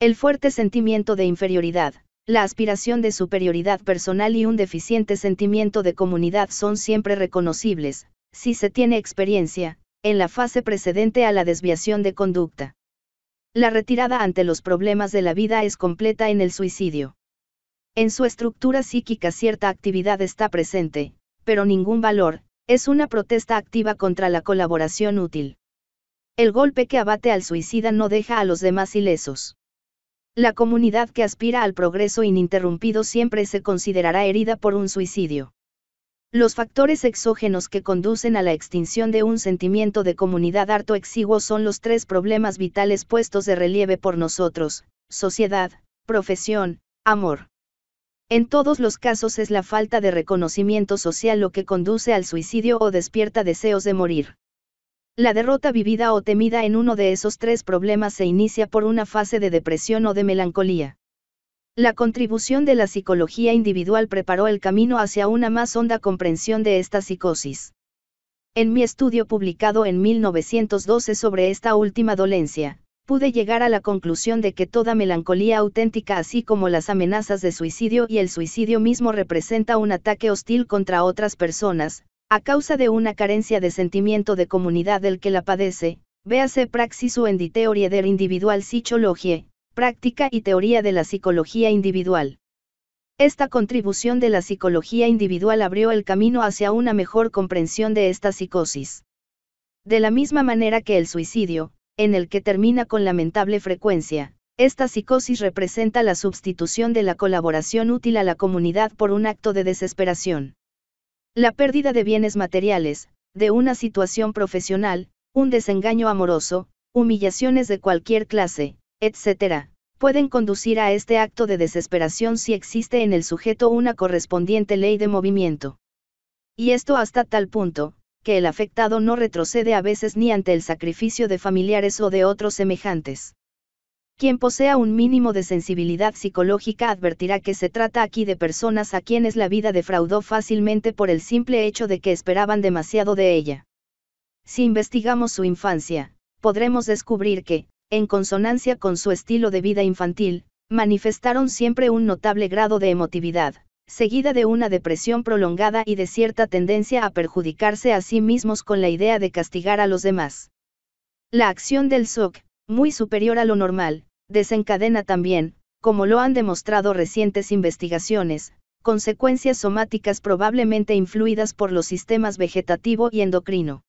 El fuerte sentimiento de inferioridad, la aspiración de superioridad personal y un deficiente sentimiento de comunidad son siempre reconocibles, si se tiene experiencia, en la fase precedente a la desviación de conducta. La retirada ante los problemas de la vida es completa en el suicidio. En su estructura psíquica cierta actividad está presente, pero ningún valor, es una protesta activa contra la colaboración útil. El golpe que abate al suicida no deja a los demás ilesos la comunidad que aspira al progreso ininterrumpido siempre se considerará herida por un suicidio. Los factores exógenos que conducen a la extinción de un sentimiento de comunidad harto exiguo son los tres problemas vitales puestos de relieve por nosotros, sociedad, profesión, amor. En todos los casos es la falta de reconocimiento social lo que conduce al suicidio o despierta deseos de morir. La derrota vivida o temida en uno de esos tres problemas se inicia por una fase de depresión o de melancolía. La contribución de la psicología individual preparó el camino hacia una más honda comprensión de esta psicosis. En mi estudio publicado en 1912 sobre esta última dolencia, pude llegar a la conclusión de que toda melancolía auténtica así como las amenazas de suicidio y el suicidio mismo representa un ataque hostil contra otras personas, a causa de una carencia de sentimiento de comunidad del que la padece, véase Praxis o en der Individual Psychologie, práctica y teoría de la psicología individual. Esta contribución de la psicología individual abrió el camino hacia una mejor comprensión de esta psicosis. De la misma manera que el suicidio, en el que termina con lamentable frecuencia, esta psicosis representa la sustitución de la colaboración útil a la comunidad por un acto de desesperación. La pérdida de bienes materiales, de una situación profesional, un desengaño amoroso, humillaciones de cualquier clase, etc., pueden conducir a este acto de desesperación si existe en el sujeto una correspondiente ley de movimiento. Y esto hasta tal punto, que el afectado no retrocede a veces ni ante el sacrificio de familiares o de otros semejantes. Quien posea un mínimo de sensibilidad psicológica advertirá que se trata aquí de personas a quienes la vida defraudó fácilmente por el simple hecho de que esperaban demasiado de ella. Si investigamos su infancia, podremos descubrir que, en consonancia con su estilo de vida infantil, manifestaron siempre un notable grado de emotividad, seguida de una depresión prolongada y de cierta tendencia a perjudicarse a sí mismos con la idea de castigar a los demás. La acción del SOC, muy superior a lo normal, desencadena también, como lo han demostrado recientes investigaciones, consecuencias somáticas probablemente influidas por los sistemas vegetativo y endocrino.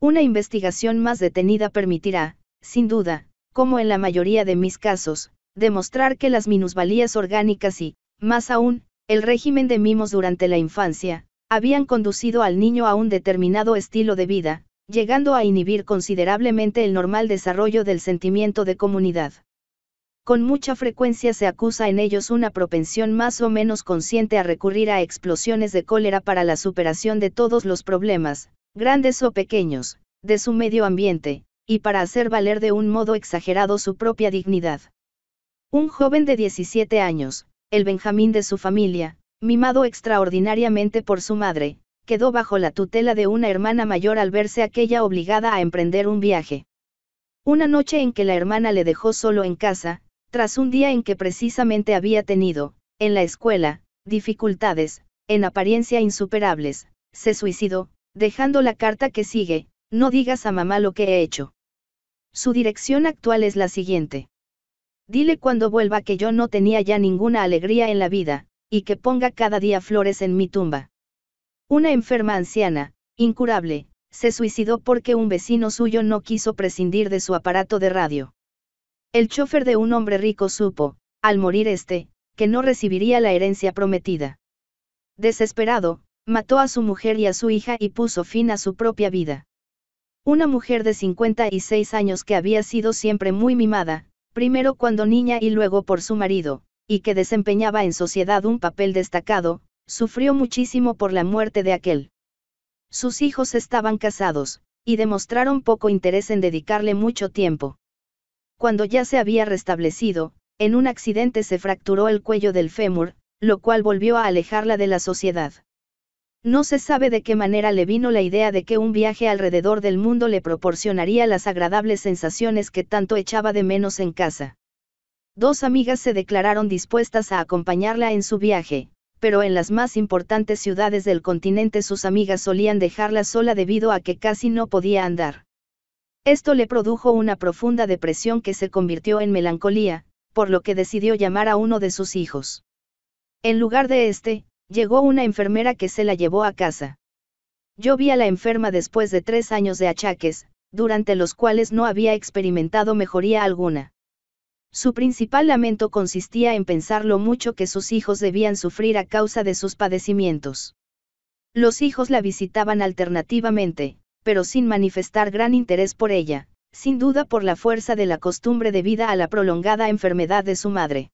Una investigación más detenida permitirá, sin duda, como en la mayoría de mis casos, demostrar que las minusvalías orgánicas y, más aún, el régimen de mimos durante la infancia, habían conducido al niño a un determinado estilo de vida, llegando a inhibir considerablemente el normal desarrollo del sentimiento de comunidad. Con mucha frecuencia se acusa en ellos una propensión más o menos consciente a recurrir a explosiones de cólera para la superación de todos los problemas, grandes o pequeños, de su medio ambiente, y para hacer valer de un modo exagerado su propia dignidad. Un joven de 17 años, el Benjamín de su familia, mimado extraordinariamente por su madre, quedó bajo la tutela de una hermana mayor al verse aquella obligada a emprender un viaje. Una noche en que la hermana le dejó solo en casa, tras un día en que precisamente había tenido, en la escuela, dificultades, en apariencia insuperables, se suicidó, dejando la carta que sigue, no digas a mamá lo que he hecho. Su dirección actual es la siguiente. Dile cuando vuelva que yo no tenía ya ninguna alegría en la vida, y que ponga cada día flores en mi tumba. Una enferma anciana, incurable, se suicidó porque un vecino suyo no quiso prescindir de su aparato de radio. El chofer de un hombre rico supo, al morir este, que no recibiría la herencia prometida. Desesperado, mató a su mujer y a su hija y puso fin a su propia vida. Una mujer de 56 años que había sido siempre muy mimada, primero cuando niña y luego por su marido, y que desempeñaba en sociedad un papel destacado, Sufrió muchísimo por la muerte de aquel. Sus hijos estaban casados, y demostraron poco interés en dedicarle mucho tiempo. Cuando ya se había restablecido, en un accidente se fracturó el cuello del fémur, lo cual volvió a alejarla de la sociedad. No se sabe de qué manera le vino la idea de que un viaje alrededor del mundo le proporcionaría las agradables sensaciones que tanto echaba de menos en casa. Dos amigas se declararon dispuestas a acompañarla en su viaje, pero en las más importantes ciudades del continente sus amigas solían dejarla sola debido a que casi no podía andar. Esto le produjo una profunda depresión que se convirtió en melancolía, por lo que decidió llamar a uno de sus hijos. En lugar de este, llegó una enfermera que se la llevó a casa. Yo vi a la enferma después de tres años de achaques, durante los cuales no había experimentado mejoría alguna. Su principal lamento consistía en pensar lo mucho que sus hijos debían sufrir a causa de sus padecimientos. Los hijos la visitaban alternativamente, pero sin manifestar gran interés por ella, sin duda por la fuerza de la costumbre debida a la prolongada enfermedad de su madre.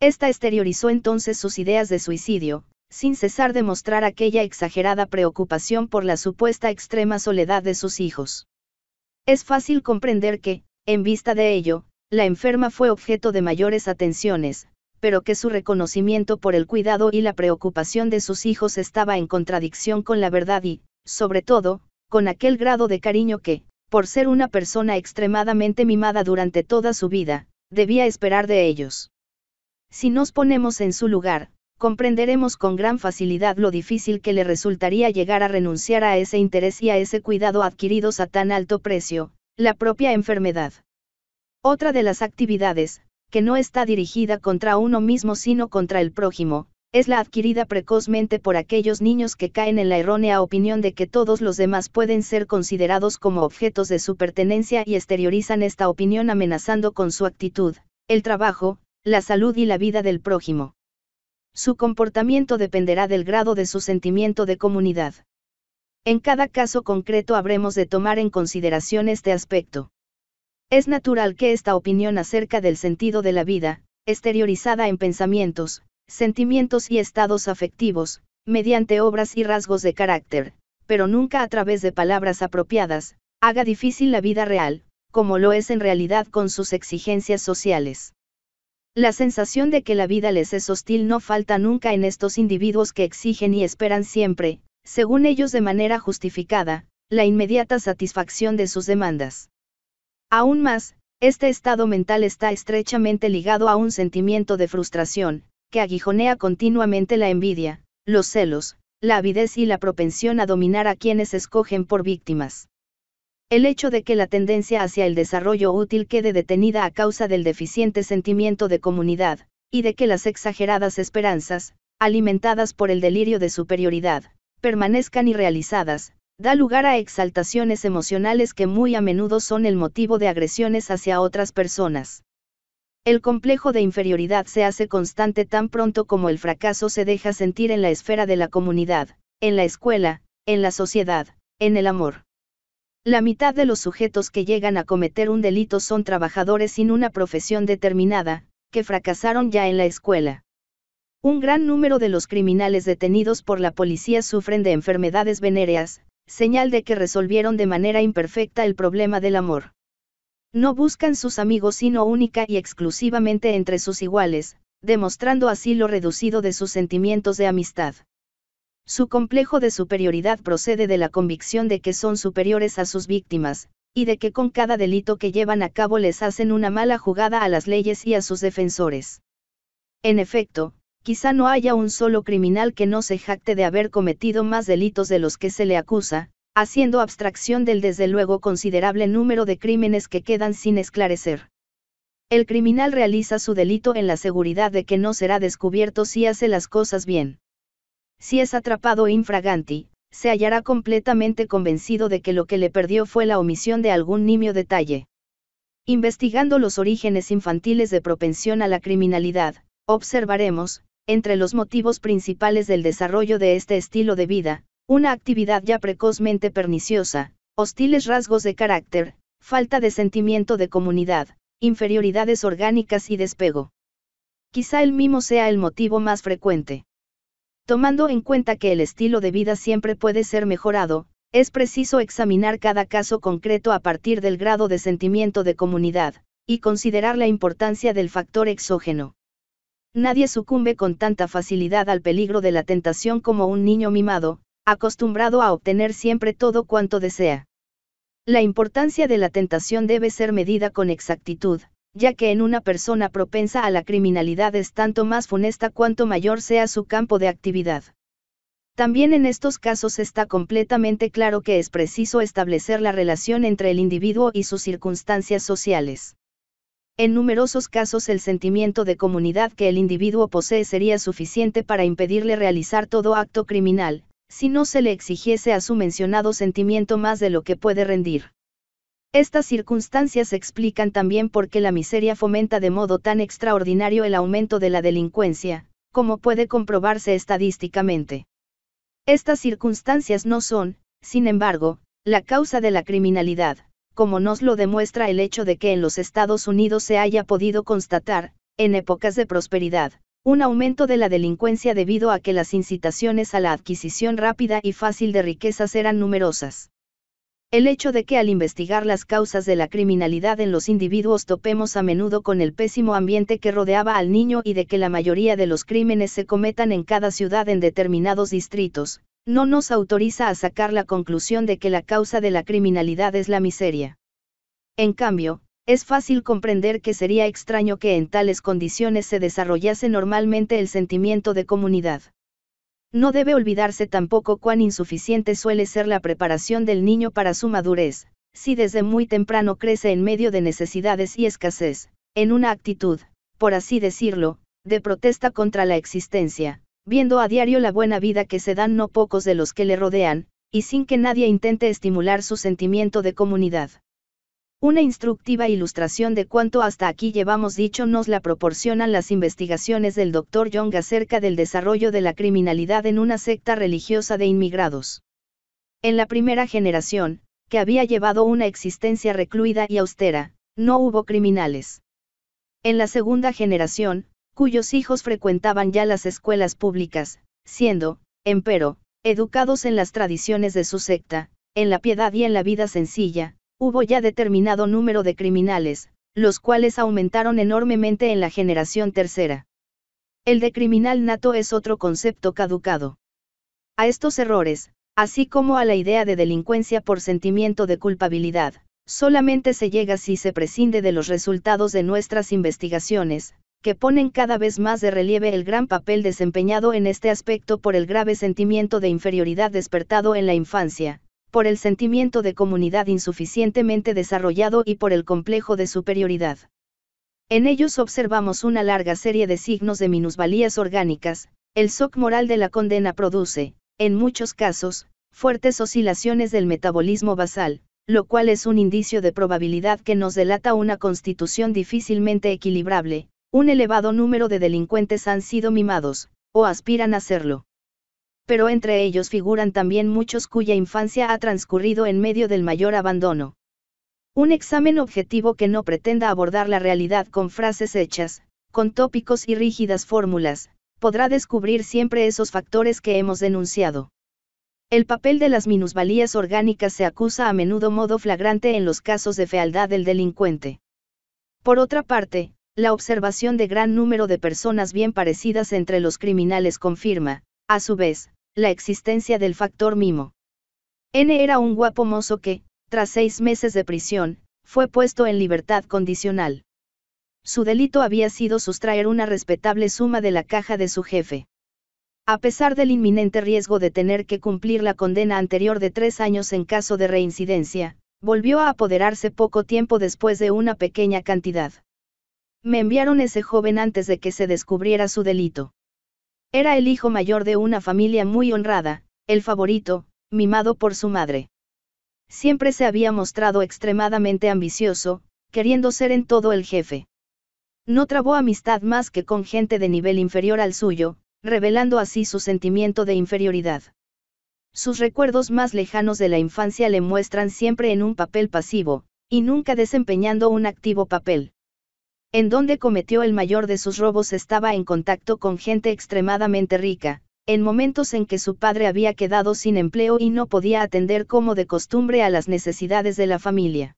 Esta exteriorizó entonces sus ideas de suicidio, sin cesar de mostrar aquella exagerada preocupación por la supuesta extrema soledad de sus hijos. Es fácil comprender que, en vista de ello, la enferma fue objeto de mayores atenciones, pero que su reconocimiento por el cuidado y la preocupación de sus hijos estaba en contradicción con la verdad y, sobre todo, con aquel grado de cariño que, por ser una persona extremadamente mimada durante toda su vida, debía esperar de ellos. Si nos ponemos en su lugar, comprenderemos con gran facilidad lo difícil que le resultaría llegar a renunciar a ese interés y a ese cuidado adquiridos a tan alto precio, la propia enfermedad. Otra de las actividades, que no está dirigida contra uno mismo sino contra el prójimo, es la adquirida precozmente por aquellos niños que caen en la errónea opinión de que todos los demás pueden ser considerados como objetos de su pertenencia y exteriorizan esta opinión amenazando con su actitud, el trabajo, la salud y la vida del prójimo. Su comportamiento dependerá del grado de su sentimiento de comunidad. En cada caso concreto habremos de tomar en consideración este aspecto. Es natural que esta opinión acerca del sentido de la vida, exteriorizada en pensamientos, sentimientos y estados afectivos, mediante obras y rasgos de carácter, pero nunca a través de palabras apropiadas, haga difícil la vida real, como lo es en realidad con sus exigencias sociales. La sensación de que la vida les es hostil no falta nunca en estos individuos que exigen y esperan siempre, según ellos de manera justificada, la inmediata satisfacción de sus demandas. Aún más, este estado mental está estrechamente ligado a un sentimiento de frustración, que aguijonea continuamente la envidia, los celos, la avidez y la propensión a dominar a quienes escogen por víctimas. El hecho de que la tendencia hacia el desarrollo útil quede detenida a causa del deficiente sentimiento de comunidad, y de que las exageradas esperanzas, alimentadas por el delirio de superioridad, permanezcan irrealizadas, da lugar a exaltaciones emocionales que muy a menudo son el motivo de agresiones hacia otras personas. El complejo de inferioridad se hace constante tan pronto como el fracaso se deja sentir en la esfera de la comunidad, en la escuela, en la sociedad, en el amor. La mitad de los sujetos que llegan a cometer un delito son trabajadores sin una profesión determinada, que fracasaron ya en la escuela. Un gran número de los criminales detenidos por la policía sufren de enfermedades venéreas, señal de que resolvieron de manera imperfecta el problema del amor. No buscan sus amigos sino única y exclusivamente entre sus iguales, demostrando así lo reducido de sus sentimientos de amistad. Su complejo de superioridad procede de la convicción de que son superiores a sus víctimas, y de que con cada delito que llevan a cabo les hacen una mala jugada a las leyes y a sus defensores. En efecto, quizá no haya un solo criminal que no se jacte de haber cometido más delitos de los que se le acusa, haciendo abstracción del desde luego considerable número de crímenes que quedan sin esclarecer. El criminal realiza su delito en la seguridad de que no será descubierto si hace las cosas bien. Si es atrapado infraganti, se hallará completamente convencido de que lo que le perdió fue la omisión de algún nimio detalle. Investigando los orígenes infantiles de propensión a la criminalidad, observaremos, entre los motivos principales del desarrollo de este estilo de vida, una actividad ya precozmente perniciosa, hostiles rasgos de carácter, falta de sentimiento de comunidad, inferioridades orgánicas y despego. Quizá el mimo sea el motivo más frecuente. Tomando en cuenta que el estilo de vida siempre puede ser mejorado, es preciso examinar cada caso concreto a partir del grado de sentimiento de comunidad, y considerar la importancia del factor exógeno. Nadie sucumbe con tanta facilidad al peligro de la tentación como un niño mimado, acostumbrado a obtener siempre todo cuanto desea. La importancia de la tentación debe ser medida con exactitud, ya que en una persona propensa a la criminalidad es tanto más funesta cuanto mayor sea su campo de actividad. También en estos casos está completamente claro que es preciso establecer la relación entre el individuo y sus circunstancias sociales. En numerosos casos el sentimiento de comunidad que el individuo posee sería suficiente para impedirle realizar todo acto criminal, si no se le exigiese a su mencionado sentimiento más de lo que puede rendir. Estas circunstancias explican también por qué la miseria fomenta de modo tan extraordinario el aumento de la delincuencia, como puede comprobarse estadísticamente. Estas circunstancias no son, sin embargo, la causa de la criminalidad como nos lo demuestra el hecho de que en los Estados Unidos se haya podido constatar, en épocas de prosperidad, un aumento de la delincuencia debido a que las incitaciones a la adquisición rápida y fácil de riquezas eran numerosas. El hecho de que al investigar las causas de la criminalidad en los individuos topemos a menudo con el pésimo ambiente que rodeaba al niño y de que la mayoría de los crímenes se cometan en cada ciudad en determinados distritos, no nos autoriza a sacar la conclusión de que la causa de la criminalidad es la miseria. En cambio, es fácil comprender que sería extraño que en tales condiciones se desarrollase normalmente el sentimiento de comunidad. No debe olvidarse tampoco cuán insuficiente suele ser la preparación del niño para su madurez, si desde muy temprano crece en medio de necesidades y escasez, en una actitud, por así decirlo, de protesta contra la existencia, Viendo a diario la buena vida que se dan no pocos de los que le rodean, y sin que nadie intente estimular su sentimiento de comunidad. Una instructiva ilustración de cuánto hasta aquí llevamos dicho nos la proporcionan las investigaciones del doctor Young acerca del desarrollo de la criminalidad en una secta religiosa de inmigrados. En la primera generación, que había llevado una existencia recluida y austera, no hubo criminales. En la segunda generación, cuyos hijos frecuentaban ya las escuelas públicas, siendo, empero, educados en las tradiciones de su secta, en la piedad y en la vida sencilla, hubo ya determinado número de criminales, los cuales aumentaron enormemente en la generación tercera. El de criminal nato es otro concepto caducado. A estos errores, así como a la idea de delincuencia por sentimiento de culpabilidad, solamente se llega si se prescinde de los resultados de nuestras investigaciones, que ponen cada vez más de relieve el gran papel desempeñado en este aspecto por el grave sentimiento de inferioridad despertado en la infancia, por el sentimiento de comunidad insuficientemente desarrollado y por el complejo de superioridad. En ellos observamos una larga serie de signos de minusvalías orgánicas, el shock moral de la condena produce, en muchos casos, fuertes oscilaciones del metabolismo basal, lo cual es un indicio de probabilidad que nos delata una constitución difícilmente equilibrable, un elevado número de delincuentes han sido mimados, o aspiran a serlo. Pero entre ellos figuran también muchos cuya infancia ha transcurrido en medio del mayor abandono. Un examen objetivo que no pretenda abordar la realidad con frases hechas, con tópicos y rígidas fórmulas, podrá descubrir siempre esos factores que hemos denunciado. El papel de las minusvalías orgánicas se acusa a menudo modo flagrante en los casos de fealdad del delincuente. Por otra parte, la observación de gran número de personas bien parecidas entre los criminales confirma, a su vez, la existencia del factor mimo. N era un guapo mozo que, tras seis meses de prisión, fue puesto en libertad condicional. Su delito había sido sustraer una respetable suma de la caja de su jefe. A pesar del inminente riesgo de tener que cumplir la condena anterior de tres años en caso de reincidencia, volvió a apoderarse poco tiempo después de una pequeña cantidad. Me enviaron ese joven antes de que se descubriera su delito. Era el hijo mayor de una familia muy honrada, el favorito, mimado por su madre. Siempre se había mostrado extremadamente ambicioso, queriendo ser en todo el jefe. No trabó amistad más que con gente de nivel inferior al suyo, revelando así su sentimiento de inferioridad. Sus recuerdos más lejanos de la infancia le muestran siempre en un papel pasivo, y nunca desempeñando un activo papel en donde cometió el mayor de sus robos estaba en contacto con gente extremadamente rica, en momentos en que su padre había quedado sin empleo y no podía atender como de costumbre a las necesidades de la familia.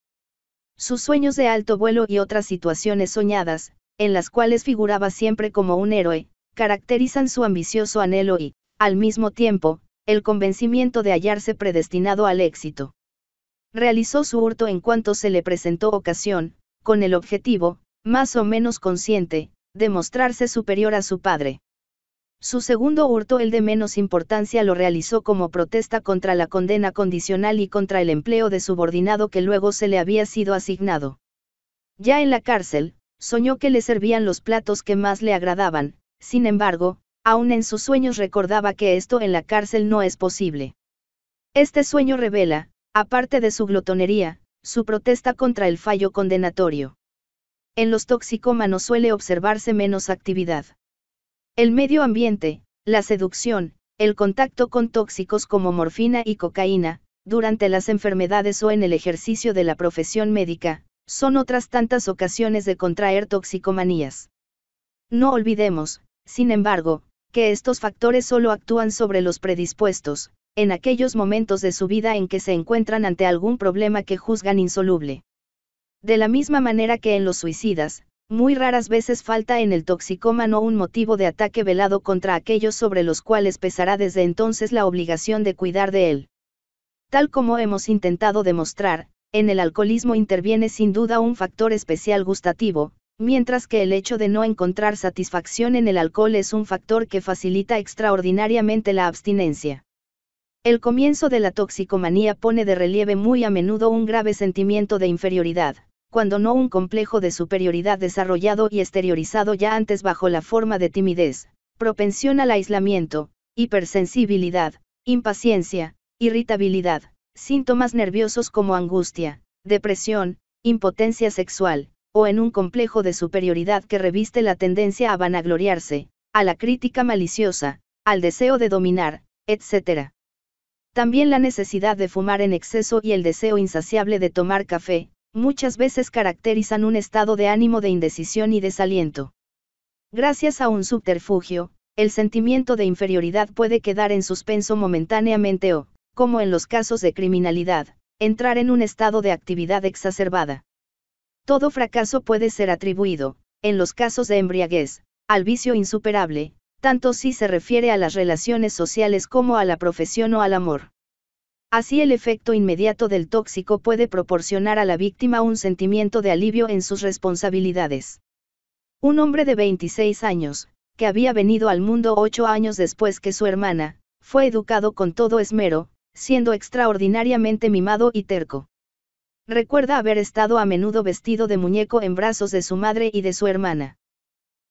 Sus sueños de alto vuelo y otras situaciones soñadas, en las cuales figuraba siempre como un héroe, caracterizan su ambicioso anhelo y, al mismo tiempo, el convencimiento de hallarse predestinado al éxito. Realizó su hurto en cuanto se le presentó ocasión, con el objetivo, más o menos consciente, de mostrarse superior a su padre. Su segundo hurto, el de menos importancia, lo realizó como protesta contra la condena condicional y contra el empleo de subordinado que luego se le había sido asignado. Ya en la cárcel, soñó que le servían los platos que más le agradaban, sin embargo, aún en sus sueños recordaba que esto en la cárcel no es posible. Este sueño revela, aparte de su glotonería, su protesta contra el fallo condenatorio en los toxicómanos suele observarse menos actividad. El medio ambiente, la seducción, el contacto con tóxicos como morfina y cocaína, durante las enfermedades o en el ejercicio de la profesión médica, son otras tantas ocasiones de contraer toxicomanías. No olvidemos, sin embargo, que estos factores solo actúan sobre los predispuestos, en aquellos momentos de su vida en que se encuentran ante algún problema que juzgan insoluble. De la misma manera que en los suicidas, muy raras veces falta en el toxicómano un motivo de ataque velado contra aquellos sobre los cuales pesará desde entonces la obligación de cuidar de él. Tal como hemos intentado demostrar, en el alcoholismo interviene sin duda un factor especial gustativo, mientras que el hecho de no encontrar satisfacción en el alcohol es un factor que facilita extraordinariamente la abstinencia. El comienzo de la toxicomanía pone de relieve muy a menudo un grave sentimiento de inferioridad cuando no un complejo de superioridad desarrollado y exteriorizado ya antes bajo la forma de timidez, propensión al aislamiento, hipersensibilidad, impaciencia, irritabilidad, síntomas nerviosos como angustia, depresión, impotencia sexual, o en un complejo de superioridad que reviste la tendencia a vanagloriarse, a la crítica maliciosa, al deseo de dominar, etc. También la necesidad de fumar en exceso y el deseo insaciable de tomar café, muchas veces caracterizan un estado de ánimo de indecisión y desaliento. Gracias a un subterfugio, el sentimiento de inferioridad puede quedar en suspenso momentáneamente o, como en los casos de criminalidad, entrar en un estado de actividad exacerbada. Todo fracaso puede ser atribuido, en los casos de embriaguez, al vicio insuperable, tanto si se refiere a las relaciones sociales como a la profesión o al amor. Así el efecto inmediato del tóxico puede proporcionar a la víctima un sentimiento de alivio en sus responsabilidades. Un hombre de 26 años, que había venido al mundo ocho años después que su hermana, fue educado con todo esmero, siendo extraordinariamente mimado y terco. Recuerda haber estado a menudo vestido de muñeco en brazos de su madre y de su hermana.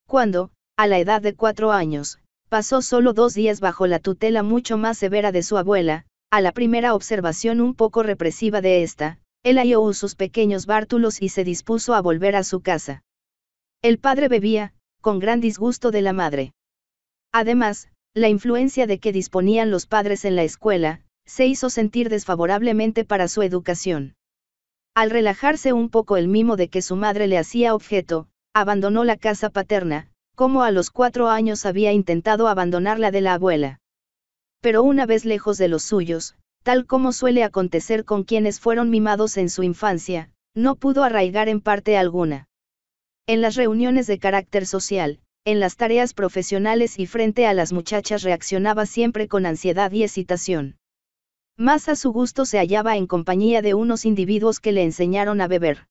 Cuando, a la edad de cuatro años, pasó solo dos días bajo la tutela mucho más severa de su abuela, a la primera observación un poco represiva de esta, él halló sus pequeños bártulos y se dispuso a volver a su casa. El padre bebía, con gran disgusto de la madre. Además, la influencia de que disponían los padres en la escuela, se hizo sentir desfavorablemente para su educación. Al relajarse un poco el mimo de que su madre le hacía objeto, abandonó la casa paterna, como a los cuatro años había intentado abandonar la de la abuela pero una vez lejos de los suyos, tal como suele acontecer con quienes fueron mimados en su infancia, no pudo arraigar en parte alguna. En las reuniones de carácter social, en las tareas profesionales y frente a las muchachas reaccionaba siempre con ansiedad y excitación. Más a su gusto se hallaba en compañía de unos individuos que le enseñaron a beber.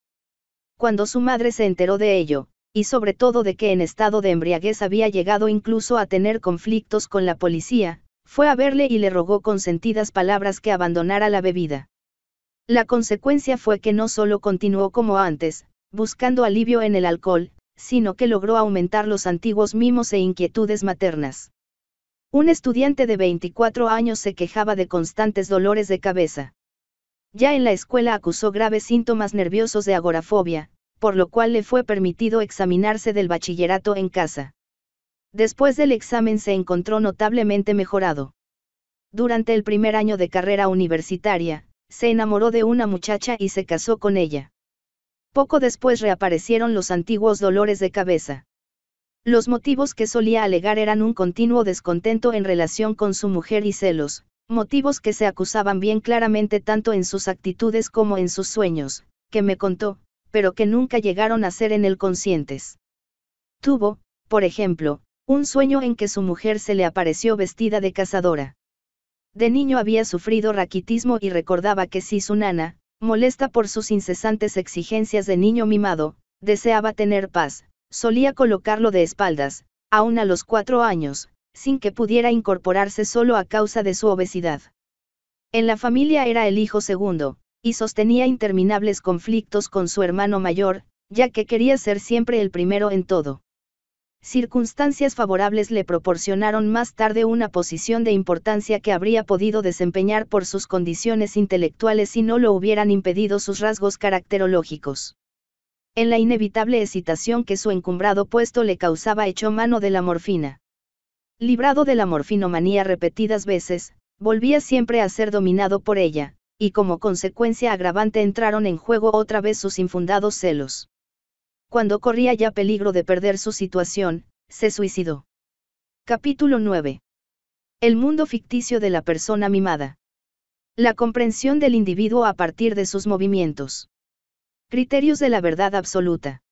Cuando su madre se enteró de ello, y sobre todo de que en estado de embriaguez había llegado incluso a tener conflictos con la policía, fue a verle y le rogó con sentidas palabras que abandonara la bebida. La consecuencia fue que no solo continuó como antes, buscando alivio en el alcohol, sino que logró aumentar los antiguos mimos e inquietudes maternas. Un estudiante de 24 años se quejaba de constantes dolores de cabeza. Ya en la escuela acusó graves síntomas nerviosos de agorafobia, por lo cual le fue permitido examinarse del bachillerato en casa. Después del examen se encontró notablemente mejorado. Durante el primer año de carrera universitaria, se enamoró de una muchacha y se casó con ella. Poco después reaparecieron los antiguos dolores de cabeza. Los motivos que solía alegar eran un continuo descontento en relación con su mujer y celos, motivos que se acusaban bien claramente tanto en sus actitudes como en sus sueños, que me contó, pero que nunca llegaron a ser en él conscientes. Tuvo, por ejemplo, un sueño en que su mujer se le apareció vestida de cazadora. De niño había sufrido raquitismo y recordaba que si su nana, molesta por sus incesantes exigencias de niño mimado, deseaba tener paz, solía colocarlo de espaldas, aún a los cuatro años, sin que pudiera incorporarse solo a causa de su obesidad. En la familia era el hijo segundo, y sostenía interminables conflictos con su hermano mayor, ya que quería ser siempre el primero en todo circunstancias favorables le proporcionaron más tarde una posición de importancia que habría podido desempeñar por sus condiciones intelectuales si no lo hubieran impedido sus rasgos caracterológicos. En la inevitable excitación que su encumbrado puesto le causaba echó mano de la morfina. Librado de la morfinomanía repetidas veces, volvía siempre a ser dominado por ella, y como consecuencia agravante entraron en juego otra vez sus infundados celos cuando corría ya peligro de perder su situación, se suicidó. Capítulo 9. El mundo ficticio de la persona mimada. La comprensión del individuo a partir de sus movimientos. Criterios de la verdad absoluta.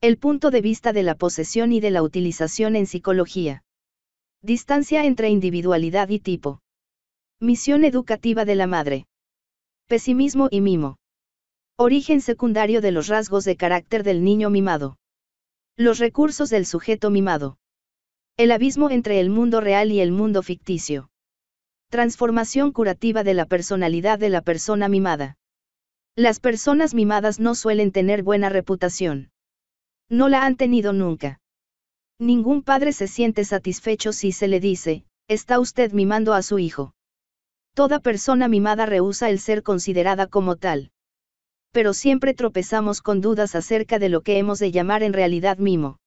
El punto de vista de la posesión y de la utilización en psicología. Distancia entre individualidad y tipo. Misión educativa de la madre. Pesimismo y mimo. Origen secundario de los rasgos de carácter del niño mimado. Los recursos del sujeto mimado. El abismo entre el mundo real y el mundo ficticio. Transformación curativa de la personalidad de la persona mimada. Las personas mimadas no suelen tener buena reputación. No la han tenido nunca. Ningún padre se siente satisfecho si se le dice, está usted mimando a su hijo. Toda persona mimada rehúsa el ser considerada como tal pero siempre tropezamos con dudas acerca de lo que hemos de llamar en realidad mimo.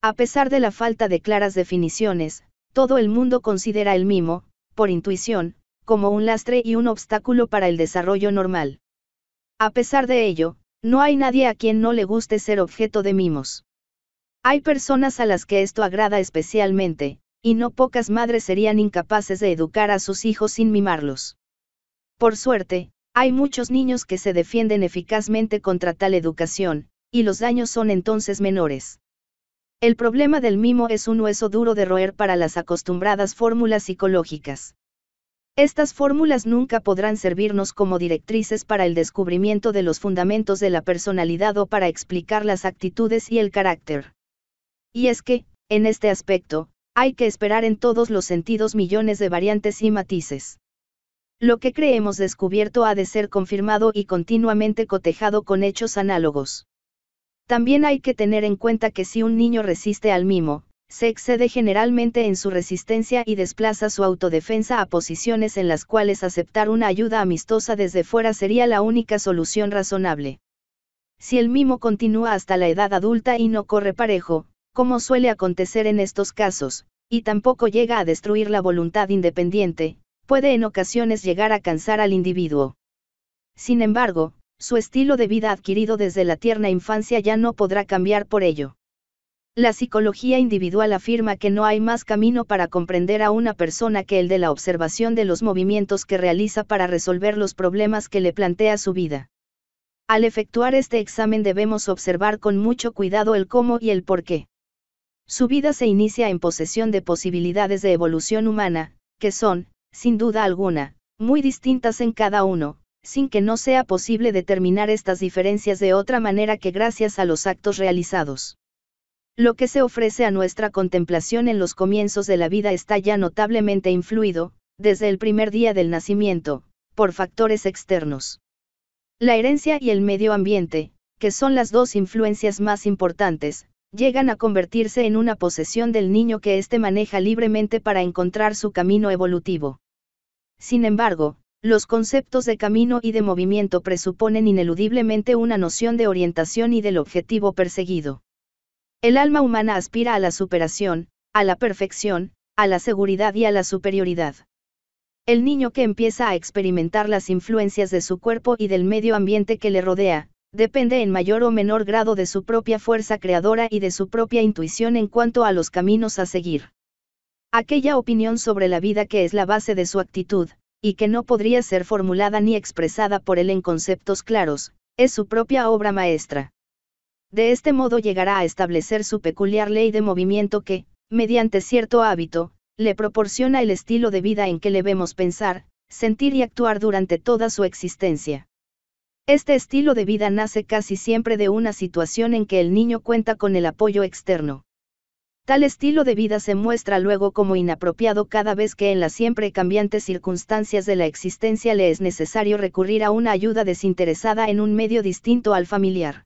A pesar de la falta de claras definiciones, todo el mundo considera el mimo, por intuición, como un lastre y un obstáculo para el desarrollo normal. A pesar de ello, no hay nadie a quien no le guste ser objeto de mimos. Hay personas a las que esto agrada especialmente, y no pocas madres serían incapaces de educar a sus hijos sin mimarlos. Por suerte, hay muchos niños que se defienden eficazmente contra tal educación, y los daños son entonces menores. El problema del mimo es un hueso duro de roer para las acostumbradas fórmulas psicológicas. Estas fórmulas nunca podrán servirnos como directrices para el descubrimiento de los fundamentos de la personalidad o para explicar las actitudes y el carácter. Y es que, en este aspecto, hay que esperar en todos los sentidos millones de variantes y matices. Lo que creemos descubierto ha de ser confirmado y continuamente cotejado con hechos análogos. También hay que tener en cuenta que si un niño resiste al mimo, se excede generalmente en su resistencia y desplaza su autodefensa a posiciones en las cuales aceptar una ayuda amistosa desde fuera sería la única solución razonable. Si el mimo continúa hasta la edad adulta y no corre parejo, como suele acontecer en estos casos, y tampoco llega a destruir la voluntad independiente, puede en ocasiones llegar a cansar al individuo. Sin embargo, su estilo de vida adquirido desde la tierna infancia ya no podrá cambiar por ello. La psicología individual afirma que no hay más camino para comprender a una persona que el de la observación de los movimientos que realiza para resolver los problemas que le plantea su vida. Al efectuar este examen debemos observar con mucho cuidado el cómo y el por qué. Su vida se inicia en posesión de posibilidades de evolución humana, que son, sin duda alguna, muy distintas en cada uno, sin que no sea posible determinar estas diferencias de otra manera que gracias a los actos realizados. Lo que se ofrece a nuestra contemplación en los comienzos de la vida está ya notablemente influido, desde el primer día del nacimiento, por factores externos. La herencia y el medio ambiente, que son las dos influencias más importantes, llegan a convertirse en una posesión del niño que éste maneja libremente para encontrar su camino evolutivo. Sin embargo, los conceptos de camino y de movimiento presuponen ineludiblemente una noción de orientación y del objetivo perseguido. El alma humana aspira a la superación, a la perfección, a la seguridad y a la superioridad. El niño que empieza a experimentar las influencias de su cuerpo y del medio ambiente que le rodea, depende en mayor o menor grado de su propia fuerza creadora y de su propia intuición en cuanto a los caminos a seguir. Aquella opinión sobre la vida que es la base de su actitud, y que no podría ser formulada ni expresada por él en conceptos claros, es su propia obra maestra. De este modo llegará a establecer su peculiar ley de movimiento que, mediante cierto hábito, le proporciona el estilo de vida en que le vemos pensar, sentir y actuar durante toda su existencia. Este estilo de vida nace casi siempre de una situación en que el niño cuenta con el apoyo externo. Tal estilo de vida se muestra luego como inapropiado cada vez que en las siempre cambiantes circunstancias de la existencia le es necesario recurrir a una ayuda desinteresada en un medio distinto al familiar.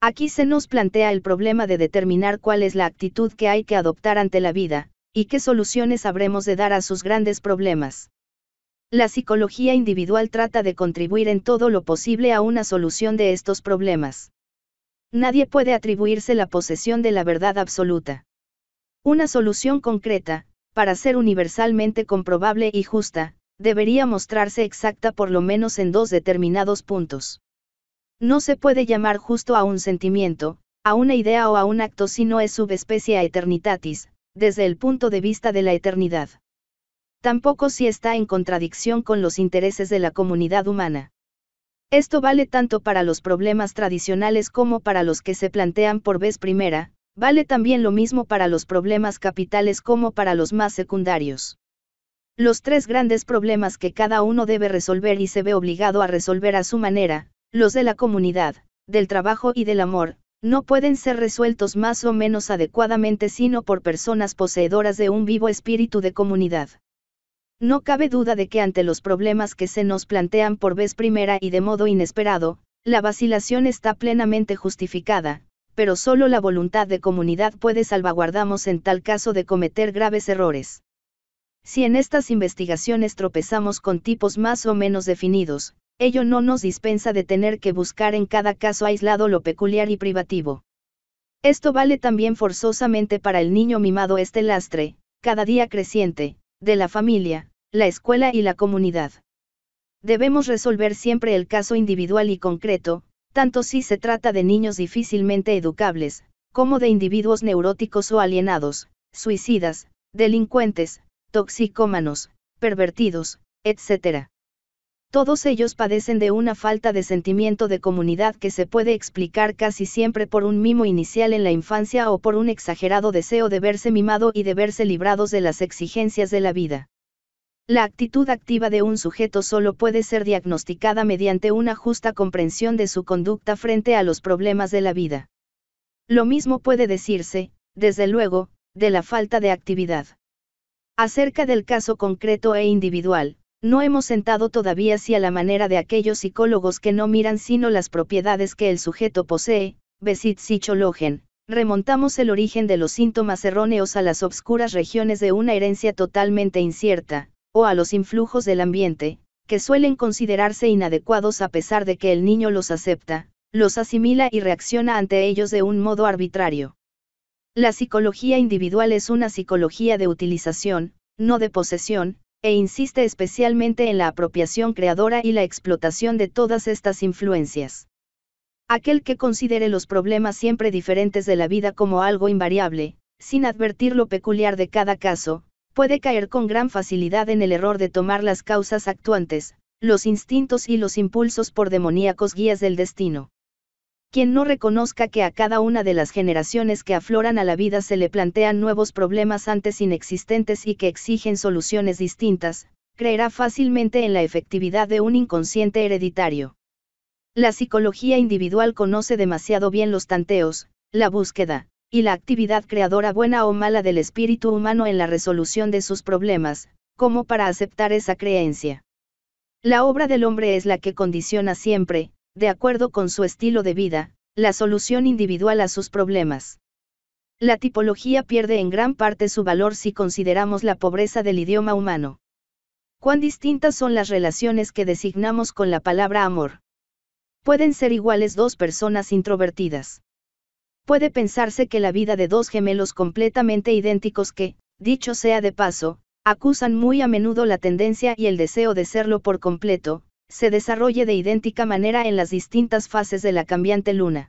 Aquí se nos plantea el problema de determinar cuál es la actitud que hay que adoptar ante la vida, y qué soluciones habremos de dar a sus grandes problemas. La psicología individual trata de contribuir en todo lo posible a una solución de estos problemas. Nadie puede atribuirse la posesión de la verdad absoluta. Una solución concreta, para ser universalmente comprobable y justa, debería mostrarse exacta por lo menos en dos determinados puntos. No se puede llamar justo a un sentimiento, a una idea o a un acto si no es subespecie a eternitatis, desde el punto de vista de la eternidad. Tampoco si está en contradicción con los intereses de la comunidad humana. Esto vale tanto para los problemas tradicionales como para los que se plantean por vez primera, Vale también lo mismo para los problemas capitales como para los más secundarios. Los tres grandes problemas que cada uno debe resolver y se ve obligado a resolver a su manera, los de la comunidad, del trabajo y del amor, no pueden ser resueltos más o menos adecuadamente sino por personas poseedoras de un vivo espíritu de comunidad. No cabe duda de que ante los problemas que se nos plantean por vez primera y de modo inesperado, la vacilación está plenamente justificada, pero solo la voluntad de comunidad puede salvaguardarnos en tal caso de cometer graves errores. Si en estas investigaciones tropezamos con tipos más o menos definidos, ello no nos dispensa de tener que buscar en cada caso aislado lo peculiar y privativo. Esto vale también forzosamente para el niño mimado este lastre, cada día creciente, de la familia, la escuela y la comunidad. Debemos resolver siempre el caso individual y concreto, tanto si se trata de niños difícilmente educables, como de individuos neuróticos o alienados, suicidas, delincuentes, toxicómanos, pervertidos, etc. Todos ellos padecen de una falta de sentimiento de comunidad que se puede explicar casi siempre por un mimo inicial en la infancia o por un exagerado deseo de verse mimado y de verse librados de las exigencias de la vida. La actitud activa de un sujeto solo puede ser diagnosticada mediante una justa comprensión de su conducta frente a los problemas de la vida. Lo mismo puede decirse, desde luego, de la falta de actividad. Acerca del caso concreto e individual, no hemos sentado todavía si a la manera de aquellos psicólogos que no miran sino las propiedades que el sujeto posee, Besit remontamos el origen de los síntomas erróneos a las obscuras regiones de una herencia totalmente incierta, o a los influjos del ambiente, que suelen considerarse inadecuados a pesar de que el niño los acepta, los asimila y reacciona ante ellos de un modo arbitrario. La psicología individual es una psicología de utilización, no de posesión, e insiste especialmente en la apropiación creadora y la explotación de todas estas influencias. Aquel que considere los problemas siempre diferentes de la vida como algo invariable, sin advertir lo peculiar de cada caso, puede caer con gran facilidad en el error de tomar las causas actuantes, los instintos y los impulsos por demoníacos guías del destino. Quien no reconozca que a cada una de las generaciones que afloran a la vida se le plantean nuevos problemas antes inexistentes y que exigen soluciones distintas, creerá fácilmente en la efectividad de un inconsciente hereditario. La psicología individual conoce demasiado bien los tanteos, la búsqueda, y la actividad creadora buena o mala del espíritu humano en la resolución de sus problemas, como para aceptar esa creencia. La obra del hombre es la que condiciona siempre, de acuerdo con su estilo de vida, la solución individual a sus problemas. La tipología pierde en gran parte su valor si consideramos la pobreza del idioma humano. Cuán distintas son las relaciones que designamos con la palabra amor. Pueden ser iguales dos personas introvertidas puede pensarse que la vida de dos gemelos completamente idénticos que, dicho sea de paso, acusan muy a menudo la tendencia y el deseo de serlo por completo, se desarrolle de idéntica manera en las distintas fases de la cambiante luna.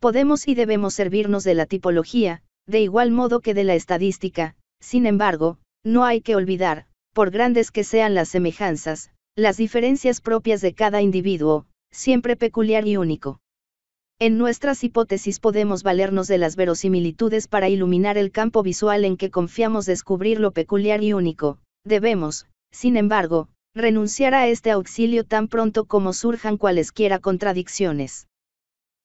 Podemos y debemos servirnos de la tipología, de igual modo que de la estadística, sin embargo, no hay que olvidar, por grandes que sean las semejanzas, las diferencias propias de cada individuo, siempre peculiar y único. En nuestras hipótesis podemos valernos de las verosimilitudes para iluminar el campo visual en que confiamos descubrir lo peculiar y único. Debemos, sin embargo, renunciar a este auxilio tan pronto como surjan cualesquiera contradicciones.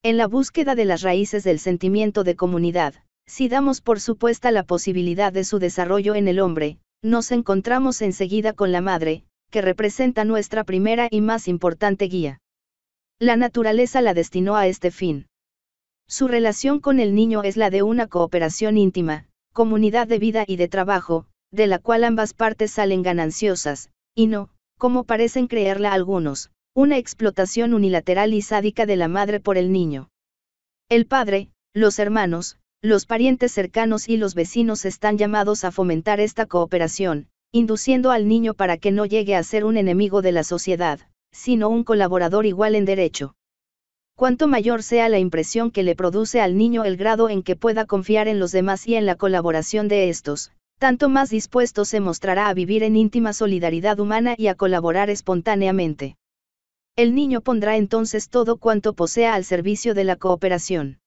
En la búsqueda de las raíces del sentimiento de comunidad, si damos por supuesta la posibilidad de su desarrollo en el hombre, nos encontramos enseguida con la madre, que representa nuestra primera y más importante guía. La naturaleza la destinó a este fin. Su relación con el niño es la de una cooperación íntima, comunidad de vida y de trabajo, de la cual ambas partes salen gananciosas, y no, como parecen creerla algunos, una explotación unilateral y sádica de la madre por el niño. El padre, los hermanos, los parientes cercanos y los vecinos están llamados a fomentar esta cooperación, induciendo al niño para que no llegue a ser un enemigo de la sociedad sino un colaborador igual en derecho. Cuanto mayor sea la impresión que le produce al niño el grado en que pueda confiar en los demás y en la colaboración de estos, tanto más dispuesto se mostrará a vivir en íntima solidaridad humana y a colaborar espontáneamente. El niño pondrá entonces todo cuanto posea al servicio de la cooperación.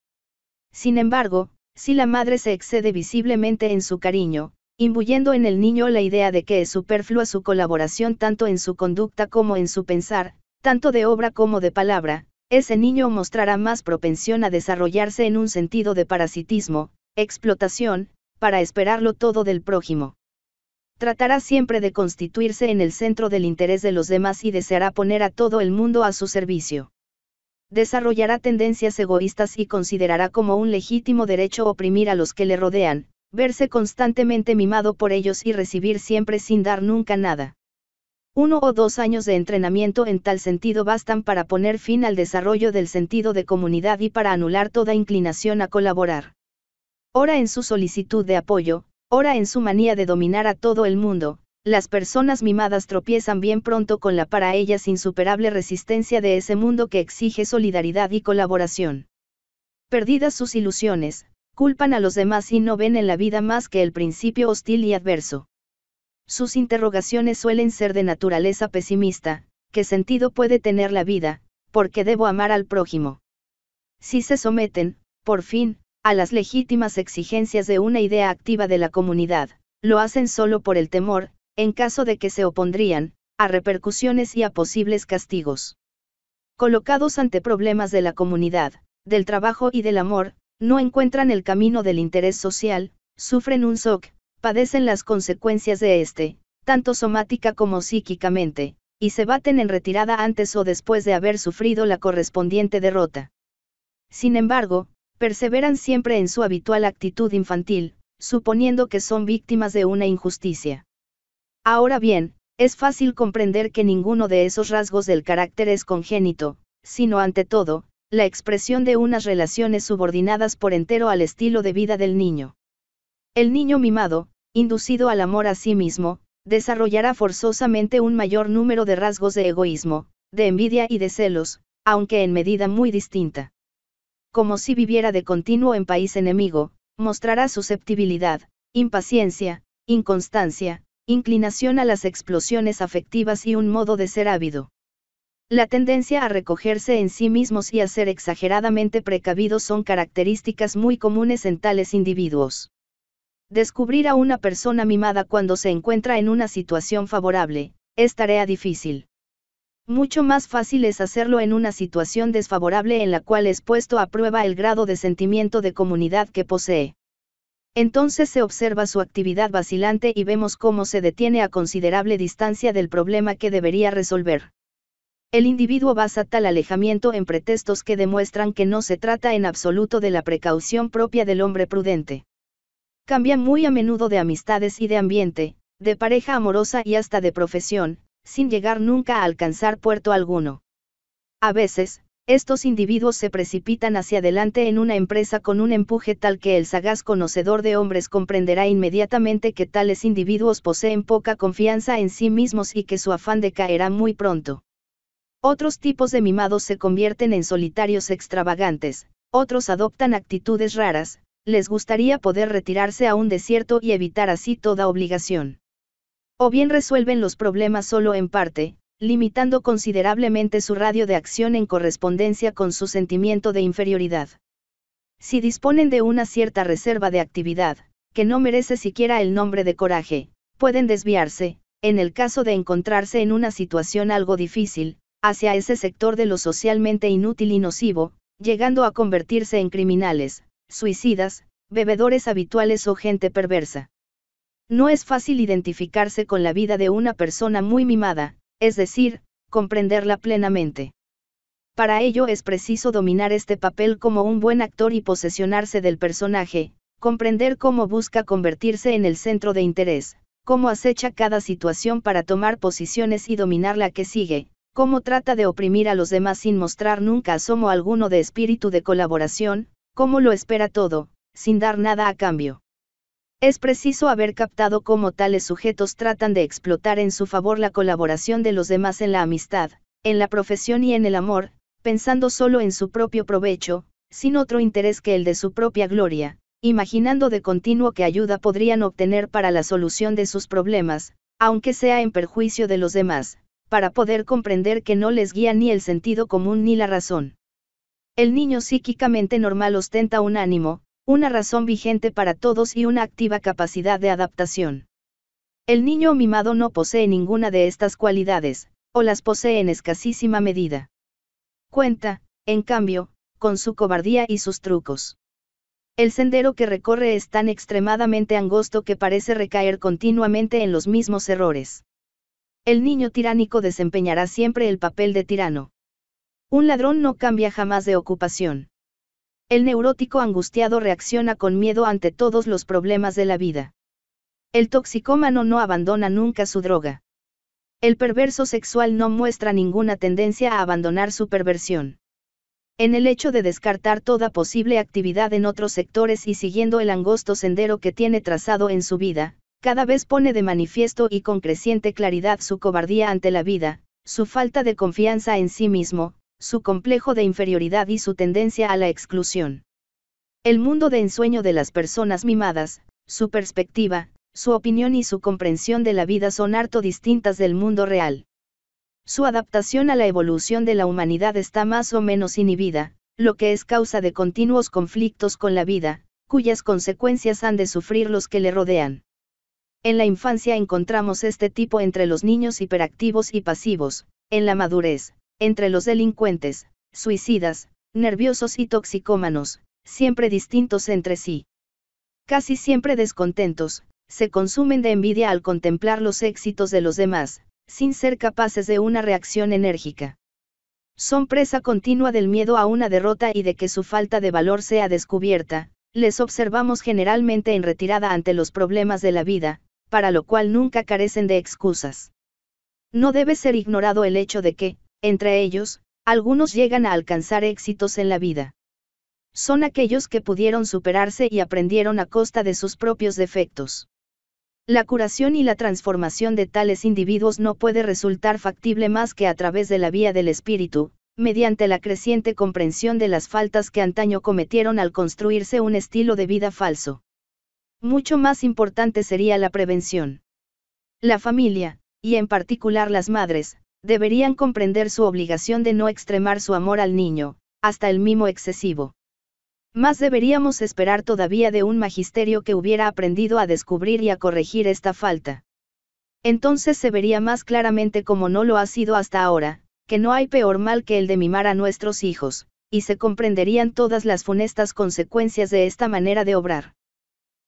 Sin embargo, si la madre se excede visiblemente en su cariño, imbuyendo en el niño la idea de que es superflua su colaboración tanto en su conducta como en su pensar, tanto de obra como de palabra, ese niño mostrará más propensión a desarrollarse en un sentido de parasitismo, explotación, para esperarlo todo del prójimo. Tratará siempre de constituirse en el centro del interés de los demás y deseará poner a todo el mundo a su servicio. Desarrollará tendencias egoístas y considerará como un legítimo derecho oprimir a los que le rodean, verse constantemente mimado por ellos y recibir siempre sin dar nunca nada. Uno o dos años de entrenamiento en tal sentido bastan para poner fin al desarrollo del sentido de comunidad y para anular toda inclinación a colaborar. Ora en su solicitud de apoyo, ora en su manía de dominar a todo el mundo, las personas mimadas tropiezan bien pronto con la para ellas insuperable resistencia de ese mundo que exige solidaridad y colaboración. Perdidas sus ilusiones, Culpan a los demás y no ven en la vida más que el principio hostil y adverso. Sus interrogaciones suelen ser de naturaleza pesimista, ¿qué sentido puede tener la vida? ¿Por qué debo amar al prójimo? Si se someten, por fin, a las legítimas exigencias de una idea activa de la comunidad, lo hacen solo por el temor, en caso de que se opondrían, a repercusiones y a posibles castigos. Colocados ante problemas de la comunidad, del trabajo y del amor, no encuentran el camino del interés social, sufren un shock, padecen las consecuencias de este, tanto somática como psíquicamente, y se baten en retirada antes o después de haber sufrido la correspondiente derrota. Sin embargo, perseveran siempre en su habitual actitud infantil, suponiendo que son víctimas de una injusticia. Ahora bien, es fácil comprender que ninguno de esos rasgos del carácter es congénito, sino ante todo, la expresión de unas relaciones subordinadas por entero al estilo de vida del niño. El niño mimado, inducido al amor a sí mismo, desarrollará forzosamente un mayor número de rasgos de egoísmo, de envidia y de celos, aunque en medida muy distinta. Como si viviera de continuo en país enemigo, mostrará susceptibilidad, impaciencia, inconstancia, inclinación a las explosiones afectivas y un modo de ser ávido. La tendencia a recogerse en sí mismos y a ser exageradamente precavidos son características muy comunes en tales individuos. Descubrir a una persona mimada cuando se encuentra en una situación favorable, es tarea difícil. Mucho más fácil es hacerlo en una situación desfavorable en la cual es puesto a prueba el grado de sentimiento de comunidad que posee. Entonces se observa su actividad vacilante y vemos cómo se detiene a considerable distancia del problema que debería resolver. El individuo basa tal alejamiento en pretextos que demuestran que no se trata en absoluto de la precaución propia del hombre prudente. Cambia muy a menudo de amistades y de ambiente, de pareja amorosa y hasta de profesión, sin llegar nunca a alcanzar puerto alguno. A veces, estos individuos se precipitan hacia adelante en una empresa con un empuje tal que el sagaz conocedor de hombres comprenderá inmediatamente que tales individuos poseen poca confianza en sí mismos y que su afán decaerá muy pronto. Otros tipos de mimados se convierten en solitarios extravagantes, otros adoptan actitudes raras, les gustaría poder retirarse a un desierto y evitar así toda obligación. O bien resuelven los problemas solo en parte, limitando considerablemente su radio de acción en correspondencia con su sentimiento de inferioridad. Si disponen de una cierta reserva de actividad, que no merece siquiera el nombre de coraje, pueden desviarse, en el caso de encontrarse en una situación algo difícil, hacia ese sector de lo socialmente inútil y nocivo, llegando a convertirse en criminales, suicidas, bebedores habituales o gente perversa. No es fácil identificarse con la vida de una persona muy mimada, es decir, comprenderla plenamente. Para ello es preciso dominar este papel como un buen actor y posesionarse del personaje, comprender cómo busca convertirse en el centro de interés, cómo acecha cada situación para tomar posiciones y dominar la que sigue, cómo trata de oprimir a los demás sin mostrar nunca asomo alguno de espíritu de colaboración, cómo lo espera todo, sin dar nada a cambio. Es preciso haber captado cómo tales sujetos tratan de explotar en su favor la colaboración de los demás en la amistad, en la profesión y en el amor, pensando solo en su propio provecho, sin otro interés que el de su propia gloria, imaginando de continuo qué ayuda podrían obtener para la solución de sus problemas, aunque sea en perjuicio de los demás, para poder comprender que no les guía ni el sentido común ni la razón. El niño psíquicamente normal ostenta un ánimo, una razón vigente para todos y una activa capacidad de adaptación. El niño mimado no posee ninguna de estas cualidades, o las posee en escasísima medida. Cuenta, en cambio, con su cobardía y sus trucos. El sendero que recorre es tan extremadamente angosto que parece recaer continuamente en los mismos errores. El niño tiránico desempeñará siempre el papel de tirano. Un ladrón no cambia jamás de ocupación. El neurótico angustiado reacciona con miedo ante todos los problemas de la vida. El toxicómano no abandona nunca su droga. El perverso sexual no muestra ninguna tendencia a abandonar su perversión. En el hecho de descartar toda posible actividad en otros sectores y siguiendo el angosto sendero que tiene trazado en su vida, cada vez pone de manifiesto y con creciente claridad su cobardía ante la vida, su falta de confianza en sí mismo, su complejo de inferioridad y su tendencia a la exclusión. El mundo de ensueño de las personas mimadas, su perspectiva, su opinión y su comprensión de la vida son harto distintas del mundo real. Su adaptación a la evolución de la humanidad está más o menos inhibida, lo que es causa de continuos conflictos con la vida, cuyas consecuencias han de sufrir los que le rodean. En la infancia encontramos este tipo entre los niños hiperactivos y pasivos, en la madurez, entre los delincuentes, suicidas, nerviosos y toxicómanos, siempre distintos entre sí. Casi siempre descontentos, se consumen de envidia al contemplar los éxitos de los demás, sin ser capaces de una reacción enérgica. Son presa continua del miedo a una derrota y de que su falta de valor sea descubierta, les observamos generalmente en retirada ante los problemas de la vida, para lo cual nunca carecen de excusas. No debe ser ignorado el hecho de que, entre ellos, algunos llegan a alcanzar éxitos en la vida. Son aquellos que pudieron superarse y aprendieron a costa de sus propios defectos. La curación y la transformación de tales individuos no puede resultar factible más que a través de la vía del espíritu, mediante la creciente comprensión de las faltas que antaño cometieron al construirse un estilo de vida falso. Mucho más importante sería la prevención. La familia, y en particular las madres, deberían comprender su obligación de no extremar su amor al niño, hasta el mimo excesivo. Más deberíamos esperar todavía de un magisterio que hubiera aprendido a descubrir y a corregir esta falta. Entonces se vería más claramente como no lo ha sido hasta ahora, que no hay peor mal que el de mimar a nuestros hijos, y se comprenderían todas las funestas consecuencias de esta manera de obrar.